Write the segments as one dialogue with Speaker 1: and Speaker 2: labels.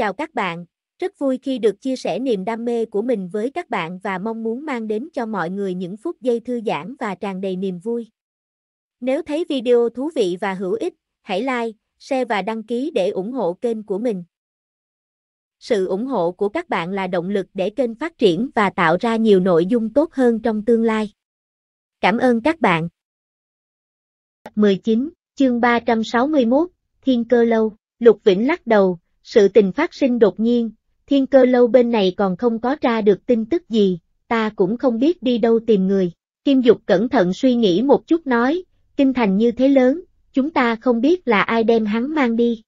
Speaker 1: Chào các bạn, rất vui khi được chia sẻ niềm đam mê của mình với các bạn và mong muốn mang đến cho mọi người những phút giây thư giãn và tràn đầy niềm vui. Nếu thấy video thú vị và hữu ích, hãy like, share và đăng ký để ủng hộ kênh của mình. Sự ủng hộ của các bạn là động lực để kênh phát triển và tạo ra nhiều nội dung tốt hơn trong tương lai. Cảm ơn các bạn. 19, chương 361, Thiên Cơ Lâu, Lục Vĩnh lắc đầu, sự tình phát sinh đột nhiên, thiên cơ lâu bên này còn không có ra được tin tức gì, ta cũng không biết đi đâu tìm người. Kim Dục cẩn thận suy nghĩ một chút nói, kinh thành như thế lớn, chúng ta không biết là ai đem hắn mang đi.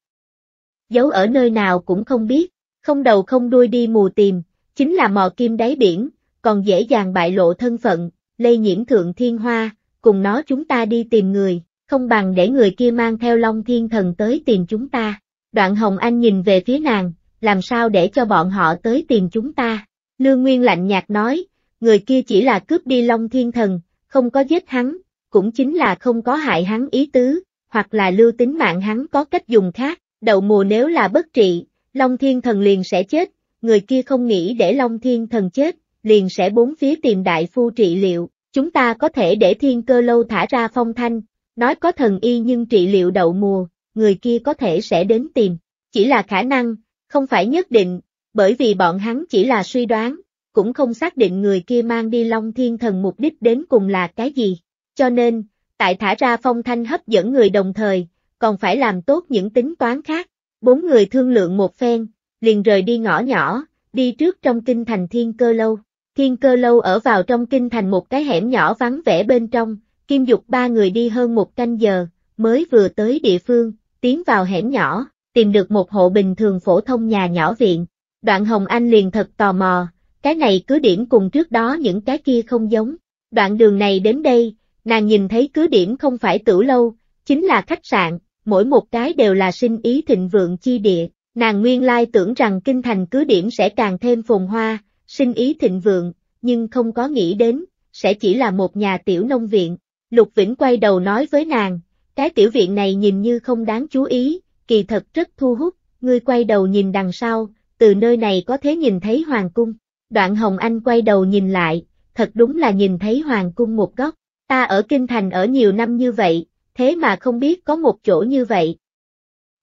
Speaker 1: Giấu ở nơi nào cũng không biết, không đầu không đuôi đi mù tìm, chính là mò kim đáy biển, còn dễ dàng bại lộ thân phận, lây nhiễm thượng thiên hoa, cùng nó chúng ta đi tìm người, không bằng để người kia mang theo Long Thiên Thần tới tìm chúng ta. Đoạn Hồng Anh nhìn về phía nàng, làm sao để cho bọn họ tới tìm chúng ta. Lương Nguyên lạnh nhạt nói, người kia chỉ là cướp đi Long Thiên Thần, không có giết hắn, cũng chính là không có hại hắn ý tứ, hoặc là lưu tính mạng hắn có cách dùng khác, đậu mùa nếu là bất trị, Long Thiên Thần liền sẽ chết, người kia không nghĩ để Long Thiên Thần chết, liền sẽ bốn phía tìm đại phu trị liệu, chúng ta có thể để thiên cơ lâu thả ra phong thanh, nói có thần y nhưng trị liệu đậu mùa, người kia có thể sẽ đến tìm. Chỉ là khả năng, không phải nhất định, bởi vì bọn hắn chỉ là suy đoán, cũng không xác định người kia mang đi Long Thiên Thần mục đích đến cùng là cái gì. Cho nên, tại thả ra phong thanh hấp dẫn người đồng thời, còn phải làm tốt những tính toán khác. Bốn người thương lượng một phen, liền rời đi ngõ nhỏ, đi trước trong kinh thành Thiên Cơ Lâu. Thiên Cơ Lâu ở vào trong kinh thành một cái hẻm nhỏ vắng vẻ bên trong, Kim Dục ba người đi hơn một canh giờ, mới vừa tới địa phương, tiến vào hẻm nhỏ, tìm được một hộ bình thường phổ thông nhà nhỏ viện. Đoạn Hồng Anh liền thật tò mò, cái này cứ điểm cùng trước đó những cái kia không giống. Đoạn đường này đến đây, nàng nhìn thấy cứ điểm không phải tử lâu, chính là khách sạn, mỗi một cái đều là sinh ý thịnh vượng chi địa. Nàng nguyên lai tưởng rằng kinh thành cứ điểm sẽ càng thêm phồn hoa, sinh ý thịnh vượng, nhưng không có nghĩ đến, sẽ chỉ là một nhà tiểu nông viện. Lục Vĩnh quay đầu nói với nàng, cái tiểu viện này nhìn như không đáng chú ý, kỳ thật rất thu hút, ngươi quay đầu nhìn đằng sau, từ nơi này có thể nhìn thấy hoàng cung. Đoạn Hồng Anh quay đầu nhìn lại, thật đúng là nhìn thấy hoàng cung một góc. Ta ở Kinh Thành ở nhiều năm như vậy, thế mà không biết có một chỗ như vậy.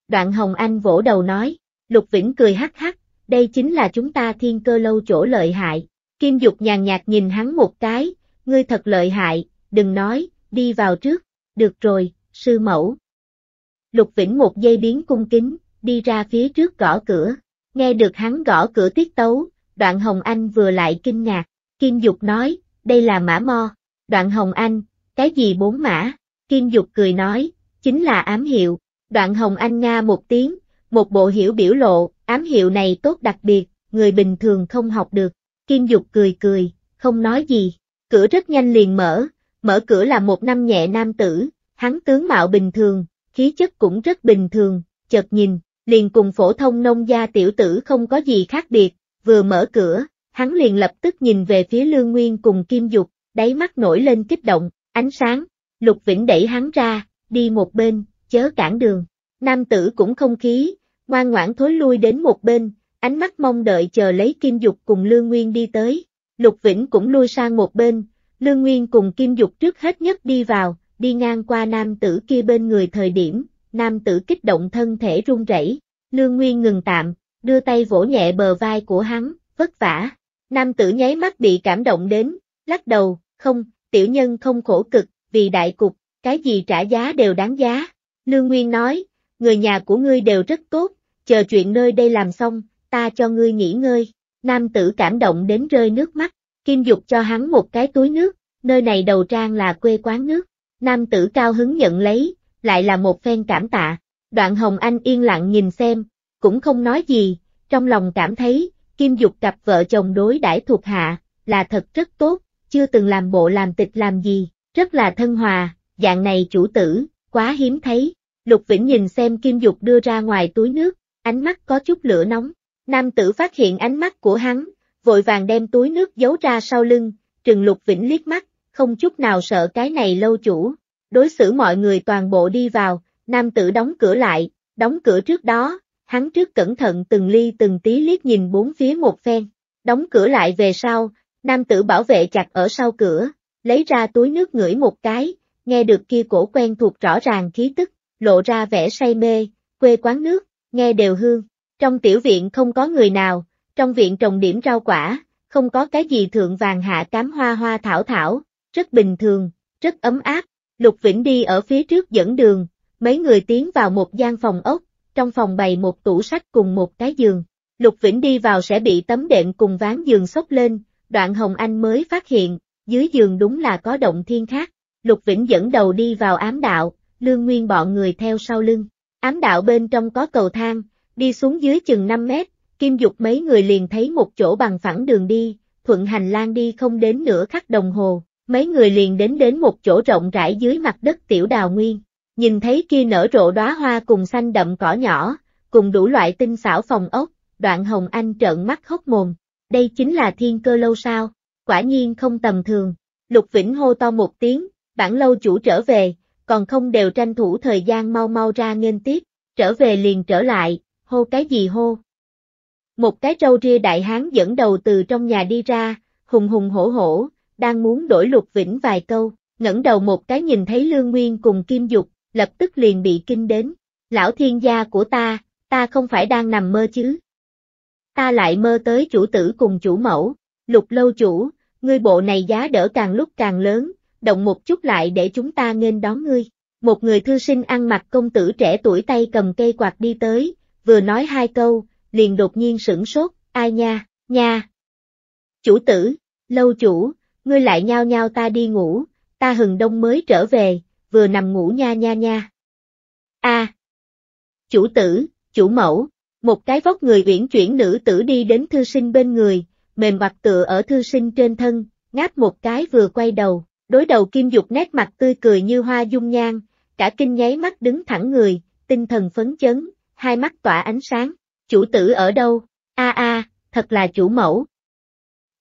Speaker 1: Đoạn Hồng Anh vỗ đầu nói, Lục Vĩnh cười hắc hắc, đây chính là chúng ta thiên cơ lâu chỗ lợi hại. Kim Dục nhàn nhạt nhìn hắn một cái, ngươi thật lợi hại, đừng nói, đi vào trước, được rồi, sư mẫu. Lục Vĩnh một giây biến cung kính, đi ra phía trước gõ cửa, nghe được hắn gõ cửa tiết tấu, đoạn Hồng Anh vừa lại kinh ngạc, Kim Dục nói, đây là mã mo, đoạn Hồng Anh, cái gì bốn mã, Kim Dục cười nói, chính là ám hiệu, đoạn Hồng Anh nga một tiếng, một bộ hiểu biểu lộ, ám hiệu này tốt đặc biệt, người bình thường không học được, Kim Dục cười cười, không nói gì, cửa rất nhanh liền mở, mở cửa là một năm nhẹ nam tử, hắn tướng mạo bình thường, khí chất cũng rất bình thường, chợt nhìn, liền cùng phổ thông nông gia tiểu tử không có gì khác biệt, vừa mở cửa, hắn liền lập tức nhìn về phía Lương Nguyên cùng Kim Dục, đáy mắt nổi lên kích động, ánh sáng, Lục Vĩnh đẩy hắn ra, đi một bên, chớ cản đường, nam tử cũng không khí, ngoan ngoãn thối lui đến một bên, ánh mắt mong đợi chờ lấy Kim Dục cùng Lương Nguyên đi tới, Lục Vĩnh cũng lui sang một bên, Lương Nguyên cùng Kim Dục trước hết nhất đi vào, đi ngang qua nam tử kia bên người thời điểm, nam tử kích động thân thể run rẩy, Lương Nguyên ngừng tạm, đưa tay vỗ nhẹ bờ vai của hắn, vất vả. Nam tử nháy mắt bị cảm động đến, lắc đầu, không, tiểu nhân không khổ cực, vì đại cục, cái gì trả giá đều đáng giá. Lương Nguyên nói, người nhà của ngươi đều rất tốt, chờ chuyện nơi đây làm xong, ta cho ngươi nghỉ ngơi. Nam tử cảm động đến rơi nước mắt, Kim Dục cho hắn một cái túi nước, nơi này đầu trang là quê quán nước. Nam tử cao hứng nhận lấy, lại là một phen cảm tạ. Đoạn Hồng Anh yên lặng nhìn xem, cũng không nói gì, trong lòng cảm thấy, Kim Dục cặp vợ chồng đối đãi thuộc hạ, là thật rất tốt, chưa từng làm bộ làm tịch làm gì, rất là thân hòa, dạng này chủ tử, quá hiếm thấy. Lục Vĩnh nhìn xem Kim Dục đưa ra ngoài túi nước, ánh mắt có chút lửa nóng. Nam tử phát hiện ánh mắt của hắn, vội vàng đem túi nước giấu ra sau lưng, trừng Lục Vĩnh liếc mắt, không chút nào sợ cái này lâu chủ, đối xử mọi người toàn bộ đi vào, nam tử đóng cửa lại, đóng cửa trước đó, hắn trước cẩn thận từng ly từng tí liếc nhìn bốn phía một phen, đóng cửa lại về sau, nam tử bảo vệ chặt ở sau cửa, lấy ra túi nước ngửi một cái, nghe được kia cổ quen thuộc rõ ràng khí tức, lộ ra vẻ say mê, quê quán nước, nghe đều hương, trong tiểu viện không có người nào, trong viện trồng điểm rau quả, không có cái gì thượng vàng hạ cám hoa hoa thảo thảo, rất bình thường, rất ấm áp. Lục Vĩnh đi ở phía trước dẫn đường, mấy người tiến vào một gian phòng ốc, trong phòng bày một tủ sách cùng một cái giường. Lục Vĩnh đi vào sẽ bị tấm đệm cùng ván giường sốc lên, đoạn Hồng Anh mới phát hiện, dưới giường đúng là có động thiên khác. Lục Vĩnh dẫn đầu đi vào ám đạo, lương nguyên bọn người theo sau lưng. Ám đạo bên trong có cầu thang, đi xuống dưới chừng 5 mét, kim dục mấy người liền thấy một chỗ bằng phẳng đường đi, thuận hành lang đi không đến nửa khắc đồng hồ, mấy người liền đến đến một chỗ rộng rãi dưới mặt đất tiểu đào nguyên, nhìn thấy kia nở rộ đóa hoa cùng xanh đậm cỏ nhỏ, cùng đủ loại tinh xảo phòng ốc, đoạn hồng anh trợn mắt hốc mồm, đây chính là thiên cơ lâu sao, quả nhiên không tầm thường, lục vĩnh hô to một tiếng, bản lâu chủ trở về, còn không đều tranh thủ thời gian mau mau ra nghênh tiếp, trở về liền trở lại, hô cái gì hô. Một cái trâu ria đại hán dẫn đầu từ trong nhà đi ra, hùng hùng hổ hổ, đang muốn đổi Lục Vĩnh vài câu, ngẩng đầu một cái nhìn thấy Lương Nguyên cùng Kim Dục, lập tức liền bị kinh đến. Lão thiên gia của ta, ta không phải đang nằm mơ chứ. Ta lại mơ tới chủ tử cùng chủ mẫu, lục lâu chủ, ngươi bộ này giá đỡ càng lúc càng lớn, động một chút lại để chúng ta nên đón ngươi. Một người thư sinh ăn mặc công tử trẻ tuổi tay cầm cây quạt đi tới, vừa nói hai câu, liền đột nhiên sửng sốt, ai nha, nha. Chủ tử, lâu chủ, ngươi lại nhao nhao ta đi ngủ, ta hừng đông mới trở về, vừa nằm ngủ nha nha nha. A. À. Chủ tử, chủ mẫu, một cái vóc người uyển chuyển nữ tử đi đến thư sinh bên người, mềm mặt tựa ở thư sinh trên thân, ngáp một cái vừa quay đầu, đối đầu kim dục nét mặt tươi cười như hoa dung nhan, cả kinh nháy mắt đứng thẳng người, tinh thần phấn chấn, hai mắt tỏa ánh sáng, chủ tử ở đâu, a à a, à, thật là chủ mẫu,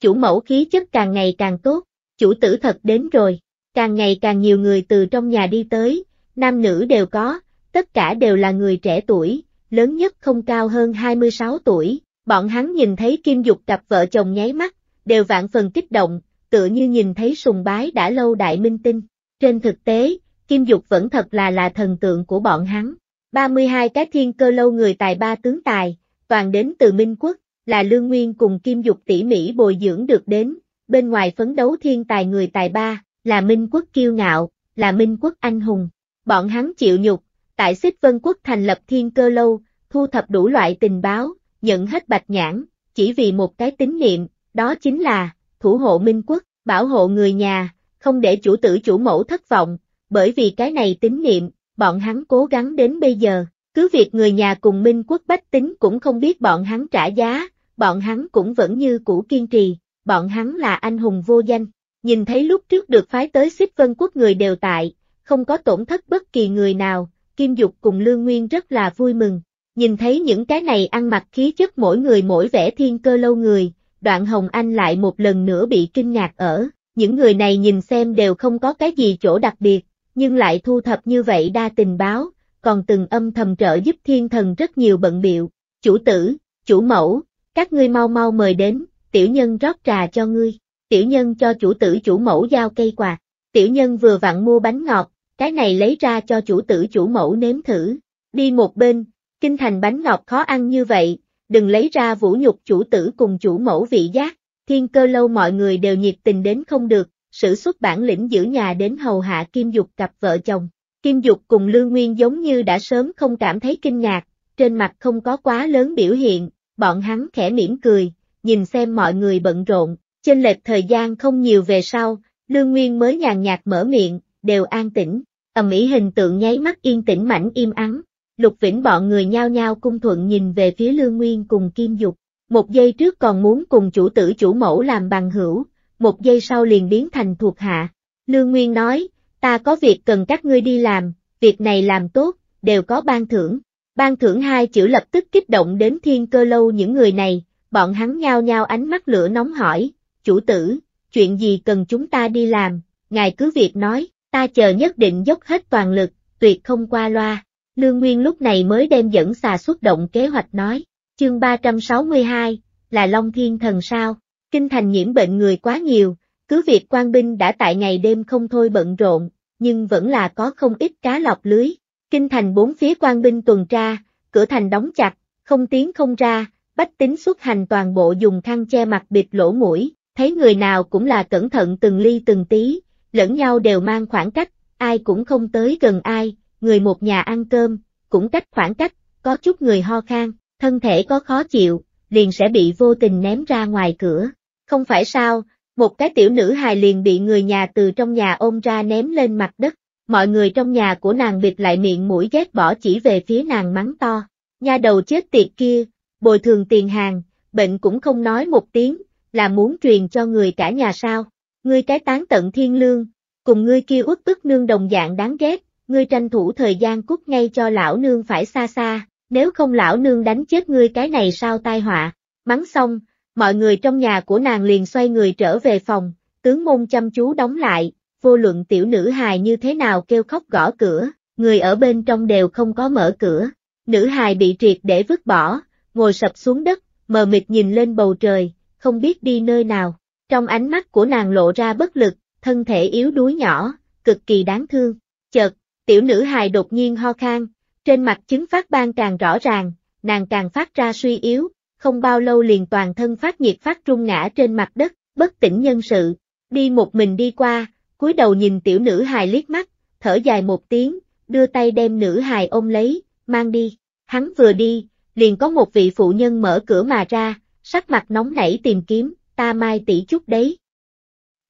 Speaker 1: chủ mẫu khí chất càng ngày càng tốt, chủ tử thật đến rồi, càng ngày càng nhiều người từ trong nhà đi tới, nam nữ đều có, tất cả đều là người trẻ tuổi, lớn nhất không cao hơn 26 tuổi, bọn hắn nhìn thấy Kim Dục cặp vợ chồng nháy mắt, đều vạn phần kích động, tựa như nhìn thấy sùng bái đã lâu đại minh tinh. Trên thực tế, Kim Dục vẫn thật là là thần tượng của bọn hắn. 32 cái thiên cơ lâu người tài ba tướng tài, toàn đến từ Minh Quốc, là Lương Nguyên cùng Kim Dục tỉ mỉ bồi dưỡng được đến, bên ngoài phấn đấu thiên tài người tài ba, là Minh quốc kiêu ngạo, là Minh quốc anh hùng. Bọn hắn chịu nhục, tại Xích Vân quốc thành lập thiên cơ lâu, thu thập đủ loại tình báo, nhận hết bạch nhãn, chỉ vì một cái tín niệm, đó chính là, thủ hộ Minh quốc, bảo hộ người nhà, không để chủ tử chủ mẫu thất vọng, bởi vì cái này tín niệm, bọn hắn cố gắng đến bây giờ, cứ việc người nhà cùng Minh quốc bách tính cũng không biết bọn hắn trả giá, bọn hắn cũng vẫn như cũ kiên trì, bọn hắn là anh hùng vô danh. Nhìn thấy lúc trước được phái tới xích vân quốc người đều tại, không có tổn thất bất kỳ người nào, Kim Dục cùng Lương Nguyên rất là vui mừng. Nhìn thấy những cái này ăn mặc khí chất mỗi người mỗi vẻ thiên cơ lâu người, đoạn Hồng Anh lại một lần nữa bị kinh ngạc ở, những người này nhìn xem đều không có cái gì chỗ đặc biệt, nhưng lại thu thập như vậy đa tình báo, còn từng âm thầm trợ giúp thiên thần rất nhiều bận biệu, chủ tử, chủ mẫu, các ngươi mau mau mời đến, tiểu nhân rót trà cho ngươi, tiểu nhân cho chủ tử chủ mẫu giao cây quạt, tiểu nhân vừa vặn mua bánh ngọt, cái này lấy ra cho chủ tử chủ mẫu nếm thử, đi một bên, kinh thành bánh ngọt khó ăn như vậy, đừng lấy ra vũ nhục chủ tử cùng chủ mẫu vị giác, thiên cơ lâu mọi người đều nhiệt tình đến không được, sử xuất bản lĩnh giữ nhà đến hầu hạ Kim Dục cặp vợ chồng. Kim Dục cùng Lương Nguyên giống như đã sớm không cảm thấy kinh ngạc, trên mặt không có quá lớn biểu hiện, bọn hắn khẽ mỉm cười, nhìn xem mọi người bận rộn, chênh lệch thời gian không nhiều về sau, Lương Nguyên mới nhàn nhạt mở miệng, đều an tĩnh, ầm ĩ hình tượng nháy mắt yên tĩnh mảnh im ắng. Lục Vĩnh bọn người nhao nhao cung thuận nhìn về phía Lương Nguyên cùng Kim Dục, một giây trước còn muốn cùng chủ tử chủ mẫu làm bằng hữu, một giây sau liền biến thành thuộc hạ. Lương Nguyên nói, ta có việc cần các ngươi đi làm, việc này làm tốt, đều có ban thưởng. Ban thưởng hai chữ lập tức kích động đến thiên cơ lâu những người này, bọn hắn nhao nhao ánh mắt lửa nóng hỏi, chủ tử, chuyện gì cần chúng ta đi làm, ngài cứ việc nói, ta chờ nhất định dốc hết toàn lực, tuyệt không qua loa. Lương Nguyên lúc này mới đem dẫn xà xuất động kế hoạch nói, chương 362, là Long Thiên Thần sao, kinh thành nhiễm bệnh người quá nhiều, cứ việc quan binh đã tại ngày đêm không thôi bận rộn, nhưng vẫn là có không ít cá lọc lưới, Kinh thành bốn phía quan binh tuần tra, cửa thành đóng chặt, không tiếng không ra, bách tính xuất hành toàn bộ dùng khăn che mặt bịt lỗ mũi, thấy người nào cũng là cẩn thận từng ly từng tí, lẫn nhau đều mang khoảng cách, ai cũng không tới gần ai, người một nhà ăn cơm, cũng cách khoảng cách, có chút người ho khan, thân thể có khó chịu, liền sẽ bị vô tình ném ra ngoài cửa. Không phải sao, một cái tiểu nữ hài liền bị người nhà từ trong nhà ôm ra ném lên mặt đất, mọi người trong nhà của nàng bịt lại miệng mũi ghét bỏ chỉ về phía nàng mắng to. Nha đầu chết tiệt kia, bồi thường tiền hàng, bệnh cũng không nói một tiếng, là muốn truyền cho người cả nhà sao. Ngươi cái tán tận thiên lương, cùng ngươi kia uất tức nương đồng dạng đáng ghét, ngươi tranh thủ thời gian cút ngay cho lão nương phải xa xa, nếu không lão nương đánh chết ngươi cái này sao tai họa. Mắng xong, mọi người trong nhà của nàng liền xoay người trở về phòng, tướng môn chăm chú đóng lại, vô luận tiểu nữ hài như thế nào kêu khóc gõ cửa, người ở bên trong đều không có mở cửa. Nữ hài bị triệt để vứt bỏ, ngồi sập xuống đất, mờ mịt nhìn lên bầu trời, không biết đi nơi nào. Trong ánh mắt của nàng lộ ra bất lực, thân thể yếu đuối nhỏ, cực kỳ đáng thương. Chợt, tiểu nữ hài đột nhiên ho khan, trên mặt chứng phát ban càng rõ ràng, nàng càng phát ra suy yếu, không bao lâu liền toàn thân phát nhiệt phát trung ngã trên mặt đất, bất tỉnh nhân sự. Đi một mình đi qua, cúi đầu nhìn tiểu nữ hài liếc mắt, thở dài một tiếng, đưa tay đem nữ hài ôm lấy, mang đi. Hắn vừa đi, liền có một vị phụ nhân mở cửa mà ra, sắc mặt nóng nảy tìm kiếm, ta mai tỷ chút đấy.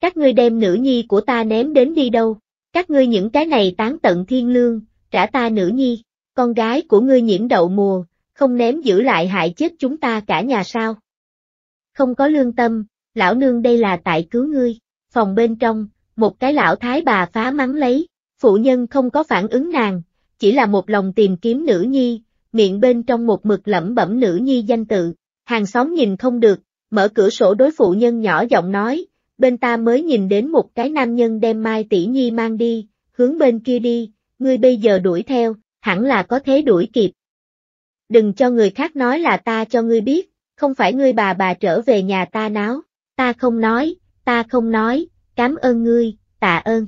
Speaker 1: Các ngươi đem nữ nhi của ta ném đến đi đâu, các ngươi những cái này tán tận thiên lương, trả ta nữ nhi, con gái của ngươi nhiễm đậu mùa, không ném giữ lại hại chết chúng ta cả nhà sao. Không có lương tâm, lão nương đây là tại cứu ngươi, phòng bên trong, một cái lão thái bà phá mắng lấy, phụ nhân không có phản ứng nàng, chỉ là một lòng tìm kiếm nữ nhi, miệng bên trong một mực lẩm bẩm nữ nhi danh tự. Hàng xóm nhìn không được, mở cửa sổ đối phụ nhân nhỏ giọng nói, bên ta mới nhìn đến một cái nam nhân đem Mai tỷ nhi mang đi, hướng bên kia đi, ngươi bây giờ đuổi theo, hẳn là có thế đuổi kịp. Đừng cho người khác nói là ta cho ngươi biết, không phải ngươi bà bà trở về nhà ta náo, ta không nói, ta không nói, cảm ơn ngươi, tạ ơn.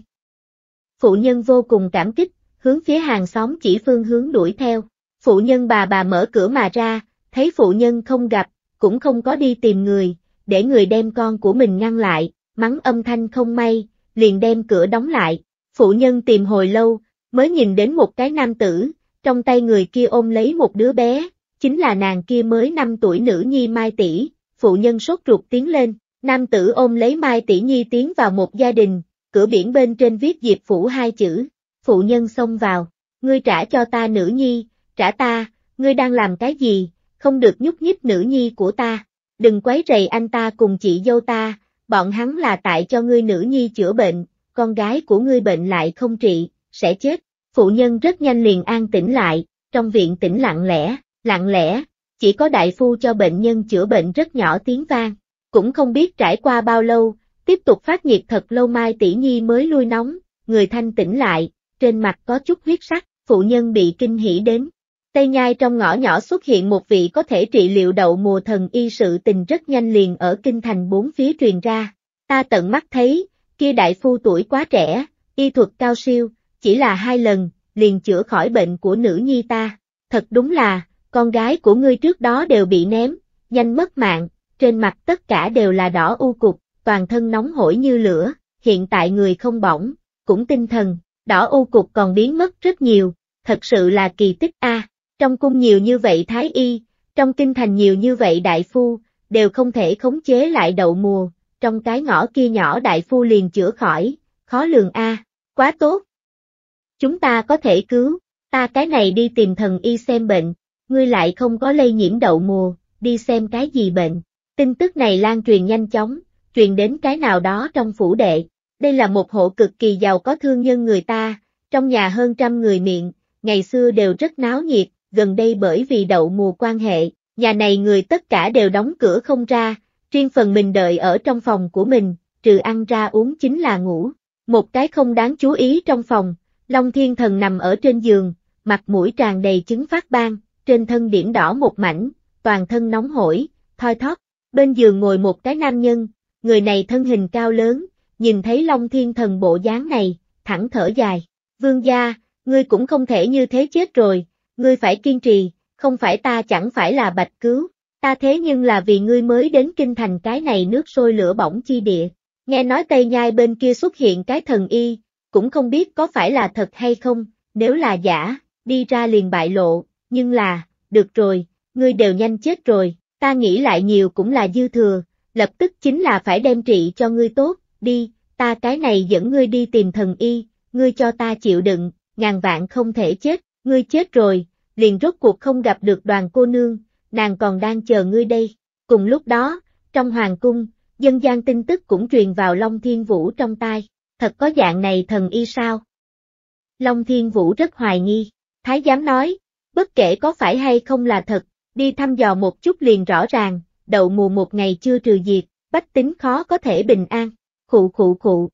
Speaker 1: Phụ nhân vô cùng cảm kích, hướng phía hàng xóm chỉ phương hướng đuổi theo. Phụ nhân bà bà mở cửa mà ra, thấy phụ nhân không gặp, cũng không có đi tìm người, để người đem con của mình ngăn lại, mắng âm thanh không may, liền đem cửa đóng lại. Phụ nhân tìm hồi lâu, mới nhìn đến một cái nam tử, trong tay người kia ôm lấy một đứa bé, chính là nàng kia mới 5 tuổi nữ nhi Mai tỷ. phụ nhân sốt ruột tiến lên, Nam tử ôm lấy Mai Tỷ Nhi tiến vào một gia đình, cửa biển bên trên viết Diệp Phủ hai chữ, phụ nhân xông vào, ngươi trả cho ta nữ nhi, trả ta, ngươi đang làm cái gì, không được nhúc nhích nữ nhi của ta, đừng quấy rầy anh ta cùng chị dâu ta, bọn hắn là tại cho ngươi nữ nhi chữa bệnh, con gái của ngươi bệnh lại không trị, sẽ chết, phụ nhân rất nhanh liền an tĩnh lại, trong viện tĩnh lặng lẽ, lặng lẽ, chỉ có đại phu cho bệnh nhân chữa bệnh rất nhỏ tiếng vang. Cũng không biết trải qua bao lâu, tiếp tục phát nhiệt thật lâu Mai Tỷ Nhi mới lui nóng, người thanh tỉnh lại, trên mặt có chút huyết sắc, phụ nhân bị kinh hỉ đến. Tây Nhai trong ngõ nhỏ xuất hiện một vị có thể trị liệu đậu mùa thần y sự tình rất nhanh liền ở kinh thành bốn phía truyền ra. Ta tận mắt thấy, kia đại phu tuổi quá trẻ, y thuật cao siêu, chỉ là hai lần, liền chữa khỏi bệnh của nữ nhi ta. Thật đúng là, con gái của ngươi trước đó đều bị ném, nhanh mất mạng, trên mặt tất cả đều là đỏ u cục, toàn thân nóng hổi như lửa, hiện tại người không bỏng, cũng tinh thần, đỏ u cục còn biến mất rất nhiều, thật sự là kỳ tích a. À, trong cung nhiều như vậy thái y, trong kinh thành nhiều như vậy đại phu, đều không thể khống chế lại đậu mùa, trong cái ngõ kia nhỏ đại phu liền chữa khỏi, khó lường a, à, quá tốt. Chúng ta có thể cứu, ta cái này đi tìm thần y xem bệnh, ngươi lại không có lây nhiễm đậu mùa, đi xem cái gì bệnh. Tin tức này lan truyền nhanh chóng, truyền đến cái nào đó trong phủ đệ. Đây là một hộ cực kỳ giàu có thương nhân người ta, trong nhà hơn trăm người miệng, ngày xưa đều rất náo nhiệt, gần đây bởi vì đậu mùa quan hệ, nhà này người tất cả đều đóng cửa không ra, riêng phần mình đợi ở trong phòng của mình, trừ ăn ra uống chính là ngủ. Một cái không đáng chú ý trong phòng, Long Thiên Thần nằm ở trên giường, mặt mũi tràn đầy chứng phát ban, trên thân điểm đỏ một mảnh, toàn thân nóng hổi, thoi thóp, bên giường ngồi một cái nam nhân, người này thân hình cao lớn, nhìn thấy Long Thiên Thần bộ dáng này, thẳng thở dài. Vương gia, ngươi cũng không thể như thế chết rồi, ngươi phải kiên trì, không phải ta chẳng phải là bạch cứu, ta thế nhưng là vì ngươi mới đến kinh thành cái này nước sôi lửa bỏng chi địa. Nghe nói Tây Nhai bên kia xuất hiện cái thần y, cũng không biết có phải là thật hay không, nếu là giả, đi ra liền bại lộ, nhưng là, được rồi, ngươi đều nhanh chết rồi, ta nghĩ lại nhiều cũng là dư thừa, lập tức chính là phải đem trị cho ngươi tốt, đi, ta cái này dẫn ngươi đi tìm thần y, ngươi cho ta chịu đựng, ngàn vạn không thể chết, ngươi chết rồi, liền rốt cuộc không gặp được đoàn cô nương, nàng còn đang chờ ngươi đây. Cùng lúc đó, trong hoàng cung, dân gian tin tức cũng truyền vào Long Thiên Vũ trong tai, thật có dạng này thần y sao? Long Thiên Vũ rất hoài nghi, Thái giám nói, bất kể có phải hay không là thật, đi thăm dò một chút liền rõ ràng, đậu mùa một ngày chưa trừ diệt, bách tính khó có thể bình an, khụ khụ khụ.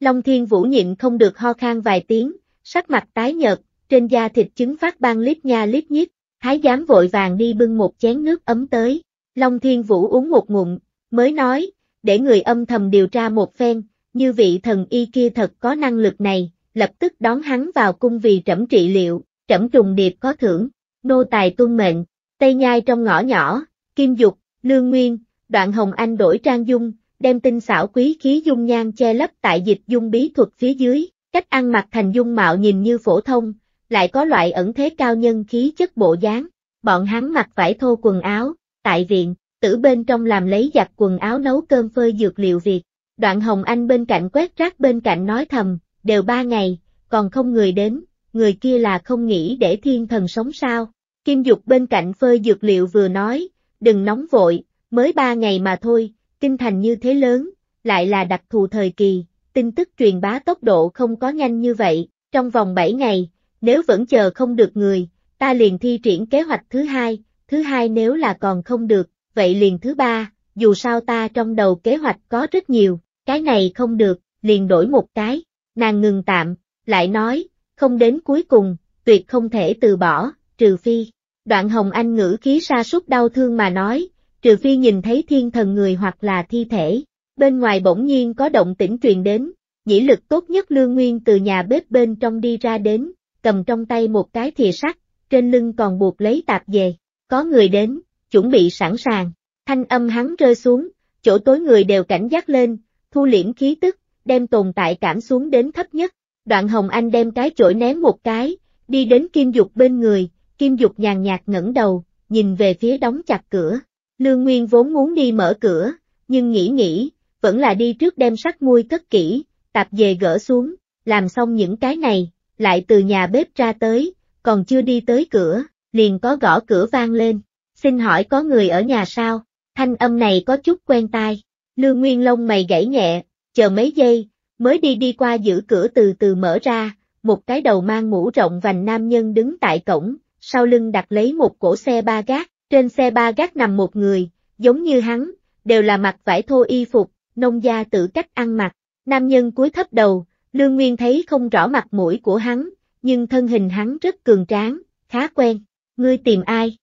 Speaker 1: Long Thiên Vũ nhịn không được ho khan vài tiếng, sắc mặt tái nhợt, trên da thịt chứng phát ban lít nha lít nhít, thái giám vội vàng đi bưng một chén nước ấm tới, Long Thiên Vũ uống một ngụm, mới nói, để người âm thầm điều tra một phen, như vị thần y kia thật có năng lực này, lập tức đón hắn vào cung vì trẫm trị liệu, trẫm trùng điệp có thưởng, nô tài tuân mệnh. Tây Nhai trong ngõ nhỏ, Kim Dục, Lương Nguyên, Đoạn Hồng Anh đổi trang dung, đem tinh xảo quý khí dung nhan che lấp tại dịch dung bí thuật phía dưới, cách ăn mặc thành dung mạo nhìn như phổ thông, lại có loại ẩn thế cao nhân khí chất bộ dáng. Bọn hắn mặc vải thô quần áo, tại viện, tử bên trong làm lấy giặt quần áo nấu cơm phơi dược liệu việc. Đoạn Hồng Anh bên cạnh quét rác bên cạnh nói thầm, đều ba ngày, còn không người đến, người kia là không nghĩ để thiên thần sống sao. Kim Dục bên cạnh phơi dược liệu vừa nói, đừng nóng vội, mới ba ngày mà thôi, kinh thành như thế lớn, lại là đặc thù thời kỳ, tin tức truyền bá tốc độ không có nhanh như vậy, trong vòng 7 ngày, nếu vẫn chờ không được người, ta liền thi triển kế hoạch thứ hai, thứ hai nếu là còn không được, vậy liền thứ ba, dù sao ta trong đầu kế hoạch có rất nhiều, cái này không được, liền đổi một cái, nàng ngừng tạm, lại nói, không đến cuối cùng, tuyệt không thể từ bỏ, trừ phi. Đoạn Hồng Anh ngữ khí sa sút đau thương mà nói, trừ phi nhìn thấy thiên thần người hoặc là thi thể. Bên ngoài bỗng nhiên có động tĩnh truyền đến, nhĩ lực tốt nhất lương nguyên từ nhà bếp bên trong đi ra đến, cầm trong tay một cái thìa sắt, trên lưng còn buộc lấy tạp về. Có người đến, chuẩn bị sẵn sàng, thanh âm hắn rơi xuống, chỗ tối người đều cảnh giác lên, thu liễm khí tức, đem tồn tại cảm xuống đến thấp nhất. Đoạn Hồng Anh đem cái chổi ném một cái, đi đến Kim Dục bên người, Kim Dục nhàn nhạt ngẩng đầu, nhìn về phía đóng chặt cửa. Lương Nguyên vốn muốn đi mở cửa, nhưng nghĩ nghĩ, vẫn là đi trước đem sắt muôi cất kỹ, tạp về gỡ xuống, làm xong những cái này, lại từ nhà bếp ra tới, còn chưa đi tới cửa, liền có gõ cửa vang lên. Xin hỏi có người ở nhà sao? Thanh âm này có chút quen tai. Lương Nguyên lông mày gãy nhẹ, chờ mấy giây, mới đi đi qua giữ cửa từ từ mở ra, một cái đầu mang mũ rộng vành nam nhân đứng tại cổng, sau lưng đặt lấy một cổ xe ba gác, trên xe ba gác nằm một người, giống như hắn, đều là mặc vải thô y phục, nông gia tự cách ăn mặc. Nam nhân cúi thấp đầu, Lương Nguyên thấy không rõ mặt mũi của hắn, nhưng thân hình hắn rất cường tráng, khá quen. Ngươi tìm ai?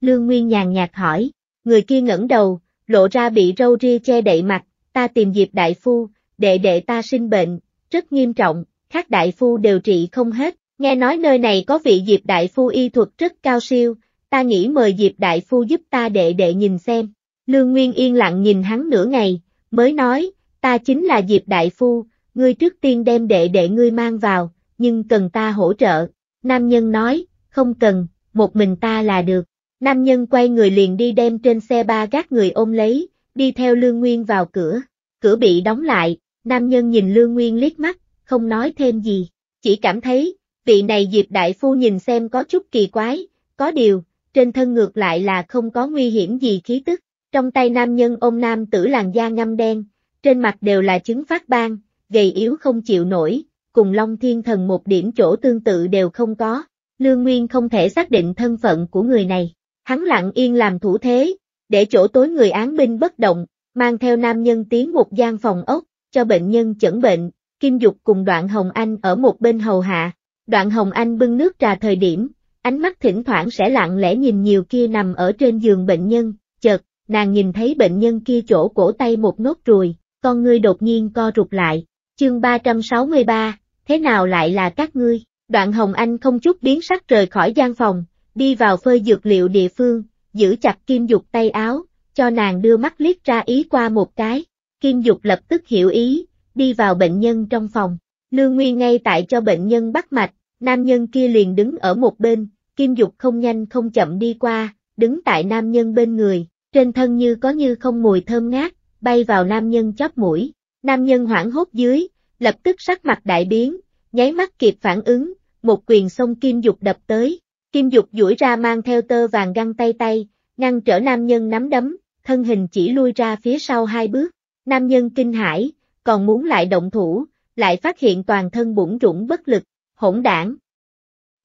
Speaker 1: Lương Nguyên nhàn nhạt hỏi, người kia ngẩng đầu, lộ ra bị râu ria che đậy mặt, ta tìm Diệp đại phu, đệ đệ ta sinh bệnh, rất nghiêm trọng, các đại phu đều trị không hết, Nghe nói nơi này có vị Diệp Đại Phu y thuật rất cao siêu, ta nghĩ mời Diệp Đại Phu giúp ta đệ đệ nhìn xem. Lương Nguyên yên lặng nhìn hắn nửa ngày, mới nói, ta chính là Diệp Đại Phu, ngươi trước tiên đem đệ đệ ngươi mang vào, nhưng cần ta hỗ trợ. Nam nhân nói, không cần, một mình ta là được. Nam nhân quay người liền đi đem trên xe ba gác người ôm lấy, đi theo Lương Nguyên vào cửa. Cửa bị đóng lại, nam nhân nhìn Lương Nguyên liếc mắt, không nói thêm gì, chỉ cảm thấy, Vị này Diệp Đại Phu nhìn xem có chút kỳ quái, có điều, trên thân ngược lại là không có nguy hiểm gì khí tức. Trong tay nam nhân ôm nam tử làn da ngâm đen, trên mặt đều là chứng phát ban, gầy yếu không chịu nổi, cùng Long Thiên Thần một điểm chỗ tương tự đều không có. Lương Nguyên không thể xác định thân phận của người này. Hắn lặng yên làm thủ thế, để chỗ tối người án binh bất động, mang theo nam nhân tiến một gian phòng ốc, cho bệnh nhân chẩn bệnh, Kim Dục cùng Đoạn Hồng Anh ở một bên hầu hạ, Đoạn Hồng Anh bưng nước trà thời điểm, ánh mắt thỉnh thoảng sẽ lặng lẽ nhìn nhiều kia nằm ở trên giường bệnh nhân, chợt, nàng nhìn thấy bệnh nhân kia chỗ cổ tay một nốt ruồi, con ngươi đột nhiên co rụt lại, chương 363, thế nào lại là các ngươi? Đoạn Hồng Anh không chút biến sắc rời khỏi gian phòng, đi vào phơi dược liệu địa phương, giữ chặt Kim Dục tay áo, cho nàng đưa mắt liếc ra ý qua một cái. Kim Dục lập tức hiểu ý, đi vào bệnh nhân trong phòng, Lưu Nguyên ngay tại cho bệnh nhân bắt mạch, nam nhân kia liền đứng ở một bên, Kim Dục không nhanh không chậm đi qua, đứng tại nam nhân bên người, trên thân như có như không mùi thơm ngát, bay vào nam nhân chóp mũi. Nam nhân hoảng hốt dưới, lập tức sắc mặt đại biến, nháy mắt kịp phản ứng, một quyền xông Kim Dục đập tới. Kim Dục duỗi ra mang theo tơ vàng găng tay tay, ngăn trở nam nhân nắm đấm, thân hình chỉ lui ra phía sau hai bước. Nam nhân kinh hãi, còn muốn lại động thủ, lại phát hiện toàn thân bủng rủng bất lực, hỗn đảng.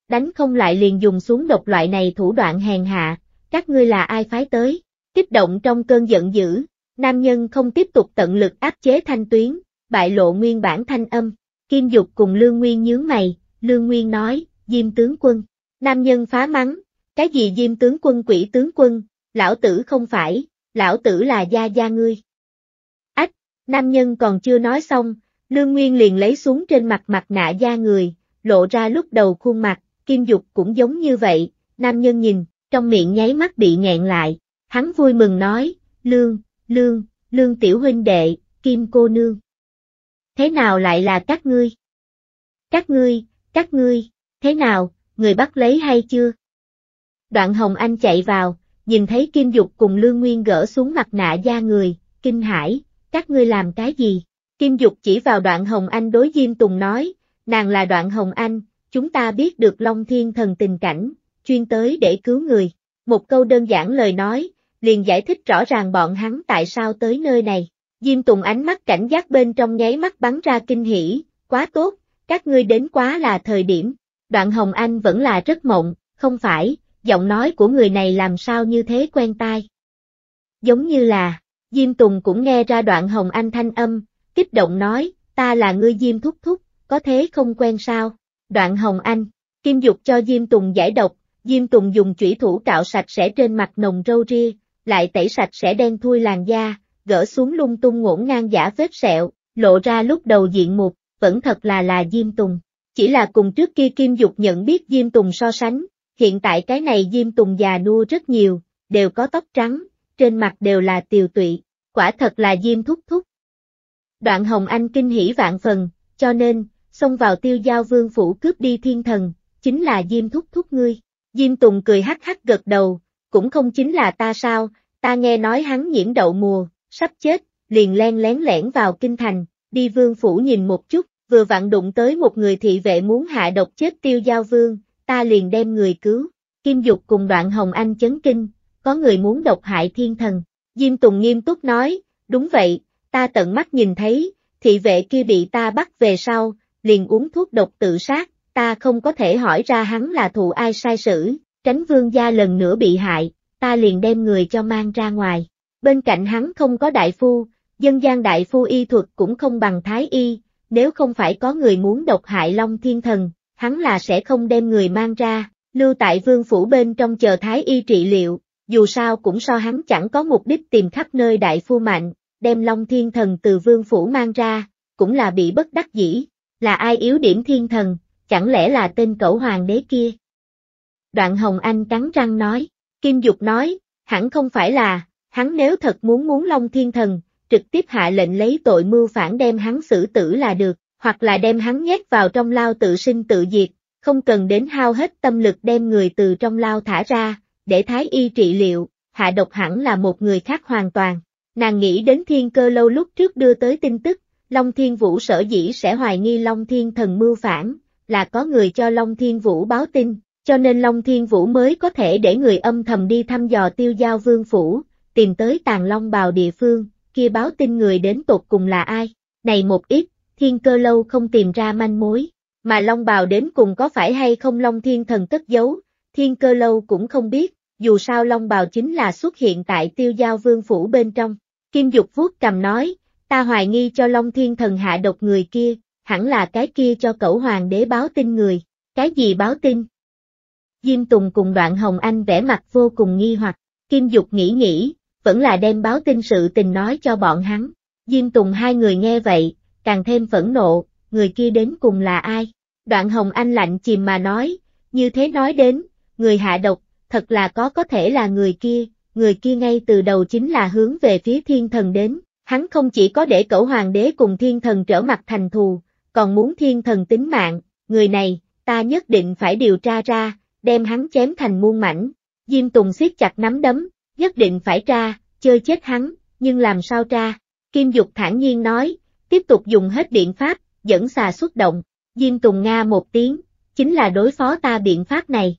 Speaker 1: Đánh không lại liền dùng xuống độc loại này thủ đoạn hèn hạ, các ngươi là ai phái tới, kích động trong cơn giận dữ, nam nhân không tiếp tục tận lực áp chế thanh tuyến, bại lộ nguyên bản thanh âm, kim dục cùng Lương Nguyên nhướng mày, Lương Nguyên nói, Diêm tướng quân, nam nhân phá mắng, cái gì Diêm tướng quân quỷ tướng quân, lão tử không phải, lão tử là gia gia ngươi. Ách, nam nhân còn chưa nói xong, Lương Nguyên liền lấy xuống trên mặt mặt nạ da người, lộ ra lúc đầu khuôn mặt, kim dục cũng giống như vậy, nam nhân nhìn, trong miệng nháy mắt bị nghẹn lại, hắn vui mừng nói, Lương, Lương, Lương tiểu huynh đệ, kim cô nương. Thế nào lại là các ngươi? Các ngươi, các ngươi, thế nào, người bắt lấy hay chưa? Đoạn Hồng Anh chạy vào, nhìn thấy Kim Dục cùng Lương Nguyên gỡ xuống mặt nạ da người, kinh hãi, các ngươi làm cái gì? Kim Dục chỉ vào đoạn Hồng Anh đối Diêm Tùng nói, nàng là đoạn Hồng Anh, chúng ta biết được Long Thiên Thần tình cảnh, chuyên tới để cứu người. Một câu đơn giản lời nói, liền giải thích rõ ràng bọn hắn tại sao tới nơi này. Diêm Tùng ánh mắt cảnh giác bên trong nháy mắt bắn ra kinh hỉ, quá tốt, các ngươi đến quá là thời điểm. Đoạn Hồng Anh vẫn là rất mộng, không phải, giọng nói của người này làm sao như thế quen tai. Giống như là, Diêm Tùng cũng nghe ra đoạn Hồng Anh thanh âm, kích động nói, ta là ngươi Diêm Thúc Thúc, có thế không quen sao? Đoạn Hồng Anh, Kim Dục cho Diêm Tùng giải độc, Diêm Tùng dùng chủy thủ cạo sạch sẽ trên mặt nồng râu ria, lại tẩy sạch sẽ đen thui làn da, gỡ xuống lung tung ngổn ngang giả vết sẹo, lộ ra lúc đầu diện mục, vẫn thật là là Diêm Tùng. Chỉ là cùng trước kia Kim Dục nhận biết Diêm Tùng so sánh, hiện tại cái này Diêm Tùng già nua rất nhiều, đều có tóc trắng, trên mặt đều là tiều tụy, quả thật là Diêm Thúc Thúc. Đoạn Hồng Anh kinh hỉ vạn phần, cho nên, xông vào tiêu giao vương phủ cướp đi thiên thần, chính là Diêm Thúc Thúc ngươi. Diêm Tùng cười hắc hắc gật đầu, cũng không chính là ta sao, ta nghe nói hắn nhiễm đậu mùa, sắp chết, liền len lén lẻn vào kinh thành, đi vương phủ nhìn một chút, vừa vặn đụng tới một người thị vệ muốn hạ độc chết tiêu giao vương, ta liền đem người cứu. Kim Dục cùng đoạn Hồng Anh chấn kinh, có người muốn độc hại thiên thần. Diêm Tùng nghiêm túc nói, đúng vậy, ta tận mắt nhìn thấy, thị vệ kia bị ta bắt về sau, liền uống thuốc độc tự sát, ta không có thể hỏi ra hắn là thù ai sai sử, tránh vương gia lần nữa bị hại, ta liền đem người cho mang ra ngoài. Bên cạnh hắn không có đại phu, dân gian đại phu y thuật cũng không bằng thái y, nếu không phải có người muốn độc hại Long Thiên Thần, hắn là sẽ không đem người mang ra, lưu tại vương phủ bên trong chờ thái y trị liệu, dù sao cũng so hắn chẳng có mục đích tìm khắp nơi đại phu mạnh, đem Long Thiên Thần từ vương phủ mang ra, cũng là bị bất đắc dĩ, là ai yếu điểm thiên thần, chẳng lẽ là tên cẩu hoàng đế kia? Đoạn Hồng Anh cắn răng nói, Kim Dục nói, hẳn không phải là, hắn nếu thật muốn muốn Long Thiên Thần, trực tiếp hạ lệnh lấy tội mưu phản đem hắn xử tử là được, hoặc là đem hắn nhét vào trong lao tự sinh tự diệt, không cần đến hao hết tâm lực đem người từ trong lao thả ra, để thái y trị liệu, hạ độc hẳn là một người khác hoàn toàn. Nàng nghĩ đến thiên cơ lâu lúc trước đưa tới tin tức, Long Thiên Vũ sở dĩ sẽ hoài nghi Long Thiên Thần mưu phản, là có người cho Long Thiên Vũ báo tin, cho nên Long Thiên Vũ mới có thể để người âm thầm đi thăm dò tiêu giao vương phủ, tìm tới tàn long bào địa phương, kia báo tin người đến tột cùng là ai, này một ít, thiên cơ lâu không tìm ra manh mối, mà long bào đến cùng có phải hay không Long Thiên Thần cất giấu, thiên cơ lâu cũng không biết, dù sao Long Bào chính là xuất hiện tại tiêu giao vương phủ bên trong. Kim Dục vuốt cầm nói, ta hoài nghi cho Long Thiên Thần hạ độc người kia, hẳn là cái kia cho cẩu hoàng đế báo tin người, cái gì báo tin? Diêm Tùng cùng đoạn Hồng Anh vẽ mặt vô cùng nghi hoặc, Kim Dục nghĩ nghĩ, vẫn là đem báo tin sự tình nói cho bọn hắn. Diêm Tùng hai người nghe vậy, càng thêm phẫn nộ, người kia đến cùng là ai? Đoạn Hồng Anh lạnh chìm mà nói, như thế nói đến, người hạ độc thật là có có thể là người kia, người kia ngay từ đầu chính là hướng về phía thiên thần đến, hắn không chỉ có để cẩu hoàng đế cùng thiên thần trở mặt thành thù, còn muốn thiên thần tính mạng, người này, ta nhất định phải điều tra ra, đem hắn chém thành muôn mảnh, Diêm Tùng siết chặt nắm đấm, nhất định phải tra, chơi chết hắn, nhưng làm sao tra, Kim Dục thản nhiên nói, tiếp tục dùng hết biện pháp, dẫn xà xuất động, Diêm Tùng Nga một tiếng, chính là đối phó ta biện pháp này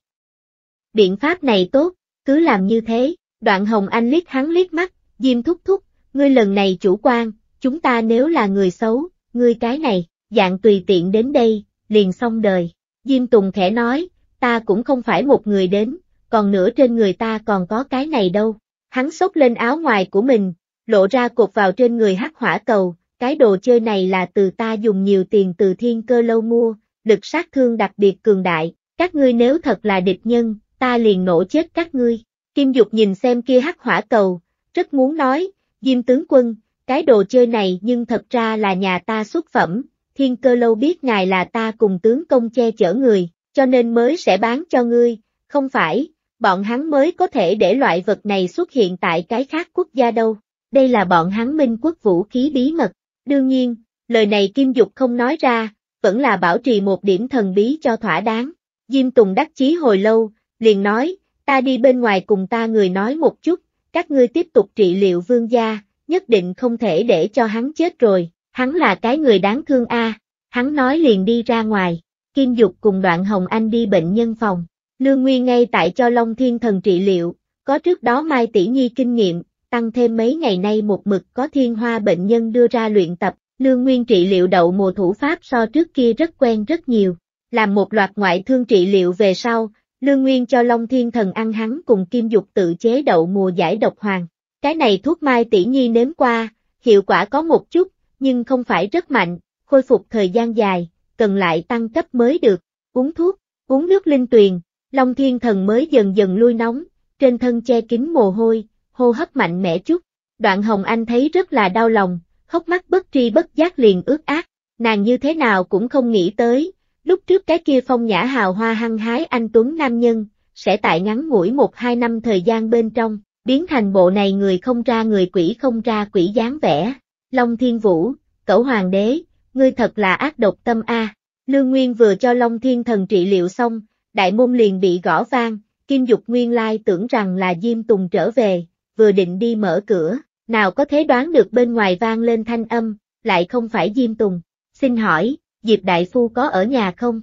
Speaker 1: biện pháp này tốt, cứ làm như thế, đoạn hồng anh liếc hắn liếc mắt, diêm thúc thúc, ngươi lần này chủ quan, chúng ta nếu là người xấu, ngươi cái này, dạng tùy tiện đến đây, liền xong đời. Diêm Tùng khẽ nói, ta cũng không phải một người đến, còn nữa trên người ta còn có cái này đâu. Hắn xốc lên áo ngoài của mình, lộ ra cột vào trên người hắc hỏa cầu, cái đồ chơi này là từ ta dùng nhiều tiền từ thiên cơ lâu mua, lực sát thương đặc biệt cường đại, các ngươi nếu thật là địch nhân, ta liền nổ chết các ngươi. Kim Dục nhìn xem kia hắc hỏa cầu, rất muốn nói, Diêm tướng quân, cái đồ chơi này nhưng thật ra là nhà ta xuất phẩm, thiên cơ lâu biết ngài là ta cùng tướng công che chở người, cho nên mới sẽ bán cho ngươi, không phải, bọn hắn mới có thể để loại vật này xuất hiện tại cái khác quốc gia đâu, đây là bọn hắn minh quốc vũ khí bí mật, đương nhiên, lời này Kim Dục không nói ra, vẫn là bảo trì một điểm thần bí cho thỏa đáng, Diêm Tùng đắc chí hồi lâu, liền nói, ta đi bên ngoài cùng ta người nói một chút, các ngươi tiếp tục trị liệu vương gia, nhất định không thể để cho hắn chết rồi, hắn là cái người đáng thương a. Hắn nói liền đi ra ngoài, Kim Dục cùng đoạn Hồng Anh đi bệnh nhân phòng, Lương Nguyên ngay tại cho Long Thiên Thần trị liệu, có trước đó Mai Tỷ Nhi kinh nghiệm, tăng thêm mấy ngày nay một mực có thiên hoa bệnh nhân đưa ra luyện tập, Lương Nguyên trị liệu đậu mùa thủ pháp so trước kia rất quen rất nhiều, làm một loạt ngoại thương trị liệu về sau, Lương Nguyên cho Long Thiên Thần ăn hắn cùng kim dục tự chế đậu mùa giải độc hoàng. Cái này thuốc mai tỷ nhi nếm qua, hiệu quả có một chút, nhưng không phải rất mạnh, khôi phục thời gian dài, cần lại tăng cấp mới được. Uống thuốc, uống nước linh tuyền, Long Thiên Thần mới dần dần lui nóng, trên thân che kín mồ hôi, hô hấp mạnh mẽ chút. Đoạn Hồng Anh thấy rất là đau lòng, hốc mắt bất tri bất giác liền ướt át, nàng như thế nào cũng không nghĩ tới, lúc trước cái kia phong nhã hào hoa hăng hái anh Tuấn Nam Nhân, sẽ tại ngắn ngủi một hai năm thời gian bên trong, biến thành bộ này người không ra người quỷ không ra quỷ dáng vẻ. Long Thiên Vũ, cẩu hoàng đế, ngươi thật là ác độc tâm a. Lương Nguyên vừa cho Long Thiên Thần trị liệu xong, đại môn liền bị gõ vang, Kim Dục Nguyên Lai tưởng rằng là Diêm Tùng trở về, vừa định đi mở cửa, nào có thế đoán được bên ngoài vang lên thanh âm, lại không phải Diêm Tùng. Xin hỏi, Diệp Đại Phu có ở nhà không?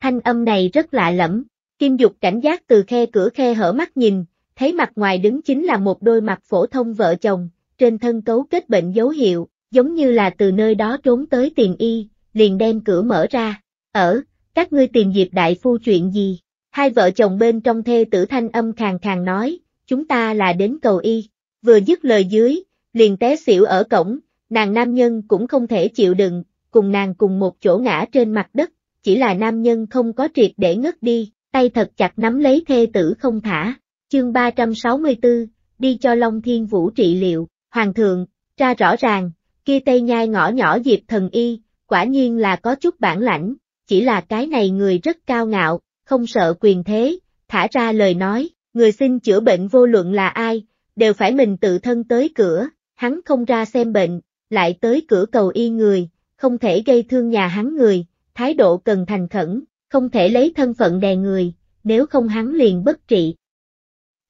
Speaker 1: Thanh âm này rất lạ lẫm, Kim Dục cảnh giác từ khe cửa khe hở mắt nhìn, thấy mặt ngoài đứng chính là một đôi mặt phổ thông vợ chồng, trên thân cấu kết bệnh dấu hiệu, giống như là từ nơi đó trốn tới tiền y, liền đem cửa mở ra. Ở, các ngươi tìm Diệp Đại Phu chuyện gì? Hai vợ chồng bên trong thê tử thanh âm khàn khàn nói, chúng ta là đến cầu y. Vừa dứt lời dưới, liền té xỉu ở cổng, nàng nam nhân cũng không thể chịu đựng, cùng nàng cùng một chỗ ngã trên mặt đất, chỉ là nam nhân không có triệt để ngất đi, tay thật chặt nắm lấy thê tử không thả. Chương 364, đi cho Long Thiên Vũ trị liệu, Hoàng thượng, ra rõ ràng, kia tây nhai ngõ nhỏ dịp thần y, quả nhiên là có chút bản lãnh, chỉ là cái này người rất cao ngạo, không sợ quyền thế, thả ra lời nói, người xin chữa bệnh vô luận là ai, đều phải mình tự thân tới cửa, hắn không ra xem bệnh, lại tới cửa cầu y người, không thể gây thương nhà hắn người, thái độ cần thành khẩn, không thể lấy thân phận đè người, nếu không hắn liền bất trị.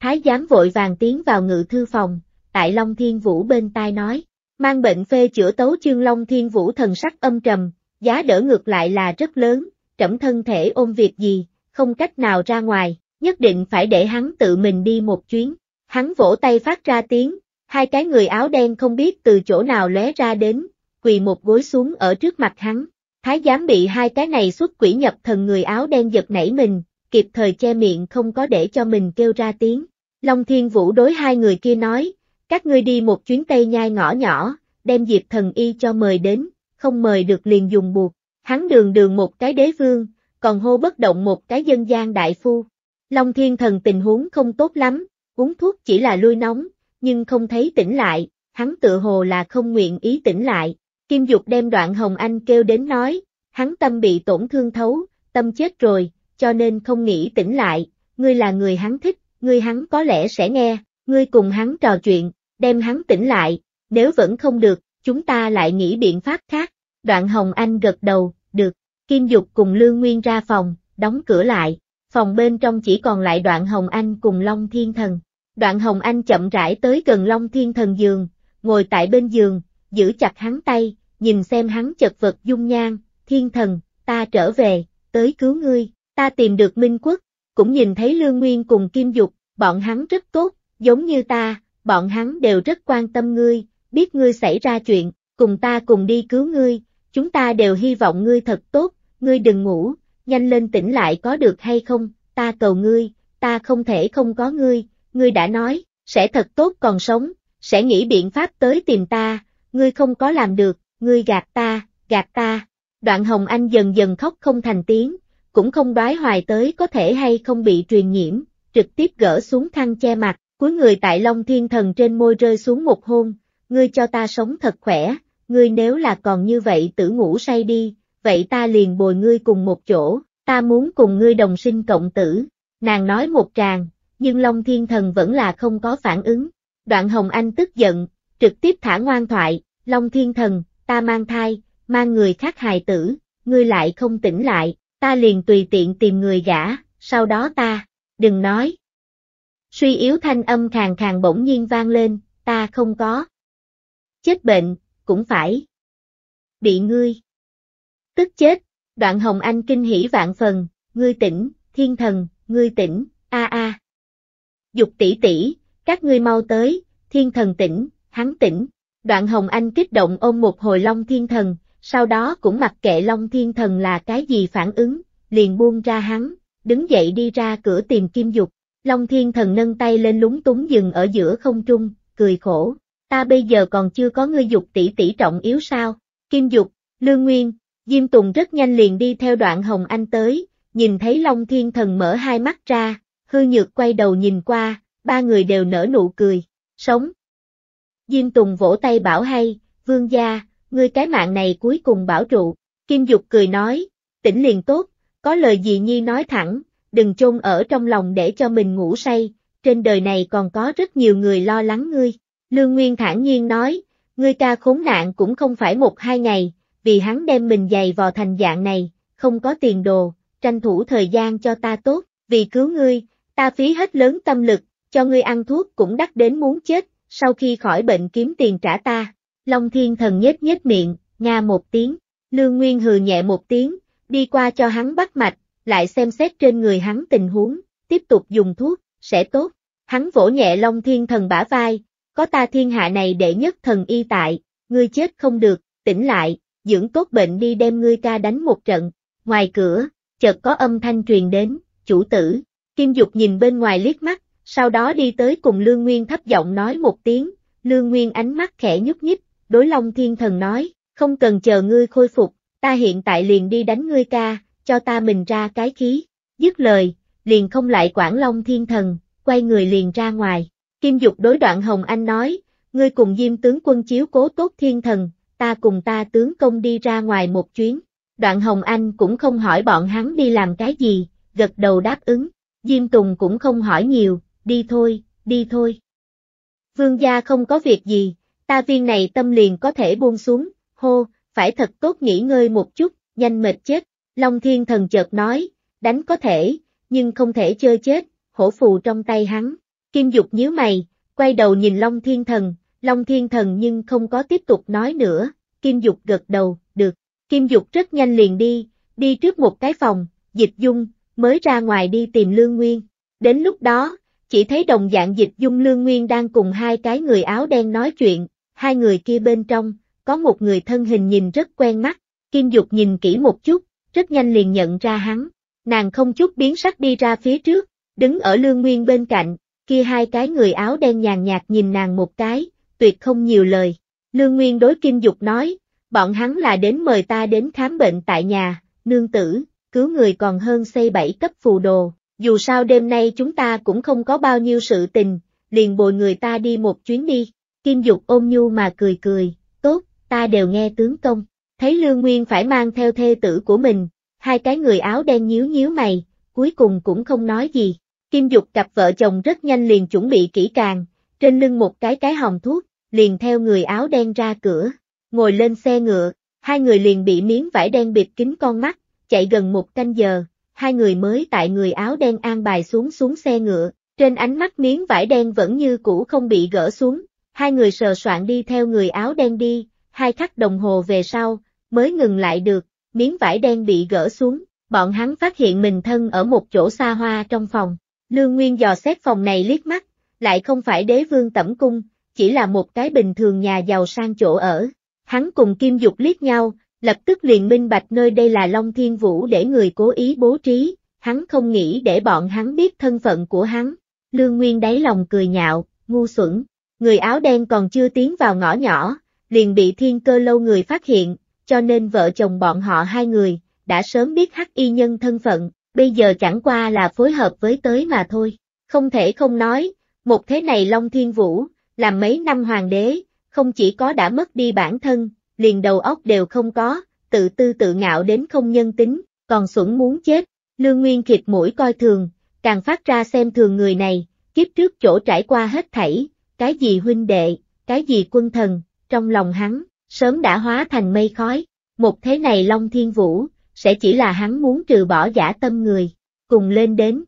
Speaker 1: Thái giám vội vàng tiến vào ngự thư phòng, tại Long Thiên Vũ bên tai nói, mang bệnh phê chữa tấu chương Long Thiên Vũ thần sắc âm trầm, giá đỡ ngược lại là rất lớn, trẫm thân thể ôm việc gì, không cách nào ra ngoài, nhất định phải để hắn tự mình đi một chuyến. Hắn vỗ tay phát ra tiếng, hai cái người áo đen không biết từ chỗ nào lóe ra đến, quỳ một gối xuống ở trước mặt hắn. Thái giám bị hai cái này xuất quỷ nhập thần người áo đen giật nảy mình, kịp thời che miệng không có để cho mình kêu ra tiếng. Long Thiên Vũ đối hai người kia nói, các ngươi đi một chuyến tây nhai ngõ nhỏ, đem Diệp Thần Y cho mời đến, không mời được liền dùng buộc. Hắn đường đường một cái đế vương, còn hô bất động một cái dân gian đại phu. Long Thiên Thần tình huống không tốt lắm, uống thuốc chỉ là lui nóng, nhưng không thấy tỉnh lại, hắn tự hồ là không nguyện ý tỉnh lại. Kim Dục đem đoạn Hồng Anh kêu đến nói, hắn tâm bị tổn thương thấu, tâm chết rồi, cho nên không nghĩ tỉnh lại, ngươi là người hắn thích, ngươi hắn có lẽ sẽ nghe, ngươi cùng hắn trò chuyện, đem hắn tỉnh lại, nếu vẫn không được, chúng ta lại nghĩ biện pháp khác. Đoạn Hồng Anh gật đầu, được, Kim Dục cùng Lương Nguyên ra phòng, đóng cửa lại, phòng bên trong chỉ còn lại đoạn Hồng Anh cùng Long Thiên Thần. Đoạn Hồng Anh chậm rãi tới gần Long Thiên Thần giường, ngồi tại bên giường, giữ chặt hắn tay, nhìn xem hắn chật vật dung nhan, thiên thần, ta trở về, tới cứu ngươi, ta tìm được Minh Quốc, cũng nhìn thấy Lương Nguyên cùng Kim Dục, bọn hắn rất tốt, giống như ta, bọn hắn đều rất quan tâm ngươi, biết ngươi xảy ra chuyện, cùng ta cùng đi cứu ngươi, chúng ta đều hy vọng ngươi thật tốt, ngươi đừng ngủ, nhanh lên tỉnh lại có được hay không, ta cầu ngươi, ta không thể không có ngươi, ngươi đã nói, sẽ thật tốt còn sống, sẽ nghĩ biện pháp tới tìm ta, ngươi không có làm được, ngươi gạt ta, gạt ta. Đoạn Hồng Anh dần dần khóc không thành tiếng, cũng không đoái hoài tới có thể hay không bị truyền nhiễm, trực tiếp gỡ xuống khăn che mặt, cuối người tại Long Thiên Thần trên môi rơi xuống một hôn, ngươi cho ta sống thật khỏe, ngươi nếu là còn như vậy tử ngủ say đi, vậy ta liền bồi ngươi cùng một chỗ, ta muốn cùng ngươi đồng sinh cộng tử. Nàng nói một tràng, nhưng Long Thiên Thần vẫn là không có phản ứng. Đoạn Hồng Anh tức giận, trực tiếp thả ngoan thoại, Long Thiên Thần, ta mang thai, mang người khác hài tử, ngươi lại không tỉnh lại, ta liền tùy tiện tìm người gã, sau đó ta, đừng nói. Suy yếu thanh âm khàn khàn bỗng nhiên vang lên, ta không có. Chết bệnh, cũng phải. Bị ngươi. Tức chết, đoạn hồng anh kinh hỉ vạn phần, ngươi tỉnh, thiên thần, ngươi tỉnh, a a. Dục tỷ tỷ, các ngươi mau tới, thiên thần tỉnh, hắn tỉnh. Đoạn Hồng Anh kích động ôm một hồi Long Thiên Thần, sau đó cũng mặc kệ Long Thiên Thần là cái gì phản ứng, liền buông ra hắn, đứng dậy đi ra cửa tìm Kim Dục. Long Thiên Thần nâng tay lên lúng túng dừng ở giữa không trung, cười khổ, ta bây giờ còn chưa có ngươi dục tỷ tỷ trọng yếu sao? Kim Dục, Lương Nguyên, Diêm Tùng rất nhanh liền đi theo đoạn Hồng Anh tới, nhìn thấy Long Thiên Thần mở hai mắt ra, hư nhược quay đầu nhìn qua, ba người đều nở nụ cười, sống, Diên Tùng vỗ tay bảo hay, vương gia, ngươi cái mạng này cuối cùng bảo trụ. Kim Dục cười nói, tỉnh liền tốt, có lời gì Nhi nói thẳng, đừng chôn ở trong lòng để cho mình ngủ say, trên đời này còn có rất nhiều người lo lắng ngươi. Lương Nguyên thản nhiên nói, ngươi ca khốn nạn cũng không phải một hai ngày, vì hắn đem mình dày vào thành dạng này, không có tiền đồ, tranh thủ thời gian cho ta tốt, vì cứu ngươi, ta phí hết lớn tâm lực, cho ngươi ăn thuốc cũng đắt đến muốn chết, sau khi khỏi bệnh kiếm tiền trả ta. Long thiên thần nhếch nhếch miệng, nga một tiếng, lương nguyên hừ nhẹ một tiếng, đi qua cho hắn bắt mạch, lại xem xét trên người hắn tình huống, tiếp tục dùng thuốc, sẽ tốt. Hắn vỗ nhẹ Long Thiên Thần bả vai, có ta thiên hạ này đệ nhất thần y tại, ngươi chết không được, tỉnh lại, dưỡng tốt bệnh đi đem ngươi ca đánh một trận. Ngoài cửa, chợt có âm thanh truyền đến, chủ tử, Kim Dục nhìn bên ngoài liếc mắt, sau đó đi tới cùng Lương Nguyên thấp giọng nói một tiếng, Lương Nguyên ánh mắt khẽ nhúc nhích, đối Long Thiên Thần nói, không cần chờ ngươi khôi phục, ta hiện tại liền đi đánh ngươi ca, cho ta mình ra cái khí, dứt lời, liền không lại quản Long Thiên Thần, quay người liền ra ngoài, Kim Dục đối đoạn Hồng Anh nói, ngươi cùng Diêm tướng quân chiếu cố tốt Thiên Thần, ta cùng ta tướng công đi ra ngoài một chuyến, đoạn Hồng Anh cũng không hỏi bọn hắn đi làm cái gì, gật đầu đáp ứng, Diêm Tùng cũng không hỏi nhiều, đi thôi, đi thôi. Vương gia không có việc gì, ta viên này tâm liền có thể buông xuống, hô, phải thật tốt nghỉ ngơi một chút, nhanh mệt chết. Long thiên thần chợt nói, đánh có thể, nhưng không thể chơi chết, hổ phù trong tay hắn. Kim Dục nhíu mày, quay đầu nhìn Long Thiên Thần, Long Thiên Thần nhưng không có tiếp tục nói nữa, Kim Dục gật đầu, được. Kim Dục rất nhanh liền đi, đi trước một cái phòng, dịch dung, mới ra ngoài đi tìm Lương Nguyên. Đến lúc đó, chỉ thấy đồng dạng dịch dung lương nguyên đang cùng hai cái người áo đen nói chuyện, hai người kia bên trong, có một người thân hình nhìn rất quen mắt, Kim Dục nhìn kỹ một chút, rất nhanh liền nhận ra hắn, nàng không chút biến sắc đi ra phía trước, đứng ở lương nguyên bên cạnh, kia hai cái người áo đen nhàn nhạt nhìn nàng một cái, tuyệt không nhiều lời. Lương Nguyên đối Kim Dục nói, bọn hắn là đến mời ta đến khám bệnh tại nhà, nương tử, cứu người còn hơn xây bảy cấp phù đồ, dù sao đêm nay chúng ta cũng không có bao nhiêu sự tình, liền bồi người ta đi một chuyến đi. Kim Dục ôm nhu mà cười cười, tốt, ta đều nghe tướng công. Thấy Lương Nguyên phải mang theo thê tử của mình, hai cái người áo đen nhíu nhíu mày, cuối cùng cũng không nói gì. Kim Dục cặp vợ chồng rất nhanh liền chuẩn bị kỹ càng, trên lưng một cái cái hồng thuốc, liền theo người áo đen ra cửa, ngồi lên xe ngựa, hai người liền bị miếng vải đen bịt kín con mắt, chạy gần một canh giờ, hai người mới tại người áo đen an bài xuống xuống xe ngựa, trên ánh mắt miếng vải đen vẫn như cũ không bị gỡ xuống, hai người sờ soạn đi theo người áo đen đi, hai khắc đồng hồ về sau, mới ngừng lại được, miếng vải đen bị gỡ xuống, bọn hắn phát hiện mình thân ở một chỗ xa hoa trong phòng. Lương Nguyên dò xét phòng này liếc mắt, lại không phải đế vương tẩm cung, chỉ là một cái bình thường nhà giàu sang chỗ ở. Hắn cùng Kim Dục liếc nhau, lập tức liền minh bạch nơi đây là Long Thiên Vũ để người cố ý bố trí, hắn không nghĩ để bọn hắn biết thân phận của hắn. Lương Nguyên đáy lòng cười nhạo, ngu xuẩn, người áo đen còn chưa tiến vào ngõ nhỏ, liền bị thiên cơ lâu người phát hiện, cho nên vợ chồng bọn họ hai người, đã sớm biết hắc y nhân thân phận, bây giờ chẳng qua là phối hợp với tới mà thôi. Không thể không nói, một thế này Long Thiên Vũ, làm mấy năm hoàng đế, không chỉ có đã mất đi bản thân, liền đầu óc đều không có, tự tư tự ngạo đến không nhân tính, còn xuẩn muốn chết, Lương Nguyên khịt mũi coi thường, càng phát ra xem thường người này, kiếp trước chỗ trải qua hết thảy, cái gì huynh đệ, cái gì quân thần, trong lòng hắn, sớm đã hóa thành mây khói, một thế này Long Thiên Vũ, sẽ chỉ là hắn muốn trừ bỏ giả tâm người, cùng lên đến.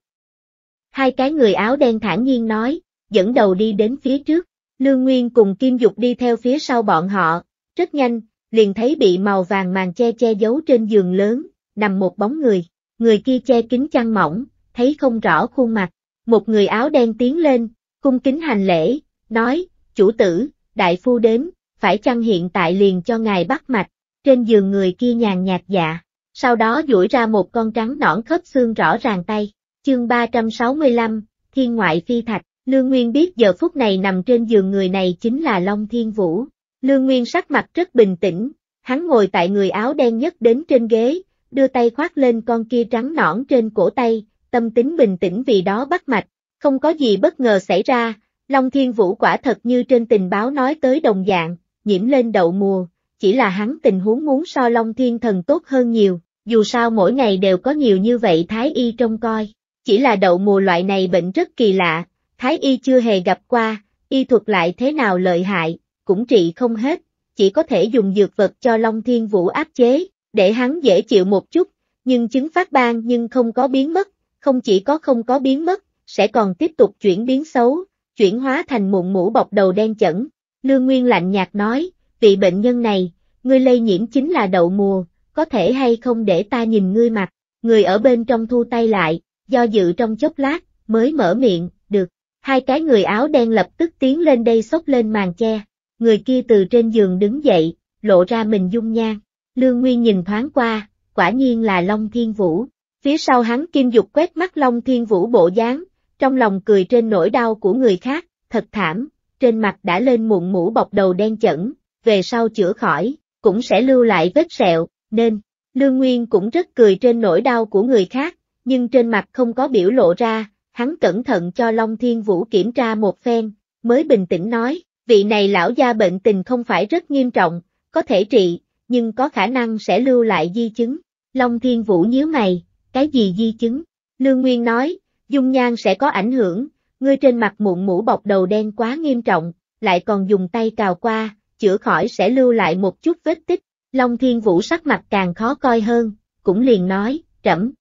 Speaker 1: Hai cái người áo đen thản nhiên nói, dẫn đầu đi đến phía trước, Lương Nguyên cùng Kim Dục đi theo phía sau bọn họ, rất nhanh, liền thấy bị màu vàng màn che che giấu trên giường lớn, nằm một bóng người. Người kia che kính chăn mỏng, thấy không rõ khuôn mặt. Một người áo đen tiến lên, cung kính hành lễ, nói, chủ tử, đại phu đến, phải chăng hiện tại liền cho ngài bắt mạch. Trên giường người kia nhàn nhạt dạ, sau đó duỗi ra một con trắng nõn khớp xương rõ ràng tay. Chương 365, Thiên ngoại phi thạch, Lương Nguyên biết giờ phút này nằm trên giường người này chính là Long Thiên Vũ. Lương Nguyên sắc mặt rất bình tĩnh, hắn ngồi tại người áo đen nhất đến trên ghế, đưa tay khoác lên con kia trắng nõn trên cổ tay, tâm tính bình tĩnh vì đó bắt mạch, không có gì bất ngờ xảy ra, Long Thiên Vũ quả thật như trên tình báo nói tới đồng dạng, nhiễm lên đậu mùa, chỉ là hắn tình huống muốn so Long Thiên Thần tốt hơn nhiều, dù sao mỗi ngày đều có nhiều như vậy Thái Y trông coi, chỉ là đậu mùa loại này bệnh rất kỳ lạ, Thái Y chưa hề gặp qua, y thuật lại thế nào lợi hại, cũng trị không hết, chỉ có thể dùng dược vật cho Long Thiên Vũ áp chế, để hắn dễ chịu một chút, nhưng chứng phát ban nhưng không có biến mất, không chỉ có không có biến mất, sẽ còn tiếp tục chuyển biến xấu, chuyển hóa thành mụn mũ bọc đầu đen chẩn. Lương Nguyên lạnh nhạt nói, vị bệnh nhân này, ngươi lây nhiễm chính là đậu mùa, có thể hay không để ta nhìn ngươi mặt, người ở bên trong thu tay lại, do dự trong chốc lát, mới mở miệng, được, hai cái người áo đen lập tức tiến lên đây xốc lên màn che, người kia từ trên giường đứng dậy, lộ ra mình dung nhan. Lương Nguyên nhìn thoáng qua, quả nhiên là Long Thiên Vũ. Phía sau hắn kim dục quét mắt Long Thiên Vũ bộ dáng, trong lòng cười trên nỗi đau của người khác, thật thảm, trên mặt đã lên mụn mũ bọc đầu đen chẩn, về sau chữa khỏi, cũng sẽ lưu lại vết sẹo, nên, Lương Nguyên cũng rất cười trên nỗi đau của người khác, nhưng trên mặt không có biểu lộ ra, hắn cẩn thận cho Long Thiên Vũ kiểm tra một phen, mới bình tĩnh nói, vị này lão gia bệnh tình không phải rất nghiêm trọng, có thể trị, nhưng có khả năng sẽ lưu lại di chứng. Long Thiên Vũ nhíu mày, cái gì di chứng? Lương Nguyên nói, dung nhan sẽ có ảnh hưởng, ngươi trên mặt mụn mũ bọc đầu đen quá nghiêm trọng, lại còn dùng tay cào qua, chữa khỏi sẽ lưu lại một chút vết tích. Long Thiên Vũ sắc mặt càng khó coi hơn, cũng liền nói, trẫm.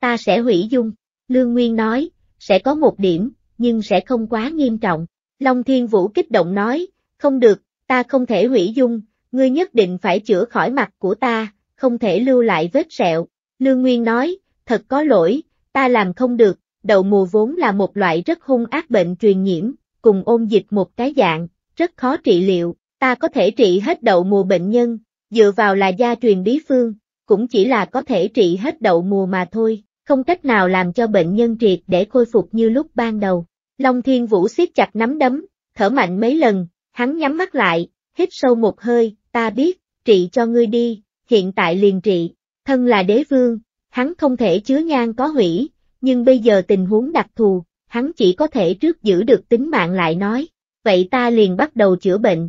Speaker 1: Ta sẽ hủy dung, Lương Nguyên nói, sẽ có một điểm, nhưng sẽ không quá nghiêm trọng. Long Thiên Vũ kích động nói, không được, ta không thể hủy dung, ngươi nhất định phải chữa khỏi mặt của ta, không thể lưu lại vết sẹo. Lương Nguyên nói, thật có lỗi, ta làm không được, đậu mùa vốn là một loại rất hung ác bệnh truyền nhiễm, cùng ôn dịch một cái dạng, rất khó trị liệu, ta có thể trị hết đậu mùa bệnh nhân, dựa vào là gia truyền bí phương, cũng chỉ là có thể trị hết đậu mùa mà thôi, không cách nào làm cho bệnh nhân triệt để khôi phục như lúc ban đầu. Long Thiên Vũ siết chặt nắm đấm, thở mạnh mấy lần, hắn nhắm mắt lại, hít sâu một hơi, ta biết, trị cho ngươi đi, hiện tại liền trị, thân là đế vương, hắn không thể chứa ngang có hủy, nhưng bây giờ tình huống đặc thù, hắn chỉ có thể trước giữ được tính mạng lại nói, vậy ta liền bắt đầu chữa bệnh.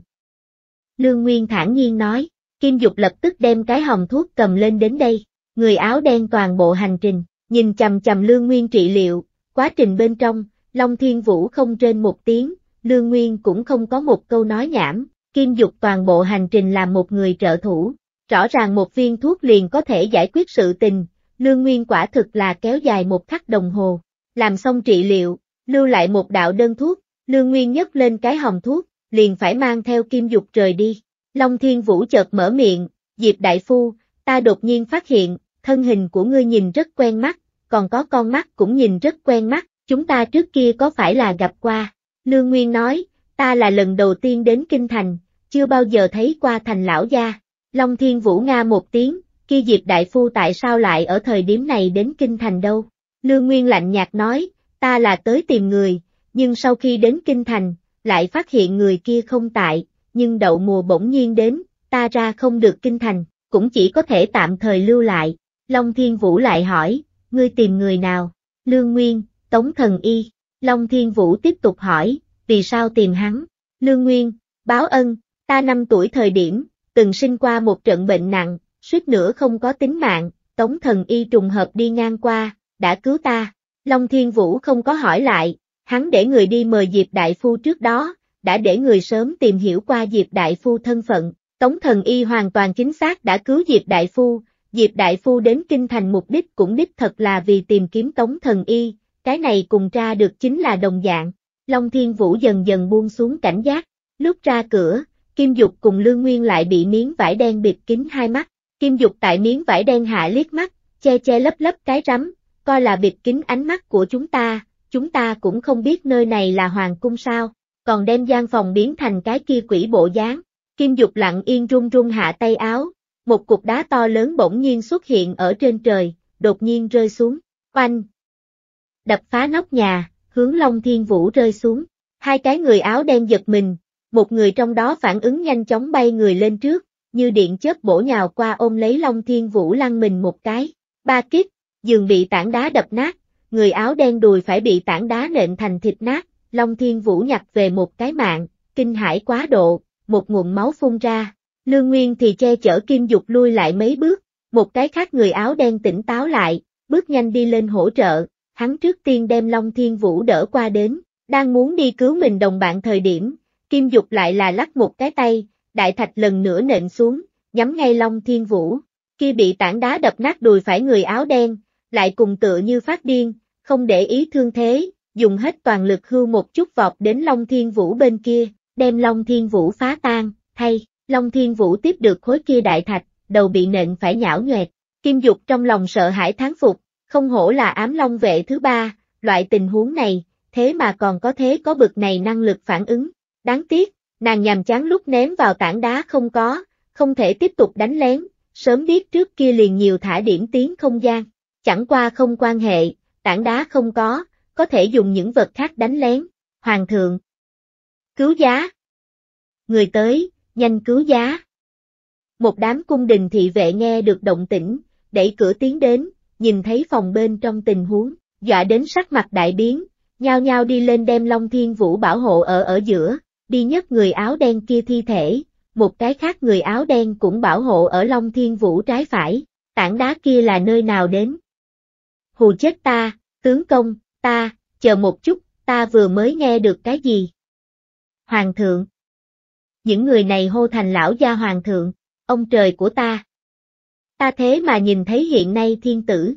Speaker 1: Lương Nguyên thản nhiên nói, Kim Dục lập tức đem cái hồng thuốc cầm lên đến đây, người áo đen toàn bộ hành trình, nhìn chầm chầm Lương Nguyên trị liệu, quá trình bên trong, Long Thiên Vũ không trên một tiếng, Lương Nguyên cũng không có một câu nói nhảm, Kim Dục toàn bộ hành trình làm một người trợ thủ, rõ ràng một viên thuốc liền có thể giải quyết sự tình, Lương Nguyên quả thực là kéo dài một khắc đồng hồ, làm xong trị liệu, lưu lại một đạo đơn thuốc, Lương Nguyên nhấc lên cái hồng thuốc, liền phải mang theo Kim Dục trời đi. Long Thiên Vũ chợt mở miệng, Diệp Đại Phu, ta đột nhiên phát hiện, thân hình của ngươi nhìn rất quen mắt, còn có con mắt cũng nhìn rất quen mắt, Chúng ta trước kia có phải là gặp qua? Lương Nguyên nói, ta là lần đầu tiên đến Kinh Thành, chưa bao giờ thấy qua thành lão gia. Long Thiên Vũ Nga một tiếng, kia Diệp Đại Phu tại sao lại ở thời điểm này đến Kinh Thành đâu? Lương Nguyên lạnh nhạt nói, ta là tới tìm người, nhưng sau khi đến Kinh Thành, lại phát hiện người kia không tại, nhưng đậu mùa bỗng nhiên đến, ta ra không được Kinh Thành, cũng chỉ có thể tạm thời lưu lại. Long Thiên Vũ lại hỏi, ngươi tìm người nào? Lương Nguyên, Tống Thần Y. Long Thiên Vũ tiếp tục hỏi, vì sao tìm hắn? Lương Nguyên, báo ân, ta năm tuổi thời điểm, từng sinh qua một trận bệnh nặng, suýt nữa không có tính mạng, Tống Thần Y trùng hợp đi ngang qua, đã cứu ta. Long Thiên Vũ không có hỏi lại, hắn để người đi mời Diệp Đại Phu trước đó, đã để người sớm tìm hiểu qua Diệp Đại Phu thân phận. Tống Thần Y hoàn toàn chính xác đã cứu Diệp Đại Phu, Diệp Đại Phu đến Kinh Thành mục đích cũng đích thật là vì tìm kiếm Tống Thần Y, cái này cùng ra được chính là đồng dạng. Long Thiên Vũ dần dần buông xuống cảnh giác, lúc ra cửa, Kim Dục cùng Lương Nguyên lại bị miếng vải đen bịt kín hai mắt, Kim Dục tại miếng vải đen hạ liếc mắt, che che lấp lấp cái rắm, coi là bịt kín ánh mắt của chúng ta, chúng ta cũng không biết nơi này là hoàng cung sao, còn đem gian phòng biến thành cái kia quỷ bộ dáng. Kim Dục lặng yên run run hạ tay áo, một cục đá to lớn bỗng nhiên xuất hiện ở trên trời, đột nhiên rơi xuống. Oanh, đập phá nóc nhà, hướng Long Thiên Vũ rơi xuống. Hai cái người áo đen giật mình, một người trong đó phản ứng nhanh chóng bay người lên trước, như điện chớp bổ nhào qua ôm lấy Long Thiên Vũ lăn mình một cái. Ba kích, giường bị tảng đá đập nát, người áo đen đùi phải bị tảng đá nện thành thịt nát, Long Thiên Vũ nhặt về một cái mạng, kinh hãi quá độ, một nguồn máu phun ra. Lương Nguyên thì che chở Kim Dục lui lại mấy bước, một cái khác người áo đen tỉnh táo lại, bước nhanh đi lên hỗ trợ, hắn trước tiên đem Long Thiên Vũ đỡ qua đến, đang muốn đi cứu mình đồng bạn thời điểm, Kim Dục lại là lắc một cái tay, đại thạch lần nữa nện xuống, nhắm ngay Long Thiên Vũ, kia bị tảng đá đập nát đùi phải người áo đen, lại cùng tựa như phát điên, không để ý thương thế, dùng hết toàn lực hưu một chút vọt đến Long Thiên Vũ bên kia, đem Long Thiên Vũ phá tan, thay, Long Thiên Vũ tiếp được khối kia đại thạch, đầu bị nện phải nhão nhoẹt, Kim Dục trong lòng sợ hãi thán phục, không hổ là ám long vệ thứ ba, loại tình huống này, thế mà còn có thế có bực này năng lực phản ứng. Đáng tiếc, nàng nhàm chán lúc ném vào tảng đá không có, không thể tiếp tục đánh lén, sớm biết trước kia liền nhiều thả điểm tiếng không gian. Chẳng qua không quan hệ, tảng đá không có, có thể dùng những vật khác đánh lén. Hoàng thượng. Cứu giá. Người tới, nhanh cứu giá. Một đám cung đình thị vệ nghe được động tĩnh, đẩy cửa tiến đến, nhìn thấy phòng bên trong tình huống, dọa đến sắc mặt đại biến, nhao nhao đi lên đem Long Thiên Vũ bảo hộ ở ở giữa, đi nhấc người áo đen kia thi thể, một cái khác người áo đen cũng bảo hộ ở Long Thiên Vũ trái phải, tảng đá kia là nơi nào đến. Hù chết ta, tướng công, ta, chờ một chút, ta vừa mới nghe được cái gì? Hoàng thượng. Những người này hô thành lão gia hoàng thượng, ông trời của ta. Ta thế mà nhìn thấy hiện nay thiên tử.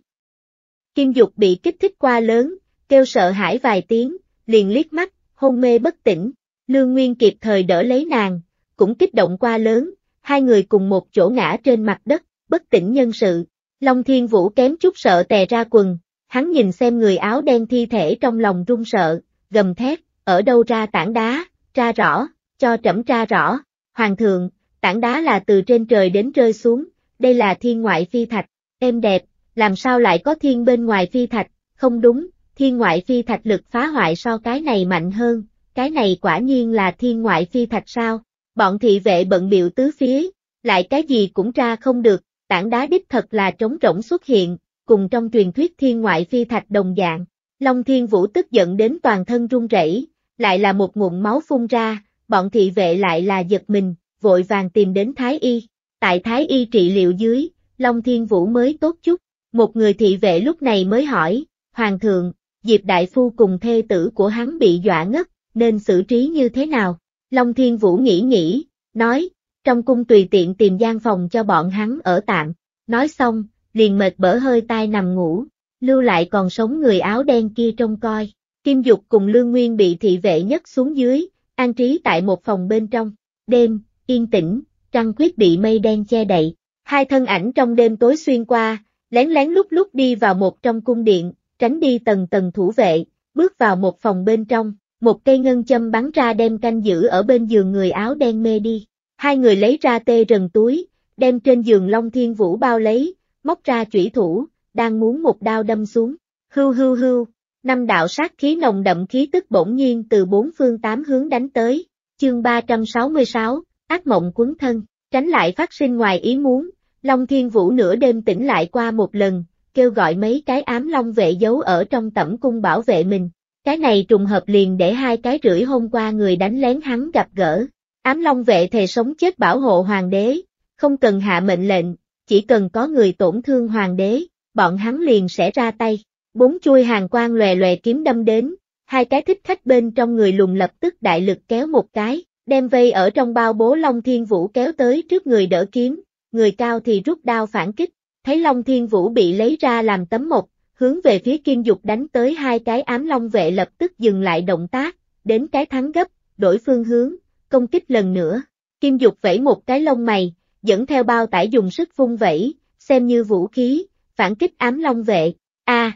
Speaker 1: Kim Dục bị kích thích qua lớn, kêu sợ hãi vài tiếng, liền liếc mắt, hôn mê bất tỉnh, Lương Nguyên kịp thời đỡ lấy nàng, cũng kích động qua lớn, hai người cùng một chỗ ngã trên mặt đất, bất tỉnh nhân sự. Long Thiên Vũ kém chút sợ tè ra quần, hắn nhìn xem người áo đen thi thể trong lòng run sợ, gầm thét, ở đâu ra tảng đá, tra rõ, cho trẫm tra rõ, hoàng thượng, tảng đá là từ trên trời đến rơi xuống, đây là thiên ngoại phi thạch, em đẹp, làm sao lại có thiên bên ngoài phi thạch, không đúng, thiên ngoại phi thạch lực phá hoại so cái này mạnh hơn, cái này quả nhiên là thiên ngoại phi thạch sao, bọn thị vệ bận biểu tứ phía, lại cái gì cũng ra không được, tảng đá đích thật là trống rỗng xuất hiện, cùng trong truyền thuyết thiên ngoại phi thạch đồng dạng, Long Thiên Vũ tức giận đến toàn thân run rẩy, lại là một ngụm máu phun ra, bọn thị vệ lại là giật mình, vội vàng tìm đến Thái Y tại Thái Y trị liệu dưới, Long Thiên Vũ mới tốt chút, một người thị vệ lúc này mới hỏi, Hoàng thượng, Diệp Đại Phu cùng thê tử của hắn bị dọa ngất, nên xử trí như thế nào? Long Thiên Vũ nghĩ nghĩ, nói, trong cung tùy tiện tìm gian phòng cho bọn hắn ở tạm, nói xong, liền mệt bở hơi tai nằm ngủ, lưu lại còn sống người áo đen kia trông coi. Kim Dục cùng Lương Nguyên bị thị vệ nhất xuống dưới, an trí tại một phòng bên trong. Đêm, yên tĩnh, trăng Quyết bị mây đen che đậy, hai thân ảnh trong đêm tối xuyên qua, lén lén lúc lúc đi vào một trong cung điện, tránh đi tầng tầng thủ vệ, bước vào một phòng bên trong, một cây ngân châm bắn ra đem canh giữ ở bên giường người áo đen mê đi. Hai người lấy ra tê rần túi, đem trên giường Long Thiên Vũ bao lấy, móc ra chủy thủ, đang muốn một đao đâm xuống. Hưu hưu hưu, năm đạo sát khí nồng đậm khí tức bỗng nhiên từ bốn phương tám hướng đánh tới. Chương 366, ác mộng quấn thân, tránh lại phát sinh ngoài ý muốn, Long Thiên Vũ nửa đêm tỉnh lại qua một lần, kêu gọi mấy cái ám long vệ giấu ở trong tẩm cung bảo vệ mình. Cái này trùng hợp liền để hai cái rưỡi hôm qua người đánh lén hắn gặp gỡ. Ám long vệ thề sống chết bảo hộ hoàng đế, không cần hạ mệnh lệnh, chỉ cần có người tổn thương hoàng đế, bọn hắn liền sẽ ra tay. Bốn chui hàng quang lòe lòe kiếm đâm đến, hai cái thích khách bên trong người lùng lập tức đại lực kéo một cái, đem vây ở trong bao bố Long Thiên Vũ kéo tới trước người đỡ kiếm, người cao thì rút đao phản kích, thấy Long Thiên Vũ bị lấy ra làm tấm một, hướng về phía Kim Dục đánh tới hai cái ám long vệ lập tức dừng lại động tác, đến cái thắng gấp, đổi phương hướng, công kích lần nữa. Kim Dục vẫy một cái lông mày, dẫn theo bao tải dùng sức vung vẫy, xem như vũ khí, phản kích ám long vệ, a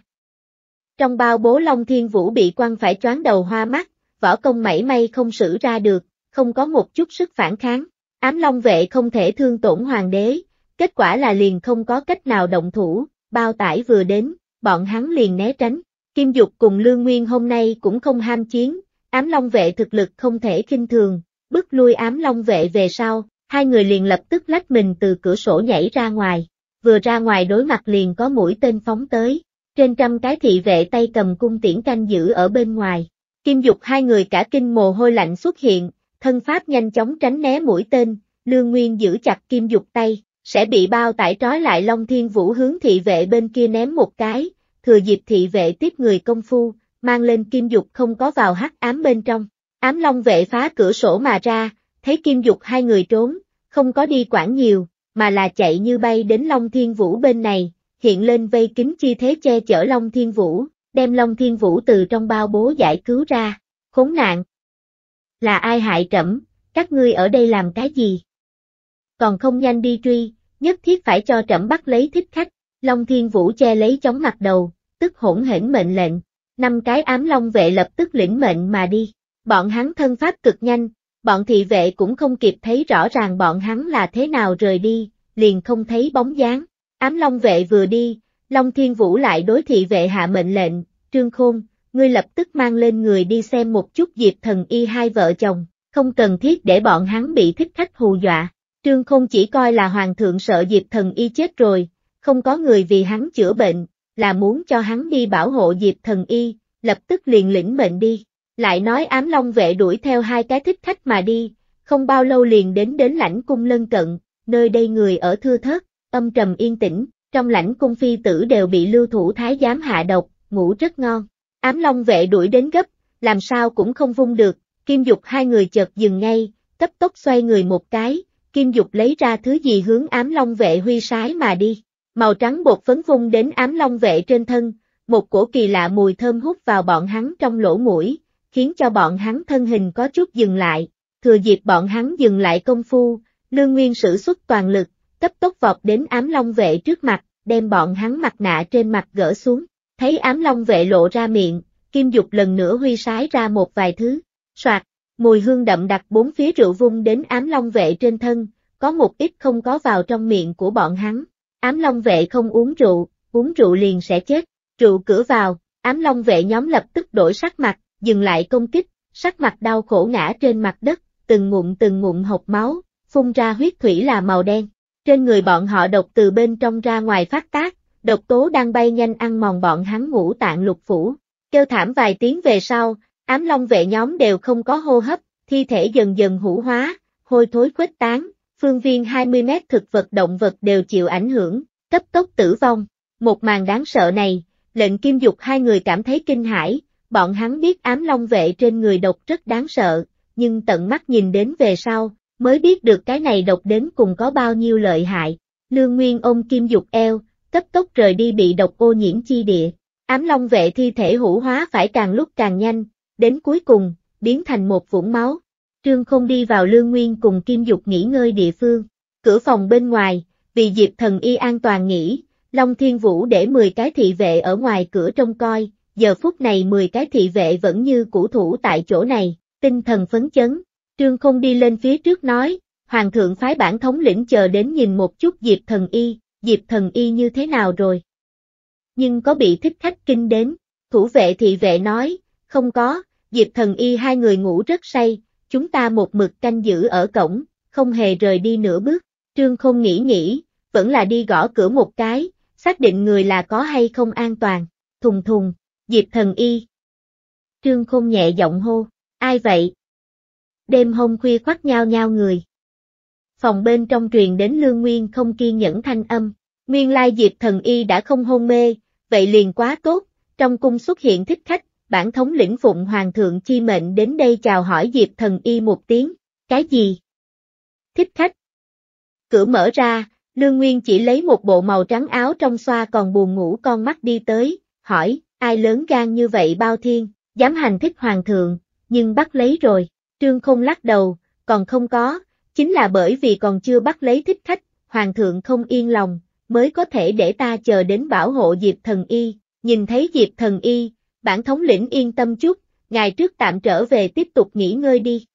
Speaker 1: Trong bao bố Long Thiên Vũ bị quăng phải choáng đầu hoa mắt, võ công mảy may không xử ra được, không có một chút sức phản kháng. Ám Long vệ không thể thương tổn hoàng đế, kết quả là liền không có cách nào động thủ, bao tải vừa đến, bọn hắn liền né tránh. Kim Dục cùng Lương Nguyên hôm nay cũng không ham chiến, ám long vệ thực lực không thể kinh thường, bước lui ám long vệ về sau, hai người liền lập tức lách mình từ cửa sổ nhảy ra ngoài, vừa ra ngoài đối mặt liền có mũi tên phóng tới, trên trăm cái thị vệ tay cầm cung tiễn canh giữ ở bên ngoài. Kim Dục hai người cả kinh mồ hôi lạnh xuất hiện, thân pháp nhanh chóng tránh né mũi tên, Lương Nguyên giữ chặt kim dục tay, sẽ bị bao tải trói lại Long Thiên Vũ hướng thị vệ bên kia ném một cái, thừa dịp thị vệ tiếp người công phu, mang lên kim dục không có vào hắc ám bên trong. Ám Long vệ phá cửa sổ mà ra, thấy kim dục hai người trốn, không có đi quản nhiều, mà là chạy như bay đến Long Thiên Vũ bên này, hiện lên vây kính chi thế che chở Long Thiên Vũ, đem Long Thiên Vũ từ trong bao bố giải cứu ra. Khốn nạn, là ai hại trẫm, các ngươi ở đây làm cái gì? Còn không nhanh đi truy, nhất thiết phải cho trẫm bắt lấy thích khách, Long Thiên Vũ che lấy chóng mặt đầu, tức hỗn hển mệnh lệnh, năm cái ám long vệ lập tức lĩnh mệnh mà đi, bọn hắn thân pháp cực nhanh, bọn thị vệ cũng không kịp thấy rõ ràng bọn hắn là thế nào rời đi, liền không thấy bóng dáng, ám long vệ vừa đi, Long Thiên Vũ lại đối thị vệ hạ mệnh lệnh, Trương Khôn, ngươi lập tức mang lên người đi xem một chút Diệp Thần Y hai vợ chồng, không cần thiết để bọn hắn bị thích khách hù dọa. Trương không chỉ coi là hoàng thượng sợ Diệp Thần Y chết rồi, không có người vì hắn chữa bệnh, là muốn cho hắn đi bảo hộ Diệp Thần Y, lập tức liền lĩnh mệnh đi. Lại nói ám long vệ đuổi theo hai cái thích khách mà đi, không bao lâu liền đến đến lãnh cung lân cận, nơi đây người ở thưa thớt, âm trầm yên tĩnh, trong lãnh cung phi tử đều bị lưu thủ thái giám hạ độc, ngủ rất ngon. Ám Long vệ đuổi đến gấp, làm sao cũng không vung được, Kim Dục hai người chợt dừng ngay, cấp tốc xoay người một cái, Kim Dục lấy ra thứ gì hướng Ám Long vệ huy sái mà đi. Màu trắng bột phấn vung đến Ám Long vệ trên thân, một cổ kỳ lạ mùi thơm hút vào bọn hắn trong lỗ mũi, khiến cho bọn hắn thân hình có chút dừng lại. Thừa dịp bọn hắn dừng lại công phu, Lương Nguyên sử xuất toàn lực, cấp tốc vọt đến Ám Long vệ trước mặt, đem bọn hắn mặt nạ trên mặt gỡ xuống. Thấy ám long vệ lộ ra miệng, kim dục lần nữa huy sái ra một vài thứ. Soạt, mùi hương đậm đặc bốn phía rượu vung đến ám long vệ trên thân, có một ít không có vào trong miệng của bọn hắn. Ám long vệ không uống rượu, uống rượu liền sẽ chết. Rượu cửa vào, ám long vệ nhóm lập tức đổi sắc mặt, dừng lại công kích, sắc mặt đau khổ ngã trên mặt đất, từng ngụm từng ngụm hộp máu, phun ra huyết thủy là màu đen. Trên người bọn họ độc từ bên trong ra ngoài phát tác, độc tố đang bay nhanh ăn mòn bọn hắn ngũ tạng lục phủ. Kêu thảm vài tiếng về sau, ám long vệ nhóm đều không có hô hấp, thi thể dần dần hủ hóa, hôi thối khuếch tán, phương viên 20 mét thực vật động vật đều chịu ảnh hưởng, cấp tốc tử vong. Một màn đáng sợ này, lệnh kim dục hai người cảm thấy kinh hãi, bọn hắn biết ám long vệ trên người độc rất đáng sợ, nhưng tận mắt nhìn đến về sau, mới biết được cái này độc đến cùng có bao nhiêu lợi hại. Lương Nguyên ôm kim dục eo, cấp tốc rời đi bị độc ô nhiễm chi địa. Ám long vệ thi thể hữu hóa phải càng lúc càng nhanh, đến cuối cùng, biến thành một vũng máu. Trương không đi vào lương nguyên cùng Kim Dục nghỉ ngơi địa phương, cửa phòng bên ngoài, vì Diệp Thần Y an toàn nghỉ, Long Thiên Vũ để 10 cái thị vệ ở ngoài cửa trông coi, giờ phút này 10 cái thị vệ vẫn như cũ thủ tại chỗ này, tinh thần phấn chấn. Trương không đi lên phía trước nói, Hoàng thượng phái bản thống lĩnh chờ đến nhìn một chút Diệp Thần Y, Diệp thần y như thế nào rồi? Nhưng có bị thích khách kinh đến, thủ vệ thị vệ nói, không có, Diệp thần y hai người ngủ rất say, chúng ta một mực canh giữ ở cổng, không hề rời đi nửa bước, trương không nghĩ nghĩ, vẫn là đi gõ cửa một cái, xác định người là có hay không an toàn, thùng thùng, Diệp thần y. Trương không nhẹ giọng hô, ai vậy? Đêm hôm khuya khoắt nhau nhau người phòng bên trong truyền đến Lương Nguyên không kiên nhẫn thanh âm. Nguyên lai Diệp Thần Y đã không hôn mê, vậy liền quá tốt, trong cung xuất hiện thích khách, bản thống lĩnh phụng Hoàng thượng chi mệnh đến đây chào hỏi Diệp Thần Y một tiếng, cái gì? Thích khách. Cửa mở ra, Lương Nguyên chỉ lấy một bộ màu trắng áo trong xoa còn buồn ngủ con mắt đi tới, hỏi, ai lớn gan như vậy bao thiên, dám hành thích Hoàng thượng, nhưng bắt lấy rồi, trương không lắc đầu, còn không có, Chính là bởi vì còn chưa bắt lấy thích khách, hoàng thượng không yên lòng, mới có thể để ta chờ đến bảo hộ Diệp Thần Y, nhìn thấy Diệp Thần Y, bản thống lĩnh yên tâm chút, ngài trước tạm trở về tiếp tục nghỉ ngơi đi.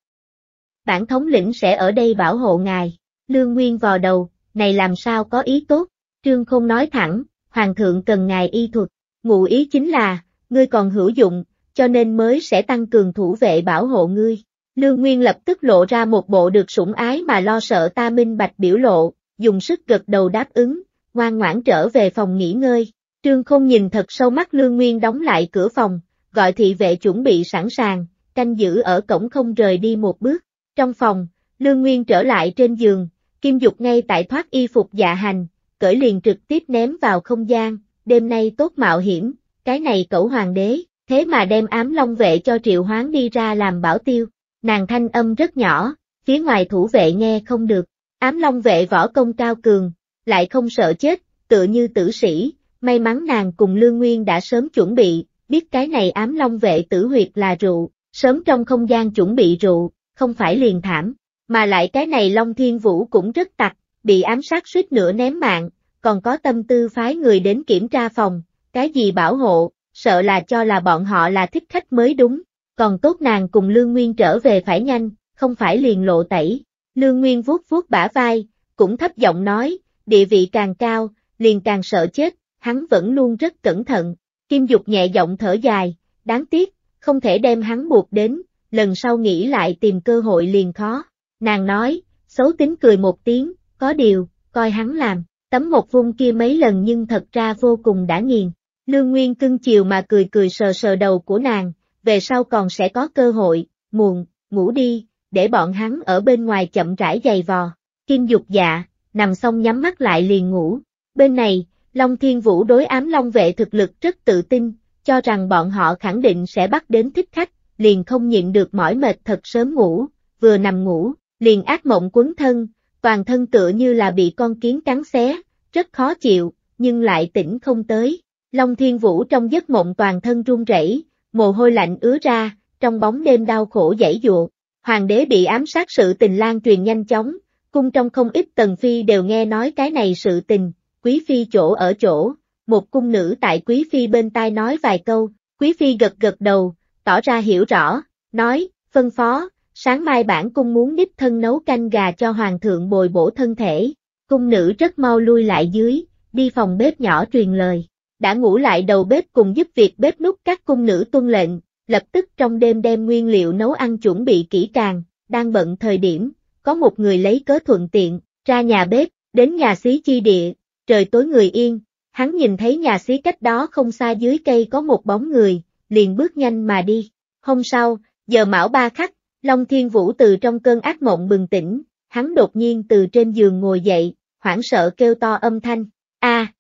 Speaker 1: Bản thống lĩnh sẽ ở đây bảo hộ ngài, Lương Nguyên vò đầu, này làm sao có ý tốt, Trương không nói thẳng, Hoàng thượng cần ngài y thuật, ngụ ý chính là, ngươi còn hữu dụng, cho nên mới sẽ tăng cường thủ vệ bảo hộ ngươi. Lương Nguyên lập tức lộ ra một bộ được sủng ái mà lo sợ ta minh bạch biểu lộ, dùng sức gật đầu đáp ứng, ngoan ngoãn trở về phòng nghỉ ngơi. Trương không nhìn thật sâu mắt Lương Nguyên đóng lại cửa phòng, gọi thị vệ chuẩn bị sẵn sàng, canh giữ ở cổng không rời đi một bước. Trong phòng, Lương Nguyên trở lại trên giường, Kim Dục ngay tại thoát y phục dạ hành, cởi liền trực tiếp ném vào không gian, đêm nay tốt mạo hiểm, cái này cẩu hoàng đế, thế mà đem ám long vệ cho triệu hoán đi ra làm bảo tiêu nàng thanh âm rất nhỏ, phía ngoài thủ vệ nghe không được. Ám long vệ võ công cao cường, lại không sợ chết, tựa như tử sĩ, may mắn nàng cùng Lương Nguyên đã sớm chuẩn bị, biết cái này ám long vệ tử huyệt là rượu, sớm trong không gian chuẩn bị rượu, không phải liền thảm, mà lại cái này Long Thiên Vũ cũng rất tặc, bị ám sát suýt nữa ném mạng, còn có tâm tư phái người đến kiểm tra phòng, cái gì bảo hộ, sợ là cho là bọn họ là thích khách mới đúng còn tốt nàng cùng Lương Nguyên trở về phải nhanh, không phải liền lộ tẩy. Lương Nguyên vuốt vuốt bả vai, cũng thấp giọng nói, địa vị càng cao, liền càng sợ chết, hắn vẫn luôn rất cẩn thận. Kim Dục nhẹ giọng thở dài, đáng tiếc, không thể đem hắn buộc đến, lần sau nghĩ lại tìm cơ hội liền khó. Nàng nói, xấu tính cười một tiếng, có điều, coi hắn làm, tấm một vung kia mấy lần nhưng thật ra vô cùng đã nghiền. Lương Nguyên cưng chiều mà cười cười sờ sờ đầu của nàng, về sau còn sẽ có cơ hội, nguồn, ngủ đi, để bọn hắn ở bên ngoài chậm rãi giày vò. Kim dục dạ, nằm xong nhắm mắt lại liền ngủ. Bên này, Long Thiên Vũ đối ám Long vệ thực lực rất tự tin, cho rằng bọn họ khẳng định sẽ bắt đến thích khách, liền không nhịn được mỏi mệt thật sớm ngủ, vừa nằm ngủ, liền ác mộng quấn thân, toàn thân tựa như là bị con kiến cắn xé, rất khó chịu, nhưng lại tỉnh không tới. Long Thiên Vũ trong giấc mộng toàn thân run rẩy, mồ hôi lạnh ứa ra, trong bóng đêm đau khổ dãy dụa. Hoàng đế bị ám sát sự tình lan truyền nhanh chóng, cung trong không ít tần phi đều nghe nói cái này sự tình, quý phi chỗ ở chỗ, một cung nữ tại quý phi bên tai nói vài câu, quý phi gật gật đầu, tỏ ra hiểu rõ, nói, phân phó, sáng mai bản cung muốn đích thân nấu canh gà cho hoàng thượng bồi bổ thân thể, cung nữ rất mau lui lại dưới, đi phòng bếp nhỏ truyền lời đã ngủ lại đầu bếp cùng giúp việc bếp nút các cung nữ tuân lệnh, lập tức trong đêm đem nguyên liệu nấu ăn chuẩn bị kỹ càng, đang bận thời điểm, có một người lấy cớ thuận tiện, ra nhà bếp, đến nhà xí chi địa, trời tối người yên, hắn nhìn thấy nhà xí cách đó không xa dưới cây có một bóng người, liền bước nhanh mà đi. Hôm sau, giờ mão ba khắc, Long Thiên Vũ từ trong cơn ác mộng bừng tỉnh, hắn đột nhiên từ trên giường ngồi dậy, hoảng sợ kêu to âm thanh, a à,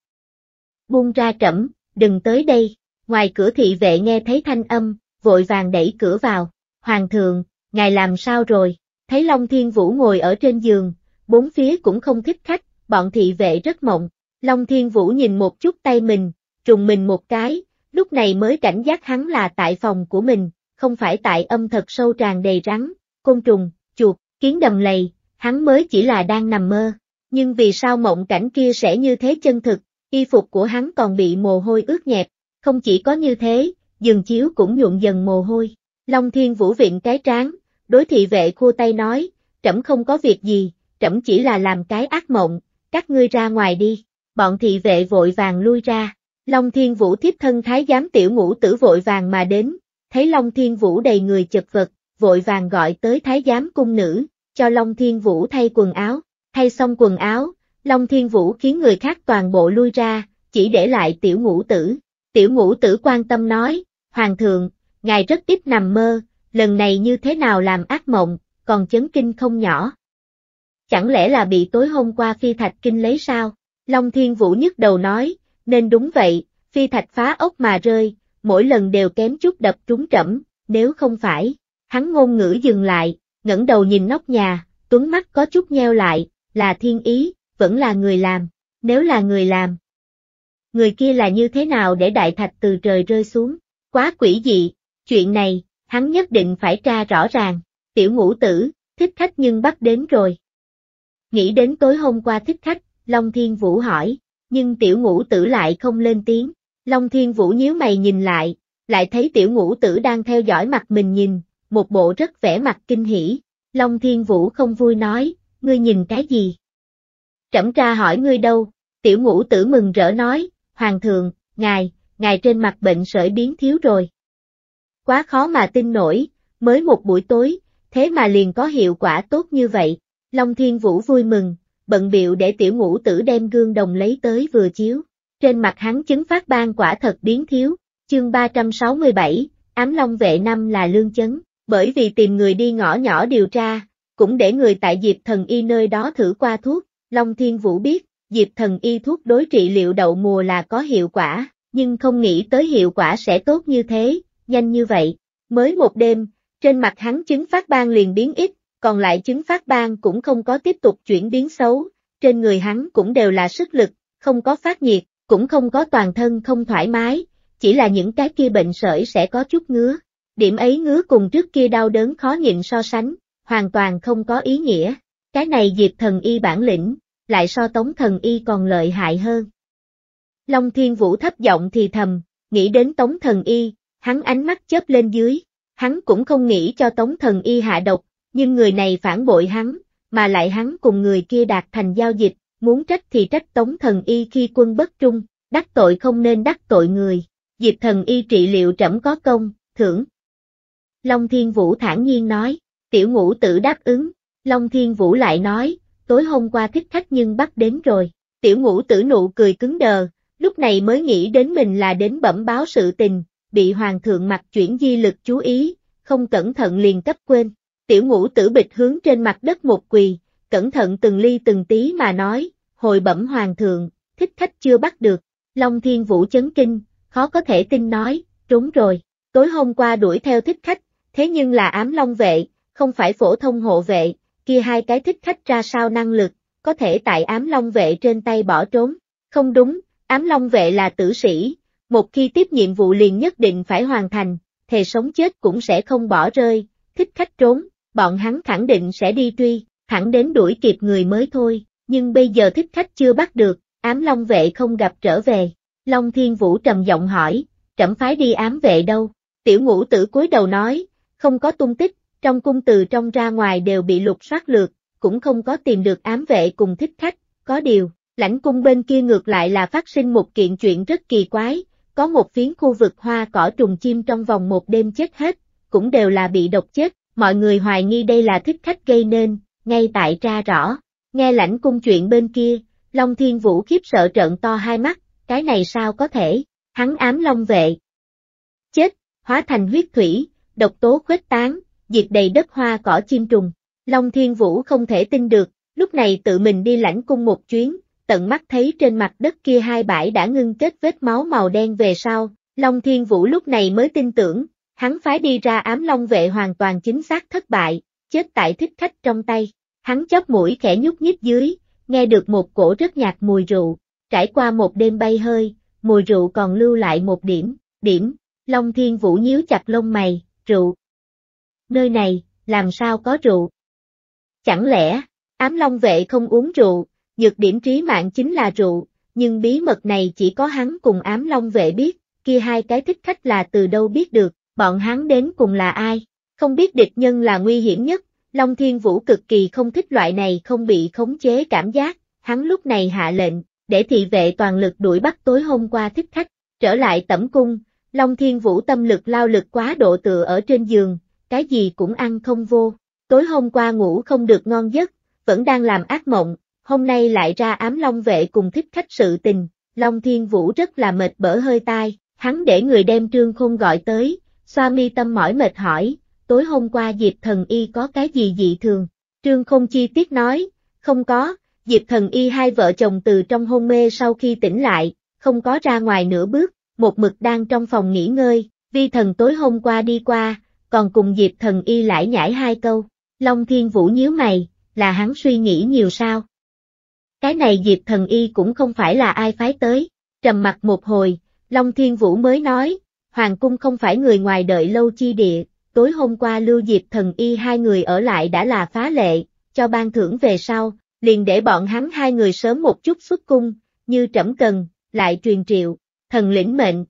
Speaker 1: buông ra trẫm, đừng tới đây. Ngoài cửa thị vệ nghe thấy thanh âm, vội vàng đẩy cửa vào. Hoàng thượng, ngài làm sao rồi? Thấy Long Thiên Vũ ngồi ở trên giường, bốn phía cũng không thích khách, bọn thị vệ rất mộng. Long Thiên Vũ nhìn một chút tay mình, trùng mình một cái, lúc này mới cảnh giác hắn là tại phòng của mình, không phải tại âm thật sâu tràn đầy rắn, côn trùng, chuột, kiến đầm lầy, hắn mới chỉ là đang nằm mơ. Nhưng vì sao mộng cảnh kia sẽ như thế chân thực, y phục của hắn còn bị mồ hôi ướt nhẹp, không chỉ có như thế, giường chiếu cũng nhuộn dần mồ hôi. Long Thiên Vũ viện cái trán, đối thị vệ khua tay nói, trẫm không có việc gì, trẫm chỉ là làm cái ác mộng, các ngươi ra ngoài đi. Bọn thị vệ vội vàng lui ra, Long Thiên Vũ thiếp thân thái giám tiểu ngũ tử vội vàng mà đến, thấy Long Thiên Vũ đầy người chật vật, vội vàng gọi tới thái giám cung nữ, cho Long Thiên Vũ thay quần áo, thay xong quần áo, Long Thiên Vũ khiến người khác toàn bộ lui ra, chỉ để lại tiểu ngũ tử. Tiểu ngũ tử quan tâm nói, Hoàng thượng, ngài rất ít nằm mơ, lần này như thế nào làm ác mộng, còn chấn kinh không nhỏ. Chẳng lẽ là bị tối hôm qua phi thạch kinh lấy sao? Long Thiên Vũ nhức đầu nói, nên đúng vậy, phi thạch phá ốc mà rơi, mỗi lần đều kém chút đập trúng trẫm, nếu không phải. Hắn ngôn ngữ dừng lại, ngẩng đầu nhìn nóc nhà, tuấn mắt có chút nheo lại, là thiên ý, vẫn là người làm, nếu là người làm. Người kia là như thế nào để đại thạch từ trời rơi xuống, quá quỷ dị, chuyện này, hắn nhất định phải tra rõ ràng, tiểu ngũ tử, thích khách nhưng bắt đến rồi. Nghĩ đến tối hôm qua thích khách, Long Thiên Vũ hỏi, nhưng tiểu ngũ tử lại không lên tiếng, Long Thiên Vũ nhíu mày nhìn lại, lại thấy tiểu ngũ tử đang theo dõi mặt mình nhìn, một bộ rất vẻ mặt kinh hỉ. Long Thiên Vũ không vui nói, ngươi nhìn cái gì? trẫm tra hỏi ngươi đâu, tiểu ngũ tử mừng rỡ nói, hoàng thượng, ngài, ngài trên mặt bệnh sởi biến thiếu rồi. Quá khó mà tin nổi, mới một buổi tối, thế mà liền có hiệu quả tốt như vậy, Long Thiên Vũ vui mừng, bận biệu để tiểu ngũ tử đem gương đồng lấy tới vừa chiếu, trên mặt hắn chứng phát ban quả thật biến thiếu, chương 367, ám long vệ năm là lương chấn, bởi vì tìm người đi ngõ nhỏ điều tra, cũng để người tại diệp thần y nơi đó thử qua thuốc, Long Thiên Vũ biết, Diệp Thần Y thuốc đối trị liệu đậu mùa là có hiệu quả, nhưng không nghĩ tới hiệu quả sẽ tốt như thế, nhanh như vậy. Mới một đêm, trên mặt hắn chứng phát ban liền biến ít, còn lại chứng phát ban cũng không có tiếp tục chuyển biến xấu, trên người hắn cũng đều là sức lực, không có phát nhiệt, cũng không có toàn thân không thoải mái, chỉ là những cái kia bệnh sởi sẽ có chút ngứa. Điểm ấy ngứa cùng trước kia đau đớn khó nhịn so sánh, hoàn toàn không có ý nghĩa. Cái này Diệp thần y bản lĩnh, lại so tống thần y còn lợi hại hơn. Long Thiên Vũ thấp giọng thì thầm, nghĩ đến tống thần y, hắn ánh mắt chớp lên dưới, hắn cũng không nghĩ cho tống thần y hạ độc, nhưng người này phản bội hắn, mà lại hắn cùng người kia đạt thành giao dịch, muốn trách thì trách tống thần y khi quân bất trung, đắc tội không nên đắc tội người, diệp thần y trị liệu trẫm có công, thưởng. Long Thiên Vũ thản nhiên nói, tiểu ngũ tử đáp ứng, Long Thiên Vũ lại nói, tối hôm qua thích khách nhưng bắt đến rồi. Tiểu ngũ tử nụ cười cứng đờ, lúc này mới nghĩ đến mình là đến bẩm báo sự tình, bị hoàng thượng mặt chuyển di lực chú ý, không cẩn thận liền cấp quên. Tiểu ngũ tử bịch hướng trên mặt đất một quỳ, cẩn thận từng ly từng tí mà nói, hồi bẩm hoàng thượng, thích khách chưa bắt được. Long Thiên Vũ chấn kinh, khó có thể tin nói, trốn rồi. Tối hôm qua đuổi theo thích khách, thế nhưng là ám long vệ, không phải phổ thông hộ vệ, kia hai cái thích khách ra sao năng lực, có thể tại ám long vệ trên tay bỏ trốn. Không đúng, ám long vệ là tử sĩ, một khi tiếp nhiệm vụ liền nhất định phải hoàn thành, thề sống chết cũng sẽ không bỏ rơi, thích khách trốn, bọn hắn khẳng định sẽ đi truy, thẳng đến đuổi kịp người mới thôi, nhưng bây giờ thích khách chưa bắt được, ám long vệ không gặp trở về. Long Thiên Vũ trầm giọng hỏi, trẫm phái đi ám vệ đâu? Tiểu ngũ tử cúi đầu nói, không có tung tích, trong cung từ trong ra ngoài đều bị lục soát lượt, cũng không có tìm được ám vệ cùng thích khách, có điều, lãnh cung bên kia ngược lại là phát sinh một kiện chuyện rất kỳ quái, có một phiến khu vực hoa cỏ trùng chim trong vòng một đêm chết hết, cũng đều là bị độc chết, mọi người hoài nghi đây là thích khách gây nên, ngay tại ra rõ, nghe lãnh cung chuyện bên kia, Long Thiên Vũ khiếp sợ trợn to hai mắt, cái này sao có thể, hắn ám long vệ. Chết, hóa thành huyết thủy, độc tố khuếch tán, diệt đầy đất hoa cỏ chim trùng. Long Thiên Vũ không thể tin được, lúc này tự mình đi lãnh cung một chuyến, tận mắt thấy trên mặt đất kia hai bãi đã ngưng kết vết máu màu đen về sau, Long Thiên Vũ lúc này mới tin tưởng, hắn phái đi ra ám long vệ hoàn toàn chính xác thất bại, chết tại thích khách trong tay. Hắn chóp mũi khẽ nhúc nhích dưới, nghe được một cổ rất nhạt mùi rượu, trải qua một đêm bay hơi, mùi rượu còn lưu lại một điểm, điểm, Long Thiên Vũ nhíu chặt lông mày, rượu, nơi này, làm sao có rượu? Chẳng lẽ, ám long vệ không uống rượu, nhược điểm trí mạng chính là rượu, nhưng bí mật này chỉ có hắn cùng ám long vệ biết, kia hai cái thích khách là từ đâu biết được, bọn hắn đến cùng là ai, không biết địch nhân là nguy hiểm nhất, Long Thiên Vũ cực kỳ không thích loại này không bị khống chế cảm giác, hắn lúc này hạ lệnh, để thị vệ toàn lực đuổi bắt tối hôm qua thích khách, trở lại tẩm cung, Long Thiên Vũ tâm lực lao lực quá độ tựa ở trên giường, cái gì cũng ăn không vô. Tối hôm qua ngủ không được ngon giấc, vẫn đang làm ác mộng, hôm nay lại ra ám long vệ cùng thích khách sự tình, Long Thiên Vũ rất là mệt bở hơi tai, hắn để người đem trương khôn gọi tới, xoa mi tâm mỏi mệt hỏi, tối hôm qua Diệp Thần Y có cái gì dị thường, trương khôn chi tiết nói, không có, Diệp Thần Y hai vợ chồng từ trong hôn mê sau khi tỉnh lại, không có ra ngoài nửa bước, một mực đang trong phòng nghỉ ngơi, vi thần tối hôm qua đi qua, còn cùng Diệp Thần Y lại nhảy hai câu. Long Thiên Vũ nhíu mày, là hắn suy nghĩ nhiều sao? Cái này Diệp Thần Y cũng không phải là ai phái tới. Trầm mặt một hồi, Long Thiên Vũ mới nói, Hoàng Cung không phải người ngoài đợi lâu chi địa, tối hôm qua Lưu Diệp Thần Y hai người ở lại đã là phá lệ, cho ban thưởng về sau, liền để bọn hắn hai người sớm một chút xuất cung, như trẫm cần, lại truyền triệu, thần lĩnh mệnh.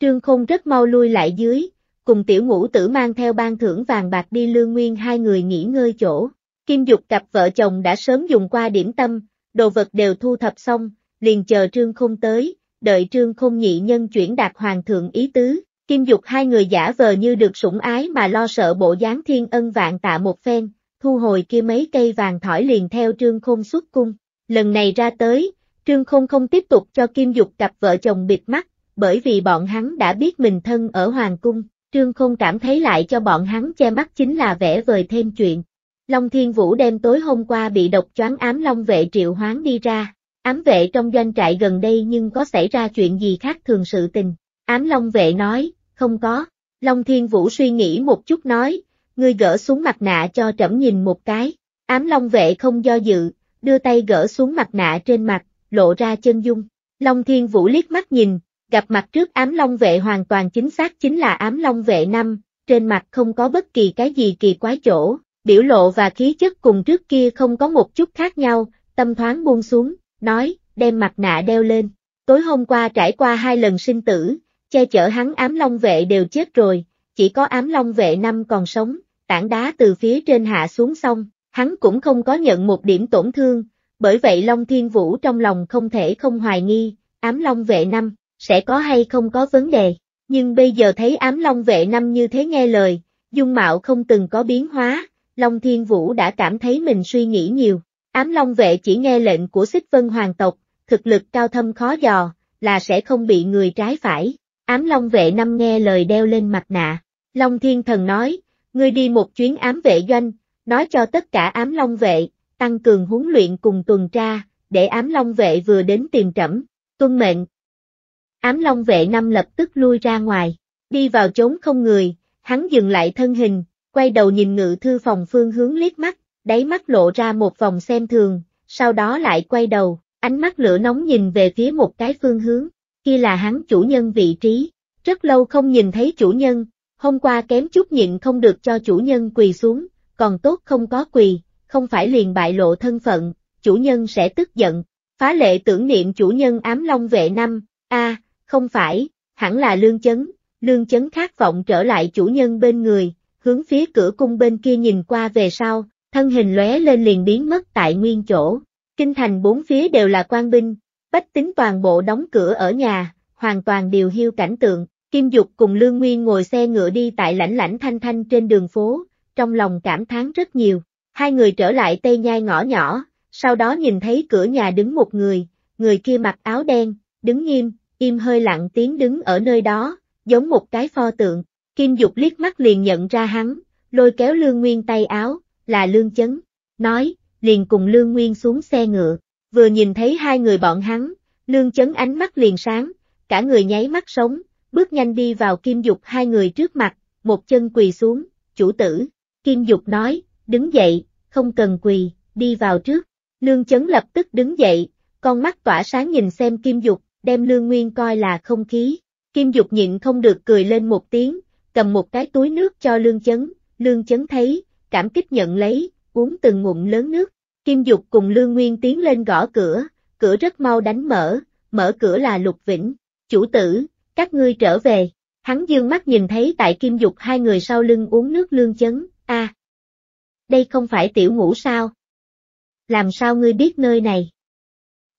Speaker 1: Trương Khôn rất mau lui lại dưới, cùng tiểu ngũ tử mang theo ban thưởng vàng bạc đi lương nguyên hai người nghỉ ngơi chỗ. Kim Dục cặp vợ chồng đã sớm dùng qua điểm tâm, đồ vật đều thu thập xong, liền chờ Trương Không tới, đợi Trương Không nhị nhân chuyển đạt hoàng thượng ý tứ, Kim Dục hai người giả vờ như được sủng ái mà lo sợ bộ dáng thiên ân vạn tạ một phen, thu hồi kia mấy cây vàng thỏi liền theo Trương Không xuất cung. Lần này ra tới, Trương Không không tiếp tục cho Kim Dục cặp vợ chồng bịt mắt, bởi vì bọn hắn đã biết mình thân ở hoàng cung, Trương Không cảm thấy lại cho bọn hắn che mắt chính là vẽ vời thêm chuyện. Long Thiên Vũ đem tối hôm qua bị độc choáng ám Long vệ triệu hoán đi ra, ám vệ trong doanh trại gần đây nhưng có xảy ra chuyện gì khác thường sự tình. Ám Long vệ nói, không có. Long Thiên Vũ suy nghĩ một chút nói, ngươi gỡ xuống mặt nạ cho trẫm nhìn một cái. Ám Long vệ không do dự, đưa tay gỡ xuống mặt nạ trên mặt, lộ ra chân dung. Long Thiên Vũ liếc mắt nhìn, gặp mặt trước ám long vệ hoàn toàn chính xác chính là ám long vệ năm, trên mặt không có bất kỳ cái gì kỳ quái chỗ, biểu lộ và khí chất cùng trước kia không có một chút khác nhau, tâm thoáng buông xuống, nói, đem mặt nạ đeo lên. Tối hôm qua trải qua hai lần sinh tử, che chở hắn ám long vệ đều chết rồi, chỉ có ám long vệ năm còn sống, tảng đá từ phía trên hạ xuống xong, hắn cũng không có nhận một điểm tổn thương, bởi vậy Long Thiên Vũ trong lòng không thể không hoài nghi, ám long vệ năm, sẽ có hay không có vấn đề. Nhưng bây giờ thấy ám long vệ năm như thế nghe lời, dung mạo không từng có biến hóa, Long Thiên Vũ đã cảm thấy mình suy nghĩ nhiều. Ám long vệ chỉ nghe lệnh của xích vân hoàng tộc, thực lực cao thâm khó dò, là sẽ không bị người trái phải. Ám long vệ năm nghe lời đeo lên mặt nạ. Long Thiên Thần nói, ngươi đi một chuyến ám vệ doanh, nói cho tất cả ám long vệ, tăng cường huấn luyện cùng tuần tra, để ám long vệ vừa đến tìm trẫm. Tuân mệnh, ám long vệ năm lập tức lui ra ngoài, đi vào chốn không người, hắn dừng lại thân hình, quay đầu nhìn ngự thư phòng phương hướng liếc mắt, đáy mắt lộ ra một vòng xem thường, sau đó lại quay đầu, ánh mắt lửa nóng nhìn về phía một cái phương hướng, kia là hắn chủ nhân vị trí, rất lâu không nhìn thấy chủ nhân, hôm qua kém chút nhịn không được cho chủ nhân quỳ xuống, còn tốt không có quỳ, không phải liền bại lộ thân phận, chủ nhân sẽ tức giận, phá lệ tưởng niệm chủ nhân ám long vệ năm, a à, không phải, hẳn là lương chấn, lương chấn khát vọng trở lại chủ nhân bên người, hướng phía cửa cung bên kia nhìn qua về sau, thân hình lóe lên liền biến mất tại nguyên chỗ. Kinh thành bốn phía đều là quan binh, bách tính toàn bộ đóng cửa ở nhà, hoàn toàn điều hiu cảnh tượng, Kim Dục cùng Lương Nguyên ngồi xe ngựa đi tại lãnh lãnh thanh thanh trên đường phố, trong lòng cảm thán rất nhiều. Hai người trở lại tây nhai ngõ nhỏ, sau đó nhìn thấy cửa nhà đứng một người, người kia mặc áo đen, đứng nghiêm, im hơi lặng tiếng đứng ở nơi đó, giống một cái pho tượng. Kim Dục liếc mắt liền nhận ra hắn, lôi kéo Lương Nguyên tay áo, là Lương Chấn, nói, liền cùng Lương Nguyên xuống xe ngựa, vừa nhìn thấy hai người bọn hắn, Lương Chấn ánh mắt liền sáng, cả người nháy mắt sống, bước nhanh đi vào Kim Dục hai người trước mặt, một chân quỳ xuống, chủ tử, Kim Dục nói, đứng dậy, không cần quỳ, đi vào trước, Lương Chấn lập tức đứng dậy, con mắt tỏa sáng nhìn xem Kim Dục, đem lương nguyên coi là không khí. Kim Dục nhịn không được cười lên một tiếng, cầm một cái túi nước cho lương chấn, lương chấn thấy, cảm kích nhận lấy, uống từng ngụm lớn nước. Kim Dục cùng lương nguyên tiến lên gõ cửa, cửa rất mau đánh mở, mở cửa là Lục Vĩnh, chủ tử, các ngươi trở về. Hắn dương mắt nhìn thấy tại Kim Dục hai người sau lưng uống nước lương chấn, a Đây không phải tiểu ngủ sao? Làm sao ngươi biết nơi này?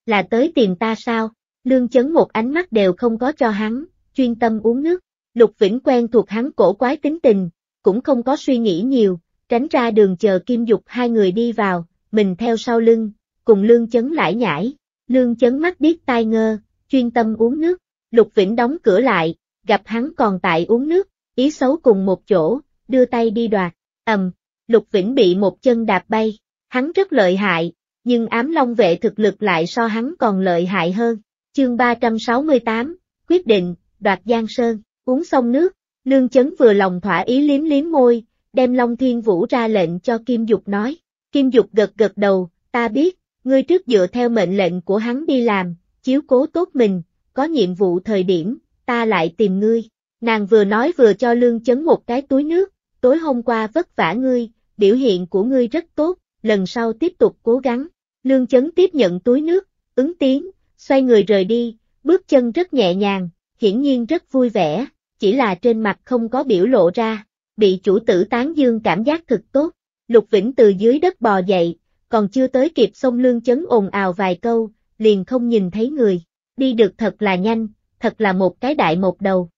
Speaker 1: Là tới tìm ta sao? Lương chấn một ánh mắt đều không có cho hắn, chuyên tâm uống nước. Lục Vĩnh quen thuộc hắn cổ quái tính tình, cũng không có suy nghĩ nhiều, tránh ra đường chờ Kim Dục hai người đi vào, mình theo sau lưng, cùng Lương Chấn lải nhải. Lương Chấn mắt điếc tai ngơ, chuyên tâm uống nước. Lục Vĩnh đóng cửa lại, gặp hắn còn tại uống nước, ý xấu cùng một chỗ, đưa tay đi đoạt. Ầm, Lục Vĩnh bị một chân đạp bay. Hắn rất lợi hại, nhưng ám long vệ thực lực lại so hắn còn lợi hại hơn chương 368, quyết định, đoạt Giang Sơn, uống xong nước, Lương Chấn vừa lòng thỏa ý liếm liếm môi, đem Long Thiên Vũ ra lệnh cho Kim Dục nói. Kim Dục gật gật đầu, ta biết, ngươi trước dựa theo mệnh lệnh của hắn đi làm, chiếu cố tốt mình, có nhiệm vụ thời điểm, ta lại tìm ngươi. Nàng vừa nói vừa cho Lương Chấn một cái túi nước, tối hôm qua vất vả ngươi, biểu hiện của ngươi rất tốt, lần sau tiếp tục cố gắng. Lương Chấn tiếp nhận túi nước, ứng tiếng, xoay người rời đi, bước chân rất nhẹ nhàng, hiển nhiên rất vui vẻ, chỉ là trên mặt không có biểu lộ ra, bị chủ tử tán dương cảm giác thực tốt. Lục Vĩnh từ dưới đất bò dậy, còn chưa tới kịp sông lương chấn ồn ào vài câu, liền không nhìn thấy người, đi được thật là nhanh, thật là một cái đại một đầu.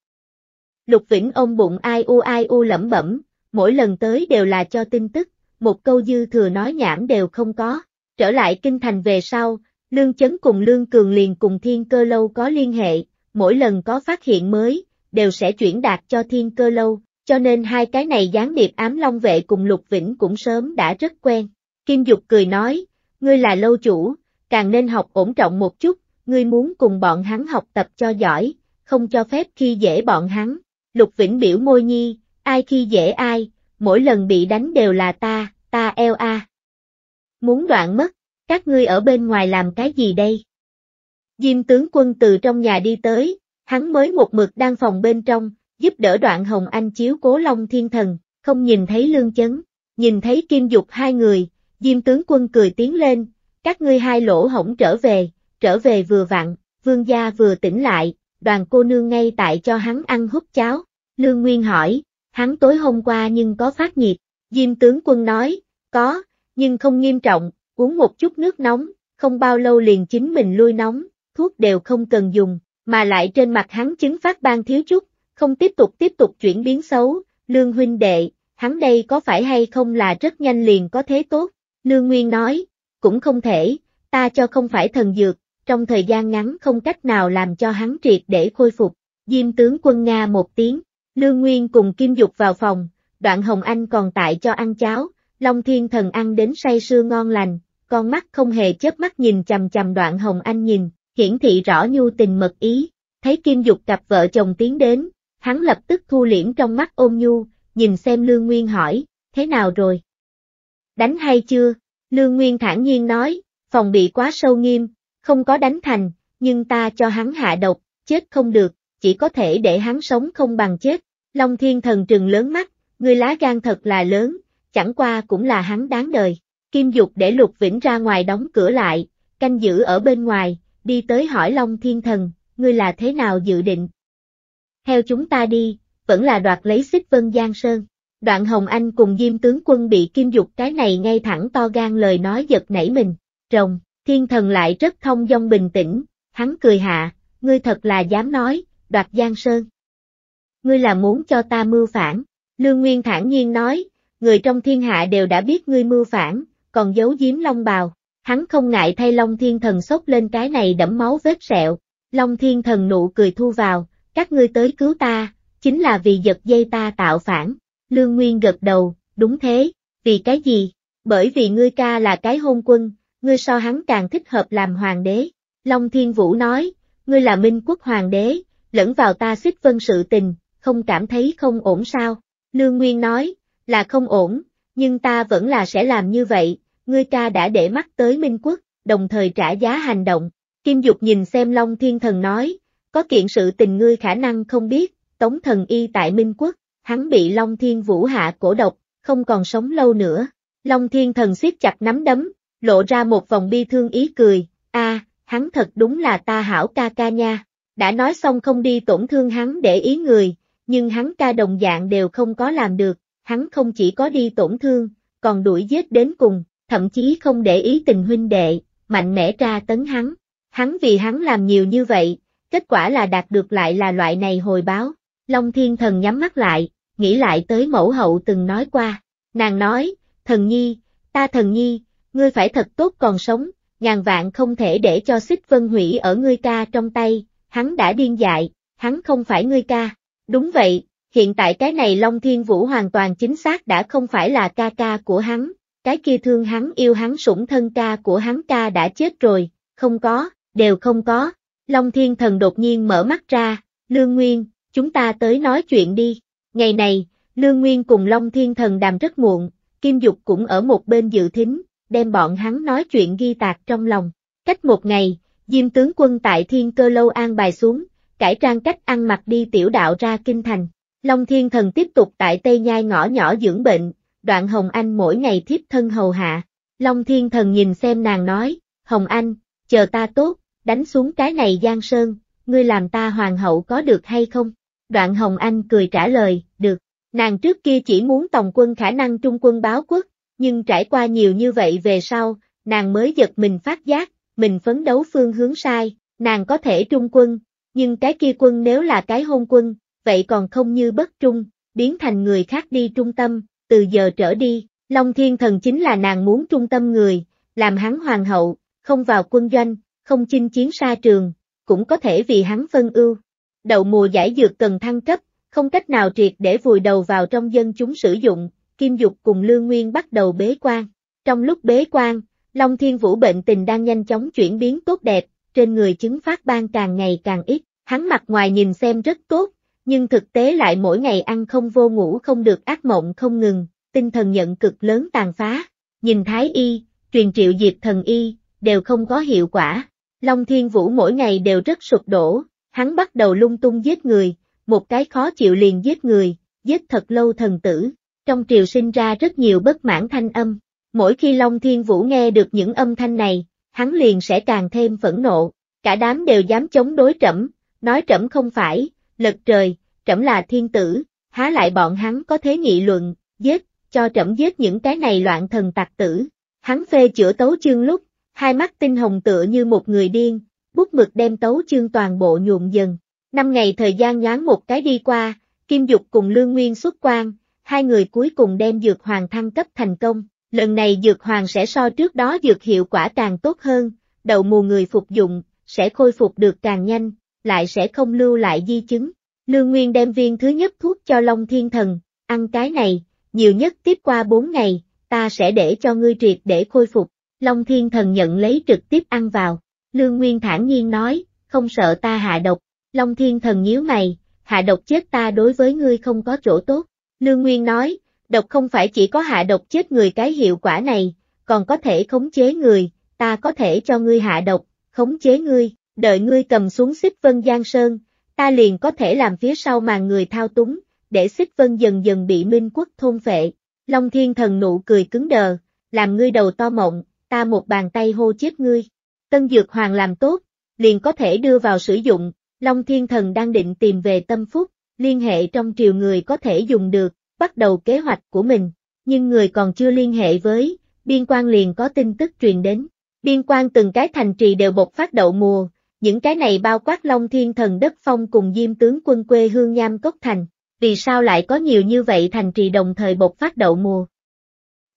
Speaker 1: Lục Vĩnh ôm bụng ai u ai u lẩm bẩm, mỗi lần tới đều là cho tin tức, một câu dư thừa nói nhảm đều không có. Trở lại kinh thành về sau, Lương Chấn cùng Lương Cường liền cùng Thiên Cơ Lâu có liên hệ, mỗi lần có phát hiện mới, đều sẽ chuyển đạt cho Thiên Cơ Lâu, cho nên hai cái này gián điệp ám long vệ cùng Lục Vĩnh cũng sớm đã rất quen. Kim Dục cười nói, ngươi là lâu chủ, càng nên học ổn trọng một chút, ngươi muốn cùng bọn hắn học tập cho giỏi, không cho phép khi dễ bọn hắn. Lục Vĩnh biểu môi nhi, ai khi dễ ai, mỗi lần bị đánh đều là ta, ta eo a. Muốn đoạn mất, các ngươi ở bên ngoài làm cái gì đây? Diêm tướng quân từ trong nhà đi tới, hắn mới một mực đang phòng bên trong, giúp đỡ đoạn Hồng Anh chiếu cố Long Thiên Thần, không nhìn thấy lương chấn, nhìn thấy kim dục hai người, Diêm tướng quân cười tiến lên, các ngươi hai lỗ hổng trở về, trở về vừa vặn, vương gia vừa tỉnh lại, đoàn cô nương ngay tại cho hắn ăn hút cháo, lương nguyên hỏi, hắn tối hôm qua nhưng có phát nhiệt, Diêm tướng quân nói, có, nhưng không nghiêm trọng, uống một chút nước nóng, không bao lâu liền chính mình lui nóng, thuốc đều không cần dùng, mà lại trên mặt hắn chứng phát ban thiếu chút, không tiếp tục tiếp tục chuyển biến xấu, lương huynh đệ, hắn đây có phải hay không là rất nhanh liền có thế tốt, lương nguyên nói, cũng không thể, ta cho không phải thần dược, trong thời gian ngắn không cách nào làm cho hắn triệt để khôi phục, diêm tướng quân Nga một tiếng, lương nguyên cùng kim dục vào phòng, đoạn hồng anh còn tại cho ăn cháo, Long Thiên Thần ăn đến say sưa ngon lành, con mắt không hề chớp mắt nhìn chằm chằm đoạn hồng anh nhìn, hiển thị rõ nhu tình mật ý, thấy kim dục cặp vợ chồng tiến đến, hắn lập tức thu liễm trong mắt ôm nhu, nhìn xem Lương Nguyên hỏi, thế nào rồi? Đánh hay chưa? Lương Nguyên thản nhiên nói, phòng bị quá sâu nghiêm, không có đánh thành, nhưng ta cho hắn hạ độc, chết không được, chỉ có thể để hắn sống không bằng chết. Long Thiên Thần trừng lớn mắt, người lá gan thật là lớn, chẳng qua cũng là hắn đáng đời. Kim Dục để Lục Vĩnh ra ngoài đóng cửa lại, canh giữ ở bên ngoài, đi tới hỏi Long Thiên Thần, ngươi là thế nào dự định? Theo chúng ta đi, vẫn là đoạt lấy xích Vân Giang Sơn. Đoạn Hồng Anh cùng Diêm tướng quân bị Kim Dục cái này ngay thẳng to gan lời nói giật nảy mình, rồng, Thiên Thần lại rất thông dong bình tĩnh, hắn cười hạ, ngươi thật là dám nói, đoạt Giang Sơn. Ngươi là muốn cho ta mưu phản, Lương Nguyên thản nhiên nói, người trong thiên hạ đều đã biết ngươi mưu phản, còn giấu giếm Long bào. Hắn không ngại thay Long Thiên Thần sốc lên cái này đẫm máu vết sẹo. Long Thiên Thần nụ cười thu vào, các ngươi tới cứu ta, chính là vì giật dây ta tạo phản. Lương Nguyên gật đầu, đúng thế, vì cái gì? Bởi vì ngươi ca là cái hôn quân, ngươi so hắn càng thích hợp làm hoàng đế. Long Thiên Vũ nói, ngươi là minh quốc hoàng đế, lẫn vào ta xích vân sự tình, không cảm thấy không ổn sao? Lương Nguyên nói, là không ổn, nhưng ta vẫn là sẽ làm như vậy, ngươi ca đã để mắt tới Minh Quốc, đồng thời trả giá hành động. Kim Dục nhìn xem Long Thiên Thần nói, có kiện sự tình ngươi khả năng không biết, Tống Thần Y tại Minh Quốc, hắn bị Long Thiên Vũ hạ cổ độc, không còn sống lâu nữa. Long Thiên Thần siết chặt nắm đấm, lộ ra một vòng bi thương ý cười, a, hắn thật đúng là ta hảo ca ca nha. Đã nói xong không đi tổn thương hắn để ý người, nhưng hắn ca đồng dạng đều không có làm được, hắn không chỉ có đi tổn thương, còn đuổi giết đến cùng, thậm chí không để ý tình huynh đệ, mạnh mẽ tra tấn hắn. Hắn vì hắn làm nhiều như vậy, kết quả là đạt được lại là loại này hồi báo. Long Thiên Thần nhắm mắt lại, nghĩ lại tới mẫu hậu từng nói qua. Nàng nói, thần nhi, ta thần nhi, ngươi phải thật tốt còn sống, ngàn vạn không thể để cho xích vân hủy ở ngươi ca trong tay, hắn đã điên dại, hắn không phải ngươi ca. Đúng vậy, hiện tại cái này Long Thiên Vũ hoàn toàn chính xác đã không phải là ca ca của hắn, cái kia thương hắn yêu hắn sủng thân ca của hắn ca đã chết rồi, không có, đều không có. Long Thiên Thần đột nhiên mở mắt ra, Lương Nguyên, chúng ta tới nói chuyện đi. Ngày này, Lương Nguyên cùng Long Thiên Thần đàm rất muộn, Kim Dục cũng ở một bên dự thính, đem bọn hắn nói chuyện ghi tạc trong lòng. Cách một ngày, Diêm tướng quân tại Thiên Cơ Lâu an bài xuống, cải trang cách ăn mặc đi tiểu đạo ra kinh thành. Long Thiên Thần tiếp tục tại Tây Nhai ngõ nhỏ dưỡng bệnh, đoạn Hồng Anh mỗi ngày thiếp thân hầu hạ. Long Thiên Thần nhìn xem nàng nói, Hồng Anh, chờ ta tốt, đánh xuống cái này Giang Sơn, ngươi làm ta hoàng hậu có được hay không? Đoạn Hồng Anh cười trả lời, được. Nàng trước kia chỉ muốn tòng quân khả năng trung quân báo quốc, nhưng trải qua nhiều như vậy về sau, nàng mới giật mình phát giác, mình phấn đấu phương hướng sai, nàng có thể trung quân, nhưng cái kia quân nếu là cái hôn quân, vậy còn không như bất trung, biến thành người khác đi trung tâm, từ giờ trở đi, Long Thiên Thần chính là nàng muốn trung tâm người, làm hắn hoàng hậu, không vào quân doanh, không chinh chiến xa trường, cũng có thể vì hắn phân ưu. Đầu mùa giải dược cần thăng cấp, không cách nào triệt để vùi đầu vào trong dân chúng sử dụng, Kim Dục cùng Lương Nguyên bắt đầu bế quan. Trong lúc bế quan, Long Thiên Vũ bệnh tình đang nhanh chóng chuyển biến tốt đẹp, trên người chứng phát ban càng ngày càng ít, hắn mặt ngoài nhìn xem rất tốt, nhưng thực tế lại mỗi ngày ăn không vô ngủ không được ác mộng không ngừng, tinh thần nhận cực lớn tàn phá. Nhìn Thái Y, truyền triệu diệp thần Y, đều không có hiệu quả. Long Thiên Vũ mỗi ngày đều rất sụp đổ, hắn bắt đầu lung tung giết người, một cái khó chịu liền giết người, giết thật lâu thần tử. Trong triều sinh ra rất nhiều bất mãn thanh âm, mỗi khi Long Thiên Vũ nghe được những âm thanh này, hắn liền sẽ càng thêm phẫn nộ, cả đám đều dám chống đối trẫm, nói trẫm không phải, lật trời, trẫm là thiên tử, há lại bọn hắn có thế nghị luận, giết, cho trẫm giết những cái này loạn thần tặc tử. Hắn phê chữa tấu chương lúc, hai mắt tinh hồng tựa như một người điên, bút mực đem tấu chương toàn bộ nhuộm dần. Năm ngày thời gian nhoáng một cái đi qua, Kim Dục cùng Lương Nguyên xuất quan, hai người cuối cùng đem Dược Hoàng thăng cấp thành công. Lần này Dược Hoàng sẽ so trước đó Dược hiệu quả càng tốt hơn, đầu mù người phục dụng, sẽ khôi phục được càng nhanh, lại sẽ không lưu lại di chứng. Lương Nguyên đem viên thứ nhất thuốc cho Long Thiên Thần, ăn cái này, nhiều nhất tiếp qua 4 ngày, ta sẽ để cho ngươi triệt để khôi phục. Long Thiên Thần nhận lấy trực tiếp ăn vào. Lương Nguyên thản nhiên nói, không sợ ta hạ độc. Long Thiên Thần nhíu mày, hạ độc chết ta đối với ngươi không có chỗ tốt. Lương Nguyên nói, độc không phải chỉ có hạ độc chết người cái hiệu quả này, còn có thể khống chế người, ta có thể cho ngươi hạ độc, khống chế ngươi đợi ngươi cầm xuống xích vân Giang Sơn, ta liền có thể làm phía sau mà người thao túng, để xích vân dần dần bị minh quốc thôn phệ. Long thiên thần nụ cười cứng đờ, làm ngươi đầu to mộng, ta một bàn tay hô chết ngươi. Tân dược hoàng làm tốt, liền có thể đưa vào sử dụng, Long thiên thần đang định tìm về tâm phúc, liên hệ trong triều người có thể dùng được, bắt đầu kế hoạch của mình, nhưng người còn chưa liên hệ với, biên quan liền có tin tức truyền đến. Biên quan từng cái thành trì đều bộc phát đậu mùa, những cái này bao quát Long Thiên Thần Đất Phong cùng Diêm tướng quân quê hương Nham Cốc Thành, vì sao lại có nhiều như vậy thành trì đồng thời bộc phát đậu mùa.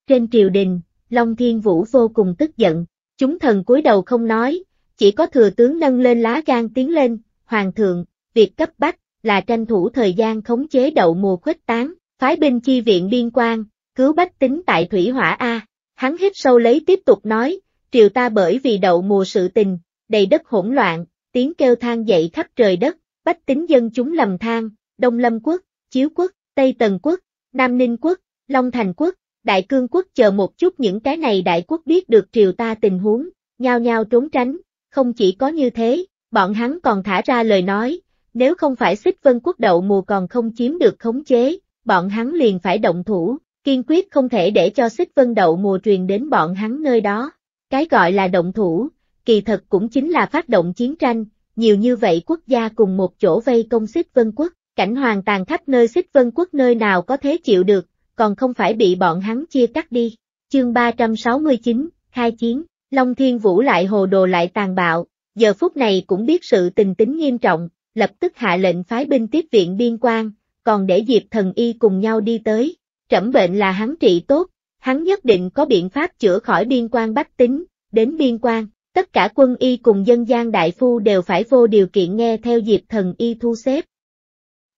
Speaker 1: Trên triều đình, Long Thiên Vũ vô cùng tức giận, chúng thần cúi đầu không nói, chỉ có thừa tướng nâng lên lá gan tiến lên, hoàng thượng, việc cấp bách là tranh thủ thời gian khống chế đậu mùa khuếch tán, phái binh chi viện biên quan, cứu bách tính tại thủy hỏa A. Hắn hít sâu lấy tiếp tục nói, triều ta bởi vì đậu mùa sự tình, đầy đất hỗn loạn, tiếng kêu than dậy khắp trời đất, bách tính dân chúng lầm than, Đông Lâm quốc, Chiếu quốc, Tây Tần quốc, Nam Ninh quốc, Long Thành quốc, Đại Cương quốc chờ một chút những cái này đại quốc biết được triều ta tình huống, nhao nhao trốn tránh, không chỉ có như thế, bọn hắn còn thả ra lời nói, nếu không phải xích vân quốc đậu mùa còn không chiếm được khống chế, bọn hắn liền phải động thủ, kiên quyết không thể để cho xích vân đậu mùa truyền đến bọn hắn nơi đó. Cái gọi là động thủ, kỳ thật cũng chính là phát động chiến tranh, nhiều như vậy quốc gia cùng một chỗ vây công xích vân quốc, cảnh hoàng tàn khắp nơi xích vân quốc nơi nào có thế chịu được, còn không phải bị bọn hắn chia cắt đi. Chương 369, Khai chiến, Long Thiên Vũ lại hồ đồ lại tàn bạo, giờ phút này cũng biết sự tình tính nghiêm trọng, lập tức hạ lệnh phái binh tiếp viện biên quan, còn để Diệp Thần Y cùng nhau đi tới. Trẫm bệnh là hắn trị tốt, hắn nhất định có biện pháp chữa khỏi biên quan bách tính, đến biên quan, Tất cả quân y cùng dân gian đại phu đều phải vô điều kiện nghe theo Diệp thần y thu xếp.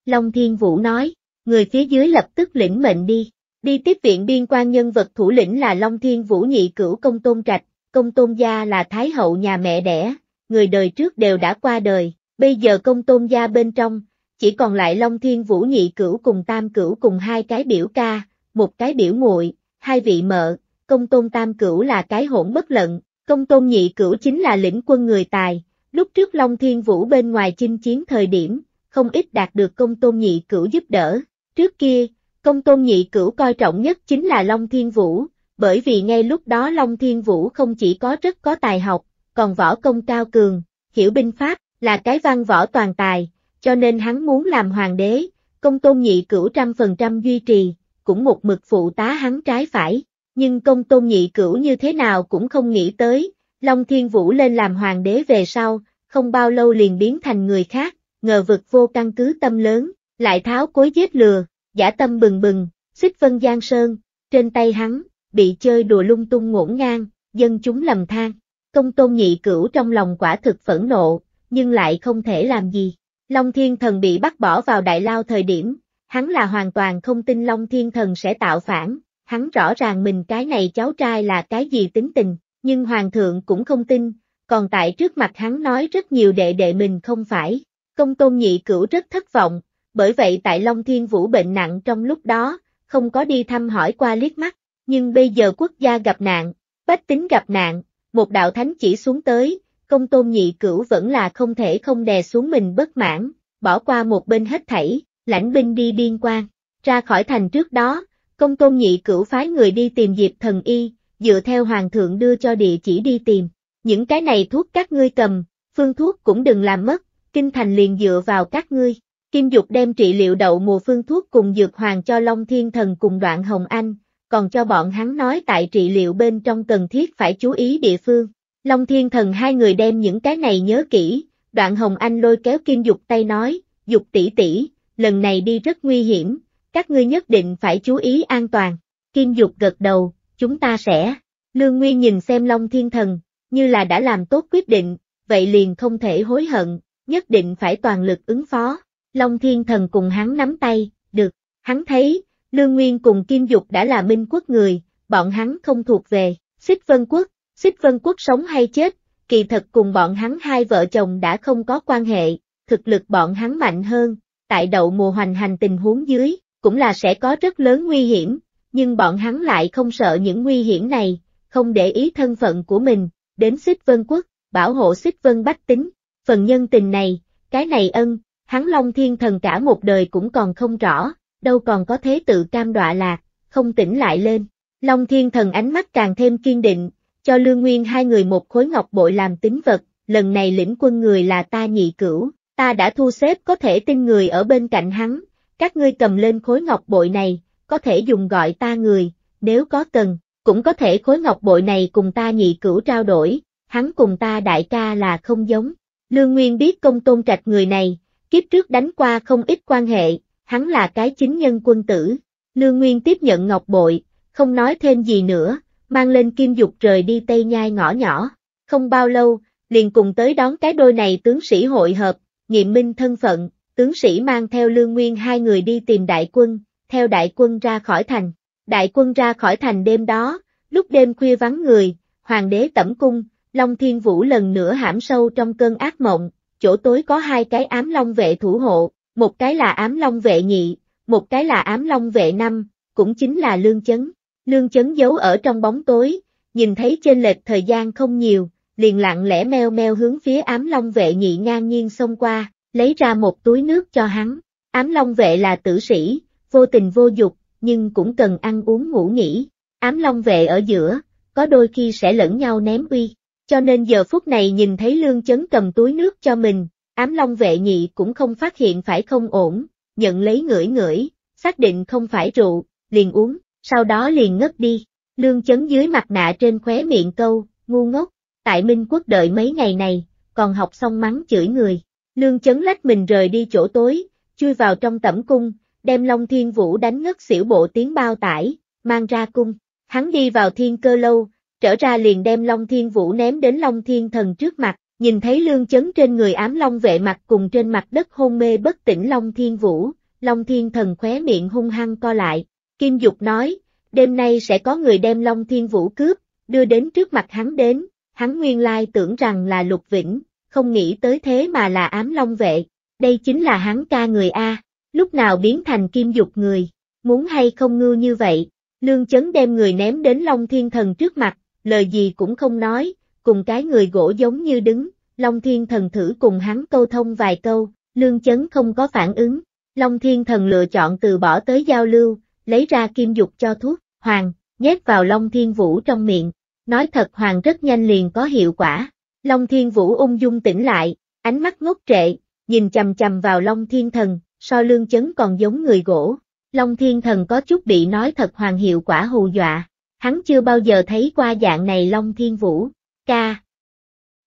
Speaker 1: Long Thiên Vũ nói, người phía dưới lập tức lĩnh mệnh đi, đi tiếp viện biên quan nhân vật thủ lĩnh là Long Thiên Vũ nhị cửu công tôn trạch, công tôn gia là thái hậu nhà mẹ đẻ, người đời trước đều đã qua đời, bây giờ công tôn gia bên trong, chỉ còn lại Long Thiên Vũ nhị cửu cùng tam cửu cùng hai cái biểu ca, một cái biểu muội, hai vị mợ, công tôn tam cửu là cái hỗn bất lận, Công tôn nhị cửu chính là lĩnh quân người tài, lúc trước Long Thiên Vũ bên ngoài chinh chiến thời điểm, không ít đạt được công tôn nhị cửu giúp đỡ. Trước kia, công tôn nhị cửu coi trọng nhất chính là Long Thiên Vũ, bởi vì ngay lúc đó Long Thiên Vũ không chỉ có rất có tài học, còn võ công cao cường, hiểu binh pháp, là cái văn võ toàn tài, cho nên hắn muốn làm hoàng đế, công tôn nhị cửu trăm phần trăm duy trì, cũng một mực phụ tá hắn trái phải nhưng công tôn nhị cửu như thế nào cũng không nghĩ tới, Long Thiên Vũ lên làm hoàng đế về sau, không bao lâu liền biến thành người khác, ngờ vực vô căn cứ tâm lớn, lại tháo cối giết lừa, giả tâm bừng bừng, xích vân giang sơn, trên tay hắn, bị chơi đùa lung tung ngổn ngang, dân chúng lầm than. Công tôn nhị cửu trong lòng quả thực phẫn nộ, nhưng lại không thể làm gì. Long Thiên Thần bị bắt bỏ vào đại lao thời điểm, hắn là hoàn toàn không tin Long Thiên Thần sẽ tạo phản, hắn rõ ràng mình cái này cháu trai là cái gì tính tình, nhưng hoàng thượng cũng không tin, còn tại trước mặt hắn nói rất nhiều đệ đệ mình không phải, công tôn nhị cửu rất thất vọng, bởi vậy tại Long Thiên Vũ bệnh nặng trong lúc đó, không có đi thăm hỏi qua liếc mắt, nhưng bây giờ quốc gia gặp nạn, bách tính gặp nạn, một đạo thánh chỉ xuống tới, công tôn nhị cửu vẫn là không thể không đè xuống mình bất mãn, bỏ qua một bên hết thảy, lãnh binh đi biên quan, ra khỏi thành trước đó, Công tôn nhị cửu phái người đi tìm Diệp thần y, dựa theo hoàng thượng đưa cho địa chỉ đi tìm. Những cái này thuốc các ngươi cầm, phương thuốc cũng đừng làm mất, kinh thành liền dựa vào các ngươi. Kim Dục đem trị liệu đậu mùa phương thuốc cùng dược hoàng cho Long Thiên Thần cùng đoạn Hồng Anh, còn cho bọn hắn nói tại trị liệu bên trong cần thiết phải chú ý địa phương. Long Thiên Thần hai người đem những cái này nhớ kỹ, đoạn Hồng Anh lôi kéo Kim Dục tay nói, Dục tỷ tỷ, lần này đi rất nguy hiểm, các ngươi nhất định phải chú ý an toàn. Kim Dục gật đầu, chúng ta sẽ. Lương Nguyên nhìn xem Long Thiên Thần, như là đã làm tốt quyết định, vậy liền không thể hối hận, nhất định phải toàn lực ứng phó. Long Thiên Thần cùng hắn nắm tay, được, hắn thấy, Lương Nguyên cùng Kim Dục đã là minh quốc người, bọn hắn không thuộc về, xích vân quốc, xích vân quốc sống hay chết, kỳ thật cùng bọn hắn hai vợ chồng đã không có quan hệ, thực lực bọn hắn mạnh hơn, tại đậu mùa hoành hành tình huống dưới, cũng là sẽ có rất lớn nguy hiểm, nhưng bọn hắn lại không sợ những nguy hiểm này, không để ý thân phận của mình, đến xích vân quốc, bảo hộ xích vân bách tính, phần nhân tình này, cái này ân, hắn Long Thiên Thần cả một đời cũng còn không rõ, đâu còn có thế tự cam đọa lạc, không tỉnh lại lên. Long Thiên Thần ánh mắt càng thêm kiên định, cho Lương Nguyên hai người một khối ngọc bội làm tính vật, lần này lĩnh quân người là ta nhị cửu, ta đã thu xếp có thể tin người ở bên cạnh hắn, các ngươi cầm lên khối ngọc bội này, có thể dùng gọi ta người, nếu có cần, cũng có thể khối ngọc bội này cùng ta nhị cửu trao đổi, hắn cùng ta đại ca là không giống. Lương Nguyên biết công tôn trạch người này, kiếp trước đánh qua không ít quan hệ, hắn là cái chính nhân quân tử. Lương Nguyên tiếp nhận ngọc bội, không nói thêm gì nữa, mang lên kim dục rời đi tây nhai ngõ nhỏ. Không bao lâu, liền cùng tới đón cái đôi này tướng sĩ hội hợp, nghiệm minh thân phận, tướng sĩ mang theo Lương Nguyên hai người đi tìm đại quân, theo đại quân ra khỏi thành. Đại quân ra khỏi thành đêm đó, lúc đêm khuya vắng người, hoàng đế tẩm cung, Long Thiên Vũ lần nữa hãm sâu trong cơn ác mộng, chỗ tối có hai cái ám long vệ thủ hộ, một cái là ám long vệ nhị, một cái là ám long vệ năm, cũng chính là Lương Chấn. Lương Chấn giấu ở trong bóng tối, nhìn thấy trên lệch thời gian không nhiều, liền lặng lẽ meo meo hướng phía ám long vệ nhị ngang nhiên xông qua, lấy ra một túi nước cho hắn. Ám Long vệ là tử sĩ, vô tình vô dục, nhưng cũng cần ăn uống ngủ nghỉ. Ám Long vệ ở giữa, có đôi khi sẽ lẫn nhau ném uy. Cho nên giờ phút này nhìn thấy Lương Chấn cầm túi nước cho mình, Ám Long vệ nhị cũng không phát hiện phải không ổn, nhận lấy ngửi ngửi, xác định không phải rượu, liền uống, sau đó liền ngất đi. Lương Chấn dưới mặt nạ trên khóe miệng câu, ngu ngốc, tại Minh Quốc đợi mấy ngày này, còn học xong mắng chửi người. Lương chấn lách mình rời đi chỗ tối, chui vào trong tẩm cung, đem Long Thiên Vũ đánh ngất xỉu bộ tiếng bao tải, mang ra cung. Hắn đi vào thiên cơ lâu, trở ra liền đem Long Thiên Vũ ném đến Long Thiên Thần trước mặt, nhìn thấy lương chấn trên người ám Long vệ mặt cùng trên mặt đất hôn mê bất tỉnh Long Thiên Vũ, Long Thiên Thần khóe miệng hung hăng co lại. Kim Dục nói, đêm nay sẽ có người đem Long Thiên Vũ cướp, đưa đến trước mặt hắn đến, hắn nguyên lai tưởng rằng là Lục Vĩnh, không nghĩ tới thế mà là ám long vệ, đây chính là hắn ca người A, lúc nào biến thành kim dục người, muốn hay không ngư như vậy, lương chấn đem người ném đến long thiên thần trước mặt, lời gì cũng không nói, cùng cái người gỗ giống như đứng, long thiên thần thử cùng hắn câu thông vài câu, lương chấn không có phản ứng, long thiên thần lựa chọn từ bỏ tới giao lưu, lấy ra kim dục cho thuốc, hoàng, nhét vào long thiên vũ trong miệng, nói thật hoàng rất nhanh liền có hiệu quả. Long Thiên Vũ ung dung tỉnh lại, ánh mắt ngốc trệ, nhìn chầm chầm vào Long Thiên Thần, so lương chấn còn giống người gỗ. Long Thiên Thần có chút bị nói thật hoàng hiệu quả hù dọa, hắn chưa bao giờ thấy qua dạng này Long Thiên Vũ, ca.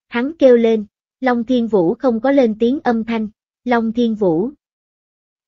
Speaker 1: Hắn kêu lên, Long Thiên Vũ không có lên tiếng âm thanh, Long Thiên Vũ.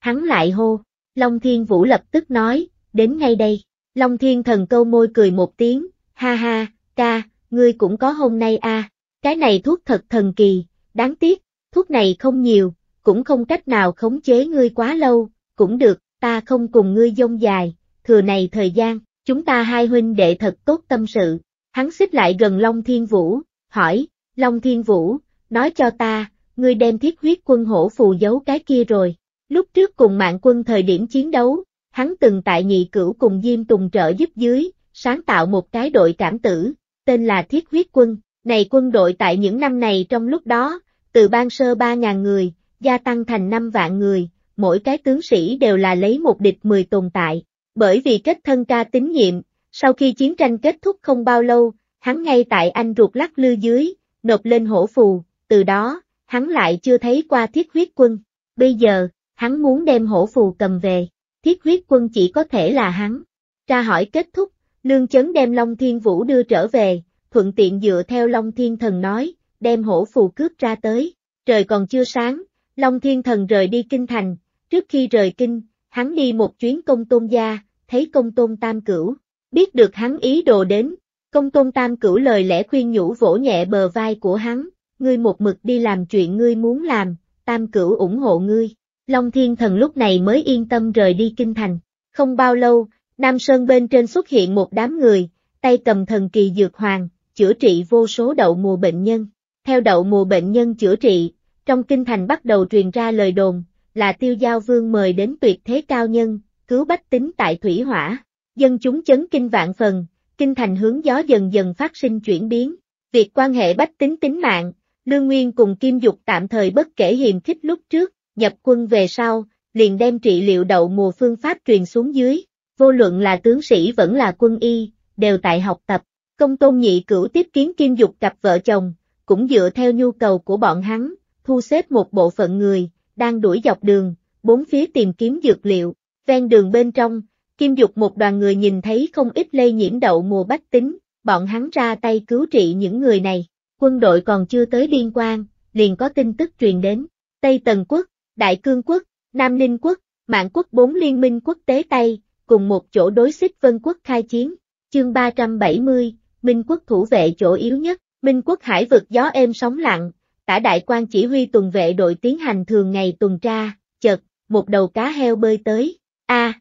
Speaker 1: Hắn lại hô, Long Thiên Vũ lập tức nói, đến ngay đây, Long Thiên Thần câu môi cười một tiếng, ha ha, ca, ngươi cũng có hôm nay a. À. Cái này thuốc thật thần kỳ, đáng tiếc, thuốc này không nhiều, cũng không cách nào khống chế ngươi quá lâu, cũng được, ta không cùng ngươi dông dài, thừa này thời gian, chúng ta hai huynh đệ thật tốt tâm sự. Hắn xích lại gần Long Thiên Vũ, hỏi, Long Thiên Vũ, nói cho ta, ngươi đem thiết huyết quân hổ phù giấu cái kia rồi. Lúc trước cùng mạng quân thời điểm chiến đấu, hắn từng tại nhị cửu cùng Diêm Tùng trợ giúp dưới, sáng tạo một cái đội cảm tử, tên là thiết huyết quân, này quân đội tại những năm này trong lúc đó, từ ban sơ 3.000 người, gia tăng thành 5 vạn người, mỗi cái tướng sĩ đều là lấy một địch 10 tồn tại. Bởi vì kết thân ca tín nhiệm, sau khi chiến tranh kết thúc không bao lâu, hắn ngay tại anh ruột lắc lư dưới, nộp lên hổ phù, từ đó, hắn lại chưa thấy qua thiết huyết quân. Bây giờ, hắn muốn đem hổ phù cầm về, thiết huyết quân chỉ có thể là hắn. Tra hỏi kết thúc, Lương Chấn đem Long Thiên Vũ đưa trở về, thuận tiện dựa theo Long Thiên Thần nói, đem hổ phù cướp ra tới. Trời còn chưa sáng, Long Thiên Thần rời đi kinh thành, trước khi rời kinh, hắn đi một chuyến công tôn gia, thấy công tôn tam cửu, biết được hắn ý đồ đến, công tôn tam cửu lời lẽ khuyên nhủ vỗ nhẹ bờ vai của hắn, ngươi một mực đi làm chuyện ngươi muốn làm, tam cửu ủng hộ ngươi. Long Thiên Thần lúc này mới yên tâm rời đi kinh thành. Không bao lâu, Nam Sơn bên trên xuất hiện một đám người, tay cầm thần kỳ dược hoàng, chữa trị vô số đậu mùa bệnh nhân. Theo đậu mùa bệnh nhân chữa trị, trong kinh thành bắt đầu truyền ra lời đồn, là tiêu giao vương mời đến tuyệt thế cao nhân, cứu bách tính tại thủy hỏa. Dân chúng chấn kinh vạn phần, kinh thành hướng gió dần dần phát sinh chuyển biến. Việc quan hệ bách tính tính mạng, Lương Nguyên cùng Kim Dục tạm thời bất kể hiềm khích lúc trước, nhập quân về sau, liền đem trị liệu đậu mùa phương pháp truyền xuống dưới, vô luận là tướng sĩ vẫn là quân y, đều tại học tập. Công tôn nhị cửu tiếp kiến kim dục cặp vợ chồng, cũng dựa theo nhu cầu của bọn hắn, thu xếp một bộ phận người, đang đuổi dọc đường, bốn phía tìm kiếm dược liệu, ven đường bên trong, kim dục một đoàn người nhìn thấy không ít lây nhiễm đậu mùa bách tính, bọn hắn ra tay cứu trị những người này, quân đội còn chưa tới biên quan, liền có tin tức truyền đến, Tây Tần Quốc, Đại Cương Quốc, Nam Ninh Quốc, Mạng Quốc bốn liên minh quốc tế Tây, cùng một chỗ đối xích vân quốc khai chiến, chương 370, Minh quốc thủ vệ chỗ yếu nhất, Minh quốc hải vực gió êm sóng lặng, tả đại quan chỉ huy tuần vệ đội tiến hành thường ngày tuần tra, chợt, một đầu cá heo bơi tới, a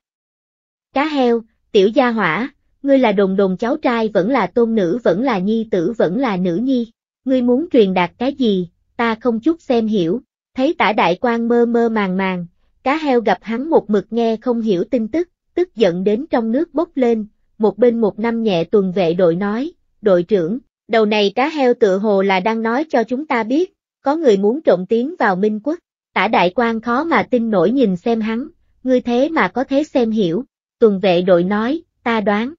Speaker 1: Cá heo, tiểu gia hỏa, ngươi là đồng đồng cháu trai vẫn là tôn nữ vẫn là nhi tử vẫn là nữ nhi, ngươi muốn truyền đạt cái gì, ta không chút xem hiểu, thấy tả đại quan mơ mơ màng màng, cá heo gặp hắn một mực nghe không hiểu tin tức, tức giận đến trong nước bốc lên, một bên một năm nhẹ tuần vệ đội nói, đội trưởng, đầu này cá heo tựa hồ là đang nói cho chúng ta biết, có người muốn trộm tiến vào Minh quốc, tả đại quan khó mà tin nổi nhìn xem hắn, ngươi thế mà có thế xem hiểu, tuần vệ đội nói, ta đoán.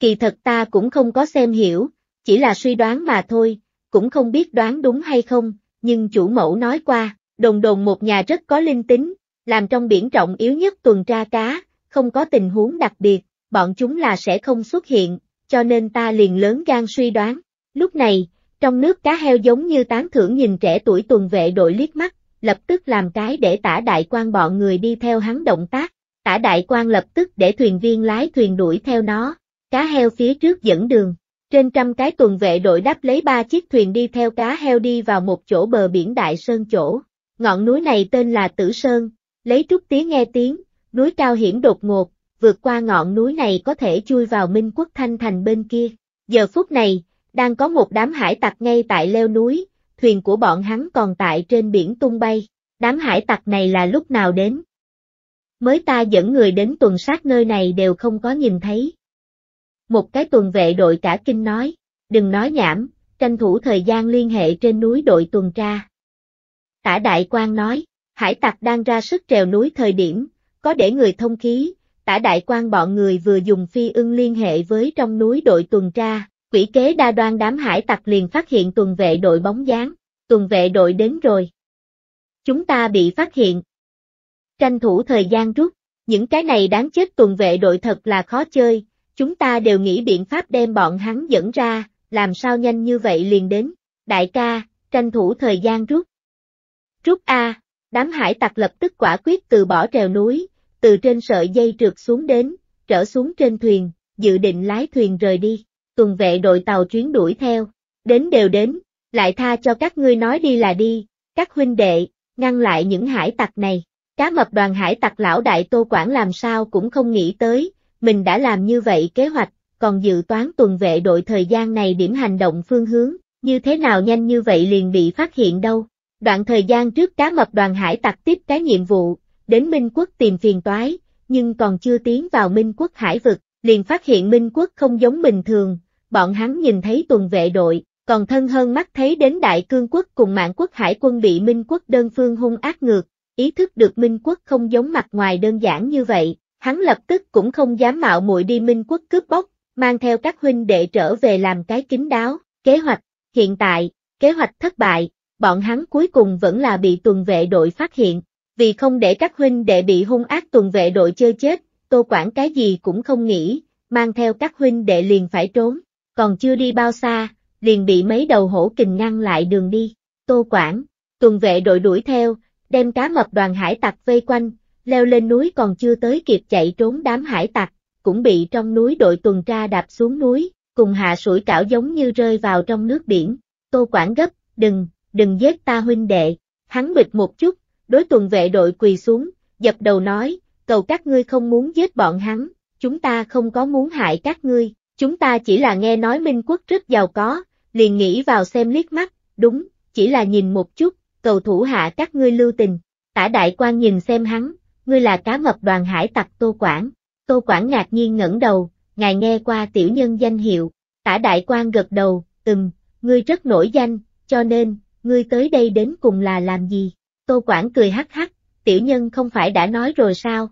Speaker 1: Kỳ thật ta cũng không có xem hiểu, chỉ là suy đoán mà thôi, cũng không biết đoán đúng hay không, nhưng chủ mẫu nói qua, đồn đồn một nhà rất có linh tính, làm trong biển trọng yếu nhất tuần tra cá, không có tình huống đặc biệt, bọn chúng là sẽ không xuất hiện, cho nên ta liền lớn gan suy đoán. Lúc này, trong nước cá heo giống như tán thưởng nhìn trẻ tuổi tuần vệ đội liếc mắt, lập tức làm cái để tả đại quan bọn người đi theo hắn động tác. Tả đại quan lập tức để thuyền viên lái thuyền đuổi theo nó, cá heo phía trước dẫn đường. Trên trăm cái tuần vệ đội đáp lấy ba chiếc thuyền đi theo cá heo đi vào một chỗ bờ biển Đại Sơn chỗ. Ngọn núi này tên là Tử Sơn, lấy trúc tiếng nghe tiếng, núi cao hiểm đột ngột, vượt qua ngọn núi này có thể chui vào Minh quốc Thanh Thành bên kia. Giờ phút này, đang có một đám hải tặc ngay tại leo núi, thuyền của bọn hắn còn tại trên biển tung bay. Đám hải tặc này là lúc nào đến? Mới ta dẫn người đến tuần sát nơi này đều không có nhìn thấy. Một cái tuần vệ đội cả kinh nói, đừng nói nhảm, tranh thủ thời gian liên hệ trên núi đội tuần tra. Tả Đại Quang nói, hải tặc đang ra sức trèo núi thời điểm, có để người thông khí, tả đại quan bọn người vừa dùng phi ưng liên hệ với trong núi đội tuần tra, quỷ kế đa đoan đám hải tặc liền phát hiện tuần vệ đội bóng dáng, tuần vệ đội đến rồi. Chúng ta bị phát hiện. Tranh thủ thời gian rút, những cái này đáng chết tuần vệ đội thật là khó chơi, chúng ta đều nghĩ biện pháp đem bọn hắn dẫn ra, làm sao nhanh như vậy liền đến, đại ca, tranh thủ thời gian rút. Rút A, đám hải tặc lập tức quả quyết từ bỏ trèo núi, từ trên sợi dây trượt xuống đến, trở xuống trên thuyền, dự định lái thuyền rời đi, tuần vệ đội tàu chuyến đuổi theo, đến đều đến, lại tha cho các ngươi nói đi là đi, các huynh đệ, ngăn lại những hải tặc này, cá mập đoàn hải tặc lão đại Tô Quảng làm sao cũng không nghĩ tới, mình đã làm như vậy kế hoạch, còn dự toán tuần vệ đội thời gian này điểm hành động phương hướng, như thế nào nhanh như vậy liền bị phát hiện đâu. Đoạn thời gian trước cá mập đoàn hải tặc tiếp cái nhiệm vụ, đến Minh quốc tìm phiền toái, nhưng còn chưa tiến vào Minh quốc hải vực, liền phát hiện Minh quốc không giống bình thường, bọn hắn nhìn thấy tuần vệ đội, còn thân hơn mắt thấy đến đại cương quốc cùng mạng quốc hải quân bị Minh quốc đơn phương hung ác ngược, ý thức được Minh quốc không giống mặt ngoài đơn giản như vậy, hắn lập tức cũng không dám mạo muội đi Minh quốc cướp bóc, mang theo các huynh đệ trở về làm cái kín đáo, kế hoạch, hiện tại, kế hoạch thất bại, bọn hắn cuối cùng vẫn là bị tuần vệ đội phát hiện, vì không để các huynh đệ bị hung ác tuần vệ đội chơi chết, Tô Quảng cái gì cũng không nghĩ, mang theo các huynh đệ liền phải trốn, còn chưa đi bao xa, liền bị mấy đầu hổ kình ngăn lại đường đi, Tô Quảng, tuần vệ đội đuổi theo, đem cá mập đoàn hải tặc vây quanh, leo lên núi còn chưa tới kịp chạy trốn đám hải tặc, cũng bị trong núi đội tuần tra đạp xuống núi, cùng hạ sủi cảo giống như rơi vào trong nước biển, Tô Quảng gấp, đừng, đừng giết ta huynh đệ, hắn bịch một chút, đối tuần vệ đội quỳ xuống, dập đầu nói, cầu các ngươi không muốn giết bọn hắn, chúng ta không có muốn hại các ngươi, chúng ta chỉ là nghe nói Minh Quốc rất giàu có, liền nghĩ vào xem liếc mắt, đúng, chỉ là nhìn một chút, cầu thủ hạ các ngươi lưu tình, tả đại quan nhìn xem hắn, ngươi là cá mập đoàn hải tặc Tô Quảng, Tô Quảng ngạc nhiên ngẩng đầu, ngài nghe qua tiểu nhân danh hiệu, tả đại quan gật đầu, ừm, ngươi rất nổi danh, cho nên, ngươi tới đây đến cùng là làm gì? Tô Quảng cười hắc hắc, tiểu nhân không phải đã nói rồi sao?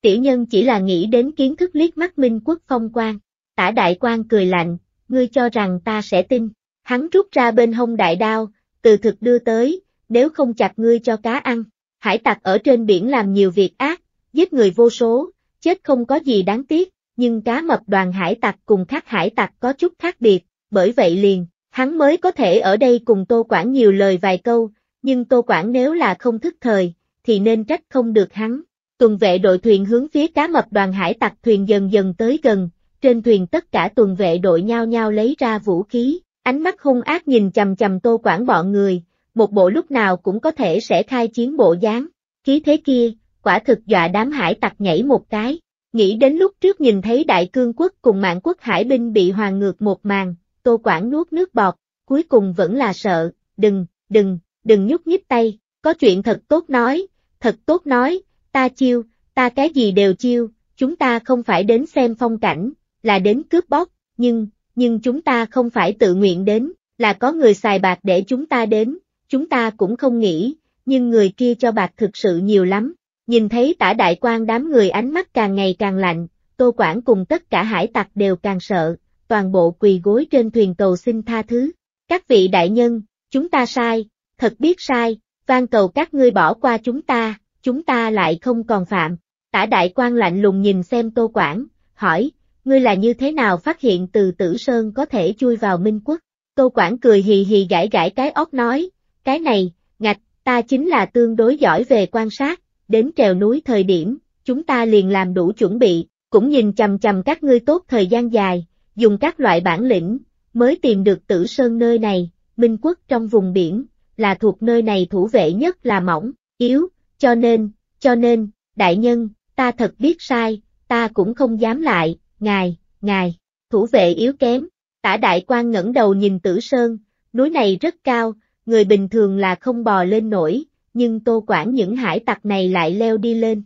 Speaker 1: Tiểu nhân chỉ là nghĩ đến kiến thức liếc mắt minh quốc phong quan. Tả đại quan cười lạnh, ngươi cho rằng ta sẽ tin. Hắn rút ra bên hông đại đao, từ thực đưa tới, nếu không chặt ngươi cho cá ăn. Hải tặc ở trên biển làm nhiều việc ác, giết người vô số, chết không có gì đáng tiếc, nhưng cá mập đoàn hải tặc cùng các hải tặc có chút khác biệt, bởi vậy liền, hắn mới có thể ở đây cùng Tô Quảng nhiều lời vài câu, nhưng Tô Quảng nếu là không thức thời, thì nên trách không được hắn. Tuần vệ đội thuyền hướng phía cá mập đoàn hải tặc thuyền dần dần tới gần, trên thuyền tất cả tuần vệ đội nhau nhau lấy ra vũ khí, ánh mắt hung ác nhìn chầm chầm Tô Quảng bọn người, một bộ lúc nào cũng có thể sẽ khai chiến bộ dáng, khí thế kia, quả thực dọa đám hải tặc nhảy một cái. Nghĩ đến lúc trước nhìn thấy đại cương quốc cùng mạng quốc hải binh bị hòa ngược một màn, Tô Quảng nuốt nước bọt, cuối cùng vẫn là sợ, đừng, đừng, đừng nhúc nhích tay, có chuyện thật tốt nói, thật tốt nói, ta chiêu, ta cái gì đều chiêu, chúng ta không phải đến xem phong cảnh, là đến cướp bóc, nhưng, nhưng chúng ta không phải tự nguyện đến, là có người xài bạc để chúng ta đến, chúng ta cũng không nghĩ, nhưng người kia cho bạc thực sự nhiều lắm. Nhìn thấy tả đại quan đám người ánh mắt càng ngày càng lạnh, Tô Quảng cùng tất cả hải tặc đều càng sợ, toàn bộ quỳ gối trên thuyền cầu xin tha thứ. Các vị đại nhân, chúng ta sai, thật biết sai, van cầu các ngươi bỏ qua chúng ta, chúng ta lại không còn phạm. Tả đại quan lạnh lùng nhìn xem Tô Quảng, hỏi, ngươi là như thế nào phát hiện từ Tử Sơn có thể chui vào Minh Quốc? Tô Quảng cười hì hì gãi gãi cái óc nói, cái này, ngạch, ta chính là tương đối giỏi về quan sát, đến trèo núi thời điểm, chúng ta liền làm đủ chuẩn bị, cũng nhìn chầm chầm các ngươi tốt thời gian dài, dùng các loại bản lĩnh, mới tìm được Tử Sơn nơi này, Minh Quốc trong vùng biển, là thuộc nơi này thủ vệ nhất là mỏng, yếu, cho nên, cho nên, đại nhân, ta thật biết sai, ta cũng không dám lại, ngài, ngài, thủ vệ yếu kém, tả đại quan ngẩng đầu nhìn tử sơn, núi này rất cao, người bình thường là không bò lên nổi, nhưng tô quản những hải tặc này lại leo đi lên.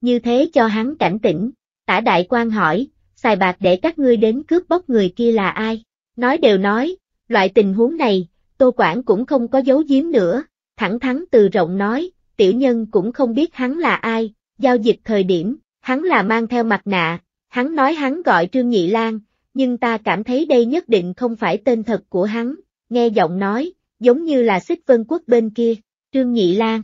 Speaker 1: Như thế cho hắn cảnh tỉnh, tả đại quan hỏi, xài bạc để các ngươi đến cướp bóc người kia là ai? Nói đều nói, loại tình huống này, Tô Quảng cũng không có giấu giếm nữa, thẳng thắn từ rộng nói, tiểu nhân cũng không biết hắn là ai, giao dịch thời điểm, hắn là mang theo mặt nạ, hắn nói hắn gọi Trương Nhị Lan, nhưng ta cảm thấy đây nhất định không phải tên thật của hắn, nghe giọng nói, giống như là xích vân quốc bên kia, Trương Nhị Lan.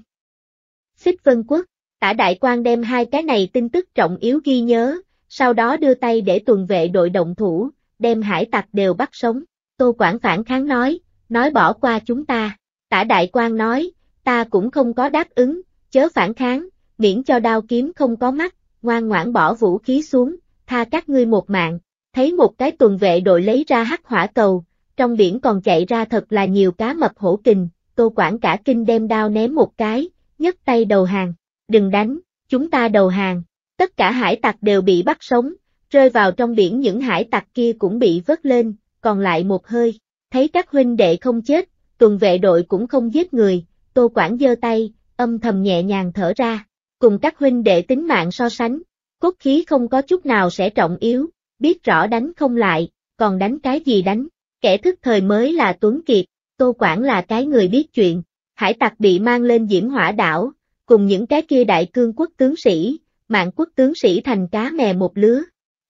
Speaker 1: Xích vân quốc, tả đại quan đem hai cái này tin tức trọng yếu ghi nhớ, sau đó đưa tay để tuần vệ đội động thủ, đem hải tặc đều bắt sống, Tô Quảng phản kháng nói, nói bỏ qua chúng ta. Tả đại quan nói, ta cũng không có đáp ứng, chớ phản kháng, miễn cho đao kiếm không có mắt, ngoan ngoãn bỏ vũ khí xuống, tha các ngươi một mạng. Thấy một cái tuần vệ đội lấy ra hắc hỏa cầu, trong biển còn chạy ra thật là nhiều cá mập hổ kình, tô quản cả kinh đem đao ném một cái, nhấc tay đầu hàng, đừng đánh, chúng ta đầu hàng. Tất cả hải tặc đều bị bắt sống, rơi vào trong biển những hải tặc kia cũng bị vớt lên, còn lại một hơi, thấy các huynh đệ không chết, tuần vệ đội cũng không giết người, Tô Quảng giơ tay, âm thầm nhẹ nhàng thở ra, cùng các huynh đệ tính mạng so sánh, cốt khí không có chút nào sẽ trọng yếu, biết rõ đánh không lại, còn đánh cái gì đánh, kẻ thức thời mới là Tuấn Kiệt, Tô Quảng là cái người biết chuyện, hải tặc bị mang lên diễm hỏa đảo, cùng những cái kia đại cương quốc tướng sĩ, mạng quốc tướng sĩ thành cá mè một lứa,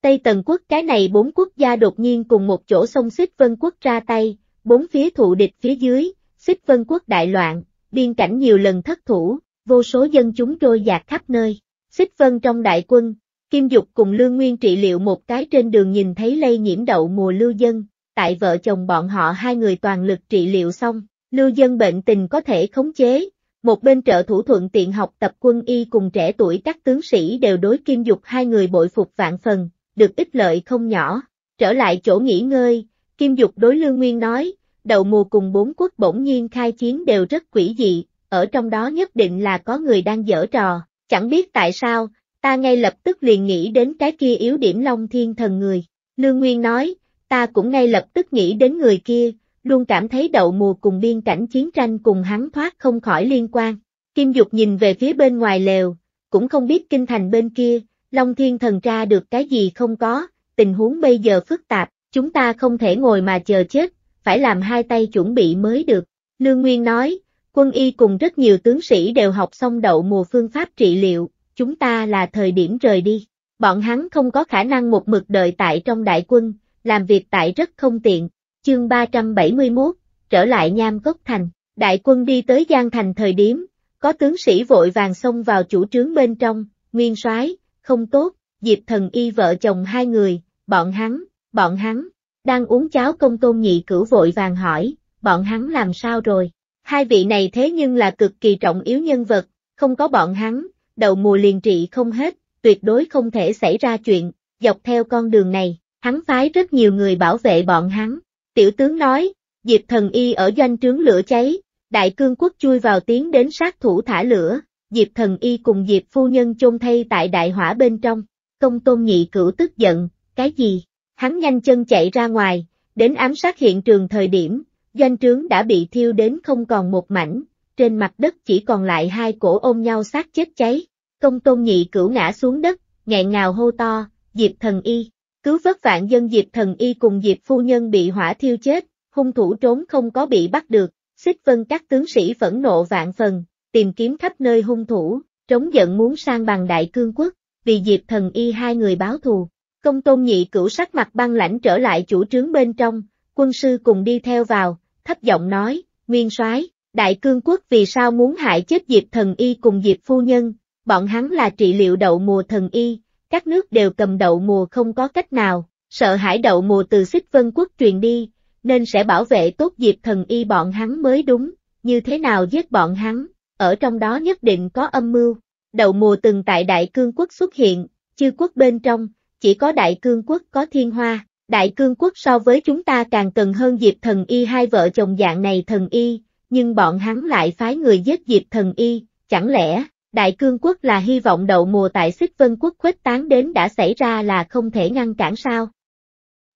Speaker 1: Tây Tần quốc cái này bốn quốc gia đột nhiên cùng một chỗ xông xích vân quốc ra tay, bốn phía thụ địch phía dưới, xích vân quốc đại loạn, biên cảnh nhiều lần thất thủ, vô số dân chúng trôi dạt khắp nơi. Xích vân trong đại quân, Kim Dục cùng Lương Nguyên trị liệu một cái trên đường nhìn thấy lây nhiễm đậu mùa lưu dân, tại vợ chồng bọn họ hai người toàn lực trị liệu xong, lưu dân bệnh tình có thể khống chế, một bên trợ thủ thuận tiện học tập quân y cùng trẻ tuổi các tướng sĩ đều đối Kim Dục hai người bội phục vạn phần, được ích lợi không nhỏ. Trở lại chỗ nghỉ ngơi, Kim Dục đối Lương Nguyên nói, đầu mùa cùng bốn quốc bỗng nhiên khai chiến đều rất quỷ dị, ở trong đó nhất định là có người đang dở trò, chẳng biết tại sao, ta ngay lập tức liền nghĩ đến cái kia yếu điểm Long Thiên Thần người. Lương Nguyên nói, ta cũng ngay lập tức nghĩ đến người kia, luôn cảm thấy đậu mùa cùng biên cảnh chiến tranh cùng hắn thoát không khỏi liên quan. Kim Dục nhìn về phía bên ngoài lều, cũng không biết kinh thành bên kia, Long Thiên Thần tra được cái gì không có, tình huống bây giờ phức tạp, chúng ta không thể ngồi mà chờ chết, phải làm hai tay chuẩn bị mới được. Lương Nguyên nói, quân y cùng rất nhiều tướng sĩ đều học xong đậu mùa phương pháp trị liệu, chúng ta là thời điểm rời đi. Bọn hắn không có khả năng một mực đợi tại trong đại quân, làm việc tại rất không tiện. Chương 371, trở lại Nham Cốc Thành, đại quân đi tới Giang Thành thời điểm, có tướng sĩ vội vàng xông vào chủ trướng bên trong, nguyên soái không tốt, Diệp thần y vợ chồng hai người, bọn hắn, bọn hắn, đang uống cháo công tôn nhị cửu vội vàng hỏi, bọn hắn làm sao rồi? Hai vị này thế nhưng là cực kỳ trọng yếu nhân vật, không có bọn hắn, đầu mùa liền trị không hết, tuyệt đối không thể xảy ra chuyện, dọc theo con đường này, hắn phái rất nhiều người bảo vệ bọn hắn. Tiểu tướng nói, Diệp thần y ở doanh trướng lửa cháy, đại cương quốc chui vào tiến đến sát thủ thả lửa, Diệp thần y cùng Diệp phu nhân chôn thay tại đại hỏa bên trong, công tôn nhị cửu tức giận, cái gì? Hắn nhanh chân chạy ra ngoài, đến ám sát hiện trường thời điểm, doanh trướng đã bị thiêu đến không còn một mảnh, trên mặt đất chỉ còn lại hai cổ ôm nhau sát chết cháy, công tôn nhị cửu ngã xuống đất, nghẹn ngào hô to, Diệp thần y, cứu vớt vạn dân Diệp thần y cùng Diệp phu nhân bị hỏa thiêu chết, hung thủ trốn không có bị bắt được, xích vân các tướng sĩ phẫn nộ vạn phần, tìm kiếm khắp nơi hung thủ, trống giận muốn sang bằng đại cương quốc, vì Diệp Thần Y hai người báo thù. Công tôn nhị cửu sắc mặt băng lãnh trở lại chủ trướng bên trong, quân sư cùng đi theo vào, thấp giọng nói, nguyên soái, đại cương quốc vì sao muốn hại chết Diệp Thần Y cùng Diệp Phu Nhân, bọn hắn là trị liệu đậu mùa thần y, các nước đều cầm đậu mùa không có cách nào, sợ hãi đậu mùa từ xích vân quốc truyền đi, nên sẽ bảo vệ tốt Diệp Thần Y bọn hắn mới đúng, như thế nào giết bọn hắn, ở trong đó nhất định có âm mưu. Đầu mùa từng tại Đại Cương quốc xuất hiện, chư quốc bên trong, chỉ có Đại Cương quốc có thiên hoa, Đại Cương quốc so với chúng ta càng cần hơn Diệp Thần Y hai vợ chồng dạng này Thần Y, nhưng bọn hắn lại phái người giết Diệp Thần Y, chẳng lẽ, Đại Cương quốc là hy vọng đậu mùa tại Xích Vân quốc khuếch tán đến đã xảy ra là không thể ngăn cản sao?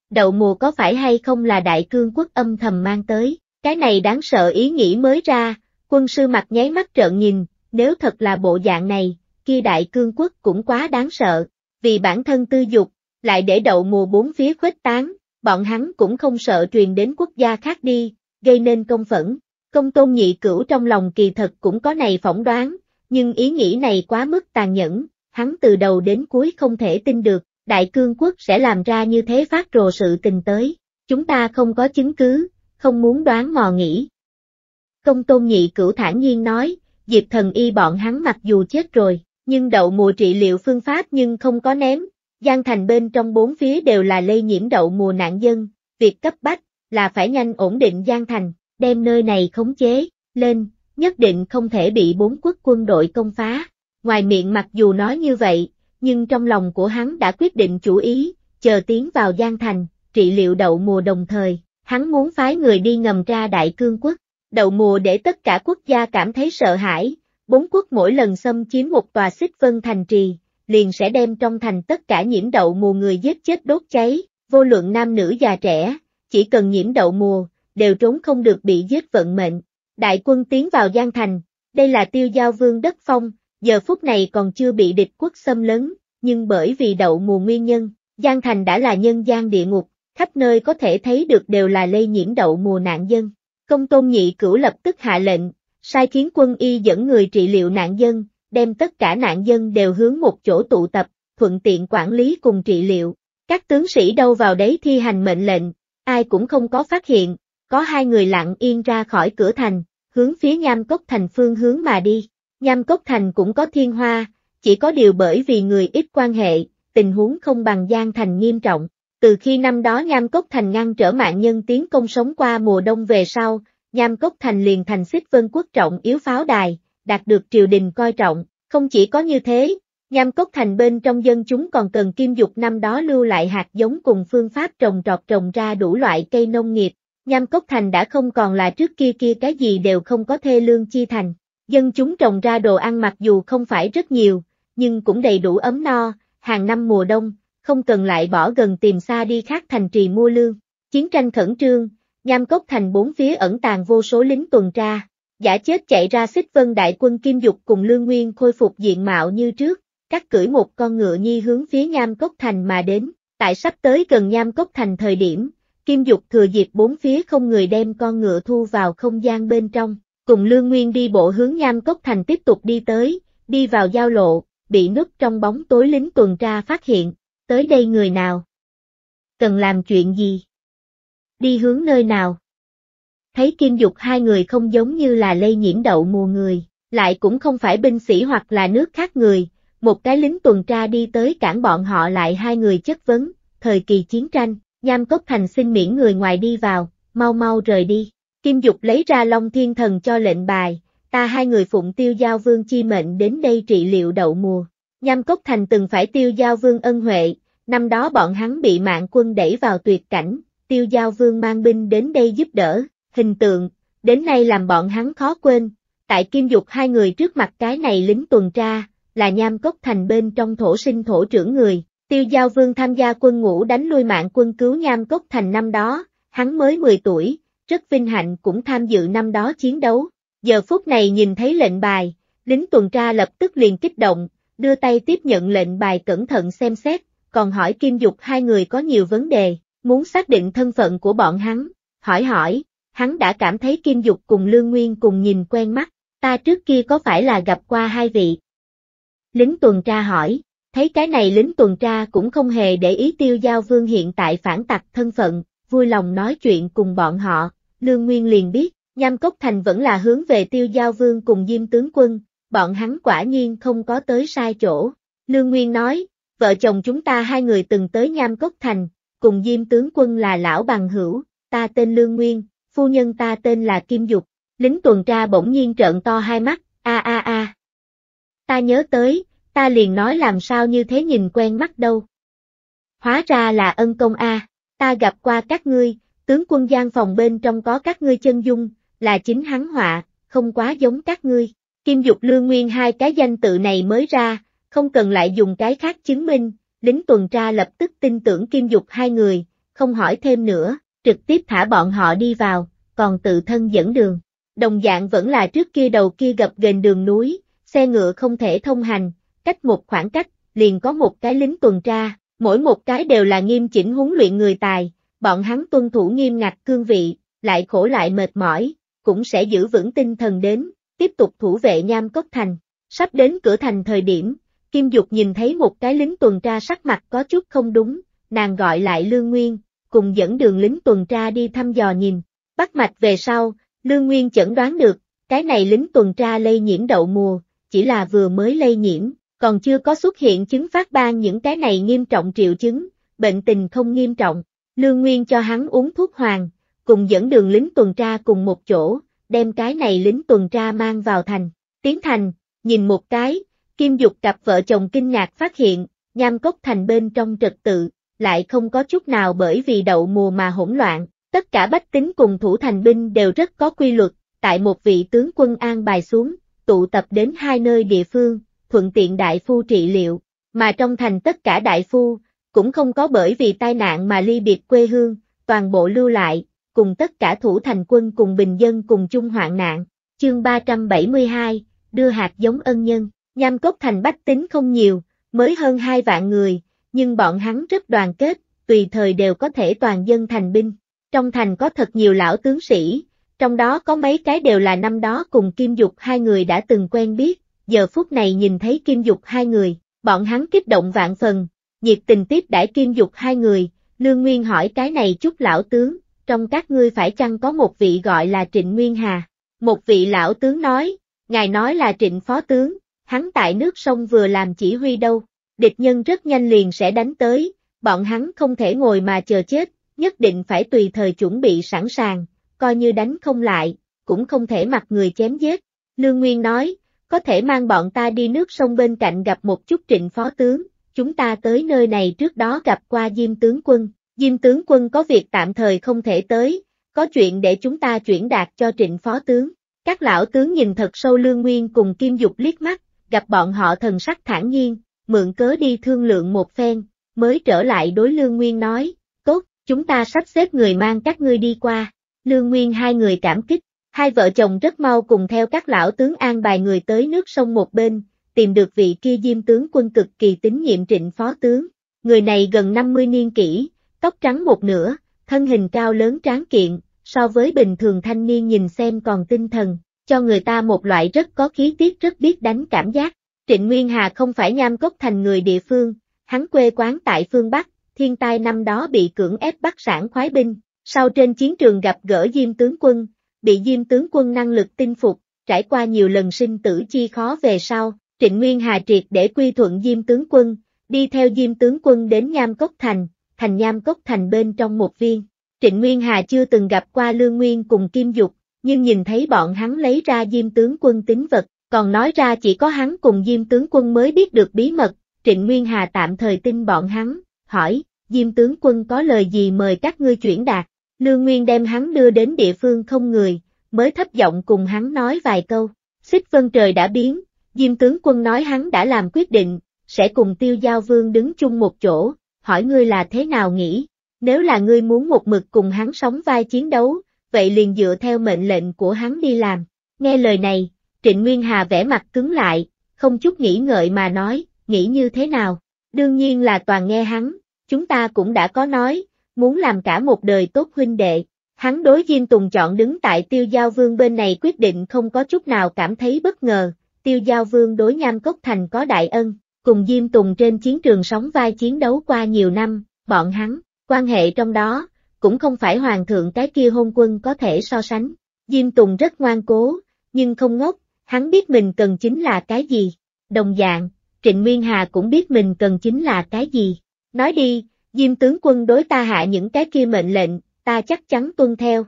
Speaker 1: Đậu mùa có phải hay không là Đại Cương quốc âm thầm mang tới, cái này đáng sợ ý nghĩ mới ra, Quân sư mặt nháy mắt trợn nhìn, nếu thật là bộ dạng này, kia đại cương quốc cũng quá đáng sợ, vì bản thân tư dục, lại để đậu mùa bốn phía khuếch tán, bọn hắn cũng không sợ truyền đến quốc gia khác đi, gây nên công phẫn. Công tôn nhị cửu trong lòng kỳ thật cũng có này phỏng đoán, nhưng ý nghĩ này quá mức tàn nhẫn, hắn từ đầu đến cuối không thể tin được, đại cương quốc sẽ làm ra như thế phát rồ sự tình tới, chúng ta không có chứng cứ, không muốn đoán mò nghĩ. Công tôn nhị cửu thản nhiên nói, Diệp thần y bọn hắn mặc dù chết rồi, nhưng đậu mùa trị liệu phương pháp nhưng không có ném, Giang thành bên trong bốn phía đều là lây nhiễm đậu mùa nạn dân, việc cấp bách là phải nhanh ổn định Giang thành, đem nơi này khống chế, lên, nhất định không thể bị bốn quốc quân đội công phá. Ngoài miệng mặc dù nói như vậy, nhưng trong lòng của hắn đã quyết định chủ ý, chờ tiến vào Giang thành, trị liệu đậu mùa đồng thời, hắn muốn phái người đi ngầm ra đại cương quốc, đậu mùa để tất cả quốc gia cảm thấy sợ hãi, bốn quốc mỗi lần xâm chiếm một tòa xích vân thành trì, liền sẽ đem trong thành tất cả nhiễm đậu mùa người giết chết đốt cháy, vô luận nam nữ già trẻ, chỉ cần nhiễm đậu mùa, đều trốn không được bị giết vận mệnh. Đại quân tiến vào Giang Thành, đây là tiêu giao vương đất phong, giờ phút này còn chưa bị địch quốc xâm lấn, nhưng bởi vì đậu mùa nguyên nhân, Giang Thành đã là nhân gian địa ngục, khắp nơi có thể thấy được đều là lây nhiễm đậu mùa nạn dân. Công tôn nhị cửu lập tức hạ lệnh, sai khiến quân y dẫn người trị liệu nạn dân, đem tất cả nạn dân đều hướng một chỗ tụ tập, thuận tiện quản lý cùng trị liệu. Các tướng sĩ đâu vào đấy thi hành mệnh lệnh, ai cũng không có phát hiện, có hai người lặng yên ra khỏi cửa thành, hướng phía Nham Cốc Thành phương hướng mà đi. Nham Cốc Thành cũng có thiên hoa, chỉ có điều bởi vì người ít quan hệ, tình huống không bằng Giang Thành nghiêm trọng. Từ khi năm đó Nham Cốc Thành ngăn trở mạng nhân tiến công sống qua mùa đông về sau, Nham Cốc Thành liền thành xích vân quốc trọng yếu pháo đài, đạt được triều đình coi trọng. Không chỉ có như thế, Nham Cốc Thành bên trong dân chúng còn cần kim dục năm đó lưu lại hạt giống cùng phương pháp trồng trọt trồng ra đủ loại cây nông nghiệp. Nham Cốc Thành đã không còn là trước kia kia cái gì đều không có thê lương chi thành. Dân chúng trồng ra đồ ăn mặc dù không phải rất nhiều, nhưng cũng đầy đủ ấm no, hàng năm mùa đông, không cần lại bỏ gần tìm xa đi khác thành trì mua lương. Chiến tranh khẩn trương, nham cốc thành bốn phía ẩn tàng vô số lính tuần tra. Giả chết chạy ra xích vân đại quân Kim Dục cùng Lương Nguyên khôi phục diện mạo như trước, cắt cưỡi một con ngựa nhi hướng phía nham cốc thành mà đến, tại sắp tới gần nham cốc thành thời điểm, Kim Dục thừa dịp bốn phía không người đem con ngựa thu vào không gian bên trong, cùng Lương Nguyên đi bộ hướng nham cốc thành tiếp tục đi tới, đi vào giao lộ, bị núp trong bóng tối lính tuần tra phát hiện, tới đây người nào? Cần làm chuyện gì? Đi hướng nơi nào? Thấy Kim Dục hai người không giống như là lây nhiễm đậu mùa người, lại cũng không phải binh sĩ hoặc là nước khác người, một cái lính tuần tra đi tới cản bọn họ lại hai người chất vấn, thời kỳ chiến tranh, nham cốc thành xin miễn người ngoài đi vào, mau mau rời đi. Kim Dục lấy ra Long Thiên Thần cho lệnh bài, ta hai người phụng tiêu giao vương chi mệnh đến đây trị liệu đậu mùa. Nham Cốc Thành từng phải tiêu giao vương ân huệ, năm đó bọn hắn bị mạng quân đẩy vào tuyệt cảnh, tiêu giao vương mang binh đến đây giúp đỡ, hình tượng, đến nay làm bọn hắn khó quên. Tại Kim Dục hai người trước mặt cái này lính tuần tra, là Nham Cốc Thành bên trong thổ sinh thổ trưởng người, tiêu giao vương tham gia quân ngũ đánh lui mạng quân cứu Nham Cốc Thành năm đó, hắn mới 10 tuổi, rất vinh hạnh cũng tham dự năm đó chiến đấu. Giờ phút này nhìn thấy lệnh bài, lính tuần tra lập tức liền kích động, đưa tay tiếp nhận lệnh bài cẩn thận xem xét, còn hỏi Kim Dục hai người có nhiều vấn đề, muốn xác định thân phận của bọn hắn, hỏi hỏi, hắn đã cảm thấy Kim Dục cùng Lương Nguyên cùng nhìn quen mắt, ta trước kia có phải là gặp qua hai vị? Lính tuần tra hỏi, thấy cái này lính tuần tra cũng không hề để ý tiêu giao vương hiện tại phản tặc thân phận, vui lòng nói chuyện cùng bọn họ, Lương Nguyên liền biết, Nham Cốc Thành vẫn là hướng về tiêu giao vương cùng Diêm Tướng Quân, bọn hắn quả nhiên không có tới sai chỗ. Lương Nguyên nói, vợ chồng chúng ta hai người từng tới Nham Cốc Thành, cùng Diêm tướng quân là lão bằng hữu, ta tên Lương Nguyên, phu nhân ta tên là Kim Dục. Lính tuần tra bỗng nhiên trợn to hai mắt, a a a. Ta nhớ tới, ta liền nói làm sao như thế nhìn quen mắt đâu. Hóa ra là ân công a, ta gặp qua các ngươi, tướng quân gian phòng bên trong có các ngươi chân dung, là chính hắn họa, không quá giống các ngươi. Kim Dục Lương Nguyên hai cái danh tự này mới ra, không cần lại dùng cái khác chứng minh, lính tuần tra lập tức tin tưởng Kim Dục hai người, không hỏi thêm nữa, trực tiếp thả bọn họ đi vào, còn tự thân dẫn đường. Đồng dạng vẫn là trước kia đầu kia gặp ghềnh đường núi, xe ngựa không thể thông hành, cách một khoảng cách, liền có một cái lính tuần tra, mỗi một cái đều là nghiêm chỉnh huấn luyện người tài, bọn hắn tuân thủ nghiêm ngặt cương vị, lại khổ lại mệt mỏi, cũng sẽ giữ vững tinh thần đến, tiếp tục thủ vệ nham cốc thành. Sắp đến cửa thành thời điểm, Kim Dục nhìn thấy một cái lính tuần tra sắc mặt có chút không đúng, nàng gọi lại Lương Nguyên, cùng dẫn đường lính tuần tra đi thăm dò nhìn. Bắt mạch về sau, Lương Nguyên chẩn đoán được, cái này lính tuần tra lây nhiễm đậu mùa, chỉ là vừa mới lây nhiễm, còn chưa có xuất hiện chứng phát ban những cái này nghiêm trọng triệu chứng, bệnh tình không nghiêm trọng. Lương Nguyên cho hắn uống thuốc hoàng, cùng dẫn đường lính tuần tra cùng một chỗ, đem cái này lính tuần tra mang vào thành. Tiến thành, nhìn một cái, Kim Dục cặp vợ chồng kinh ngạc phát hiện, nham cốc thành bên trong trật tự, lại không có chút nào bởi vì đậu mùa mà hỗn loạn, tất cả bách tính cùng thủ thành binh đều rất có quy luật, tại một vị tướng quân an bài xuống, tụ tập đến hai nơi địa phương, thuận tiện đại phu trị liệu, mà trong thành tất cả đại phu, cũng không có bởi vì tai nạn mà ly biệt quê hương, toàn bộ lưu lại, cùng tất cả thủ thành quân cùng bình dân cùng chung hoạn nạn. Chương 372, đưa hạt giống ân nhân, nham cốc thành bách tính không nhiều, mới hơn hai vạn người, nhưng bọn hắn rất đoàn kết, tùy thời đều có thể toàn dân thành binh. Trong thành có thật nhiều lão tướng sĩ, trong đó có mấy cái đều là năm đó cùng Kim Dục hai người đã từng quen biết, giờ phút này nhìn thấy Kim Dục hai người, bọn hắn kích động vạn phần, nhiệt tình tiếp đãi Kim Dục hai người, Lương Nguyên hỏi cái này chút lão tướng, trong các ngươi phải chăng có một vị gọi là Trịnh Nguyên Hà? Một vị lão tướng nói, ngài nói là Trịnh Phó Tướng, hắn tại nước sông vừa làm chỉ huy đâu, địch nhân rất nhanh liền sẽ đánh tới, bọn hắn không thể ngồi mà chờ chết, nhất định phải tùy thời chuẩn bị sẵn sàng, coi như đánh không lại, cũng không thể mặc người chém giết. Lương Nguyên nói, có thể mang bọn ta đi nước sông bên cạnh gặp một chút trịnh phó tướng, chúng ta tới nơi này trước đó gặp qua Diêm tướng quân, Diêm tướng quân có việc tạm thời không thể tới, có chuyện để chúng ta chuyển đạt cho trịnh phó tướng. Các lão tướng nhìn thật sâu Lương Nguyên cùng Kim Dục liếc mắt, gặp bọn họ thần sắc thản nhiên, mượn cớ đi thương lượng một phen, mới trở lại đối Lương Nguyên nói, tốt, chúng ta sắp xếp người mang các ngươi đi qua. Lương Nguyên hai người cảm kích, hai vợ chồng rất mau cùng theo các lão tướng an bài người tới nước sông một bên, tìm được vị kia diêm tướng quân cực kỳ tín nhiệm trịnh phó tướng. Người này gần 50 niên kỷ, tóc trắng một nửa, thân hình cao lớn tráng kiện, so với bình thường thanh niên nhìn xem còn tinh thần, cho người ta một loại rất có khí tiết rất biết đánh cảm giác. Trịnh Nguyên Hà không phải nham cốc thành người địa phương, hắn quê quán tại phương Bắc, thiên tai năm đó bị cưỡng ép bắt sản khoái binh, sau trên chiến trường gặp gỡ Diêm tướng quân, bị Diêm tướng quân năng lực tinh phục, trải qua nhiều lần sinh tử chi khó về sau, Trịnh Nguyên Hà triệt để quy thuận Diêm tướng quân, đi theo Diêm tướng quân đến nham cốc thành, thành nham cốc thành bên trong một viên. Trịnh Nguyên Hà chưa từng gặp qua Lương Nguyên cùng Kim Dục, nhưng nhìn thấy bọn hắn lấy ra diêm tướng quân tính vật, còn nói ra chỉ có hắn cùng diêm tướng quân mới biết được bí mật, Trịnh Nguyên Hà tạm thời tin bọn hắn, hỏi, diêm tướng quân có lời gì mời các ngươi chuyển đạt, Lương Nguyên đem hắn đưa đến địa phương không người, mới thấp giọng cùng hắn nói vài câu, xích vân trời đã biến, diêm tướng quân nói hắn đã làm quyết định, sẽ cùng tiêu giao vương đứng chung một chỗ, hỏi ngươi là thế nào nghĩ, nếu là ngươi muốn một mực cùng hắn sống vai chiến đấu, vậy liền dựa theo mệnh lệnh của hắn đi làm. Nghe lời này, Trịnh Nguyên Hà vẻ mặt cứng lại, không chút nghĩ ngợi mà nói, nghĩ như thế nào. Đương nhiên là toàn nghe hắn, chúng ta cũng đã có nói, muốn làm cả một đời tốt huynh đệ. Hắn đối Diêm Tùng chọn đứng tại Tiêu Giao Vương bên này quyết định không có chút nào cảm thấy bất ngờ, Tiêu Giao Vương đối Nham Cốc Thành có đại ân, cùng Diêm Tùng trên chiến trường sóng vai chiến đấu qua nhiều năm, bọn hắn, quan hệ trong đó, cũng không phải hoàng thượng cái kia hôn quân có thể so sánh. Diêm Tùng rất ngoan cố, nhưng không ngốc, hắn biết mình cần chính là cái gì. Đồng dạng, Trịnh Nguyên Hà cũng biết mình cần chính là cái gì. Nói đi, Diêm tướng quân đối ta hạ những cái kia mệnh lệnh, ta chắc chắn tuân theo.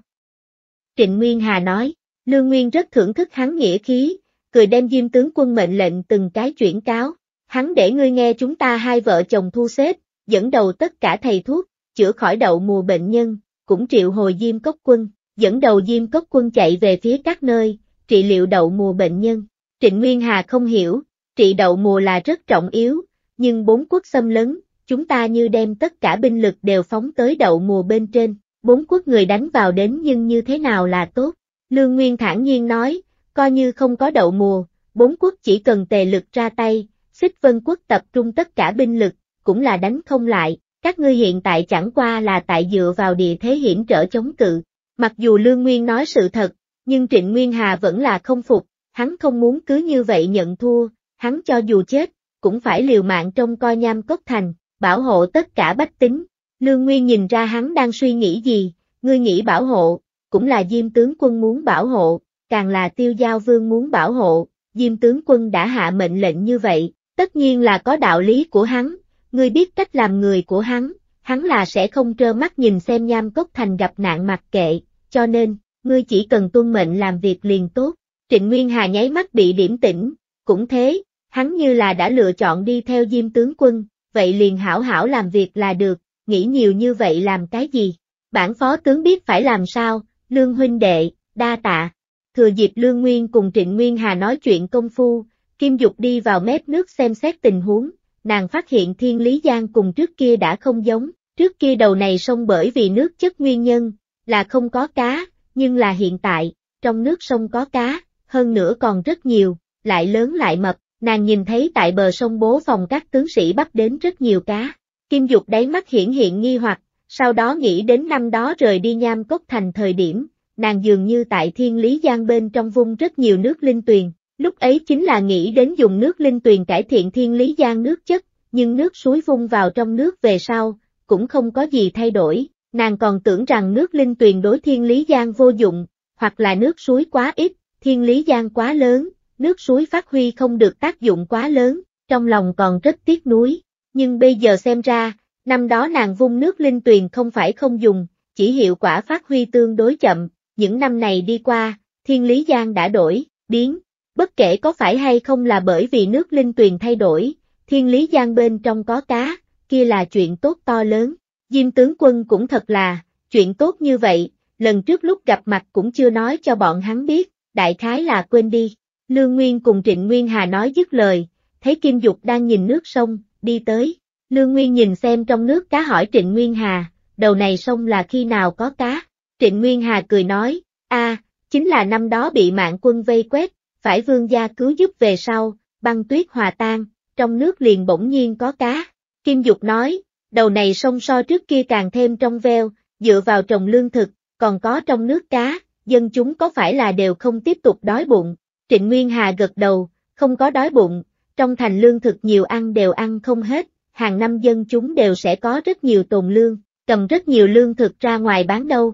Speaker 1: Trịnh Nguyên Hà nói, Lương Nguyên rất thưởng thức hắn nghĩa khí, cười đem Diêm tướng quân mệnh lệnh từng cái chuyển cáo. Hắn để ngươi nghe chúng ta hai vợ chồng thu xếp, dẫn đầu tất cả thầy thuốc, chữa khỏi đậu mùa bệnh nhân, cũng triệu hồi diêm cốc quân, dẫn đầu diêm cốc quân chạy về phía các nơi, trị liệu đậu mùa bệnh nhân. Trịnh Nguyên Hà không hiểu, trị đậu mùa là rất trọng yếu, nhưng bốn quốc xâm lấn, chúng ta như đem tất cả binh lực đều phóng tới đậu mùa bên trên, bốn quốc người đánh vào đến nhưng như thế nào là tốt. Lương Nguyên thản nhiên nói, coi như không có đậu mùa, bốn quốc chỉ cần tề lực ra tay, Xích Vân Quốc tập trung tất cả binh lực, cũng là đánh không lại, các ngươi hiện tại chẳng qua là tại dựa vào địa thế hiểm trở chống cự. Mặc dù Lương Nguyên nói sự thật, nhưng Trịnh Nguyên Hà vẫn là không phục, hắn không muốn cứ như vậy nhận thua, hắn cho dù chết, cũng phải liều mạng trong coi nham cốc thành, bảo hộ tất cả bách tính. Lương Nguyên nhìn ra hắn đang suy nghĩ gì, ngươi nghĩ bảo hộ, cũng là Diêm tướng quân muốn bảo hộ, càng là Tiêu Giao Vương muốn bảo hộ, Diêm tướng quân đã hạ mệnh lệnh như vậy, Tất nhiên là có đạo lý của hắn, ngươi biết cách làm người của hắn, hắn là sẽ không trơ mắt nhìn xem nham cốc thành gặp nạn mặc kệ, cho nên, ngươi chỉ cần tuân mệnh làm việc liền tốt. Trịnh Nguyên Hà nháy mắt bị điểm tỉnh, cũng thế, hắn như là đã lựa chọn đi theo diêm tướng quân, vậy liền hảo hảo làm việc là được, nghĩ nhiều như vậy làm cái gì, bản phó tướng biết phải làm sao, lương huynh đệ, đa tạ. Thừa dịp Lương Nguyên cùng Trịnh Nguyên Hà nói chuyện công phu, Kim Dục đi vào mép nước xem xét tình huống, nàng phát hiện Thiên Lý Giang cùng trước kia đã không giống, trước kia đầu này sông bởi vì nước chất nguyên nhân, là không có cá, nhưng là hiện tại, trong nước sông có cá, hơn nữa còn rất nhiều, lại lớn lại mập, nàng nhìn thấy tại bờ sông bố phòng các tướng sĩ bắt đến rất nhiều cá. Kim Dục đáy mắt hiển hiện nghi hoặc, sau đó nghĩ đến năm đó rời đi nham cốc thành thời điểm, nàng dường như tại thiên lý giang bên trong vung rất nhiều nước linh tuyền, Lúc ấy chính là nghĩ đến dùng nước linh tuyền cải thiện thiên lý gian nước chất, nhưng nước suối vung vào trong nước về sau, cũng không có gì thay đổi, nàng còn tưởng rằng nước linh tuyền đối thiên lý gian vô dụng, hoặc là nước suối quá ít, thiên lý gian quá lớn, nước suối phát huy không được tác dụng quá lớn, trong lòng còn rất tiếc nuối, nhưng bây giờ xem ra, năm đó nàng vung nước linh tuyền không phải không dùng, chỉ hiệu quả phát huy tương đối chậm, những năm này đi qua, thiên lý gian đã đổi, biến, Bất kể có phải hay không là bởi vì nước linh tuyền thay đổi, thiên lý giang bên trong có cá, kia là chuyện tốt to lớn. Diêm tướng quân cũng thật là, chuyện tốt như vậy, lần trước lúc gặp mặt cũng chưa nói cho bọn hắn biết, đại khái là quên đi. Lương Nguyên cùng Trịnh Nguyên Hà nói dứt lời, thấy Kim Dục đang nhìn nước sông, đi tới. Lương Nguyên nhìn xem trong nước cá hỏi Trịnh Nguyên Hà, đầu này sông là khi nào có cá? Trịnh Nguyên Hà cười nói, a, chính là năm đó bị mạng quân vây quét, phải vương gia cứu giúp về sau, băng tuyết hòa tan, trong nước liền bỗng nhiên có cá. Kim Dục nói, đầu này sông so trước kia càng thêm trong veo, dựa vào trồng lương thực, còn có trong nước cá, dân chúng có phải là đều không tiếp tục đói bụng. Trịnh Nguyên Hà gật đầu, không có đói bụng, trong thành lương thực nhiều ăn đều ăn không hết, hàng năm dân chúng đều sẽ có rất nhiều tồn lương, cầm rất nhiều lương thực ra ngoài bán đâu.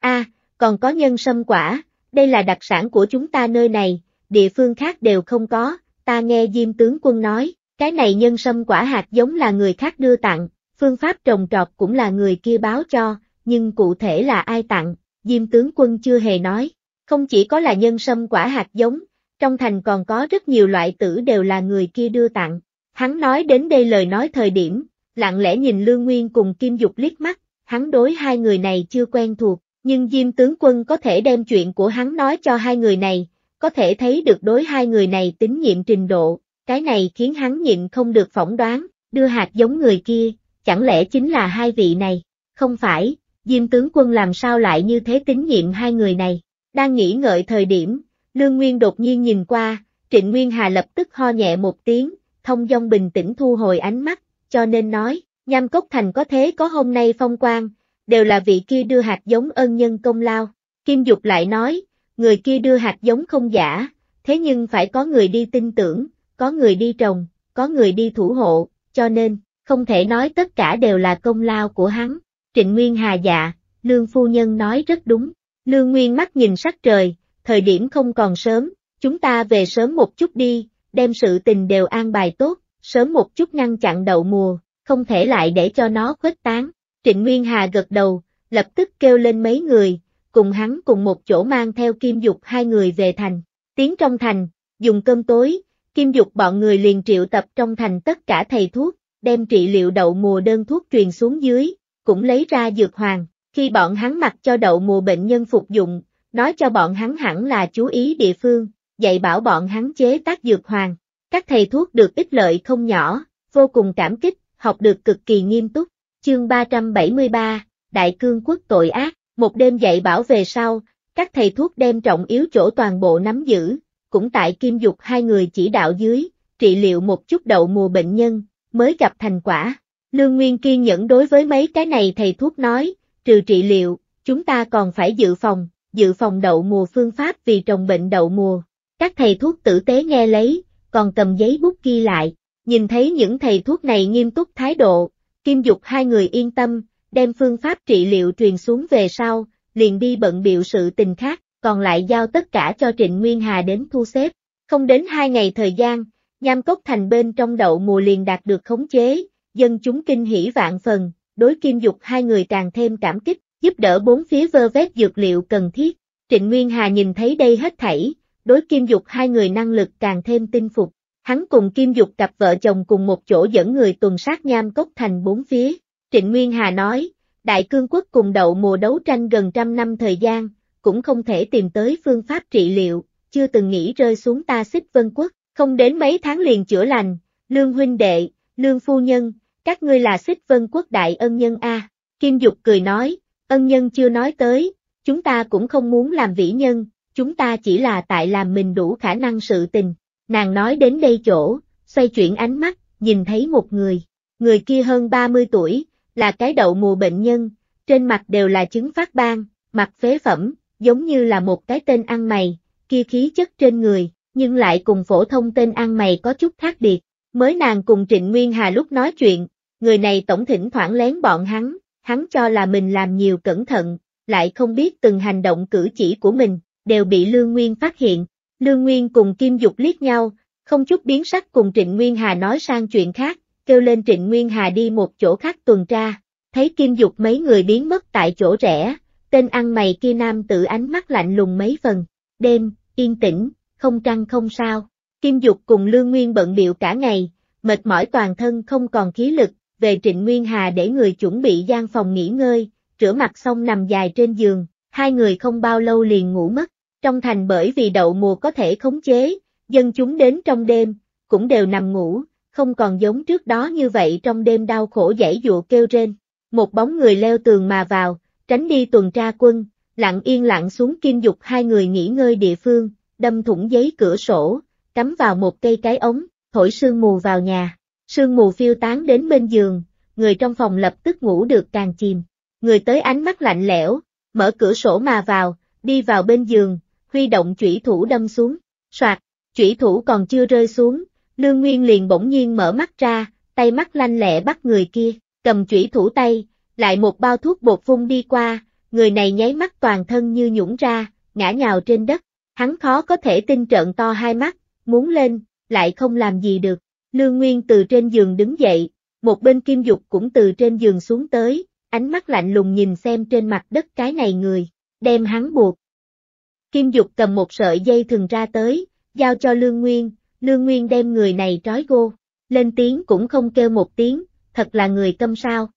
Speaker 1: A, còn có nhân sâm quả, đây là đặc sản của chúng ta nơi này, địa phương khác đều không có, ta nghe Diêm tướng quân nói, cái này nhân sâm quả hạt giống là người khác đưa tặng, phương pháp trồng trọt cũng là người kia báo cho, nhưng cụ thể là ai tặng, Diêm tướng quân chưa hề nói, không chỉ có là nhân sâm quả hạt giống, trong thành còn có rất nhiều loại tử đều là người kia đưa tặng. Hắn nói đến đây lời nói thời điểm, lặng lẽ nhìn Lương Nguyên cùng Kim Dục liếc mắt, hắn đối hai người này chưa quen thuộc, nhưng Diêm tướng quân có thể đem chuyện của hắn nói cho hai người này, có thể thấy được đối hai người này tín nhiệm trình độ, cái này khiến hắn nhịn không được phỏng đoán, đưa hạt giống người kia, chẳng lẽ chính là hai vị này, không phải, Diêm tướng quân làm sao lại như thế tín nhiệm hai người này, đang nghĩ ngợi thời điểm, Lương Nguyên đột nhiên nhìn qua, Trịnh Nguyên Hà lập tức ho nhẹ một tiếng, thông dong bình tĩnh thu hồi ánh mắt, cho nên nói, nham cốc thành có thế có hôm nay phong quang, đều là vị kia đưa hạt giống ân nhân công lao. Kim Dục lại nói, người kia đưa hạt giống không giả, thế nhưng phải có người đi tin tưởng, có người đi trồng, có người đi thủ hộ, cho nên, không thể nói tất cả đều là công lao của hắn. Trịnh Nguyên Hà dạ, Lương Phu Nhân nói rất đúng. Lương Nguyên mắt nhìn sắc trời, thời điểm không còn sớm, chúng ta về sớm một chút đi, đem sự tình đều an bài tốt, sớm một chút ngăn chặn đậu mùa, không thể lại để cho nó khuếch tán. Trịnh Nguyên Hà gật đầu, lập tức kêu lên mấy người, cùng hắn cùng một chỗ mang theo Kim Dục hai người về thành. Tiến trong thành, dùng cơm tối, Kim Dục bọn người liền triệu tập trong thành tất cả thầy thuốc, đem trị liệu đậu mùa đơn thuốc truyền xuống dưới, cũng lấy ra dược hoàng. Khi bọn hắn mặc cho đậu mùa bệnh nhân phục dụng, nói cho bọn hắn hẳn là chú ý địa phương, dạy bảo bọn hắn chế tác dược hoàng. Các thầy thuốc được ích lợi không nhỏ, vô cùng cảm kích, học được cực kỳ nghiêm túc. Chương 373, Đại cương quốc tội ác, một đêm dạy bảo về sau, các thầy thuốc đem trọng yếu chỗ toàn bộ nắm giữ, cũng tại kim dục hai người chỉ đạo dưới, trị liệu một chút đậu mùa bệnh nhân, mới gặp thành quả. Lương Nguyên kiên nhẫn đối với mấy cái này thầy thuốc nói, trừ trị liệu, chúng ta còn phải dự phòng, dự phòng đậu mùa phương pháp vì trồng bệnh đậu mùa. Các thầy thuốc tử tế nghe lấy, còn cầm giấy bút ghi lại, nhìn thấy những thầy thuốc này nghiêm túc thái độ, Kim Dục hai người yên tâm, đem phương pháp trị liệu truyền xuống về sau, liền đi bận biểu sự tình khác, còn lại giao tất cả cho Trịnh Nguyên Hà đến thu xếp. Không đến hai ngày thời gian, nham cốc thành bên trong đậu mùa liền đạt được khống chế, dân chúng kinh hỉ vạn phần, đối Kim Dục hai người càng thêm cảm kích, giúp đỡ bốn phía vơ vét dược liệu cần thiết. Trịnh Nguyên Hà nhìn thấy đây hết thảy, đối Kim Dục hai người năng lực càng thêm tin phục. Hắn cùng Kim Dục cặp vợ chồng cùng một chỗ dẫn người tuần sát nham cốc thành bốn phía. Trịnh Nguyên Hà nói, Đại cương quốc cùng đậu mùa đấu tranh gần trăm năm thời gian, cũng không thể tìm tới phương pháp trị liệu, chưa từng nghĩ rơi xuống ta xích vân quốc, không đến mấy tháng liền chữa lành, lương huynh đệ, lương phu nhân, các ngươi là xích vân quốc đại ân nhân A. Kim Dục cười nói, ân nhân chưa nói tới, chúng ta cũng không muốn làm vĩ nhân, chúng ta chỉ là tại làm mình đủ khả năng sự tình, Nàng nói đến đây chỗ, xoay chuyển ánh mắt, nhìn thấy một người. Người kia hơn 30 tuổi, là cái đậu mùa bệnh nhân, trên mặt đều là chứng phát ban, mặt phế phẩm, giống như là một cái tên ăn mày, kia khí chất trên người, nhưng lại cùng phổ thông tên ăn mày có chút khác biệt. Mới nàng cùng Trịnh Nguyên Hà lúc nói chuyện, người này tổng thỉnh thoảng lén bọn hắn, hắn cho là mình làm nhiều cẩn thận, lại không biết từng hành động cử chỉ của mình, đều bị Lương Nguyên phát hiện, Lương Nguyên cùng Kim Dục liếc nhau, không chút biến sắc cùng Trịnh Nguyên Hà nói sang chuyện khác, kêu lên Trịnh Nguyên Hà đi một chỗ khác tuần tra, thấy Kim Dục mấy người biến mất tại chỗ rẽ, tên ăn mày kia nam tự ánh mắt lạnh lùng mấy phần, đêm, yên tĩnh, không trăng không sao, Kim Dục cùng Lương Nguyên bận biệu cả ngày, mệt mỏi toàn thân không còn khí lực, về Trịnh Nguyên Hà để người chuẩn bị gian phòng nghỉ ngơi, rửa mặt xong nằm dài trên giường, hai người không bao lâu liền ngủ mất. Trong thành bởi vì đậu mùa có thể khống chế, dân chúng đến trong đêm, cũng đều nằm ngủ, không còn giống trước đó như vậy trong đêm đau khổ dãy dụa kêu rên. Một bóng người leo tường mà vào, tránh đi tuần tra quân, lặng yên lặng xuống kim dục hai người nghỉ ngơi địa phương, đâm thủng giấy cửa sổ, cắm vào một cây cái ống, thổi sương mù vào nhà. Sương mù phiêu tán đến bên giường, người trong phòng lập tức ngủ được càng chìm. Người tới ánh mắt lạnh lẽo, mở cửa sổ mà vào, đi vào bên giường, huy động chủy thủ đâm xuống, soạt, chủy thủ còn chưa rơi xuống, Lương Nguyên liền bỗng nhiên mở mắt ra, tay mắt lanh lẹ bắt người kia, cầm chủy thủ tay, lại một bao thuốc bột phun đi qua, người này nháy mắt toàn thân như nhũng ra, ngã nhào trên đất, hắn khó có thể tin trợn to hai mắt, muốn lên, lại không làm gì được. Lương Nguyên từ trên giường đứng dậy, một bên kim dục cũng từ trên giường xuống tới, ánh mắt lạnh lùng nhìn xem trên mặt đất cái này người, đem hắn buộc, Kim Dục cầm một sợi dây thừng ra tới, giao cho Lương Nguyên, Lương Nguyên đem người này trói gô, lên tiếng cũng không kêu một tiếng, thật là người câm sao.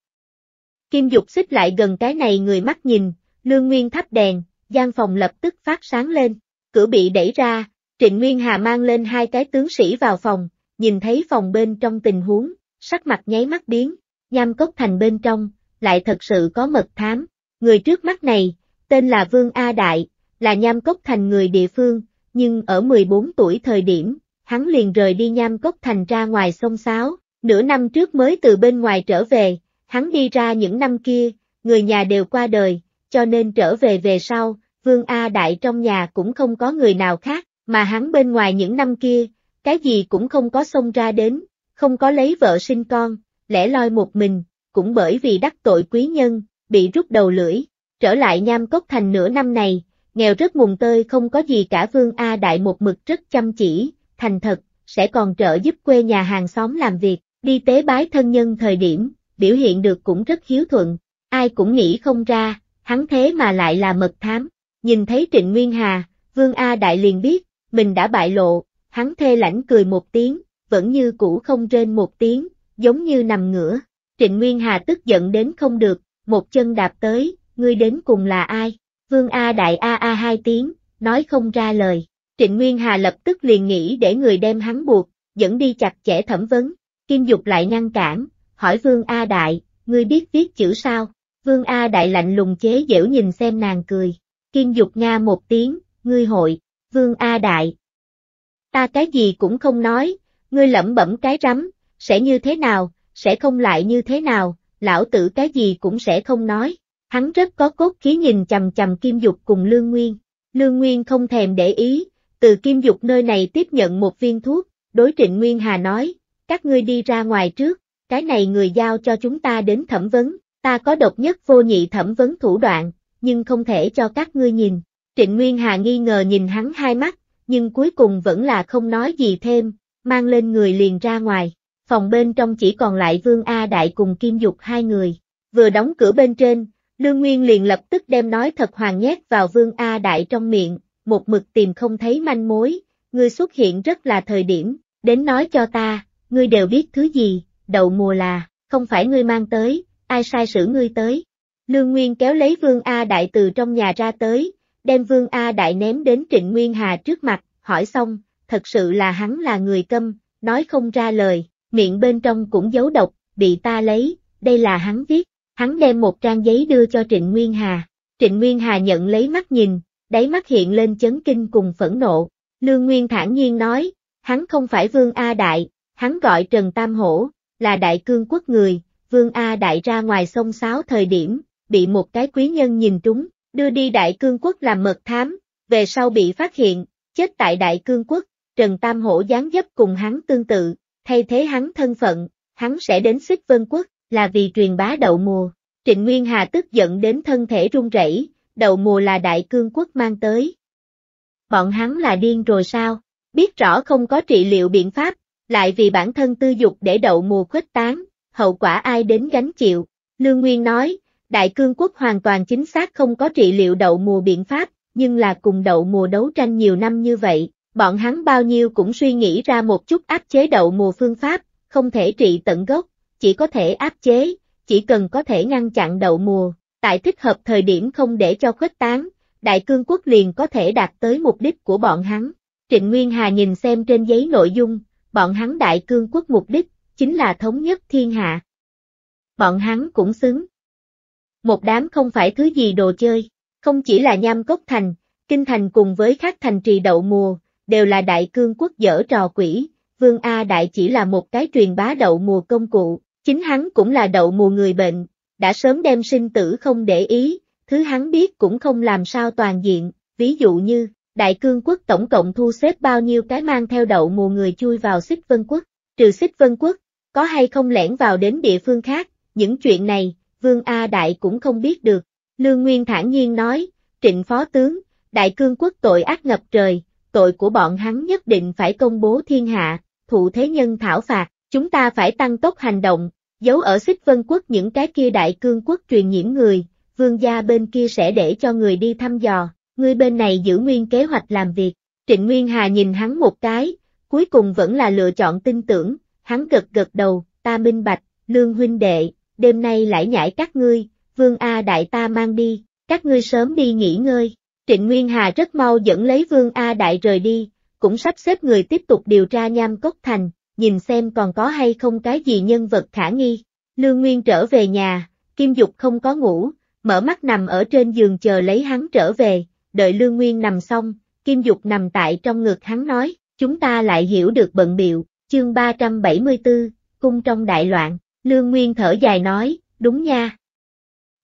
Speaker 1: Kim Dục xích lại gần cái này người mắt nhìn, Lương Nguyên thắp đèn, gian phòng lập tức phát sáng lên, cửa bị đẩy ra, Trịnh Nguyên Hà mang lên hai cái tướng sĩ vào phòng, nhìn thấy phòng bên trong tình huống, sắc mặt nháy mắt biến, nham cốc thành bên trong, lại thật sự có mật thám, người trước mắt này, tên là Vương A Đại, là Nham Cốc Thành người địa phương, nhưng ở 14 tuổi thời điểm, hắn liền rời đi Nham Cốc Thành ra ngoài sông Sáo, nửa năm trước mới từ bên ngoài trở về, hắn đi ra những năm kia, người nhà đều qua đời, cho nên trở về về sau, Vương A Đại trong nhà cũng không có người nào khác, mà hắn bên ngoài những năm kia, cái gì cũng không có xông ra đến, không có lấy vợ sinh con, lẻ loi một mình, cũng bởi vì đắc tội quý nhân, bị rút đầu lưỡi, trở lại Nham Cốc Thành nửa năm này, nghèo rất mùng tơi không có gì cả Vương A Đại một mực rất chăm chỉ, thành thật, sẽ còn trợ giúp quê nhà hàng xóm làm việc, đi tế bái thân nhân thời điểm, biểu hiện được cũng rất hiếu thuận, ai cũng nghĩ không ra, hắn thế mà lại là mật thám. Nhìn thấy Trịnh Nguyên Hà, Vương A Đại liền biết, mình đã bại lộ, hắn thê lãnh cười một tiếng, vẫn như cũ không trên một tiếng, giống như nằm ngửa. Trịnh Nguyên Hà tức giận đến không được, một chân đạp tới, ngươi đến cùng là ai? Vương A Đại A A hai tiếng, nói không ra lời. Trịnh Nguyên Hà lập tức liền nghĩ để người đem hắn buộc, dẫn đi chặt chẽ thẩm vấn. Kim Dục lại ngăn cản, hỏi Vương A Đại, ngươi biết viết chữ sao? Vương A Đại lạnh lùng chế giễu nhìn xem nàng cười. Kim Dục Nga một tiếng, ngươi hội, Vương A Đại. Ta cái gì cũng không nói, ngươi lẩm bẩm cái rắm, sẽ như thế nào, sẽ không lại như thế nào, lão tử cái gì cũng sẽ không nói hắn rất có cốt khí nhìn chầm chầm Kim Dục cùng Lương Nguyên. Lương Nguyên không thèm để ý, từ Kim Dục nơi này tiếp nhận một viên thuốc, đối Trịnh Nguyên Hà nói, các ngươi đi ra ngoài trước, cái này người giao cho chúng ta đến thẩm vấn, ta có độc nhất vô nhị thẩm vấn thủ đoạn, nhưng không thể cho các ngươi nhìn. Trịnh Nguyên Hà nghi ngờ nhìn hắn hai mắt, nhưng cuối cùng vẫn là không nói gì thêm, mang lên người liền ra ngoài. Phòng bên trong chỉ còn lại Vương A Đại cùng Kim Dục hai người. Vừa đóng cửa bên trên, Lương Nguyên liền lập tức đem nói thật hoàng nhét vào Vương A Đại trong miệng, một mực tìm không thấy manh mối, ngươi xuất hiện rất là thời điểm, đến nói cho ta, ngươi đều biết thứ gì, đậu mùa là, không phải ngươi mang tới, ai sai sử ngươi tới. Lương Nguyên kéo lấy Vương A Đại từ trong nhà ra tới, đem Vương A Đại ném đến Trịnh Nguyên Hà trước mặt, hỏi xong, thật sự là hắn là người câm, nói không ra lời, miệng bên trong cũng giấu độc, bị ta lấy, đây là hắn viết. Hắn đem một trang giấy đưa cho Trịnh Nguyên Hà. Trịnh Nguyên Hà nhận lấy mắt nhìn, đáy mắt hiện lên chấn kinh cùng phẫn nộ. Lương Nguyên thản nhiên nói, hắn không phải Vương A Đại, hắn gọi Trần Tam Hổ, là đại cương quốc người, Vương A Đại ra ngoài sông Sáo thời điểm, bị một cái quý nhân nhìn trúng, đưa đi đại cương quốc làm mật thám, về sau bị phát hiện, chết tại đại cương quốc, Trần Tam Hổ gián dấp cùng hắn tương tự, thay thế hắn thân phận, hắn sẽ đến xích vân quốc, là vì truyền bá đậu mùa. Trịnh Nguyên Hà tức giận đến thân thể run rẩy, đậu mùa là đại cương quốc mang tới. Bọn hắn là điên rồi sao? Biết rõ không có trị liệu biện pháp, lại vì bản thân tư dục để đậu mùa khuếch tán, hậu quả ai đến gánh chịu. Lương Nguyên nói, đại cương quốc hoàn toàn chính xác không có trị liệu đậu mùa biện pháp, nhưng là cùng đậu mùa đấu tranh nhiều năm như vậy, bọn hắn bao nhiêu cũng suy nghĩ ra một chút áp chế đậu mùa phương pháp, không thể trị tận gốc chỉ có thể áp chế, chỉ cần có thể ngăn chặn đậu mùa, tại thích hợp thời điểm không để cho khuếch tán, đại cương quốc liền có thể đạt tới mục đích của bọn hắn. Trịnh Nguyên Hà nhìn xem trên giấy nội dung, bọn hắn đại cương quốc mục đích, chính là thống nhất thiên hạ. Bọn hắn cũng xứng. Một đám không phải thứ gì đồ chơi, không chỉ là nham cốc thành, kinh thành cùng với các thành trì đậu mùa, đều là đại cương quốc dở trò quỷ, vương A Đại chỉ là một cái truyền bá đậu mùa công cụ, Chính hắn cũng là đậu mùa người bệnh, đã sớm đem sinh tử không để ý, thứ hắn biết cũng không làm sao toàn diện, ví dụ như, Đại cương quốc tổng cộng thu xếp bao nhiêu cái mang theo đậu mùa người chui vào xích vân quốc, trừ xích vân quốc, có hay không lẻn vào đến địa phương khác, những chuyện này, Vương A Đại cũng không biết được. Lương Nguyên thản nhiên nói, trịnh phó tướng, đại cương quốc tội ác ngập trời, tội của bọn hắn nhất định phải công bố thiên hạ, thụ thế nhân thảo phạt, Chúng ta phải tăng tốc hành động, giấu ở xích vân quốc những cái kia đại cương quốc truyền nhiễm người, vương gia bên kia sẽ để cho người đi thăm dò, ngươi bên này giữ nguyên kế hoạch làm việc. Trịnh Nguyên Hà nhìn hắn một cái, cuối cùng vẫn là lựa chọn tin tưởng, hắn gật gật đầu, ta minh bạch, lương huynh đệ, đêm nay lại nhảy các ngươi, vương A đại ta mang đi, các ngươi sớm đi nghỉ ngơi. Trịnh Nguyên Hà rất mau dẫn lấy vương A đại rời đi, cũng sắp xếp người tiếp tục điều tra nham cốc thành, nhìn xem còn có hay không cái gì nhân vật khả nghi. Lương Nguyên trở về nhà, Kim Dục không có ngủ, mở mắt nằm ở trên giường chờ lấy hắn trở về, đợi Lương Nguyên nằm xong, Kim Dục nằm tại trong ngực hắn nói, chúng ta lại hiểu được bận biệu, chương 374, cung trong đại loạn, Lương Nguyên thở dài nói, đúng nha.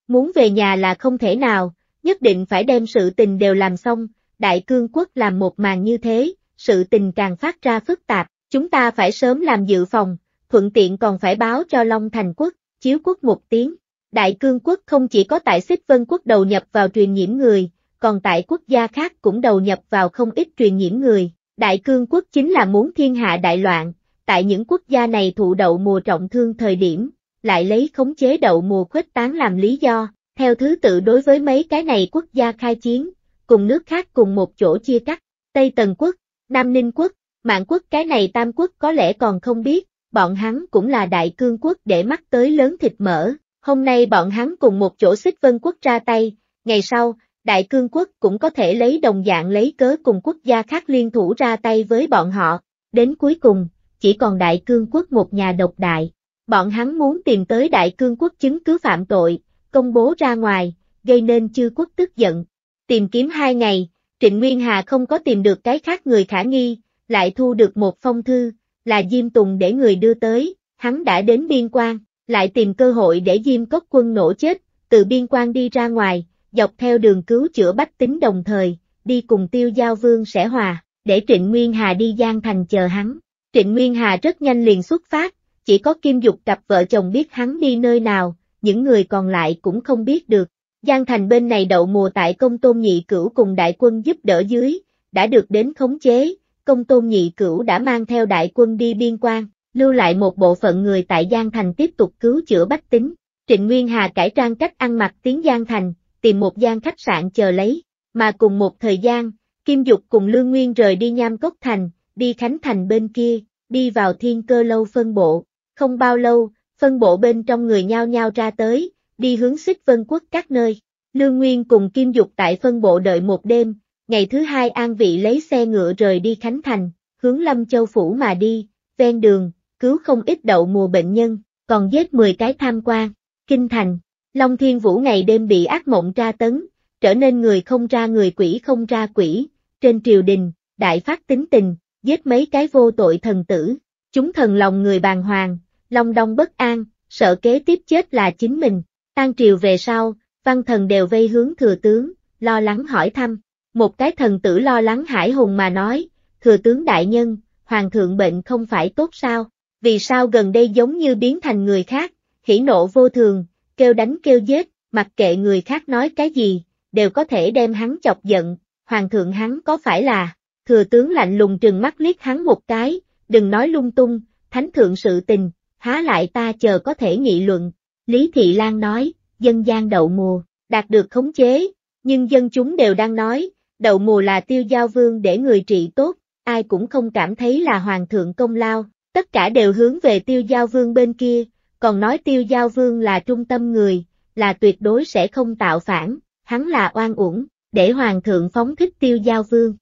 Speaker 1: Muốn về nhà là không thể nào, nhất định phải đem sự tình đều làm xong, đại cương quốc làm một màn như thế, sự tình càng phát ra phức tạp, Chúng ta phải sớm làm dự phòng, thuận tiện còn phải báo cho Long Thành Quốc, Chiếu Quốc một tiếng. Đại cương quốc không chỉ có tại xích vân quốc đầu nhập vào truyền nhiễm người, còn tại quốc gia khác cũng đầu nhập vào không ít truyền nhiễm người. Đại cương quốc chính là muốn thiên hạ đại loạn, tại những quốc gia này thụ đậu mùa trọng thương thời điểm, lại lấy khống chế đậu mùa khuếch tán làm lý do, theo thứ tự đối với mấy cái này quốc gia khai chiến, cùng nước khác cùng một chỗ chia cắt, Tây Tần quốc, Nam Ninh quốc, Mạng quốc cái này tam quốc có lẽ còn không biết, bọn hắn cũng là đại cương quốc để mắt tới lớn thịt mỡ, hôm nay bọn hắn cùng một chỗ xích vân quốc ra tay, ngày sau, đại cương quốc cũng có thể lấy đồng dạng lấy cớ cùng quốc gia khác liên thủ ra tay với bọn họ, đến cuối cùng, chỉ còn đại cương quốc một nhà độc đại. Bọn hắn muốn tìm tới đại cương quốc chứng cứ phạm tội, công bố ra ngoài, gây nên chư quốc tức giận. Tìm kiếm hai ngày, Trịnh Nguyên Hà không có tìm được cái khác người khả nghi, lại thu được một phong thư, là Diêm Tùng để người đưa tới, hắn đã đến biên quan, lại tìm cơ hội để Diêm Cốc quân nổ chết, từ biên quan đi ra ngoài, dọc theo đường cứu chữa bách tính đồng thời, đi cùng tiêu giao vương sẽ hòa, để Trịnh Nguyên Hà đi Giang Thành chờ hắn. Trịnh Nguyên Hà rất nhanh liền xuất phát, chỉ có Kim Dục cặp vợ chồng biết hắn đi nơi nào, những người còn lại cũng không biết được. Giang Thành bên này đậu mùa tại công tôn nhị cửu cùng đại quân giúp đỡ dưới, đã được đến khống chế, công tôn nhị cửu đã mang theo đại quân đi biên quan, lưu lại một bộ phận người tại Giang Thành tiếp tục cứu chữa bách tính. Trịnh Nguyên Hà cải trang cách ăn mặc tiếng Giang Thành, tìm một gian khách sạn chờ lấy, mà cùng một thời gian, Kim Dục cùng Lương Nguyên rời đi Nham Cốc Thành, đi Khánh Thành bên kia, đi vào thiên cơ lâu phân bộ. Không bao lâu, phân bộ bên trong người nhao nhao ra tới, đi hướng xích vân quốc các nơi. Lương Nguyên cùng Kim Dục tại phân bộ đợi một đêm, Ngày thứ hai An Vị lấy xe ngựa rời đi Khánh Thành, hướng Lâm Châu Phủ mà đi, ven đường, cứu không ít đậu mùa bệnh nhân, còn giết 10 cái tham quan. Kinh Thành, Long Thiên Vũ ngày đêm bị ác mộng tra tấn, trở nên người không ra người quỷ không ra quỷ, trên triều đình, đại phát tính tình, giết mấy cái vô tội thần tử, chúng thần lòng người bàng hoàng, long đông bất an, sợ kế tiếp chết là chính mình, tan triều về sau, văn thần đều vây hướng thừa tướng, lo lắng hỏi thăm, một cái thần tử lo lắng hải hùng mà nói, thừa tướng đại nhân, hoàng thượng bệnh không phải tốt sao, vì sao gần đây giống như biến thành người khác, hỉ nộ vô thường, kêu đánh kêu giết, mặc kệ người khác nói cái gì, đều có thể đem hắn chọc giận, hoàng thượng hắn có phải là, thừa tướng lạnh lùng trừng mắt liếc hắn một cái, đừng nói lung tung, thánh thượng sự tình, há lại ta chờ có thể nghị luận, Lý Thị Lan nói, dân gian đậu mùa, đạt được khống chế, nhưng dân chúng đều đang nói, Đầu mùa là tiêu giao vương để người trị tốt, ai cũng không cảm thấy là hoàng thượng công lao, tất cả đều hướng về tiêu giao vương bên kia, còn nói tiêu giao vương là trung tâm người, là tuyệt đối sẽ không tạo phản, hắn là oan uổng, để hoàng thượng phóng thích tiêu giao vương.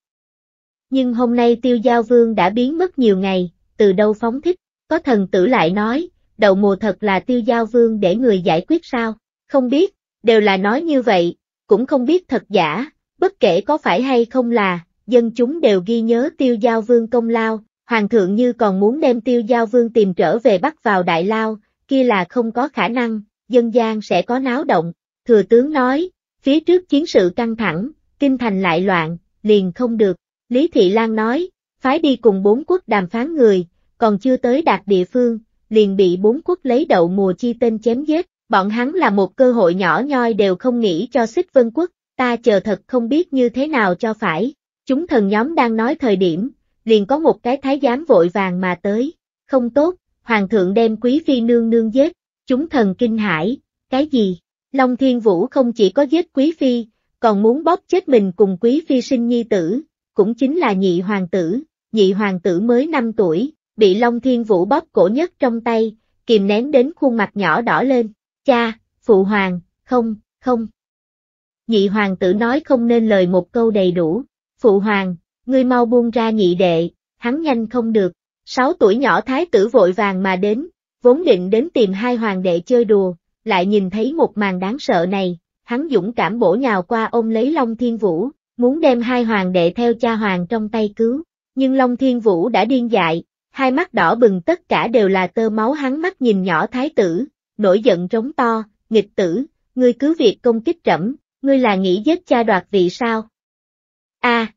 Speaker 1: Nhưng hôm nay tiêu giao vương đã biến mất nhiều ngày, từ đâu phóng thích, có thần tử lại nói, đầu mùa thật là tiêu giao vương để người giải quyết sao, không biết, đều là nói như vậy, cũng không biết thật giả, bất kể có phải hay không là, dân chúng đều ghi nhớ tiêu giao vương công lao, hoàng thượng như còn muốn đem tiêu giao vương tìm trở về bắt vào đại lao, kia là không có khả năng, dân gian sẽ có náo động, thừa tướng nói, phía trước chiến sự căng thẳng, kinh thành lại loạn, liền không được, Lý Thị Lan nói, phái đi cùng bốn quốc đàm phán người, còn chưa tới đạt địa phương, liền bị bốn quốc lấy đậu mùa chi tên chém giết, bọn hắn là một cơ hội nhỏ nhoi đều không nghĩ cho xích vân quốc, ta chờ thật không biết như thế nào cho phải. Chúng thần nhóm đang nói thời điểm, liền có một cái thái giám vội vàng mà tới. Không tốt, hoàng thượng đem quý phi nương nương giết, chúng thần kinh hãi, cái gì? Long Thiên Vũ không chỉ có giết quý phi, còn muốn bóp chết mình cùng quý phi sinh nhi tử, cũng chính là nhị hoàng tử, nhị hoàng tử mới 5 tuổi, bị Long Thiên Vũ bóp cổ nhất trong tay, kìm nén đến khuôn mặt nhỏ đỏ lên, cha, phụ hoàng, không, không nhị hoàng tử nói không nên lời một câu đầy đủ. Phụ hoàng, ngươi mau buông ra nhị đệ, hắn nhanh không được. Sáu tuổi nhỏ thái tử vội vàng mà đến, vốn định đến tìm hai hoàng đệ chơi đùa, lại nhìn thấy một màn đáng sợ này, hắn dũng cảm bổ nhào qua ôm lấy Long Thiên Vũ, muốn đem hai hoàng đệ theo cha hoàng trong tay cứu. Nhưng Long Thiên Vũ đã điên dại, hai mắt đỏ bừng tất cả đều là tơ máu hắn mắt nhìn nhỏ thái tử, nổi giận trống to, nghịch tử, ngươi cứ việc công kích trẫm, ngươi là nghĩ giết cha đoạt vị sao? A. À,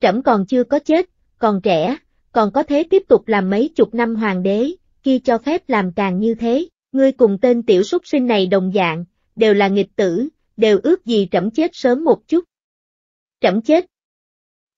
Speaker 1: trẫm còn chưa có chết, còn trẻ, còn có thế tiếp tục làm mấy chục năm hoàng đế, kia cho phép làm càng như thế, ngươi cùng tên tiểu súc sinh này đồng dạng, đều là nghịch tử, đều ước gì trẫm chết sớm một chút. Trẫm chết.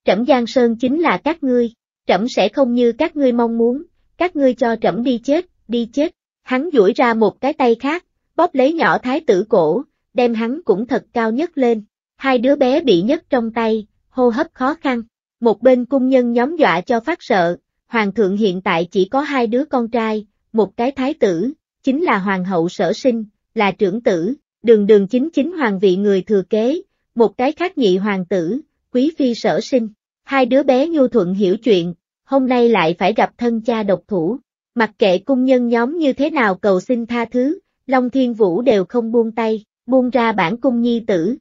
Speaker 1: Trẫm Giang Sơn chính là các ngươi, trẫm sẽ không như các ngươi mong muốn, các ngươi cho trẫm đi chết, đi chết. Hắn duỗi ra một cái tay khác, bóp lấy nhỏ thái tử cổ, đem hắn cũng thật cao nhất lên. Hai đứa bé bị nhất trong tay, hô hấp khó khăn. Một bên cung nhân nhóm dọa cho phát sợ, hoàng thượng hiện tại chỉ có hai đứa con trai, một cái thái tử, chính là hoàng hậu sở sinh, là trưởng tử, đường đường chính chính hoàng vị người thừa kế, một cái khác nhị hoàng tử, quý phi sở sinh. Hai đứa bé nhu thuận hiểu chuyện, hôm nay lại phải gặp thân cha độc thủ. Mặc kệ cung nhân nhóm như thế nào cầu xin tha thứ, Long Thiên Vũ đều không buông tay buông ra bản cung nhi tử.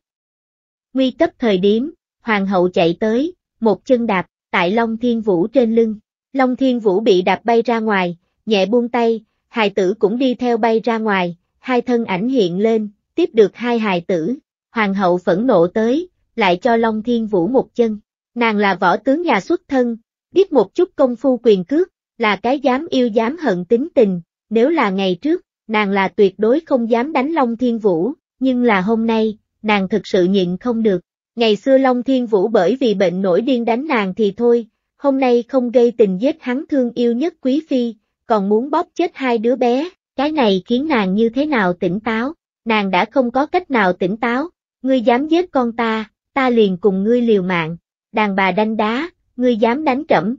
Speaker 1: Nguy cấp thời điểm, hoàng hậu chạy tới, một chân đạp, tại Long Thiên Vũ trên lưng. Long Thiên Vũ bị đạp bay ra ngoài, nhẹ buông tay, hài tử cũng đi theo bay ra ngoài, hai thân ảnh hiện lên, tiếp được hai hài tử. Hoàng hậu phẫn nộ tới, lại cho Long Thiên Vũ một chân. Nàng là võ tướng nhà xuất thân, biết một chút công phu quyền cước, là cái dám yêu dám hận tính tình, nếu là ngày trước, nàng là tuyệt đối không dám đánh Long Thiên Vũ, nhưng là hôm nay, nàng thực sự nhịn không được. Ngày xưa Long Thiên Vũ bởi vì bệnh nổi điên đánh nàng thì thôi, hôm nay không gây tình giết hắn thương yêu nhất Quý Phi, còn muốn bóp chết hai đứa bé, cái này khiến nàng như thế nào tỉnh táo, nàng đã không có cách nào tỉnh táo, ngươi dám giết con ta, ta liền cùng ngươi liều mạng, đàn bà đánh đá, ngươi dám đánh trẫm.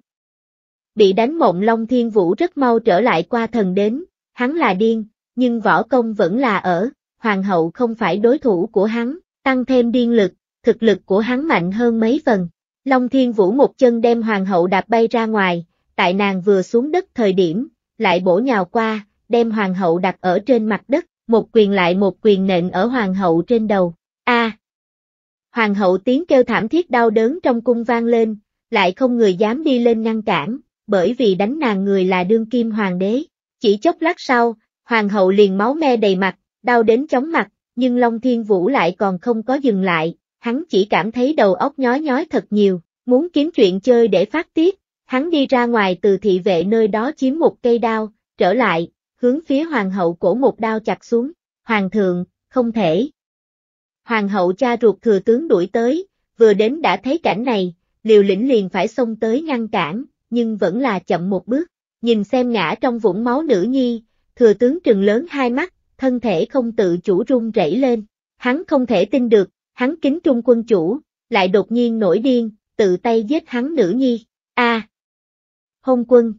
Speaker 1: Bị đánh mộng Long Thiên Vũ rất mau trở lại qua thần đến, hắn là điên, nhưng võ công vẫn là ở, hoàng hậu không phải đối thủ của hắn, tăng thêm điên lực, thực lực của hắn mạnh hơn mấy phần. Long Thiên Vũ một chân đem hoàng hậu đạp bay ra ngoài, tại nàng vừa xuống đất thời điểm, lại bổ nhào qua, đem hoàng hậu đặt ở trên mặt đất, một quyền lại một quyền nện ở hoàng hậu trên đầu. A. hoàng hậu tiếng kêu thảm thiết đau đớn trong cung vang lên, lại không người dám đi lên ngăn cản, bởi vì đánh nàng người là đương kim hoàng đế. Chỉ chốc lát sau, hoàng hậu liền máu me đầy mặt, đau đến chóng mặt, nhưng Long Thiên Vũ lại còn không có dừng lại, hắn chỉ cảm thấy đầu óc nhói nhói thật nhiều, muốn kiếm chuyện chơi để phát tiết, hắn đi ra ngoài từ thị vệ nơi đó chiếm một cây đao, trở lại, hướng phía hoàng hậu cổ một đao chặt xuống, hoàng thượng, không thể. Hoàng hậu cha ruột thừa tướng đuổi tới, vừa đến đã thấy cảnh này, liều lĩnh liền phải xông tới ngăn cản, nhưng vẫn là chậm một bước, nhìn xem ngã trong vũng máu nữ nhi, thừa tướng trừng lớn hai mắt, thân thể không tự chủ run rẩy lên. Hắn không thể tin được, hắn kính trung quân chủ, lại đột nhiên nổi điên, tự tay giết hắn nữ nhi. A. hôn quân.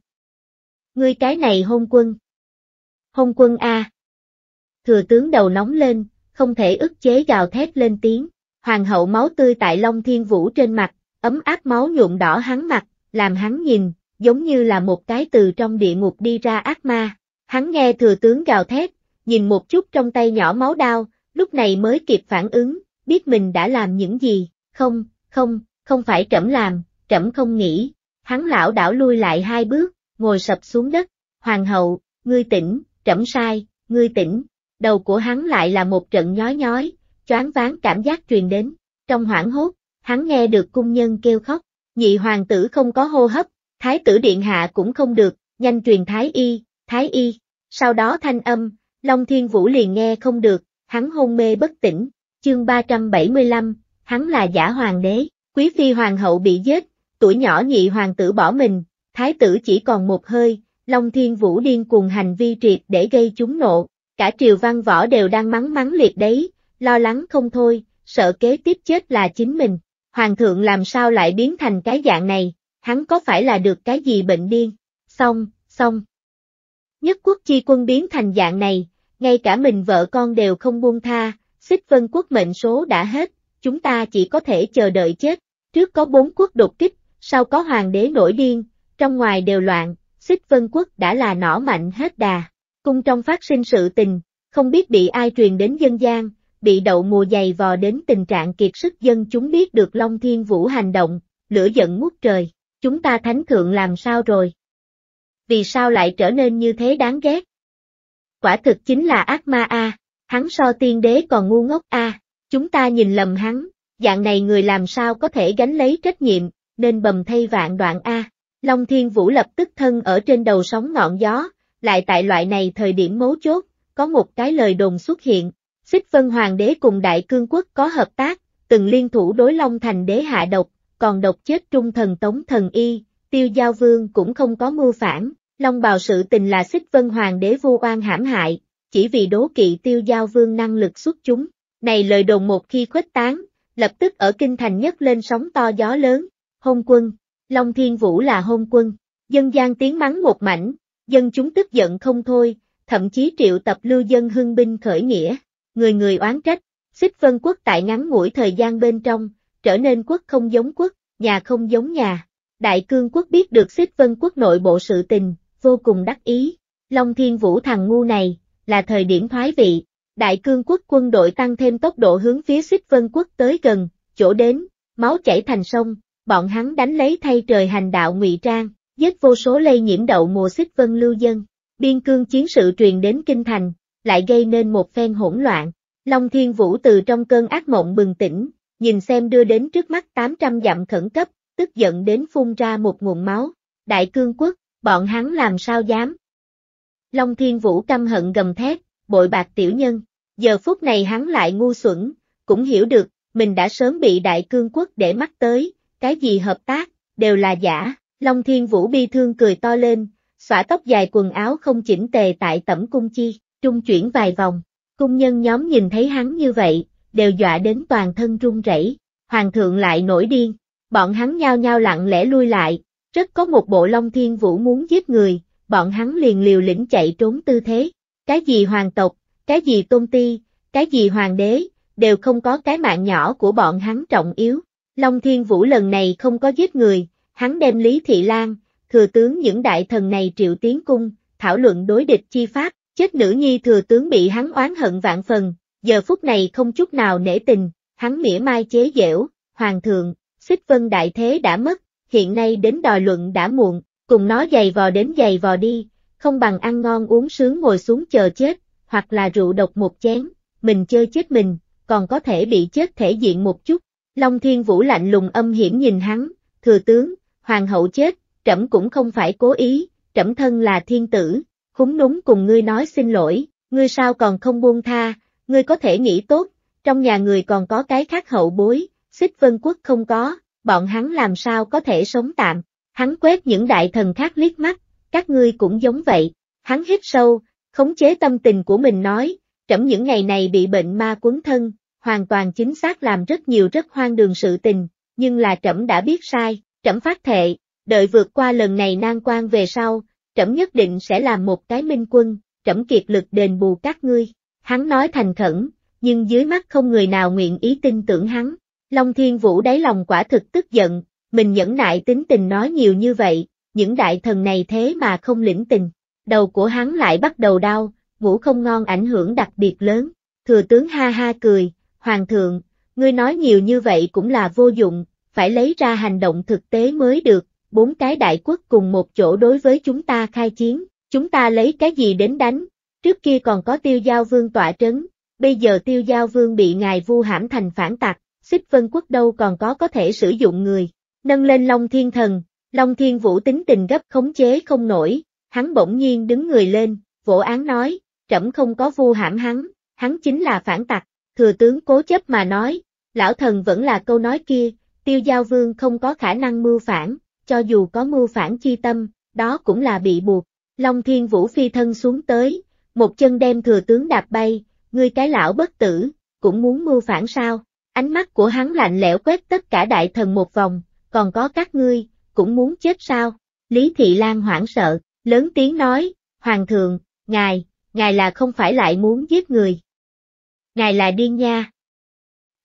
Speaker 1: Ngươi cái này hôn quân. Hôn quân A. Thừa tướng đầu nóng lên, không thể ức chế gào thét lên tiếng. Hoàng hậu máu tươi tại Long Thiên Vũ trên mặt, ấm áp máu nhuộm đỏ hắn mặt, làm hắn nhìn, giống như là một cái từ trong địa ngục đi ra ác ma. Hắn nghe thừa tướng gào thét, nhìn một chút trong tay nhỏ máu đao, lúc này mới kịp phản ứng, biết mình đã làm những gì, không, không, không phải trẫm làm, trẫm không nghĩ. Hắn lão đảo lui lại hai bước, ngồi sập xuống đất, hoàng hậu, ngươi tỉnh, trẫm sai, ngươi tỉnh, đầu của hắn lại là một trận nhói nhói, choáng váng cảm giác truyền đến, trong hoảng hốt, hắn nghe được cung nhân kêu khóc, nhị hoàng tử không có hô hấp, thái tử điện hạ cũng không được, nhanh truyền thái y, thái y, sau đó thanh âm, Long Thiên Vũ liền nghe không được, hắn hôn mê bất tỉnh, chương 375, hắn là giả hoàng đế, quý phi hoàng hậu bị giết, tuổi nhỏ nhị hoàng tử bỏ mình, thái tử chỉ còn một hơi, Long Thiên Vũ điên cuồng hành vi triệt để gây chúng nộ, cả triều văn võ đều đang mắng mắng liệt đấy, lo lắng không thôi, sợ kế tiếp chết là chính mình. Hoàng thượng làm sao lại biến thành cái dạng này, hắn có phải là được cái gì bệnh điên, xong, xong. Nhất quốc chi quân biến thành dạng này, ngay cả mình vợ con đều không buông tha, xích vân quốc mệnh số đã hết, chúng ta chỉ có thể chờ đợi chết. Trước có bốn quốc đột kích, sau có hoàng đế nổi điên, trong ngoài đều loạn, xích vân quốc đã là nỏ mạnh hết đà. Cung trong phát sinh sự tình, không biết bị ai truyền đến dân gian, bị đậu mùa dày vò đến tình trạng kiệt sức dân chúng biết được Long Thiên Vũ hành động, lửa giận ngút trời, chúng ta thánh thượng làm sao rồi? Vì sao lại trở nên như thế đáng ghét? quả thực chính là ác ma a, hắn so tiên đế còn ngu ngốc a, chúng ta nhìn lầm hắn, dạng này người làm sao có thể gánh lấy trách nhiệm, nên bầm thay vạn đoạn a. Long Thiên Vũ lập tức thân ở trên đầu sóng ngọn gió, lại tại loại này thời điểm mấu chốt, có một cái lời đồn xuất hiện, Xích Vân Hoàng đế cùng Đại Cương quốc có hợp tác, từng liên thủ đối Long Thành đế hạ độc, còn độc chết trung thần Tống Thần Y, Tiêu Giao Vương cũng không có mưu phản, Long bào sự tình là xích vân hoàng đế vu oan hãm hại, chỉ vì đố kỵ tiêu giao vương năng lực xuất chúng. Này lời đồn một khi khuếch tán, lập tức ở kinh thành nhất lên sóng to gió lớn, hôn quân, Long Thiên Vũ là hôn quân, dân gian tiếng mắng một mảnh, dân chúng tức giận không thôi, thậm chí triệu tập lưu dân hưng binh khởi nghĩa, người người oán trách, xích vân quốc tại ngắn ngủi thời gian bên trong, trở nên quốc không giống quốc, nhà không giống nhà. Đại cương quốc biết được xích vân quốc nội bộ sự tình, vô cùng đắc ý. Long Thiên Vũ thằng ngu này, là thời điểm thoái vị. Đại cương quốc quân đội tăng thêm tốc độ hướng phía xích vân quốc tới gần, chỗ đến, máu chảy thành sông, bọn hắn đánh lấy thay trời hành đạo ngụy trang, giết vô số lây nhiễm đậu mùa xích vân lưu dân. Biên cương chiến sự truyền đến kinh thành, lại gây nên một phen hỗn loạn. Long Thiên Vũ từ trong cơn ác mộng bừng tỉnh, nhìn xem đưa đến trước mắt 800 dặm khẩn cấp, tức giận đến phun ra một nguồn máu. Đại cương quốc, bọn hắn làm sao dám. Long Thiên Vũ căm hận gầm thét, bội bạc tiểu nhân, giờ phút này hắn lại ngu xuẩn, cũng hiểu được, mình đã sớm bị đại cương quốc để mắt tới, cái gì hợp tác, đều là giả, Long Thiên Vũ bi thương cười to lên, xõa tóc dài quần áo không chỉnh tề tại tẩm cung chi, trung chuyển vài vòng, cung nhân nhóm nhìn thấy hắn như vậy, đều dọa đến toàn thân run rẩy. hoàng thượng lại nổi điên, bọn hắn nhao nhao lặng lẽ lui lại, rất có một bộ long thiên vũ muốn giết người, bọn hắn liền liều lĩnh chạy trốn tư thế. Cái gì hoàng tộc, cái gì tôn ti, cái gì hoàng đế, đều không có cái mạng nhỏ của bọn hắn trọng yếu. Long thiên vũ lần này không có giết người, hắn đem Lý Thị Lan, thừa tướng những đại thần này triệu tiến cung, thảo luận đối địch chi pháp, chết nữ nhi thừa tướng bị hắn oán hận vạn phần, giờ phút này không chút nào nể tình, hắn mỉa mai chế dẻo, hoàng thượng, xích vân đại thế đã mất, hiện nay đến đòi luận đã muộn, cùng nó giày vò đến giày vò đi, không bằng ăn ngon uống sướng ngồi xuống chờ chết, hoặc là rượu độc một chén, mình chơi chết mình, còn có thể bị chết thể diện một chút. Long Thiên Vũ lạnh lùng âm hiểm nhìn hắn, thừa tướng, hoàng hậu chết, trẫm cũng không phải cố ý, trẫm thân là thiên tử, khúng núng cùng ngươi nói xin lỗi, ngươi sao còn không buông tha, ngươi có thể nghĩ tốt, trong nhà người còn có cái khác hậu bối, xích vân quốc không có, bọn hắn làm sao có thể sống tạm. Hắn quét những đại thần khác liếc mắt, các ngươi cũng giống vậy. Hắn hít sâu, khống chế tâm tình của mình nói, trẫm những ngày này bị bệnh ma quấn thân, hoàn toàn chính xác làm rất nhiều rất hoang đường sự tình, nhưng là trẫm đã biết sai, trẫm phát thệ, đợi vượt qua lần này nan quan về sau, trẫm nhất định sẽ làm một cái minh quân, trẫm kiệt lực đền bù các ngươi. Hắn nói thành khẩn, nhưng dưới mắt không người nào nguyện ý tin tưởng hắn. Long Thiên Vũ đáy lòng quả thực tức giận, mình nhẫn nại tính tình nói nhiều như vậy, những đại thần này thế mà không lĩnh tình. Đầu của hắn lại bắt đầu đau, ngủ không ngon ảnh hưởng đặc biệt lớn. Thừa tướng ha ha cười, Hoàng thượng, ngươi nói nhiều như vậy cũng là vô dụng, phải lấy ra hành động thực tế mới được. Bốn cái đại quốc cùng một chỗ đối với chúng ta khai chiến, chúng ta lấy cái gì đến đánh? Trước kia còn có tiêu giao vương tỏa trấn, bây giờ tiêu giao vương bị ngài vu hãm thành phản tặc, xích vân quốc đâu còn có có thể sử dụng người. Nâng lên Long Thiên Thần, Long Thiên Vũ tính tình gấp khống chế không nổi, hắn bỗng nhiên đứng người lên, vỗ án nói, trẫm không có vu hãm hắn, hắn chính là phản tặc, thừa tướng cố chấp mà nói, lão thần vẫn là câu nói kia, tiêu giao vương không có khả năng mưu phản, cho dù có mưu phản chi tâm, đó cũng là bị buộc. Long Thiên Vũ phi thân xuống tới, một chân đem thừa tướng đạp bay, ngươi cái lão bất tử, cũng muốn mưu phản sao? Ánh mắt của hắn lạnh lẽo quét tất cả đại thần một vòng, còn có các ngươi, cũng muốn chết sao? Lý Thị Lan hoảng sợ, lớn tiếng nói, Hoàng thượng, ngài, ngài là không phải lại muốn giết người. Ngài là điên nha.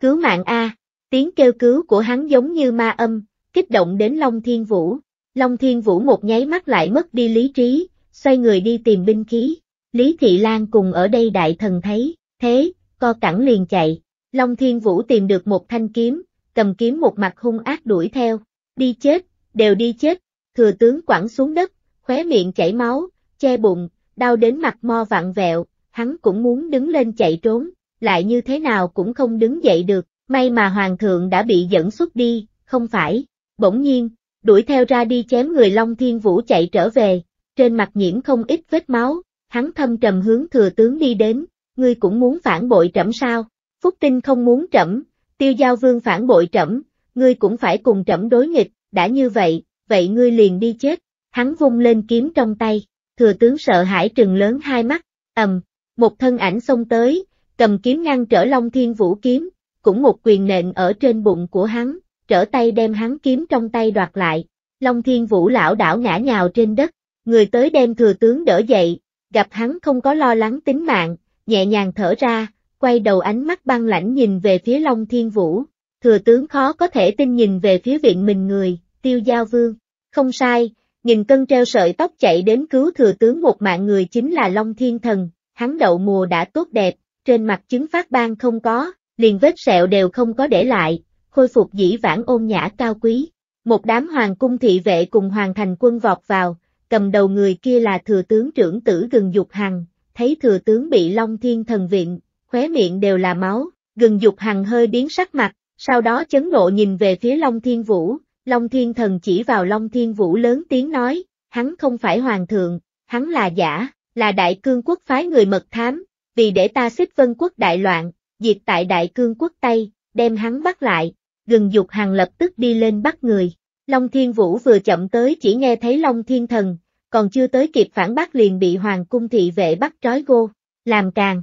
Speaker 1: Cứu mạng A, tiếng kêu cứu của hắn giống như ma âm, kích động đến Long Thiên Vũ. Long Thiên Vũ một nháy mắt lại mất đi lý trí, xoay người đi tìm binh khí. Lý Thị Lan cùng ở đây đại thần thấy, thế, co cẳng liền chạy. Long Thiên Vũ tìm được một thanh kiếm, cầm kiếm một mặt hung ác đuổi theo, đi chết, đều đi chết, thừa tướng quẳng xuống đất, khóe miệng chảy máu, che bụng, đau đến mặt mo vặn vẹo, hắn cũng muốn đứng lên chạy trốn, lại như thế nào cũng không đứng dậy được, may mà hoàng thượng đã bị dẫn xuất đi, không phải, bỗng nhiên, đuổi theo ra đi chém người Long Thiên Vũ chạy trở về, trên mặt nhiễm không ít vết máu, hắn thâm trầm hướng thừa tướng đi đến, ngươi cũng muốn phản bội trẫm sao, Phúc Tinh không muốn trẫm, tiêu giao vương phản bội trẫm, ngươi cũng phải cùng trẫm đối nghịch, đã như vậy, vậy ngươi liền đi chết. Hắn vung lên kiếm trong tay, thừa tướng sợ hãi trừng lớn hai mắt, ầm, một thân ảnh xông tới, cầm kiếm ngăn trở Long Thiên Vũ kiếm, cũng một quyền nện ở trên bụng của hắn, trở tay đem hắn kiếm trong tay đoạt lại. Long Thiên Vũ lão đảo ngã nhào trên đất, người tới đem thừa tướng đỡ dậy, gặp hắn không có lo lắng tính mạng, nhẹ nhàng thở ra, quay đầu ánh mắt băng lãnh nhìn về phía Long Thiên Vũ, thừa tướng khó có thể tin nhìn về phía viện mình người, tiêu giao vương, không sai, nghìn cân treo sợi tóc chạy đến cứu thừa tướng một mạng người chính là Long Thiên Thần, hắn đậu mùa đã tốt đẹp, trên mặt chứng phát ban không có, liền vết sẹo đều không có để lại, khôi phục dĩ vãng ôn nhã cao quý. Một đám hoàng cung thị vệ cùng hoàng thành quân vọt vào, cầm đầu người kia là thừa tướng trưởng tử gần Dục Hằng, thấy thừa tướng bị Long Thiên Thần Viện, khóe miệng đều là máu, gừng dục hằng hơi biến sắc mặt, sau đó chấn nộ nhìn về phía Long Thiên Vũ, Long Thiên Thần chỉ vào Long Thiên Vũ lớn tiếng nói, hắn không phải hoàng thượng, hắn là giả, là đại cương quốc phái người mật thám, vì để ta xích vân quốc đại loạn, diệt tại đại cương quốc Tây, đem hắn bắt lại, gừng dục hằng lập tức đi lên bắt người. Long Thiên Vũ vừa chậm tới chỉ nghe thấy Long Thiên Thần, còn chưa tới kịp phản bác liền bị Hoàng Cung Thị Vệ bắt trói gô, làm càng,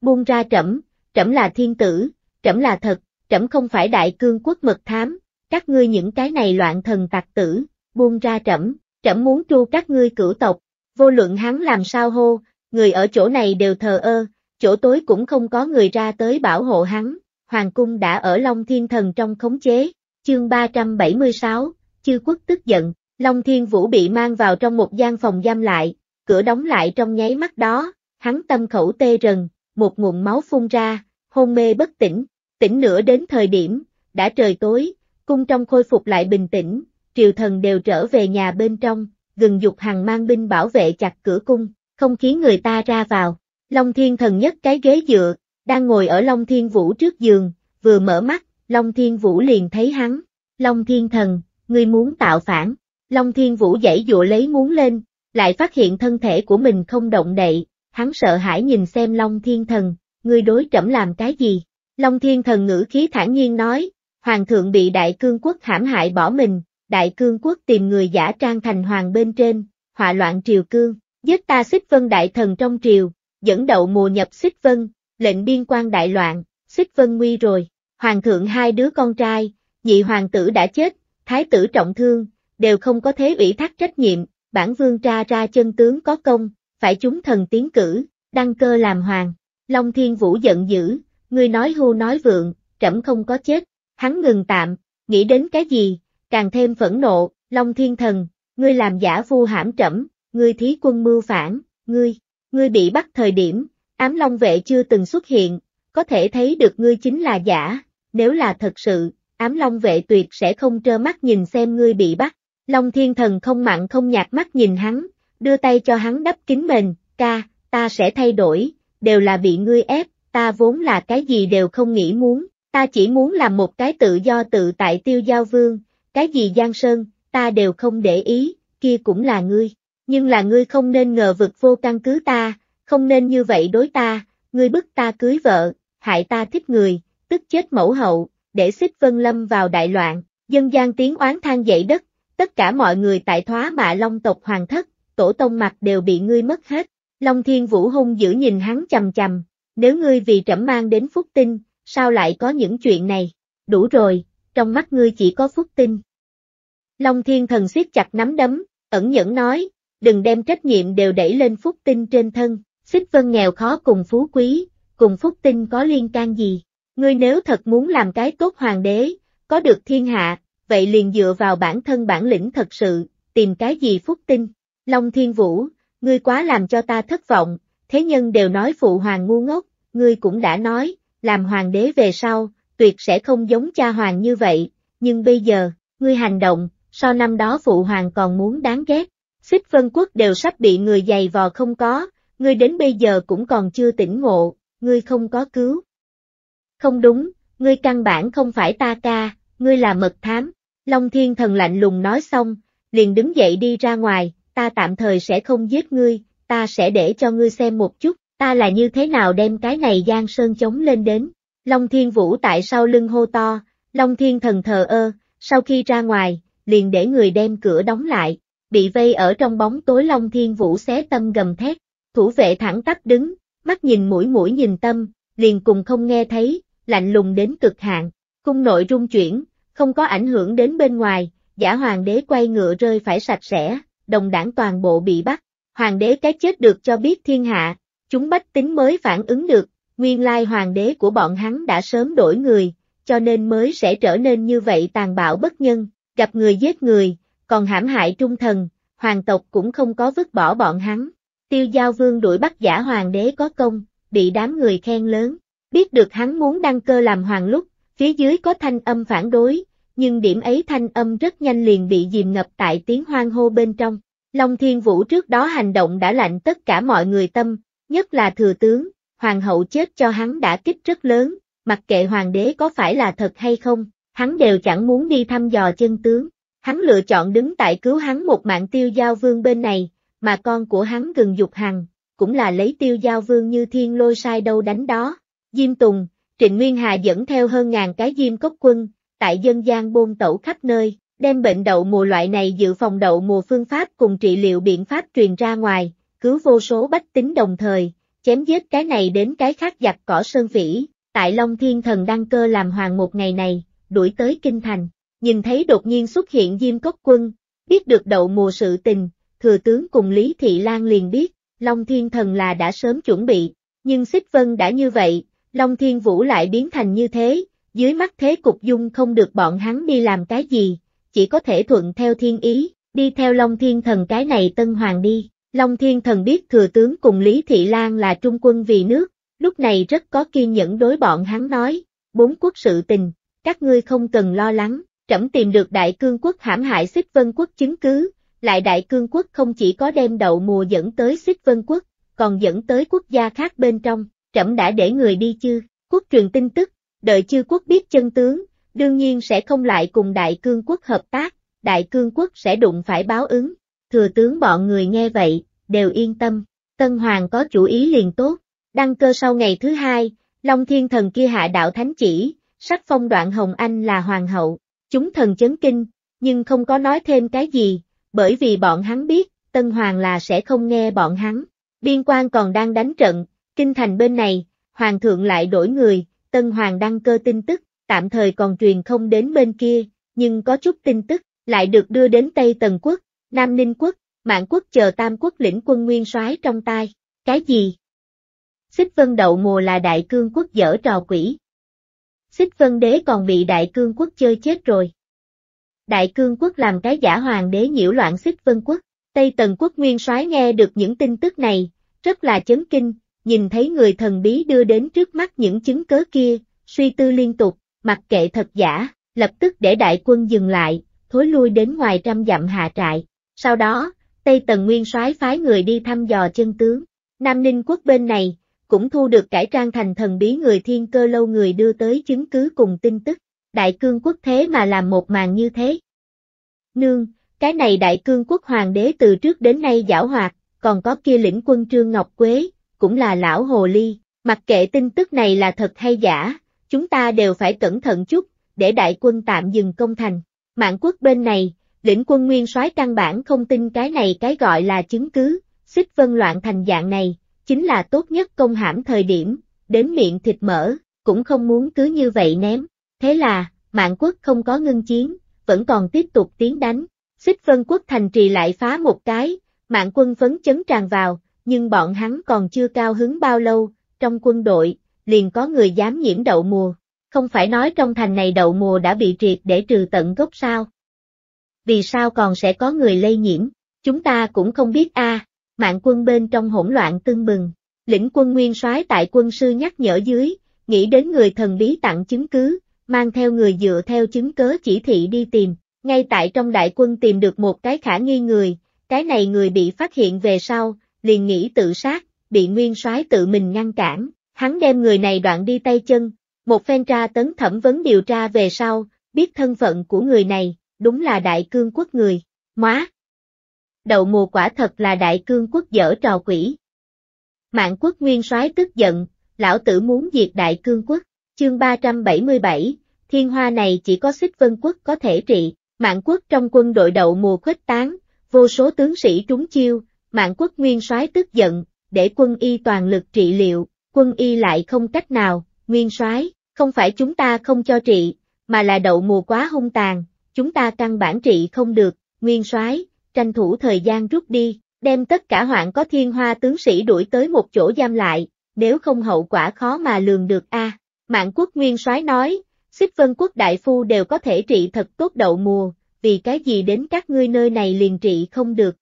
Speaker 1: buông ra trẫm, trẫm là thiên tử, trẫm là thật, trẫm không phải đại cương quốc mật thám, các ngươi những cái này loạn thần tặc tử, buông ra trẫm, trẫm muốn tru các ngươi cửu tộc, vô luận hắn làm sao hô, người ở chỗ này đều thờ ơ, chỗ tối cũng không có người ra tới bảo hộ hắn, hoàng cung đã ở Long Thiên Thần trong khống chế, chương 376, chư quốc tức giận, Long Thiên Vũ bị mang vào trong một gian phòng giam lại, cửa đóng lại trong nháy mắt đó, hắn tâm khẩu tê rần, một nguồn máu phun ra, hôn mê bất tỉnh, tỉnh nữa đến thời điểm, đã trời tối, cung trong khôi phục lại bình tĩnh, triều thần đều trở về nhà bên trong, gừng dục hàng mang binh bảo vệ chặt cửa cung, không khiến người ta ra vào. Long thiên thần nhất cái ghế dựa, đang ngồi ở Long thiên vũ trước giường, vừa mở mắt, Long thiên vũ liền thấy hắn. Long thiên thần, ngươi muốn tạo phản. Long thiên vũ dãy dụa lấy muốn lên, lại phát hiện thân thể của mình không động đậy, hắn sợ hãi nhìn xem Long Thiên Thần, ngươi đối trẫm làm cái gì? Long Thiên Thần ngữ khí thản nhiên nói, Hoàng thượng bị Đại Cương Quốc hãm hại bỏ mình, Đại Cương Quốc tìm người giả trang thành hoàng bên trên, họa loạn triều cương, giết ta xích vân đại thần trong triều, dẫn đậu mùa nhập xích vân, lệnh biên quan đại loạn, xích vân nguy rồi, Hoàng thượng hai đứa con trai, nhị hoàng tử đã chết, thái tử trọng thương, đều không có thế ủy thác trách nhiệm, bản vương tra ra chân tướng có công, phải chúng thần tiến cử, đăng cơ làm hoàng. Long Thiên Vũ giận dữ, người nói hưu nói vượng, trẫm không có chết. Hắn ngừng tạm, nghĩ đến cái gì, càng thêm phẫn nộ, Long Thiên Thần, ngươi làm giả vu hãm trẫm, ngươi thí quân mưu phản, ngươi, ngươi bị bắt thời điểm, ám long vệ chưa từng xuất hiện, có thể thấy được ngươi chính là giả, nếu là thật sự, ám long vệ tuyệt sẽ không trơ mắt nhìn xem ngươi bị bắt. Long Thiên Thần không mặn không nhạt mắt nhìn hắn, đưa tay cho hắn đắp kín mình, ca, ta sẽ thay đổi, đều là bị ngươi ép, ta vốn là cái gì đều không nghĩ muốn, ta chỉ muốn làm một cái tự do tự tại tiêu giao vương, cái gì giang sơn, ta đều không để ý, kia cũng là ngươi, nhưng là ngươi không nên ngờ vực vô căn cứ ta, không nên như vậy đối ta, ngươi bức ta cưới vợ, hại ta thích người, tức chết mẫu hậu, để xích vân lâm vào đại loạn, dân gian tiếng oán than dậy đất, tất cả mọi người tại thoá mạ long tộc hoàng thất, tổ tông mặt đều bị ngươi mất hết. Long Thiên Vũ hung dữ nhìn hắn chầm chầm, nếu ngươi vì trẫm mang đến phúc tinh, sao lại có những chuyện này? Đủ rồi, trong mắt ngươi chỉ có phúc tinh. Long Thiên Thần siết chặt nắm đấm, ẩn nhẫn nói, đừng đem trách nhiệm đều đẩy lên phúc tinh trên thân, xích vân nghèo khó cùng phú quý, cùng phúc tinh có liên can gì? Ngươi nếu thật muốn làm cái tốt hoàng đế, có được thiên hạ, vậy liền dựa vào bản thân bản lĩnh thật sự, tìm cái gì phúc tinh? Long Thiên Vũ, ngươi quá làm cho ta thất vọng, thế nhân đều nói phụ hoàng ngu ngốc, ngươi cũng đã nói, làm hoàng đế về sau, tuyệt sẽ không giống cha hoàng như vậy, nhưng bây giờ, ngươi hành động, sau năm đó phụ hoàng còn muốn đáng ghét. Xích Vân Quốc đều sắp bị người giày vò không có, ngươi đến bây giờ cũng còn chưa tỉnh ngộ, ngươi không có cứu. Không đúng, ngươi căn bản không phải ta ca, ngươi là mật thám. Long Thiên Thần lạnh lùng nói xong, liền đứng dậy đi ra ngoài, ta tạm thời sẽ không giết ngươi, ta sẽ để cho ngươi xem một chút, ta là như thế nào đem cái này Giang Sơn chống lên đến. Long Thiên Vũ tại sau lưng hô to, Long Thiên Thần thờ ơ, sau khi ra ngoài, liền để người đem cửa đóng lại, bị vây ở trong bóng tối Long Thiên Vũ xé tâm gầm thét, thủ vệ thẳng tắp đứng, mắt nhìn mũi mũi nhìn tâm, liền cùng không nghe thấy, lạnh lùng đến cực hạn, cung nội rung chuyển, không có ảnh hưởng đến bên ngoài, giả hoàng đế quay ngựa rơi phải sạch sẽ, đồng đảng toàn bộ bị bắt. Hoàng đế cái chết được cho biết thiên hạ, chúng bách tính mới phản ứng được, nguyên lai hoàng đế của bọn hắn đã sớm đổi người, cho nên mới sẽ trở nên như vậy tàn bạo bất nhân, gặp người giết người, còn hãm hại trung thần, hoàng tộc cũng không có vứt bỏ bọn hắn. Tiêu Giao Vương đuổi bắt giả hoàng đế có công, bị đám người khen lớn, biết được hắn muốn đăng cơ làm hoàng lúc, phía dưới có thanh âm phản đối, nhưng điểm ấy thanh âm rất nhanh liền bị dìm ngập tại tiếng hoang hô bên trong. Long Thiên Vũ trước đó hành động đã lạnh tất cả mọi người tâm, nhất là thừa tướng, hoàng hậu chết cho hắn đã kích rất lớn, mặc kệ hoàng đế có phải là thật hay không, hắn đều chẳng muốn đi thăm dò chân tướng. Hắn lựa chọn đứng tại cứu hắn một mạng tiêu giao vương bên này, mà con của hắn gần dục hằng, cũng là lấy tiêu giao vương như thiên lôi sai đâu đánh đó. Diêm Tùng, Trịnh Nguyên Hà dẫn theo hơn ngàn cái diêm cốc quân, tại dân gian buôn tẩu khắp nơi, đem bệnh đậu mùa loại này dự phòng đậu mùa phương pháp cùng trị liệu biện pháp truyền ra ngoài, cứu vô số bách tính đồng thời, chém giết cái này đến cái khác giặt cỏ sơn phỉ, tại Long Thiên Thần đăng cơ làm hoàng một ngày này, đuổi tới Kinh Thành, nhìn thấy đột nhiên xuất hiện Diêm Cốc Quân, biết được đậu mùa sự tình, thừa tướng cùng Lý Thị Lan liền biết, Long Thiên Thần là đã sớm chuẩn bị, nhưng Xích Vân đã như vậy, Long Thiên Vũ lại biến thành như thế, dưới mắt thế cục dung không được bọn hắn đi làm cái gì, chỉ có thể thuận theo thiên ý, đi theo Long Thiên Thần cái này Tân Hoàng đi. Long Thiên Thần biết Thừa Tướng cùng Lý Thị Lan là trung quân vì nước, lúc này rất có kiên nhẫn đối bọn hắn nói, bốn quốc sự tình, các ngươi không cần lo lắng, trẫm tìm được đại cương quốc hãm hại xích vân quốc chứng cứ, lại đại cương quốc không chỉ có đem đậu mùa dẫn tới xích vân quốc, còn dẫn tới quốc gia khác bên trong, trẫm đã để người đi chưa? quốc truyền tin tức, đợi chư quốc biết chân tướng, đương nhiên sẽ không lại cùng đại cương quốc hợp tác, đại cương quốc sẽ đụng phải báo ứng. Thừa tướng bọn người nghe vậy, đều yên tâm, Tân Hoàng có chủ ý liền tốt, đăng cơ sau ngày thứ hai, Long Thiên Thần kia hạ đạo thánh chỉ, sắc phong đoạn Hồng Anh là hoàng hậu, chúng thần chấn kinh, nhưng không có nói thêm cái gì, bởi vì bọn hắn biết, Tân Hoàng là sẽ không nghe bọn hắn. Biên quan còn đang đánh trận, kinh thành bên này, Hoàng thượng lại đổi người, Tân Hoàng đăng cơ tin tức, tạm thời còn truyền không đến bên kia, nhưng có chút tin tức, lại được đưa đến Tây Tần Quốc, Nam Ninh Quốc, Mạng Quốc chờ Tam Quốc lĩnh quân nguyên soái trong tay. Cái gì? Xích Vân đậu mùa là đại cương quốc dở trò quỷ. Xích Vân đế còn bị đại cương quốc chơi chết rồi. Đại cương quốc làm cái giả hoàng đế nhiễu loạn Xích Vân quốc. Tây Tần quốc nguyên soái nghe được những tin tức này, rất là chấn kinh, nhìn thấy người thần bí đưa đến trước mắt những chứng cớ kia, suy tư liên tục, mặc kệ thật giả, lập tức để đại quân dừng lại, thối lui đến ngoài trăm dặm hạ trại. Sau đó, Tây Tần Nguyên soái phái người đi thăm dò chân tướng. Nam Ninh quốc bên này, cũng thu được cải trang thành thần bí người thiên cơ lâu người đưa tới chứng cứ cùng tin tức. Đại cương quốc thế mà làm một màn như thế. Nương, cái này đại cương quốc hoàng đế từ trước đến nay giảo hoạt, còn có kia lĩnh quân Trương Ngọc Quế, cũng là lão hồ ly, mặc kệ tin tức này là thật hay giả, chúng ta đều phải cẩn thận chút, để đại quân tạm dừng công thành. Mạng quốc bên này, lĩnh quân nguyên soái căn bản không tin cái này cái gọi là chứng cứ, xích vân loạn thành dạng này, chính là tốt nhất công hãm thời điểm, đến miệng thịt mỡ, cũng không muốn cứ như vậy ném. Thế là, mạng quốc không có ngưng chiến, vẫn còn tiếp tục tiến đánh. Xích vân quốc thành trì lại phá một cái, mạng quân phấn chấn tràn vào, nhưng bọn hắn còn chưa cao hứng bao lâu, trong quân đội, liền có người dám nhiễm đậu mùa. Không phải nói trong thành này đậu mùa đã bị triệt để trừ tận gốc sao? Vì sao còn sẽ có người lây nhiễm? Chúng ta cũng không biết a. À, mạng quân bên trong hỗn loạn tưng bừng. Lĩnh quân nguyên soái tại quân sư nhắc nhở dưới, nghĩ đến người thần bí tặng chứng cứ, mang theo người dựa theo chứng cớ chỉ thị đi tìm. Ngay tại trong đại quân tìm được một cái khả nghi người, cái này người bị phát hiện về sau, liền nghĩ tự sát, bị nguyên soái tự mình ngăn cản, hắn đem người này đoạn đi tay chân, một phen tra tấn thẩm vấn điều tra về sau, biết thân phận của người này, đúng là đại cương quốc người, móa. Đậu mùa quả thật là đại cương quốc dở trò quỷ. Mạng quốc nguyên soái tức giận, lão tử muốn diệt đại cương quốc, chương 377, thiên hoa này chỉ có xích vân quốc có thể trị, mạng quốc trong quân đội đậu mùa khuếch tán, vô số tướng sĩ trúng chiêu, Mạng quốc nguyên soái tức giận, để quân y toàn lực trị liệu, quân y lại không cách nào, nguyên soái, không phải chúng ta không cho trị, mà là đậu mùa quá hung tàn, chúng ta căn bản trị không được, nguyên soái, tranh thủ thời gian rút đi, đem tất cả hoạn có thiên hoa tướng sĩ đuổi tới một chỗ giam lại, nếu không hậu quả khó mà lường được a. À, Mạng quốc nguyên soái nói, xích vân quốc đại phu đều có thể trị thật tốt đậu mùa, vì cái gì đến các ngươi nơi này liền trị không được,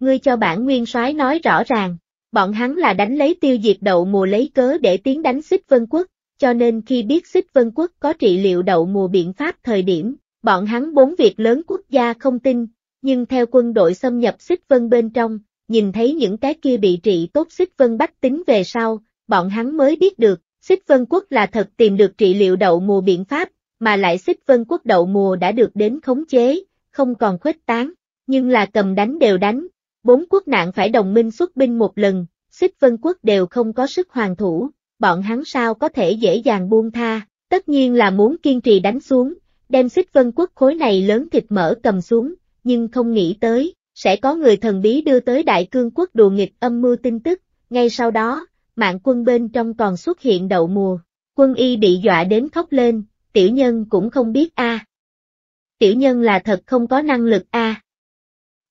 Speaker 1: Ngươi cho bản nguyên soái nói rõ ràng, bọn hắn là đánh lấy tiêu diệt đậu mùa lấy cớ để tiến đánh xích vân quốc, cho nên khi biết xích vân quốc có trị liệu đậu mùa biện pháp thời điểm, bọn hắn bốn việc lớn quốc gia không tin, nhưng theo quân đội xâm nhập xích vân bên trong, nhìn thấy những cái kia bị trị tốt xích vân bách tính về sau, bọn hắn mới biết được, xích vân quốc là thật tìm được trị liệu đậu mùa biện pháp, mà lại xích vân quốc đậu mùa đã được đến khống chế, không còn khuếch tán, nhưng là cầm đánh đều đánh, Bốn quốc nạn phải đồng minh xuất binh một lần, xích vân quốc đều không có sức hoàn thủ, bọn hắn sao có thể dễ dàng buông tha, tất nhiên là muốn kiên trì đánh xuống, đem xích vân quốc khối này lớn thịt mỡ cầm xuống, nhưng không nghĩ tới, sẽ có người thần bí đưa tới đại cương quốc đùa nghịch âm mưu tin tức, ngay sau đó, mạng quân bên trong còn xuất hiện đậu mùa, quân y bị dọa đến khóc lên, tiểu nhân cũng không biết a. Tiểu nhân là thật không có năng lực a. À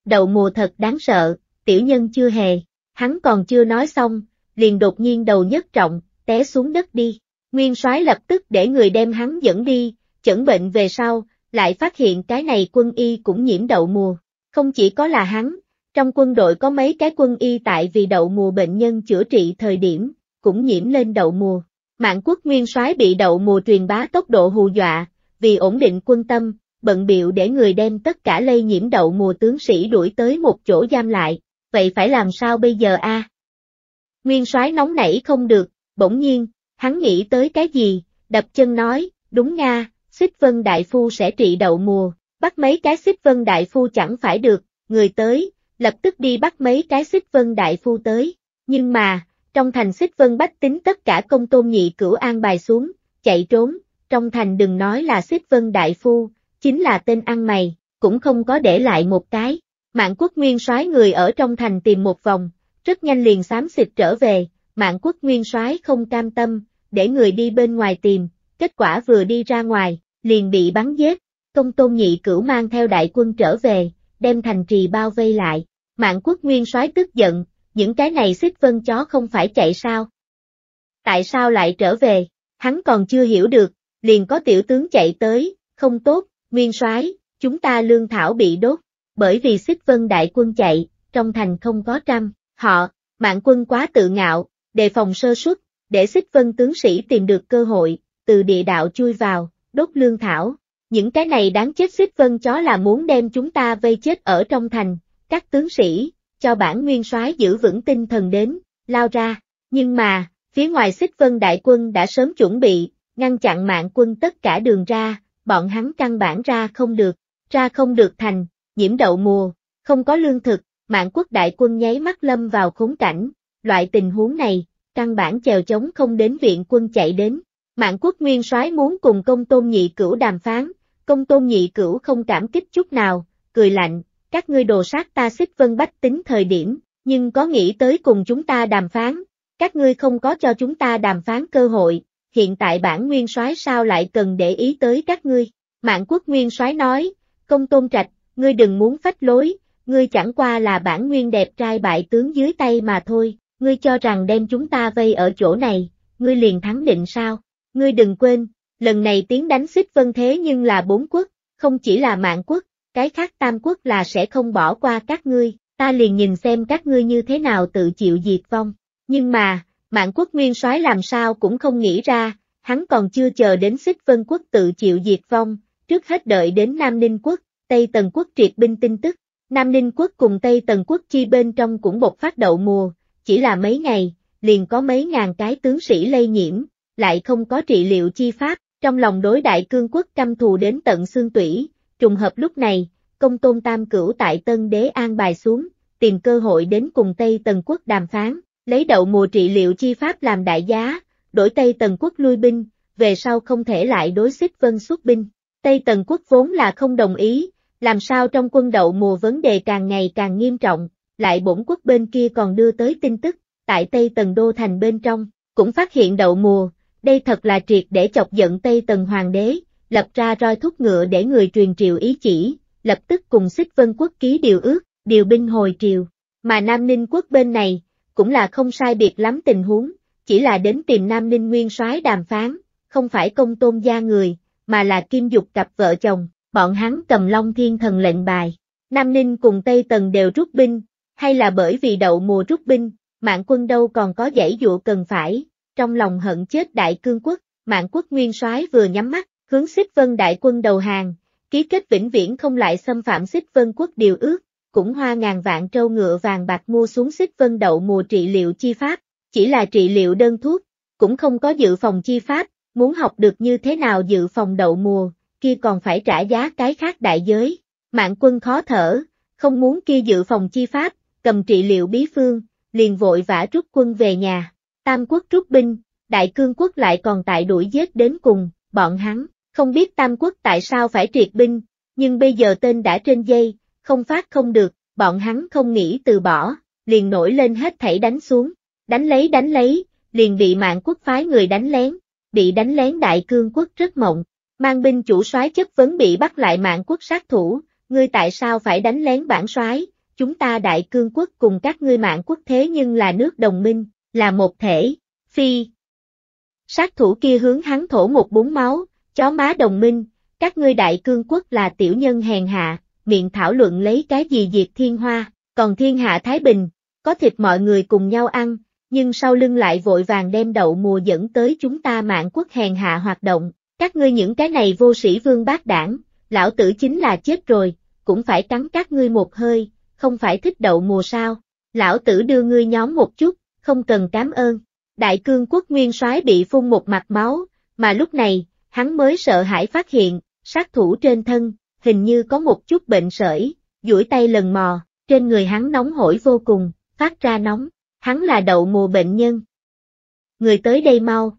Speaker 1: đầu mùa thật đáng sợ, tiểu nhân chưa hề, hắn còn chưa nói xong, liền đột nhiên đầu nhất trọng, té xuống đất đi. Nguyên soái lập tức để người đem hắn dẫn đi, chẩn bệnh về sau, lại phát hiện cái này quân y cũng nhiễm đậu mùa. Không chỉ có là hắn, trong quân đội có mấy cái quân y tại vì đậu mùa bệnh nhân chữa trị thời điểm, cũng nhiễm lên đậu mùa. Mạng quốc nguyên soái bị đậu mùa truyền bá tốc độ hù dọa, vì ổn định quân tâm, bận biệu để người đem tất cả lây nhiễm đậu mùa tướng sĩ đuổi tới một chỗ giam lại, vậy phải làm sao bây giờ a? Nguyên soái nóng nảy không được, bỗng nhiên, hắn nghĩ tới cái gì, đập chân nói, đúng nga, xích vân đại phu sẽ trị đậu mùa, bắt mấy cái xích vân đại phu chẳng phải được, người tới, lập tức đi bắt mấy cái xích vân đại phu tới, nhưng mà, trong thành xích vân bách tính tất cả công tôn nhị cửu an bài xuống, chạy trốn, trong thành đừng nói là xích vân đại phu, chính là tên ăn mày, cũng không có để lại một cái. Mạng quốc nguyên soái người ở trong thành tìm một vòng, rất nhanh liền xám xịt trở về, mạng quốc nguyên soái không cam tâm, để người đi bên ngoài tìm, kết quả vừa đi ra ngoài, liền bị bắn giết, công tôn nhị cửu mang theo đại quân trở về, đem thành trì bao vây lại, mạng quốc nguyên soái tức giận, những cái này xích vân chó không phải chạy sao? Tại sao lại trở về? Hắn còn chưa hiểu được, liền có tiểu tướng chạy tới, không tốt, Nguyên soái, chúng ta lương thảo bị đốt, bởi vì xích vân đại quân chạy, trong thành không có trăm, họ, mạng quân quá tự ngạo, đề phòng sơ suất, để xích vân tướng sĩ tìm được cơ hội, từ địa đạo chui vào, đốt lương thảo. Những cái này đáng chết xích vân chó là muốn đem chúng ta vây chết ở trong thành, các tướng sĩ, cho bản nguyên soái giữ vững tinh thần đến, lao ra, nhưng mà, phía ngoài xích vân đại quân đã sớm chuẩn bị, ngăn chặn mạng quân tất cả đường ra, bọn hắn căn bản ra không được, ra không được thành, nhiễm đậu mùa, không có lương thực, mạng quốc đại quân nháy mắt lâm vào khốn cảnh, loại tình huống này, căn bản chèo chống không đến viện quân chạy đến. Mạng quốc nguyên soái muốn cùng công tôn nhị cửu đàm phán, công tôn nhị cửu không cảm kích chút nào, cười lạnh, các ngươi đồ sát ta xích vân bách tính thời điểm, nhưng có nghĩ tới cùng chúng ta đàm phán, các ngươi không có cho chúng ta đàm phán cơ hội, hiện tại bản nguyên soái sao lại cần để ý tới các ngươi. Mạng quốc nguyên soái nói, công tôn trạch, ngươi đừng muốn phách lối, ngươi chẳng qua là bản nguyên đẹp trai bại tướng dưới tay mà thôi, ngươi cho rằng đem chúng ta vây ở chỗ này, ngươi liền thắng định sao? Ngươi đừng quên, lần này tiếng đánh xích vân thế nhưng là bốn quốc, không chỉ là mạng quốc, cái khác tam quốc là sẽ không bỏ qua các ngươi, ta liền nhìn xem các ngươi như thế nào tự chịu diệt vong. Nhưng mà, Mạng quốc nguyên soái làm sao cũng không nghĩ ra, hắn còn chưa chờ đến xích vân quốc tự chịu diệt vong, trước hết đợi đến Nam Ninh quốc, Tây Tần quốc triệt binh tin tức. Nam Ninh quốc cùng Tây Tần quốc chi bên trong cũng bột phát đậu mùa, chỉ là mấy ngày, liền có mấy ngàn cái tướng sĩ lây nhiễm, lại không có trị liệu chi pháp, trong lòng đối đại cương quốc căm thù đến tận xương tủy, trùng hợp lúc này, công tôn tam cửu tại Tân Đế An bài xuống, tìm cơ hội đến cùng Tây Tần quốc đàm phán, Lấy đậu mùa trị liệu chi pháp làm đại giá, đổi Tây Tần quốc lui binh, về sau không thể lại đối xích vân xuất binh. Tây Tần quốc vốn là không đồng ý, làm sao trong quân đậu mùa vấn đề càng ngày càng nghiêm trọng, lại bổn quốc bên kia còn đưa tới tin tức, tại Tây Tần Đô Thành bên trong, cũng phát hiện đậu mùa, đây thật là triệt để chọc giận Tây Tần Hoàng đế, lập ra roi thúc ngựa để người truyền triều ý chỉ, lập tức cùng xích vân quốc ký điều ước, điều binh hồi triều. Mà Nam Ninh quốc bên này, cũng là không sai biệt lắm tình huống, chỉ là đến tìm Nam Ninh Nguyên soái đàm phán, không phải công tôn gia người, mà là kim dục cặp vợ chồng, bọn hắn cầm Long Thiên Thần lệnh bài. Nam Ninh cùng Tây Tần đều rút binh, hay là bởi vì đậu mùa rút binh, mạng quân đâu còn có dãy dụ cần phải, trong lòng hận chết đại cương quốc, mạng quốc nguyên soái vừa nhắm mắt, hướng xích vân đại quân đầu hàng, ký kết vĩnh viễn không lại xâm phạm xích vân quốc điều ước, cũng hoa ngàn vạn trâu ngựa vàng bạc mua xuống xích vân đậu mùa trị liệu chi pháp, chỉ là trị liệu đơn thuốc, cũng không có dự phòng chi pháp, muốn học được như thế nào dự phòng đậu mùa, kia còn phải trả giá cái khác đại giới. Mạng quân khó thở, không muốn kia dự phòng chi pháp, cầm trị liệu bí phương, liền vội vã rút quân về nhà. Tam quốc rút binh, đại cương quốc lại còn tại đuổi giết đến cùng, bọn hắn, không biết tam quốc tại sao phải triệt binh, nhưng bây giờ tên đã trên dây, không phát không được, bọn hắn không nghĩ từ bỏ, liền nổi lên hết thảy đánh xuống, đánh lấy đánh lấy, liền bị mạng quốc phái người đánh lén, bị đánh lén đại cương quốc rất mộng, mang binh chủ soái chất vấn bị bắt lại mạng quốc sát thủ, ngươi tại sao phải đánh lén bản soái? Chúng ta đại cương quốc cùng các ngươi mạng quốc thế nhưng là nước đồng minh, là một thể, phi. Sát thủ kia hướng hắn thổ một bún máu, chó má đồng minh, các ngươi đại cương quốc là tiểu nhân hèn hạ, miệng thảo luận lấy cái gì diệt thiên hoa, còn thiên hạ Thái Bình, có thịt mọi người cùng nhau ăn, nhưng sau lưng lại vội vàng đem đậu mùa dẫn tới chúng ta mạng quốc hèn hạ hoạt động, các ngươi những cái này vô sĩ vương bác đảng, lão tử chính là chết rồi, cũng phải cắn các ngươi một hơi, không phải thích đậu mùa sao, lão tử đưa ngươi nhóm một chút, không cần cảm ơn. Đại cương quốc nguyên soái bị phun một mặt máu, mà lúc này, hắn mới sợ hãi phát hiện, sát thủ trên thân, hình như có một chút bệnh sởi, duỗi tay lần mò, trên người hắn nóng hổi vô cùng, phát ra nóng, hắn là đậu mùa bệnh nhân. Người tới đây mau.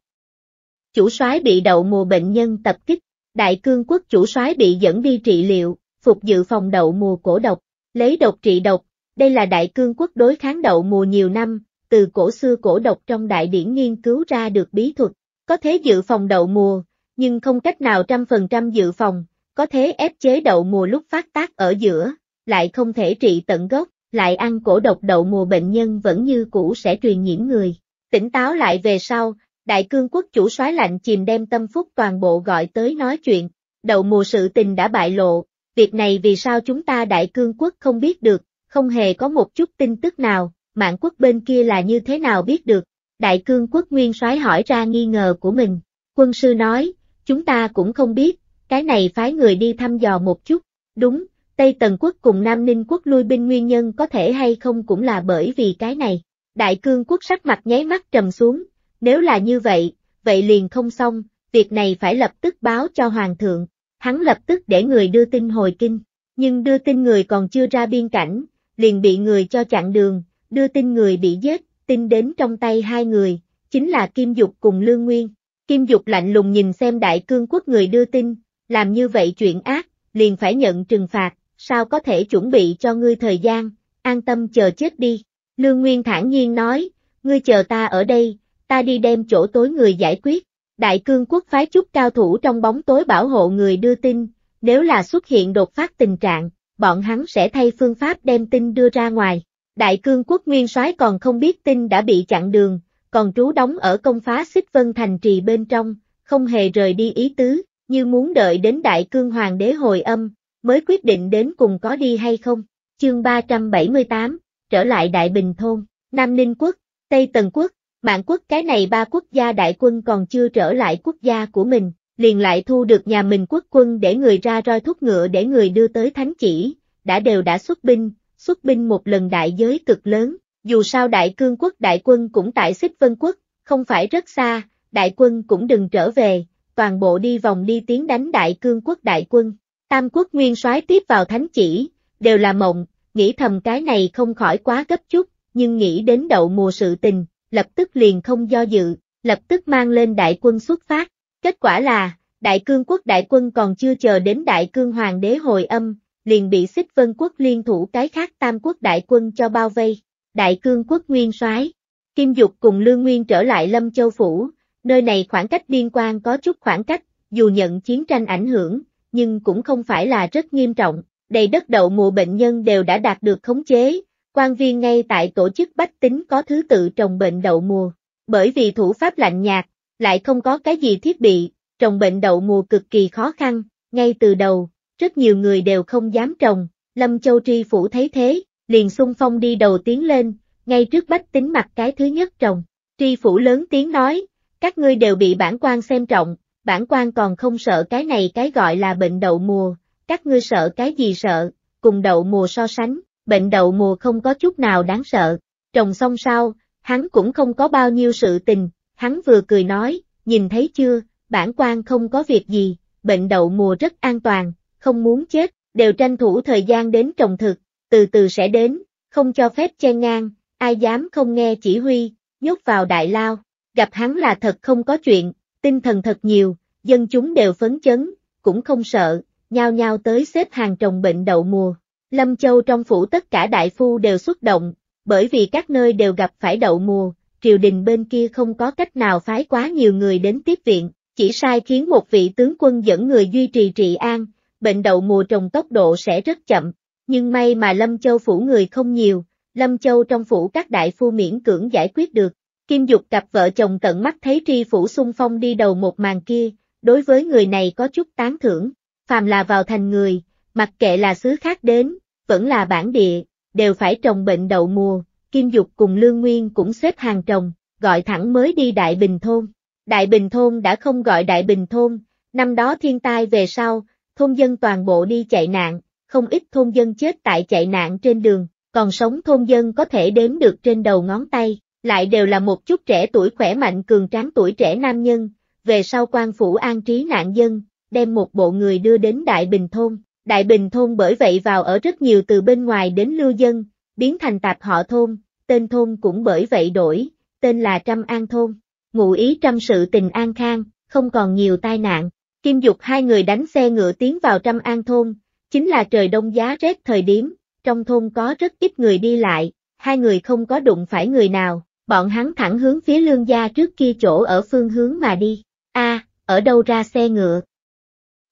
Speaker 1: Chủ soái bị đậu mùa bệnh nhân tập kích, đại cương quốc chủ soái bị dẫn đi trị liệu, phục dự phòng đậu mùa cổ độc, lấy độc trị độc, đây là đại cương quốc đối kháng đậu mùa nhiều năm, từ cổ xưa cổ độc trong đại điển nghiên cứu ra được bí thuật, có thế dự phòng đậu mùa, nhưng không cách nào trăm phần trăm dự phòng, có thế ép chế đậu mùa lúc phát tác ở giữa, lại không thể trị tận gốc, lại ăn cổ độc đậu mùa bệnh nhân vẫn như cũ sẽ truyền nhiễm người. Tỉnh táo lại về sau, đại cương quốc chủ soái lạnh chìm đem tâm phúc toàn bộ gọi tới nói chuyện, đậu mùa sự tình đã bại lộ, việc này vì sao chúng ta đại cương quốc không biết được, không hề có một chút tin tức nào, mạng quốc bên kia là như thế nào biết được. Đại cương quốc nguyên soái hỏi ra nghi ngờ của mình, quân sư nói, chúng ta cũng không biết, cái này phái người đi thăm dò một chút, đúng, Tây Tần quốc cùng Nam Ninh quốc lui binh nguyên nhân có thể hay không cũng là bởi vì cái này. Đại cương quốc sắc mặt nháy mắt trầm xuống, nếu là như vậy, vậy liền không xong, việc này phải lập tức báo cho Hoàng thượng, hắn lập tức để người đưa tin hồi kinh, nhưng đưa tin người còn chưa ra biên cảnh, liền bị người cho chặn đường, đưa tin người bị giết, tin đến trong tay hai người, chính là Kim Dục cùng Lương Nguyên. Kim Dục lạnh lùng nhìn xem đại cương quốc người đưa tin, làm như vậy chuyện ác, liền phải nhận trừng phạt, sao có thể chuẩn bị cho ngươi thời gian, an tâm chờ chết đi. Lương Nguyên thản nhiên nói, ngươi chờ ta ở đây, ta đi đem chỗ tối người giải quyết. Đại cương quốc phái chút cao thủ trong bóng tối bảo hộ người đưa tin, nếu là xuất hiện đột phát tình trạng, bọn hắn sẽ thay phương pháp đem tin đưa ra ngoài. Đại cương quốc nguyên soái còn không biết tin đã bị chặn đường, còn trú đóng ở công phá xích vân thành trì bên trong, không hề rời đi ý tứ, như muốn đợi đến đại cương hoàng đế hồi âm, mới quyết định đến cùng có đi hay không. Chương 378, trở lại Đại Bình Thôn, Nam Ninh Quốc, Tây Tần Quốc, Mạng Quốc cái này ba quốc gia đại quân còn chưa trở lại quốc gia của mình, liền lại thu được nhà mình quốc quân để người ra roi thúc ngựa để người đưa tới thánh chỉ, đã đều đã xuất binh, xuất binh một lần đại giới cực lớn, dù sao đại cương quốc đại quân cũng tại xích vân quốc, không phải rất xa, đại quân cũng đừng trở về, toàn bộ đi vòng đi tiến đánh đại cương quốc đại quân. Tam quốc nguyên soái tiếp vào thánh chỉ, đều là mộng, nghĩ thầm cái này không khỏi quá gấp chút, nhưng nghĩ đến đậu mùa sự tình, lập tức liền không do dự, lập tức mang lên đại quân xuất phát. Kết quả là, đại cương quốc đại quân còn chưa chờ đến đại cương hoàng đế hồi âm, liền bị xích vân quốc liên thủ cái khác tam quốc đại quân cho bao vây. Đại cương quốc nguyên soái Kim Dục cùng Lương Nguyên trở lại Lâm Châu Phủ, Nơi này khoảng cách biên quan có chút khoảng cách, dù nhận chiến tranh ảnh hưởng, nhưng cũng không phải là rất nghiêm trọng. Đầy đất đậu mùa bệnh nhân đều đã đạt được khống chế, quan viên ngay tại tổ chức bách tính có thứ tự trồng bệnh đậu mùa. Bởi vì thủ pháp lạnh nhạt, lại không có cái gì thiết bị, trồng bệnh đậu mùa cực kỳ khó khăn, ngay từ đầu, rất nhiều người đều không dám trồng, Lâm Châu Tri Phủ thấy thế, liền xung phong đi đầu tiến lên, ngay trước bách tính mặt cái thứ nhất trồng. Tri Phủ lớn tiếng nói, các ngươi đều bị bản quan xem trọng, bản quan còn không sợ cái này cái gọi là bệnh đậu mùa, các ngươi sợ cái gì sợ, cùng đậu mùa so sánh, bệnh đậu mùa không có chút nào đáng sợ, trồng xong sau, hắn cũng không có bao nhiêu sự tình, hắn vừa cười nói, nhìn thấy chưa, bản quan không có việc gì, bệnh đậu mùa rất an toàn, không muốn chết, đều tranh thủ thời gian đến trồng thực, từ từ sẽ đến, không cho phép chen ngang, ai dám không nghe chỉ huy, nhốt vào đại lao gặp hắn là thật không có chuyện, tinh thần thật nhiều, dân chúng đều phấn chấn, cũng không sợ, nhao nhao tới xếp hàng trồng bệnh đậu mùa. Lâm Châu trong phủ tất cả đại phu đều xuất động, bởi vì các nơi đều gặp phải đậu mùa, triều đình bên kia không có cách nào phái quá nhiều người đến tiếp viện, chỉ sai khiến một vị tướng quân dẫn người duy trì trị an, bệnh đậu mùa trồng tốc độ sẽ rất chậm, nhưng may mà Lâm Châu phủ người không nhiều, Lâm Châu trong phủ các đại phu miễn cưỡng giải quyết được, Kim Dục cặp vợ chồng tận mắt thấy tri phủ xung phong đi đầu một màn kia, đối với người này có chút tán thưởng, phàm là vào thành người, mặc kệ là xứ khác đến, vẫn là bản địa, đều phải trồng bệnh đậu mùa, Kim Dục cùng Lương Nguyên cũng xếp hàng trồng, gọi thẳng mới đi Đại Bình Thôn. Đại Bình Thôn đã không gọi Đại Bình Thôn, năm đó thiên tai về sau, thôn dân toàn bộ đi chạy nạn, không ít thôn dân chết tại chạy nạn trên đường, còn sống thôn dân có thể đếm được trên đầu ngón tay lại đều là một chút trẻ tuổi khỏe mạnh cường tráng tuổi trẻ nam nhân, về sau quan phủ an trí nạn dân, đem một bộ người đưa đến Đại Bình Thôn. Đại Bình Thôn bởi vậy vào ở rất nhiều từ bên ngoài đến lưu dân, biến thành tạp họ thôn, tên thôn cũng bởi vậy đổi, tên là Trăm An Thôn. Ngụ ý trăm sự tình an khang, không còn nhiều tai nạn. Kim Dục hai người đánh xe ngựa tiến vào Trăm An Thôn, chính là trời đông giá rét thời điểm, trong thôn có rất ít người đi lại, hai người không có đụng phải người nào, bọn hắn thẳng hướng phía lương gia trước kia chỗ ở phương hướng mà đi. A, ở đâu ra xe ngựa?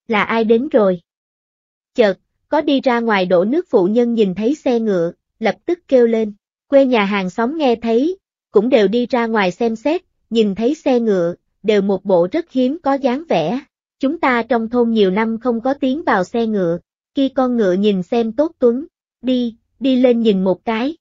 Speaker 1: Là ai đến rồi? Chợt, có đi ra ngoài đổ nước phụ nhân nhìn thấy xe ngựa, lập tức kêu lên. Quê nhà hàng xóm nghe thấy, cũng đều đi ra ngoài xem xét, nhìn thấy xe ngựa, đều một bộ rất hiếm có dáng vẻ. Chúng ta trong thôn nhiều năm không có tiếng vào xe ngựa, khi con ngựa nhìn xem tốt tuấn, đi, đi lên nhìn một cái,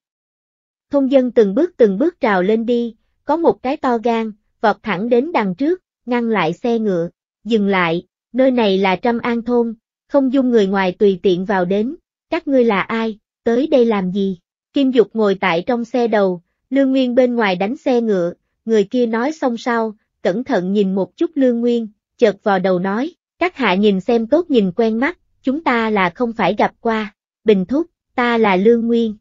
Speaker 1: thôn dân từng bước từng bước trào lên đi, có một cái to gan, vọt thẳng đến đằng trước, ngăn lại xe ngựa, dừng lại, nơi này là trăm an thôn, không dung người ngoài tùy tiện vào đến, các ngươi là ai, tới đây làm gì? Kim Dục ngồi tại trong xe đầu, Lương Nguyên bên ngoài đánh xe ngựa, người kia nói xong sau, cẩn thận nhìn một chút Lương Nguyên, chợt vào đầu nói, các hạ nhìn xem tốt nhìn quen mắt, chúng ta là không phải gặp qua, Bình Thúc, ta là Lương Nguyên,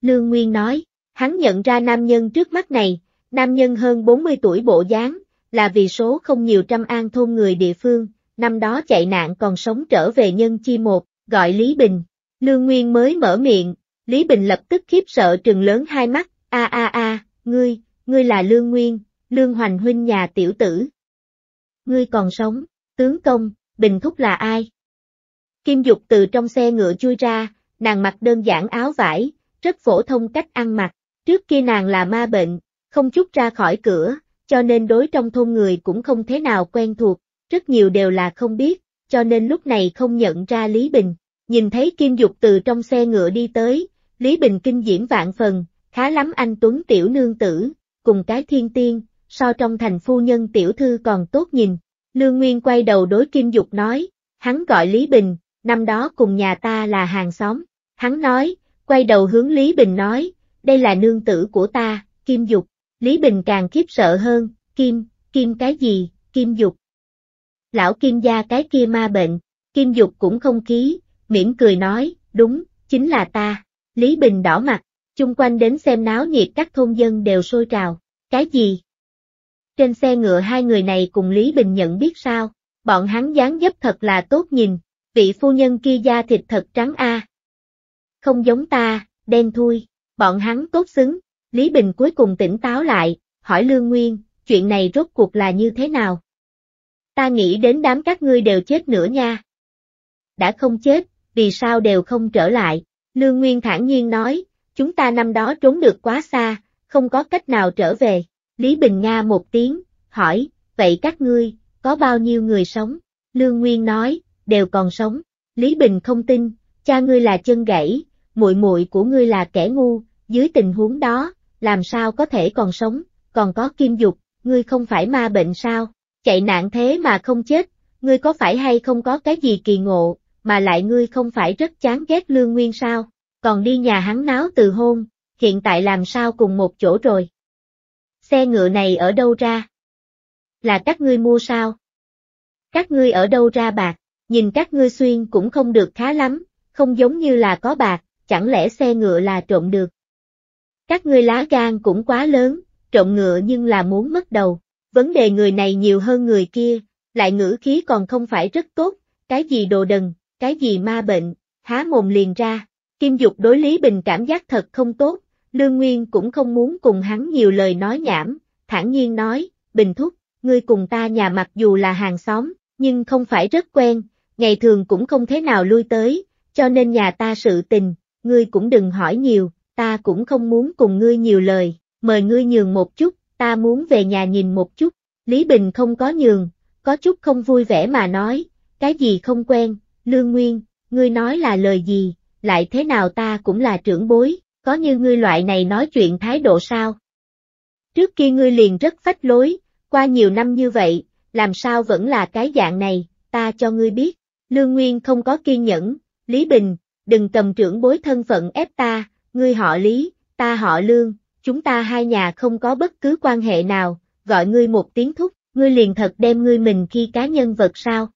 Speaker 1: Lương Nguyên nói, hắn nhận ra nam nhân trước mắt này, nam nhân hơn 40 tuổi bộ dáng, là vì số không nhiều trăm an thôn người địa phương, năm đó chạy nạn còn sống trở về nhân chi một, gọi Lý Bình. Lương Nguyên mới mở miệng, Lý Bình lập tức khiếp sợ trừng lớn hai mắt, a a a, ngươi, ngươi là Lương Nguyên, Lương Hoành huynh nhà tiểu tử. Ngươi còn sống, tướng công, Bình Thúc là ai? Kim Dục từ trong xe ngựa chui ra, nàng mặc đơn giản áo vải, rất phổ thông cách ăn mặc, trước kia nàng là ma bệnh, không chút ra khỏi cửa, cho nên đối trong thôn người cũng không thế nào quen thuộc, rất nhiều đều là không biết, cho nên lúc này không nhận ra Lý Bình. Nhìn thấy Kim Dục từ trong xe ngựa đi tới, Lý Bình kinh diễm vạn phần, khá lắm anh Tuấn tiểu nương tử, cùng cái thiên tiên, so trong thành phu nhân tiểu thư còn tốt nhìn. Lương Nguyên quay đầu đối Kim Dục nói, hắn gọi Lý Bình, năm đó cùng nhà ta là hàng xóm. Hắn nói, quay đầu hướng Lý Bình nói, đây là nương tử của ta, Kim Dục. Lý Bình càng khiếp sợ hơn, Kim, Kim cái gì, Kim Dục. Lão Kim gia cái kia ma bệnh, Kim Dục cũng không khí, mỉm cười nói, đúng, chính là ta. Lý Bình đỏ mặt, chung quanh đến xem náo nhiệt các thôn dân đều sôi trào, cái gì? Trên xe ngựa hai người này cùng Lý Bình nhận biết sao, bọn hắn dáng dấp thật là tốt nhìn, vị phu nhân kia da thịt thật trắng a, à, không giống ta, đen thui, bọn hắn tốt xứng. Lý Bình cuối cùng tỉnh táo lại, hỏi Lương Nguyên, chuyện này rốt cuộc là như thế nào? Ta nghĩ đến đám các ngươi đều chết nữa nha. Đã không chết, vì sao đều không trở lại? Lương Nguyên thản nhiên nói, chúng ta năm đó trốn được quá xa, không có cách nào trở về. Lý Bình Nga một tiếng, hỏi, vậy các ngươi, có bao nhiêu người sống? Lương Nguyên nói, đều còn sống. Lý Bình không tin, cha ngươi là chân gãy, muội muội của ngươi là kẻ ngu, dưới tình huống đó, làm sao có thể còn sống, còn có kim dục, ngươi không phải ma bệnh sao, chạy nạn thế mà không chết, ngươi có phải hay không có cái gì kỳ ngộ, mà lại ngươi không phải rất chán ghét lương nguyên sao, còn đi nhà hắn náo từ hôn, hiện tại làm sao cùng một chỗ rồi. Xe ngựa này ở đâu ra? Là các ngươi mua sao? Các ngươi ở đâu ra bạc, nhìn các ngươi xuyên cũng không được khá lắm, không giống như là có bạc, chẳng lẽ xe ngựa là trộm được? Các ngươi lá gan cũng quá lớn, trộm ngựa nhưng là muốn mất đầu. Vấn đề người này nhiều hơn người kia, lại ngữ khí còn không phải rất tốt, cái gì đồ đần, cái gì ma bệnh, há mồm liền ra. Kim Dục đối Lý Bình cảm giác thật không tốt, Lương Nguyên cũng không muốn cùng hắn nhiều lời nói nhảm, thản nhiên nói, Bình Thúc, ngươi cùng ta nhà mặc dù là hàng xóm, nhưng không phải rất quen, ngày thường cũng không thế nào lui tới, cho nên nhà ta sự tình, ngươi cũng đừng hỏi nhiều, ta cũng không muốn cùng ngươi nhiều lời, mời ngươi nhường một chút, ta muốn về nhà nhìn một chút. Lý Bình không có nhường, có chút không vui vẻ mà nói, cái gì không quen, Lương Nguyên, ngươi nói là lời gì, lại thế nào ta cũng là trưởng bối, có như ngươi loại này nói chuyện thái độ sao? Trước kia ngươi liền rất phách lối, qua nhiều năm như vậy, làm sao vẫn là cái dạng này, ta cho ngươi biết. Lương Nguyên không có kiên nhẫn, Lý Bình, đừng tầm trưởng bối thân phận ép ta, ngươi họ Lý, ta họ Lương, chúng ta hai nhà không có bất cứ quan hệ nào, gọi ngươi một tiếng thúc, ngươi liền thật đem ngươi mình khi cá nhân vật sao?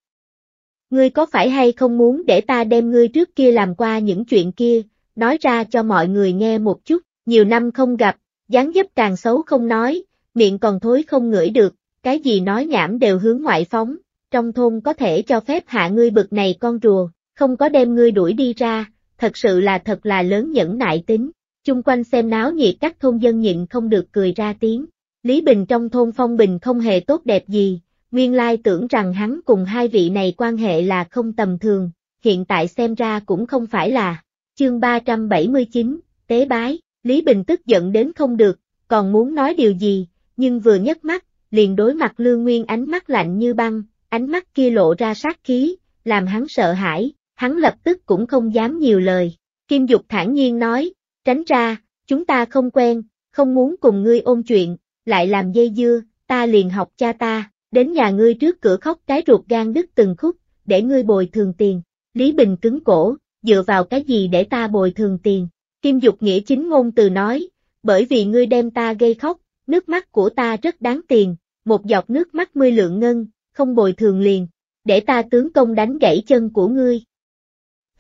Speaker 1: Ngươi có phải hay không muốn để ta đem ngươi trước kia làm qua những chuyện kia, nói ra cho mọi người nghe một chút, nhiều năm không gặp, dáng dấp càng xấu không nói, miệng còn thối không ngửi được, cái gì nói nhảm đều hướng ngoại phóng, trong thôn có thể cho phép hạ ngươi bực này con rùa, không có đem ngươi đuổi đi ra, thật sự là thật là lớn nhẫn nại tính. Chung quanh xem náo nhiệt các thôn dân nhịn không được cười ra tiếng. Lý Bình trong thôn Phong Bình không hề tốt đẹp gì, nguyên lai tưởng rằng hắn cùng hai vị này quan hệ là không tầm thường, hiện tại xem ra cũng không phải là. Chương 379, Tế Bái, Lý Bình tức giận đến không được, còn muốn nói điều gì, nhưng vừa nhấc mắt, liền đối mặt Lương Nguyên ánh mắt lạnh như băng, ánh mắt kia lộ ra sát khí, làm hắn sợ hãi, hắn lập tức cũng không dám nhiều lời. Kim Dục thản nhiên nói, tránh ra, chúng ta không quen, không muốn cùng ngươi ôn chuyện, lại làm dây dưa, ta liền học cha ta, đến nhà ngươi trước cửa khóc cái ruột gan đứt từng khúc, để ngươi bồi thường tiền. Lý Bình cứng cổ, dựa vào cái gì để ta bồi thường tiền? Kim Dục nghĩa chính ngôn từ nói, bởi vì ngươi đem ta gây khóc, nước mắt của ta rất đáng tiền, một giọt nước mắt mươi lượng ngân, không bồi thường liền, để ta tướng công đánh gãy chân của ngươi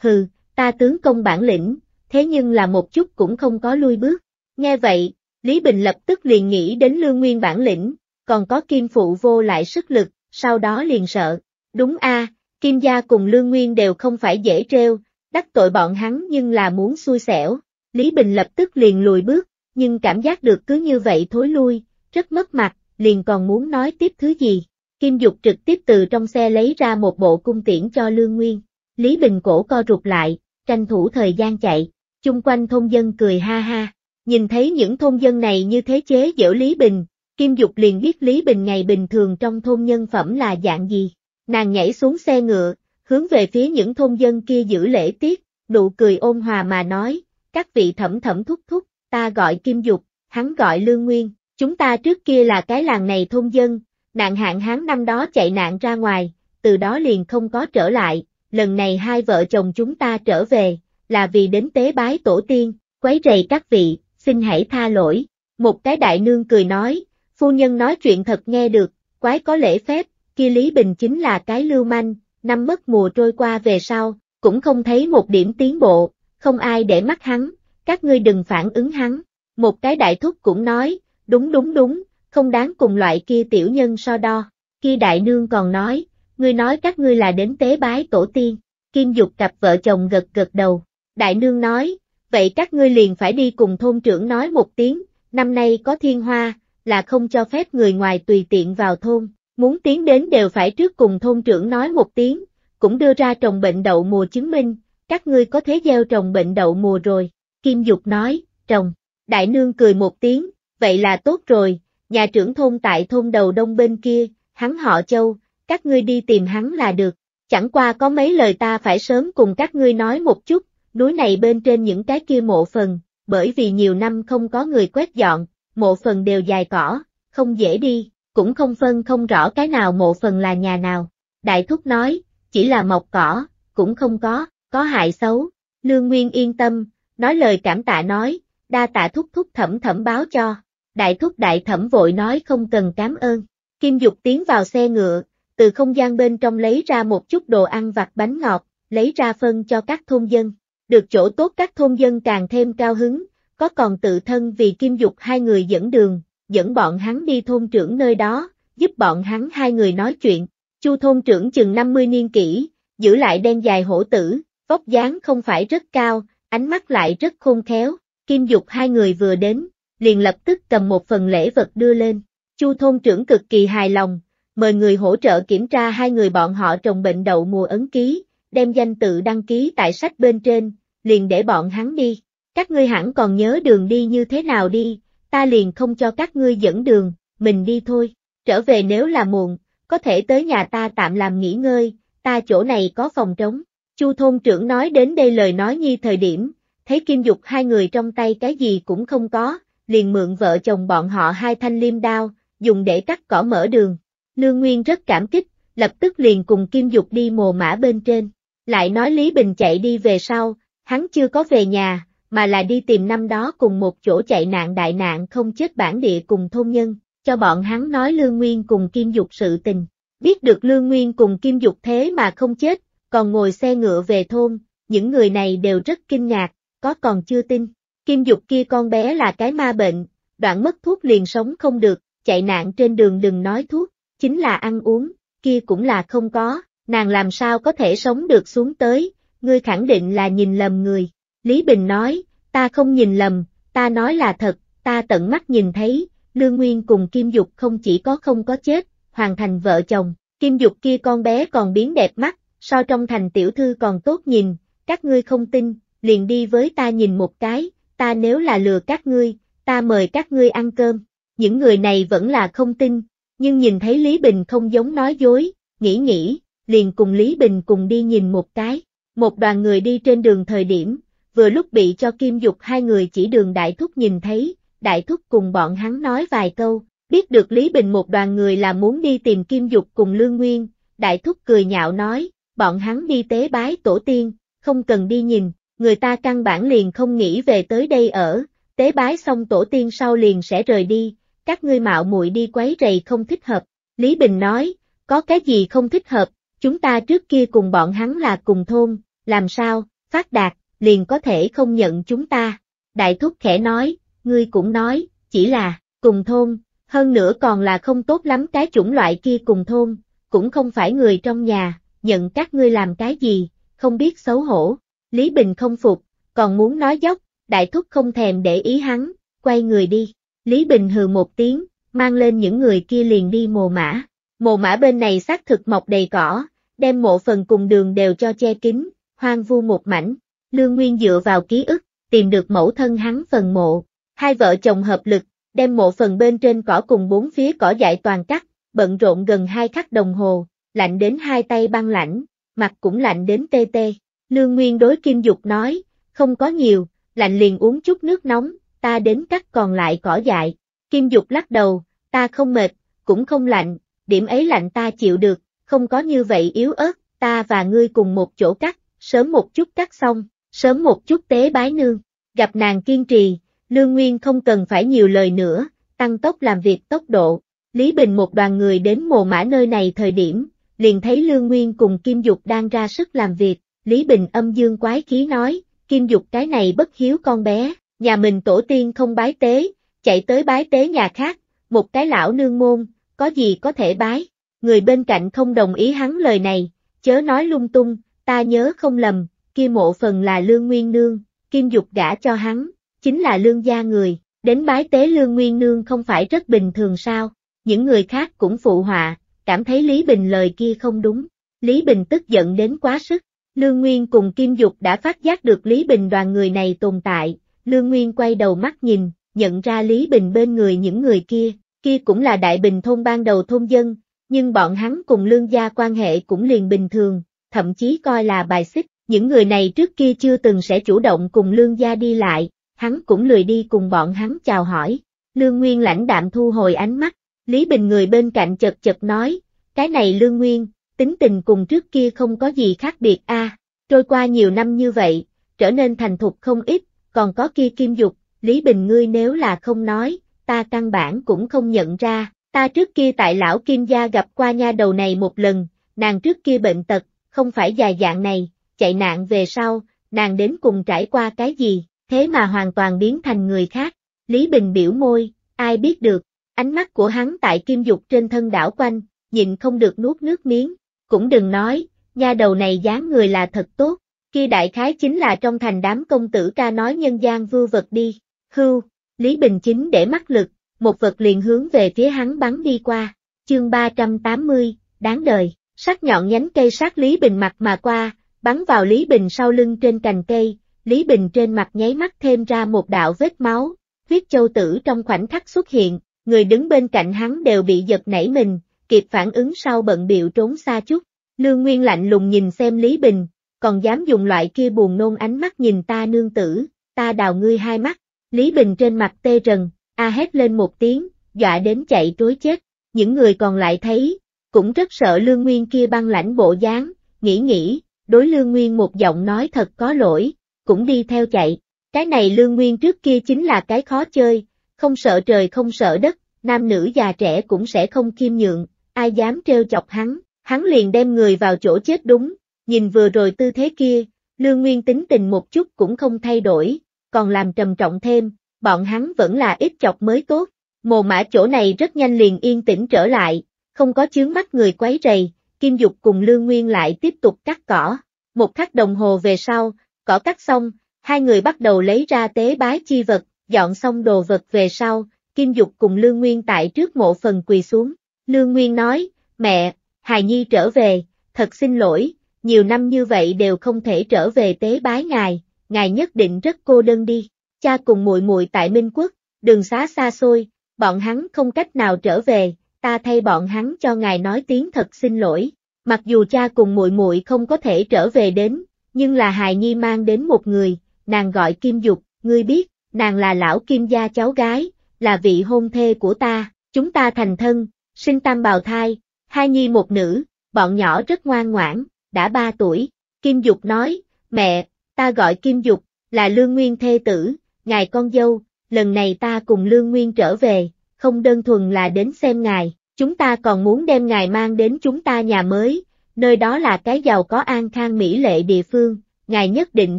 Speaker 1: hừ, ta tướng công bản lĩnh, thế nhưng là một chút cũng không có lui bước. Nghe vậy, Lý Bình lập tức liền nghĩ đến lương nguyên bản lĩnh, còn có kim phụ vô lại sức lực, sau đó liền sợ. Đúng a, kim gia cùng lương nguyên đều không phải dễ treo, đắc tội bọn hắn nhưng là muốn xui xẻo. Lý Bình lập tức liền lùi bước, nhưng cảm giác được cứ như vậy thối lui, rất mất mặt, liền còn muốn nói tiếp thứ gì. Kim Dục trực tiếp từ trong xe lấy ra một bộ cung tiễn cho Lương Nguyên. Lý Bình cổ co rụt lại, tranh thủ thời gian chạy, chung quanh thôn dân cười ha ha. Nhìn thấy những thôn dân này như thế chế giễu Lý Bình, Kim Dục liền biết Lý Bình ngày bình thường trong thôn nhân phẩm là dạng gì. Nàng nhảy xuống xe ngựa, hướng về phía những thôn dân kia giữ lễ tiết, nụ cười ôn hòa mà nói, các vị thẩm thẩm thúc thúc, ta gọi Kim Dục, hắn gọi Lương Nguyên, chúng ta trước kia là cái làng này thôn dân, nạn hạn hán năm đó chạy nạn ra ngoài, từ đó liền không có trở lại, lần này hai vợ chồng chúng ta trở về, là vì đến tế bái tổ tiên, quấy rầy các vị, xin hãy tha lỗi. Một cái đại nương cười nói, phu nhân nói chuyện thật nghe được, quái có lễ phép, kia Lý Bình chính là cái lưu manh, năm mất mùa trôi qua về sau, cũng không thấy một điểm tiến bộ, không ai để mắt hắn, các ngươi đừng phản ứng hắn. Một cái đại thúc cũng nói, đúng đúng đúng, không đáng cùng loại kia tiểu nhân so đo. Kia đại nương còn nói, ngươi nói các ngươi là đến tế bái tổ tiên, Kim Dục cặp vợ chồng gật gật đầu, Đại Nương nói, vậy các ngươi liền phải đi cùng thôn trưởng nói một tiếng, năm nay có thiên hoa, là không cho phép người ngoài tùy tiện vào thôn, muốn tiến đến đều phải trước cùng thôn trưởng nói một tiếng, cũng đưa ra trồng bệnh đậu mùa chứng minh, các ngươi có thế gieo trồng bệnh đậu mùa rồi, Kim Dục nói, trồng, Đại Nương cười một tiếng, vậy là tốt rồi, nhà trưởng thôn tại thôn đầu đông bên kia, hắn họ châu, các ngươi đi tìm hắn là được, chẳng qua có mấy lời ta phải sớm cùng các ngươi nói một chút, núi này bên trên những cái kia mộ phần, bởi vì nhiều năm không có người quét dọn, mộ phần đều dài cỏ, không dễ đi, cũng không phân không rõ cái nào mộ phần là nhà nào. Đại thúc nói, chỉ là mọc cỏ, cũng không có, có hại xấu. Lương Nguyên yên tâm, nói lời cảm tạ nói, đa tạ thúc thúc thẩm thẩm báo cho. Đại thúc đại thẩm vội nói không cần cảm ơn. Kim Dục tiến vào xe ngựa, từ không gian bên trong lấy ra một chút đồ ăn vặt bánh ngọt, lấy ra phân cho các thôn dân. Được chỗ tốt các thôn dân càng thêm cao hứng, có còn tự thân vì Kim Dục hai người dẫn đường, dẫn bọn hắn đi thôn trưởng nơi đó, giúp bọn hắn hai người nói chuyện. Chu thôn trưởng chừng 50 niên kỷ, giữ lại đen dài hổ tử, vóc dáng không phải rất cao, ánh mắt lại rất khôn khéo. Kim Dục hai người vừa đến, liền lập tức cầm một phần lễ vật đưa lên. Chu thôn trưởng cực kỳ hài lòng, mời người hỗ trợ kiểm tra hai người bọn họ trồng bệnh đậu mùa ấn ký, đem danh tự đăng ký tại sách bên trên, liền để bọn hắn đi. Các ngươi hẳn còn nhớ đường đi như thế nào đi, ta liền không cho các ngươi dẫn đường, mình đi thôi. Trở về nếu là muộn, có thể tới nhà ta tạm làm nghỉ ngơi, ta chỗ này có phòng trống. Chu thôn trưởng nói đến đây lời nói như thời điểm, thấy Kim Dục hai người trong tay cái gì cũng không có, liền mượn vợ chồng bọn họ hai thanh liêm đao, dùng để cắt cỏ mở đường. Lương Nguyên rất cảm kích, lập tức liền cùng Kim Dục đi mồ mã bên trên. Lại nói Lý Bình chạy đi về sau, hắn chưa có về nhà, mà là đi tìm năm đó cùng một chỗ chạy nạn đại nạn không chết bản địa cùng thôn nhân, cho bọn hắn nói Lương Nguyên cùng Kim Dục sự tình. Biết được Lương Nguyên cùng Kim Dục thế mà không chết, còn ngồi xe ngựa về thôn, những người này đều rất kinh ngạc, có còn chưa tin. Kim Dục kia con bé là cái ma bệnh, đoạn mất thuốc liền sống không được, chạy nạn trên đường đừng nói thuốc, chính là ăn uống, kia cũng là không có, nàng làm sao có thể sống được xuống tới, ngươi khẳng định là nhìn lầm người. Lý Bình nói, ta không nhìn lầm, ta nói là thật, ta tận mắt nhìn thấy, Lương Nguyên cùng Kim Dục không chỉ có không có chết, hoàn thành vợ chồng, Kim Dục kia con bé còn biến đẹp mắt, so trong thành tiểu thư còn tốt nhìn, các ngươi không tin, liền đi với ta nhìn một cái, ta nếu là lừa các ngươi, ta mời các ngươi ăn cơm. Những người này vẫn là không tin, nhưng nhìn thấy Lý Bình không giống nói dối, nghĩ nghĩ, liền cùng Lý Bình cùng đi nhìn một cái. Một đoàn người đi trên đường thời điểm, vừa lúc bị cho Kim Dục hai người chỉ đường Đại Thúc nhìn thấy, Đại Thúc cùng bọn hắn nói vài câu, biết được Lý Bình một đoàn người là muốn đi tìm Kim Dục cùng Lương Nguyên, Đại Thúc cười nhạo nói, bọn hắn đi tế bái tổ tiên, không cần đi nhìn, người ta căn bản liền không nghĩ về tới đây ở, tế bái xong tổ tiên sau liền sẽ rời đi, các ngươi mạo muội đi quấy rầy không thích hợp. Lý Bình nói, có cái gì không thích hợp, chúng ta trước kia cùng bọn hắn là cùng thôn, làm sao, phát đạt, liền có thể không nhận chúng ta. Đại thúc khẽ nói, ngươi cũng nói, chỉ là, cùng thôn, hơn nữa còn là không tốt lắm cái chủng loại kia cùng thôn, cũng không phải người trong nhà, nhận các ngươi làm cái gì, không biết xấu hổ. Lý Bình không phục, còn muốn nói dốc, đại thúc không thèm để ý hắn, quay người đi. Lý Bình hừ một tiếng, mang lên những người kia liền đi mồ mã. Mồ mã bên này xác thực mọc đầy cỏ, đem mộ phần cùng đường đều cho che kín, hoang vu một mảnh. Lương Nguyên dựa vào ký ức, tìm được mẫu thân hắn phần mộ. Hai vợ chồng hợp lực, đem mộ phần bên trên cỏ cùng bốn phía cỏ dại toàn cắt, bận rộn gần hai khắc đồng hồ, lạnh đến hai tay băng lạnh, mặt cũng lạnh đến tê tê. Lương Nguyên đối Kim Dục nói, không có nhiều, lạnh liền uống chút nước nóng, ta đến cắt còn lại cỏ dại. Kim Dục lắc đầu, ta không mệt, cũng không lạnh, điểm ấy lạnh ta chịu được, không có như vậy yếu ớt, ta và ngươi cùng một chỗ cắt, sớm một chút cắt xong, sớm một chút tế bái nương. Gặp nàng kiên trì, Lương Nguyên không cần phải nhiều lời nữa, tăng tốc làm việc tốc độ. Lý Bình một đoàn người đến mồ mã nơi này thời điểm, liền thấy Lương Nguyên cùng Kim Dục đang ra sức làm việc, Lý Bình âm dương quái khí nói, Kim Dục cái này bất hiếu con bé, nhà mình tổ tiên không bái tế, chạy tới bái tế nhà khác, một cái lão nương môn, có gì có thể bái. Người bên cạnh không đồng ý hắn lời này, chớ nói lung tung, ta nhớ không lầm, kia mộ phần là lương nguyên nương, kim dục gả cho hắn, chính là lương gia người, đến bái tế lương nguyên nương không phải rất bình thường sao, những người khác cũng phụ họa, cảm thấy Lý Bình lời kia không đúng, Lý Bình tức giận đến quá sức, lương nguyên cùng kim dục đã phát giác được Lý Bình đoàn người này tồn tại, Lương Nguyên quay đầu mắt nhìn, nhận ra Lý Bình bên người những người kia, kia cũng là đại bình thôn ban đầu thôn dân, nhưng bọn hắn cùng lương gia quan hệ cũng liền bình thường, thậm chí coi là bài xích, những người này trước kia chưa từng sẽ chủ động cùng lương gia đi lại, hắn cũng lười đi cùng bọn hắn chào hỏi. Lương Nguyên lãnh đạm thu hồi ánh mắt, Lý Bình người bên cạnh chật chật nói, cái này Lương Nguyên, tính tình cùng trước kia không có gì khác biệt a trôi qua nhiều năm như vậy, trở nên thành thục không ít, còn có kia kim dục, Lý Bình ngươi nếu là không nói, ta căn bản cũng không nhận ra, ta trước kia tại lão kim gia gặp qua nha đầu này một lần, nàng trước kia bệnh tật, không phải dài dạng này, chạy nạn về sau, nàng đến cùng trải qua cái gì, thế mà hoàn toàn biến thành người khác, Lý Bình biểu môi, ai biết được, ánh mắt của hắn tại kim dục trên thân đảo quanh, nhịn không được nuốt nước miếng, cũng đừng nói, nha đầu này dáng người là thật tốt, kia đại khái chính là trong thành đám công tử ca nói nhân gian vưu vật đi, hưu, Lý Bình Chính để mắt lực, một vật liền hướng về phía hắn bắn đi qua, chương 380, đáng đời, sắc nhọn nhánh cây sát Lý Bình mặt mà qua, bắn vào Lý Bình sau lưng trên cành cây, Lý Bình trên mặt nháy mắt thêm ra một đạo vết máu, huyết châu tử trong khoảnh khắc xuất hiện, người đứng bên cạnh hắn đều bị giật nảy mình, kịp phản ứng sau bận biệu trốn xa chút, Lương Nguyên lạnh lùng nhìn xem Lý Bình, còn dám dùng loại kia buồn nôn ánh mắt nhìn ta nương tử, ta đào ngươi hai mắt, Lý Bình trên mặt tê rần, a hét lên một tiếng, dọa đến chạy trối chết, những người còn lại thấy, cũng rất sợ Lương Nguyên kia băng lãnh bộ dáng, nghĩ nghĩ, đối Lương Nguyên một giọng nói thật có lỗi, cũng đi theo chạy, cái này Lương Nguyên trước kia chính là cái khó chơi, không sợ trời không sợ đất, nam nữ già trẻ cũng sẽ không kiêm nhượng, ai dám trêu chọc hắn, hắn liền đem người vào chỗ chết đúng, Nhìn vừa rồi tư thế kia, Lương Nguyên tính tình một chút cũng không thay đổi, còn làm trầm trọng thêm, bọn hắn vẫn là ít chọc mới tốt. Mồ mã chỗ này rất nhanh liền yên tĩnh trở lại, không có chướng mắt người quấy rầy, Kim Dục cùng Lương Nguyên lại tiếp tục cắt cỏ. Một khắc đồng hồ về sau, cỏ cắt xong, hai người bắt đầu lấy ra tế bái chi vật, dọn xong đồ vật về sau, Kim Dục cùng Lương Nguyên tại trước mộ phần quỳ xuống. Lương Nguyên nói, mẹ, Hài Nhi trở về, thật xin lỗi, nhiều năm như vậy đều không thể trở về tế bái ngài, ngài nhất định rất cô đơn đi. Cha cùng muội muội tại Minh Quốc, đường xá xa xôi, bọn hắn không cách nào trở về, ta thay bọn hắn cho ngài nói tiếng thật xin lỗi. Mặc dù cha cùng muội muội không có thể trở về đến, nhưng là hài nhi mang đến một người, nàng gọi Kim Dục, ngươi biết, nàng là lão Kim gia cháu gái, là vị hôn thê của ta, chúng ta thành thân, sinh tam bào thai, hai nhi một nữ, bọn nhỏ rất ngoan ngoãn, đã ba tuổi. Kim Dục nói, mẹ, ta gọi Kim Dục, là Lương Nguyên thê tử, ngài con dâu, lần này ta cùng Lương Nguyên trở về, không đơn thuần là đến xem ngài, chúng ta còn muốn đem ngài mang đến chúng ta nhà mới, nơi đó là cái giàu có an khang mỹ lệ địa phương, ngài nhất định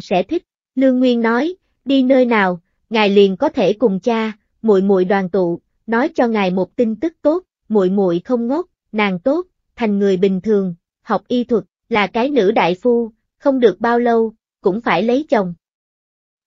Speaker 1: sẽ thích. Lương Nguyên nói, đi nơi nào, ngài liền có thể cùng cha, muội muội đoàn tụ, nói cho ngài một tin tức tốt, muội muội không ngốc, nàng tốt, thành người bình thường, học y thuật, là cái nữ đại phu, không được bao lâu, cũng phải lấy chồng.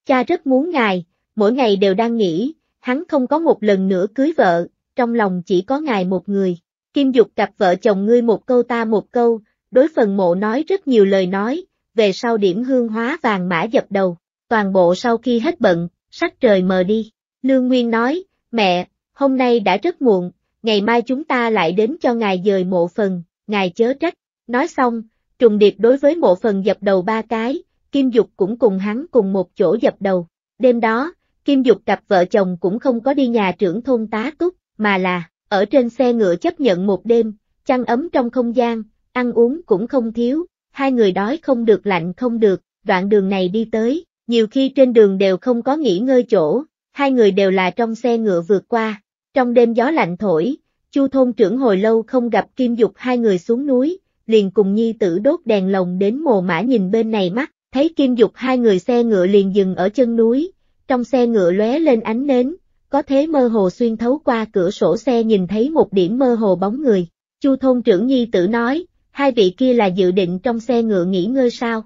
Speaker 1: Cha rất muốn ngài, mỗi ngày đều đang nghĩ, hắn không có một lần nữa cưới vợ, trong lòng chỉ có ngài một người. Kim Dục cặp vợ chồng ngươi một câu ta một câu, đối phần mộ nói rất nhiều lời nói, về sau điểm hương hóa vàng mã dập đầu, toàn bộ sau khi hết bận, sắc trời mờ đi. Lương Nguyên nói, mẹ, hôm nay đã rất muộn, ngày mai chúng ta lại đến cho ngài dời mộ phần, ngài chớ trách. Nói xong, Trùng điệp đối với mộ phần dập đầu ba cái, Kim Dục cũng cùng hắn cùng một chỗ dập đầu. Đêm đó, Kim Dục cặp vợ chồng cũng không có đi nhà trưởng thôn tá túc, mà là, ở trên xe ngựa chấp nhận một đêm, chăn ấm trong không gian, ăn uống cũng không thiếu, hai người đói không được lạnh không được, đoạn đường này đi tới, nhiều khi trên đường đều không có nghỉ ngơi chỗ, hai người đều là trong xe ngựa vượt qua. Trong đêm gió lạnh thổi, Chu thôn trưởng hồi lâu không gặp Kim Dục hai người xuống núi, liền cùng nhi tử đốt đèn lồng đến mồ mã nhìn bên này mắt, thấy kim dục hai người xe ngựa liền dừng ở chân núi, trong xe ngựa lóe lên ánh nến, có thế mơ hồ xuyên thấu qua cửa sổ xe nhìn thấy một điểm mơ hồ bóng người. Chu thôn trưởng nhi tử nói, hai vị kia là dự định trong xe ngựa nghỉ ngơi sao?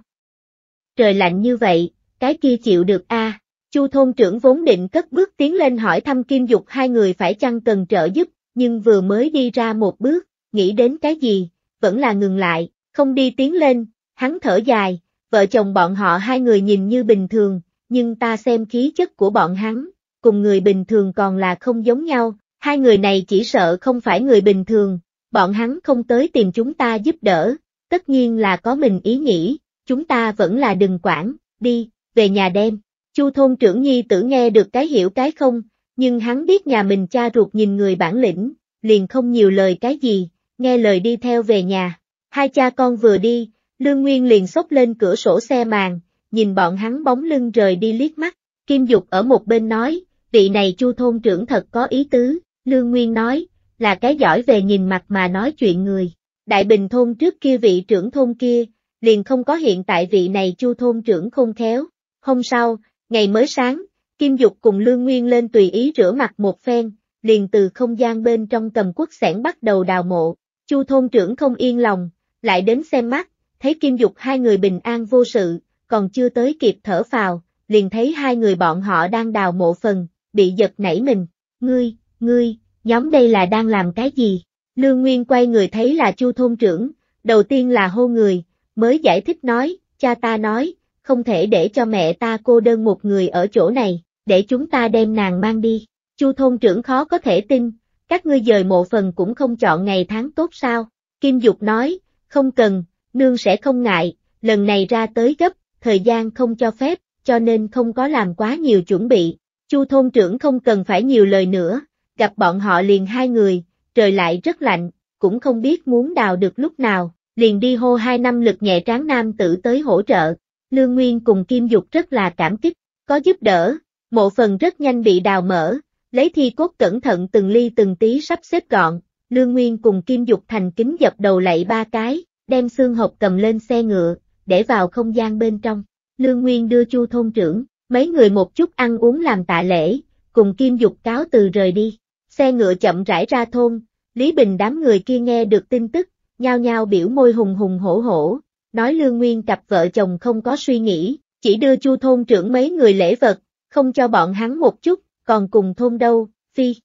Speaker 1: Trời lạnh như vậy, cái kia chịu được a? À? Chu thôn trưởng vốn định cất bước tiến lên hỏi thăm Kim Dục hai người phải chăng cần trợ giúp, nhưng vừa mới đi ra một bước, nghĩ đến cái gì, vẫn là ngừng lại, không đi tiến lên, hắn thở dài, vợ chồng bọn họ hai người nhìn như bình thường, nhưng ta xem khí chất của bọn hắn, cùng người bình thường còn là không giống nhau, hai người này chỉ sợ không phải người bình thường, bọn hắn không tới tìm chúng ta giúp đỡ, tất nhiên là có mình ý nghĩ, chúng ta vẫn là đừng quản, đi, về nhà đem. Chu thôn trưởng nhi tử nghe được cái hiểu cái không, nhưng hắn biết nhà mình cha ruột nhìn người bản lĩnh, liền không nhiều lời cái gì, nghe lời đi theo về nhà. Hai cha con vừa đi, Lương Nguyên liền xốc lên cửa sổ xe màn, nhìn bọn hắn bóng lưng rời đi liếc mắt. Kim Dục ở một bên nói, vị này chu thôn trưởng thật có ý tứ, Lương Nguyên nói, là cái giỏi về nhìn mặt mà nói chuyện người. Đại Bình thôn trước kia vị trưởng thôn kia, liền không có hiện tại vị này chu thôn trưởng không khéo. Hôm sau, ngày mới sáng, Kim Dục cùng Lương Nguyên lên tùy ý rửa mặt một phen, liền từ không gian bên trong cầm quốc sản bắt đầu đào mộ. Chu thôn trưởng không yên lòng, lại đến xem mắt, thấy Kim Dục hai người bình an vô sự, còn chưa tới kịp thở phào, liền thấy hai người bọn họ đang đào mộ phần, bị giật nảy mình. Ngươi, ngươi, nhóm đây là đang làm cái gì? Lương Nguyên quay người thấy là Chu thôn trưởng, đầu tiên là hô người, mới giải thích nói, cha ta nói, không thể để cho mẹ ta cô đơn một người ở chỗ này, để chúng ta đem nàng mang đi. Chu thôn trưởng khó có thể tin, các ngươi dời mộ phần cũng không chọn ngày tháng tốt sao, Kim Dục nói, không cần, nương sẽ không ngại, lần này ra tới gấp, thời gian không cho phép, cho nên không có làm quá nhiều chuẩn bị, Chu thôn trưởng không cần phải nhiều lời nữa, gặp bọn họ liền hai người, trời lại rất lạnh, cũng không biết muốn đào được lúc nào, liền đi hô hai năm lực nhẹ tráng nam tử tới hỗ trợ, Lương Nguyên cùng Kim Dục rất là cảm kích, có giúp đỡ, mộ phần rất nhanh bị đào mở, lấy thi cốt cẩn thận từng ly từng tí sắp xếp gọn, Lương Nguyên cùng Kim Dục Thành kính dập đầu lạy ba cái, đem xương hộp cầm lên xe ngựa, để vào không gian bên trong. Lương Nguyên đưa Chu thôn trưởng, mấy người một chút ăn uống làm tạ lễ, cùng Kim Dục cáo từ rời đi. Xe ngựa chậm rãi ra thôn, Lý Bình đám người kia nghe được tin tức, nhao nhao biểu môi hùng hùng hổ hổ, nói Lương Nguyên cặp vợ chồng không có suy nghĩ, chỉ đưa Chu thôn trưởng mấy người lễ vật, không cho bọn hắn một chút, còn cùng thôn đâu, phi.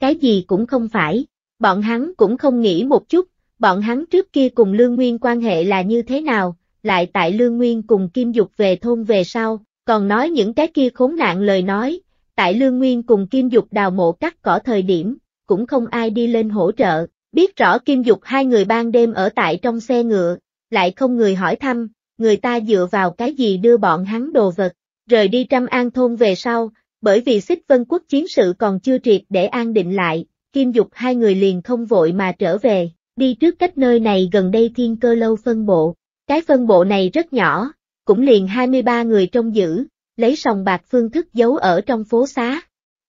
Speaker 1: Cái gì cũng không phải, bọn hắn cũng không nghĩ một chút, bọn hắn trước kia cùng Lương Nguyên quan hệ là như thế nào, lại tại Lương Nguyên cùng Kim Dục về thôn về sau, còn nói những cái kia khốn nạn lời nói, tại Lương Nguyên cùng Kim Dục đào mộ cắt cỏ thời điểm, cũng không ai đi lên hỗ trợ, biết rõ Kim Dục hai người ban đêm ở tại trong xe ngựa, lại không người hỏi thăm, người ta dựa vào cái gì đưa bọn hắn đồ vật, rời đi trăm an thôn về sau, bởi vì xích vân quốc chiến sự còn chưa triệt để an định lại, Kim Dục hai người liền không vội mà trở về, đi trước cách nơi này gần đây thiên cơ lâu phân bộ. Cái phân bộ này rất nhỏ, cũng liền 23 người trong giữ, lấy sòng bạc phương thức giấu ở trong phố xá.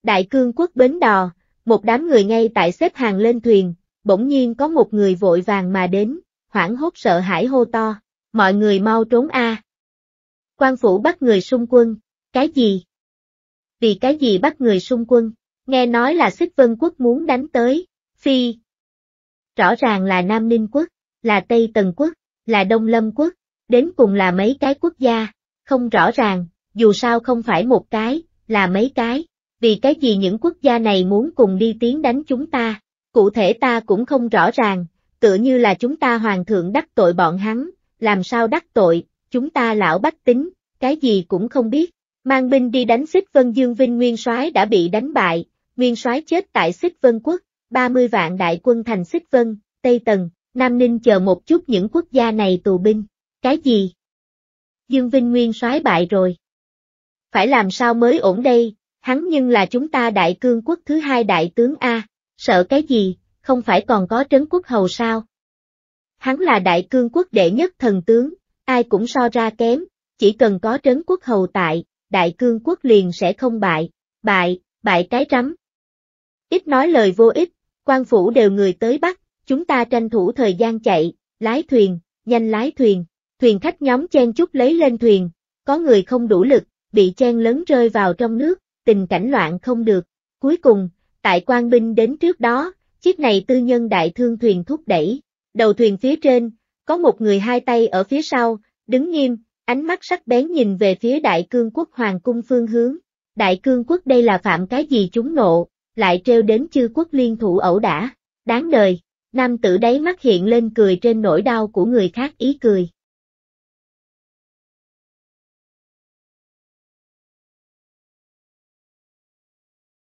Speaker 1: Đại cương quốc bến đò, một đám người ngay tại xếp hàng lên thuyền, bỗng nhiên có một người vội vàng mà đến, hoảng hốt sợ hãi hô to, mọi người mau trốn a. Quan phủ bắt người xung quân, cái gì? vì cái gì bắt người xung quân, nghe nói là xích vân quốc muốn đánh tới, phi. Rõ ràng là Nam Ninh quốc, là Tây Tần quốc, là Đông Lâm quốc, đến cùng là mấy cái quốc gia, không rõ ràng, dù sao không phải một cái, là mấy cái, vì cái gì những quốc gia này muốn cùng đi tiến đánh chúng ta, cụ thể ta cũng không rõ ràng, tựa như là chúng ta hoàng thượng đắc tội bọn hắn, làm sao đắc tội, chúng ta lão bách tính, cái gì cũng không biết, Mang binh đi đánh xích vân dương vinh nguyên soái đã bị đánh bại, nguyên soái chết tại xích vân quốc, 30 vạn đại quân thành xích vân, Tây Tần, Nam Ninh chờ một chút những quốc gia này tù binh. Cái gì? Dương Vinh Nguyên soái bại rồi. Phải làm sao mới ổn đây, hắn nhưng là chúng ta đại cương quốc thứ hai đại tướng A, sợ cái gì, không phải còn có trấn quốc hầu sao? Hắn là đại cương quốc đệ nhất thần tướng, ai cũng so ra kém, chỉ cần có trấn quốc hầu tại, đại cương quốc liền sẽ không bại, bại, bại cái rắm. Ít nói lời vô ích, quan phủ đều người tới bắt, chúng ta tranh thủ thời gian chạy, lái thuyền, nhanh lái thuyền, thuyền khách nhóm chen chút lấy lên thuyền, có người không đủ lực, bị chen lớn rơi vào trong nước, tình cảnh loạn không được. Cuối cùng, tại quan binh đến trước đó, chiếc này tư nhân đại thương thuyền thúc đẩy, đầu thuyền phía trên, có một người hai tay ở phía sau, đứng nghiêm, ánh mắt sắc bén nhìn về phía đại cương quốc hoàng cung phương hướng. Đại cương quốc đây là phạm cái gì chúng nộ, lại treo đến chư quốc liên thủ ẩu đả, đáng đời, nam tử đáy mắt hiện lên cười trên nỗi đau của người khác ý cười,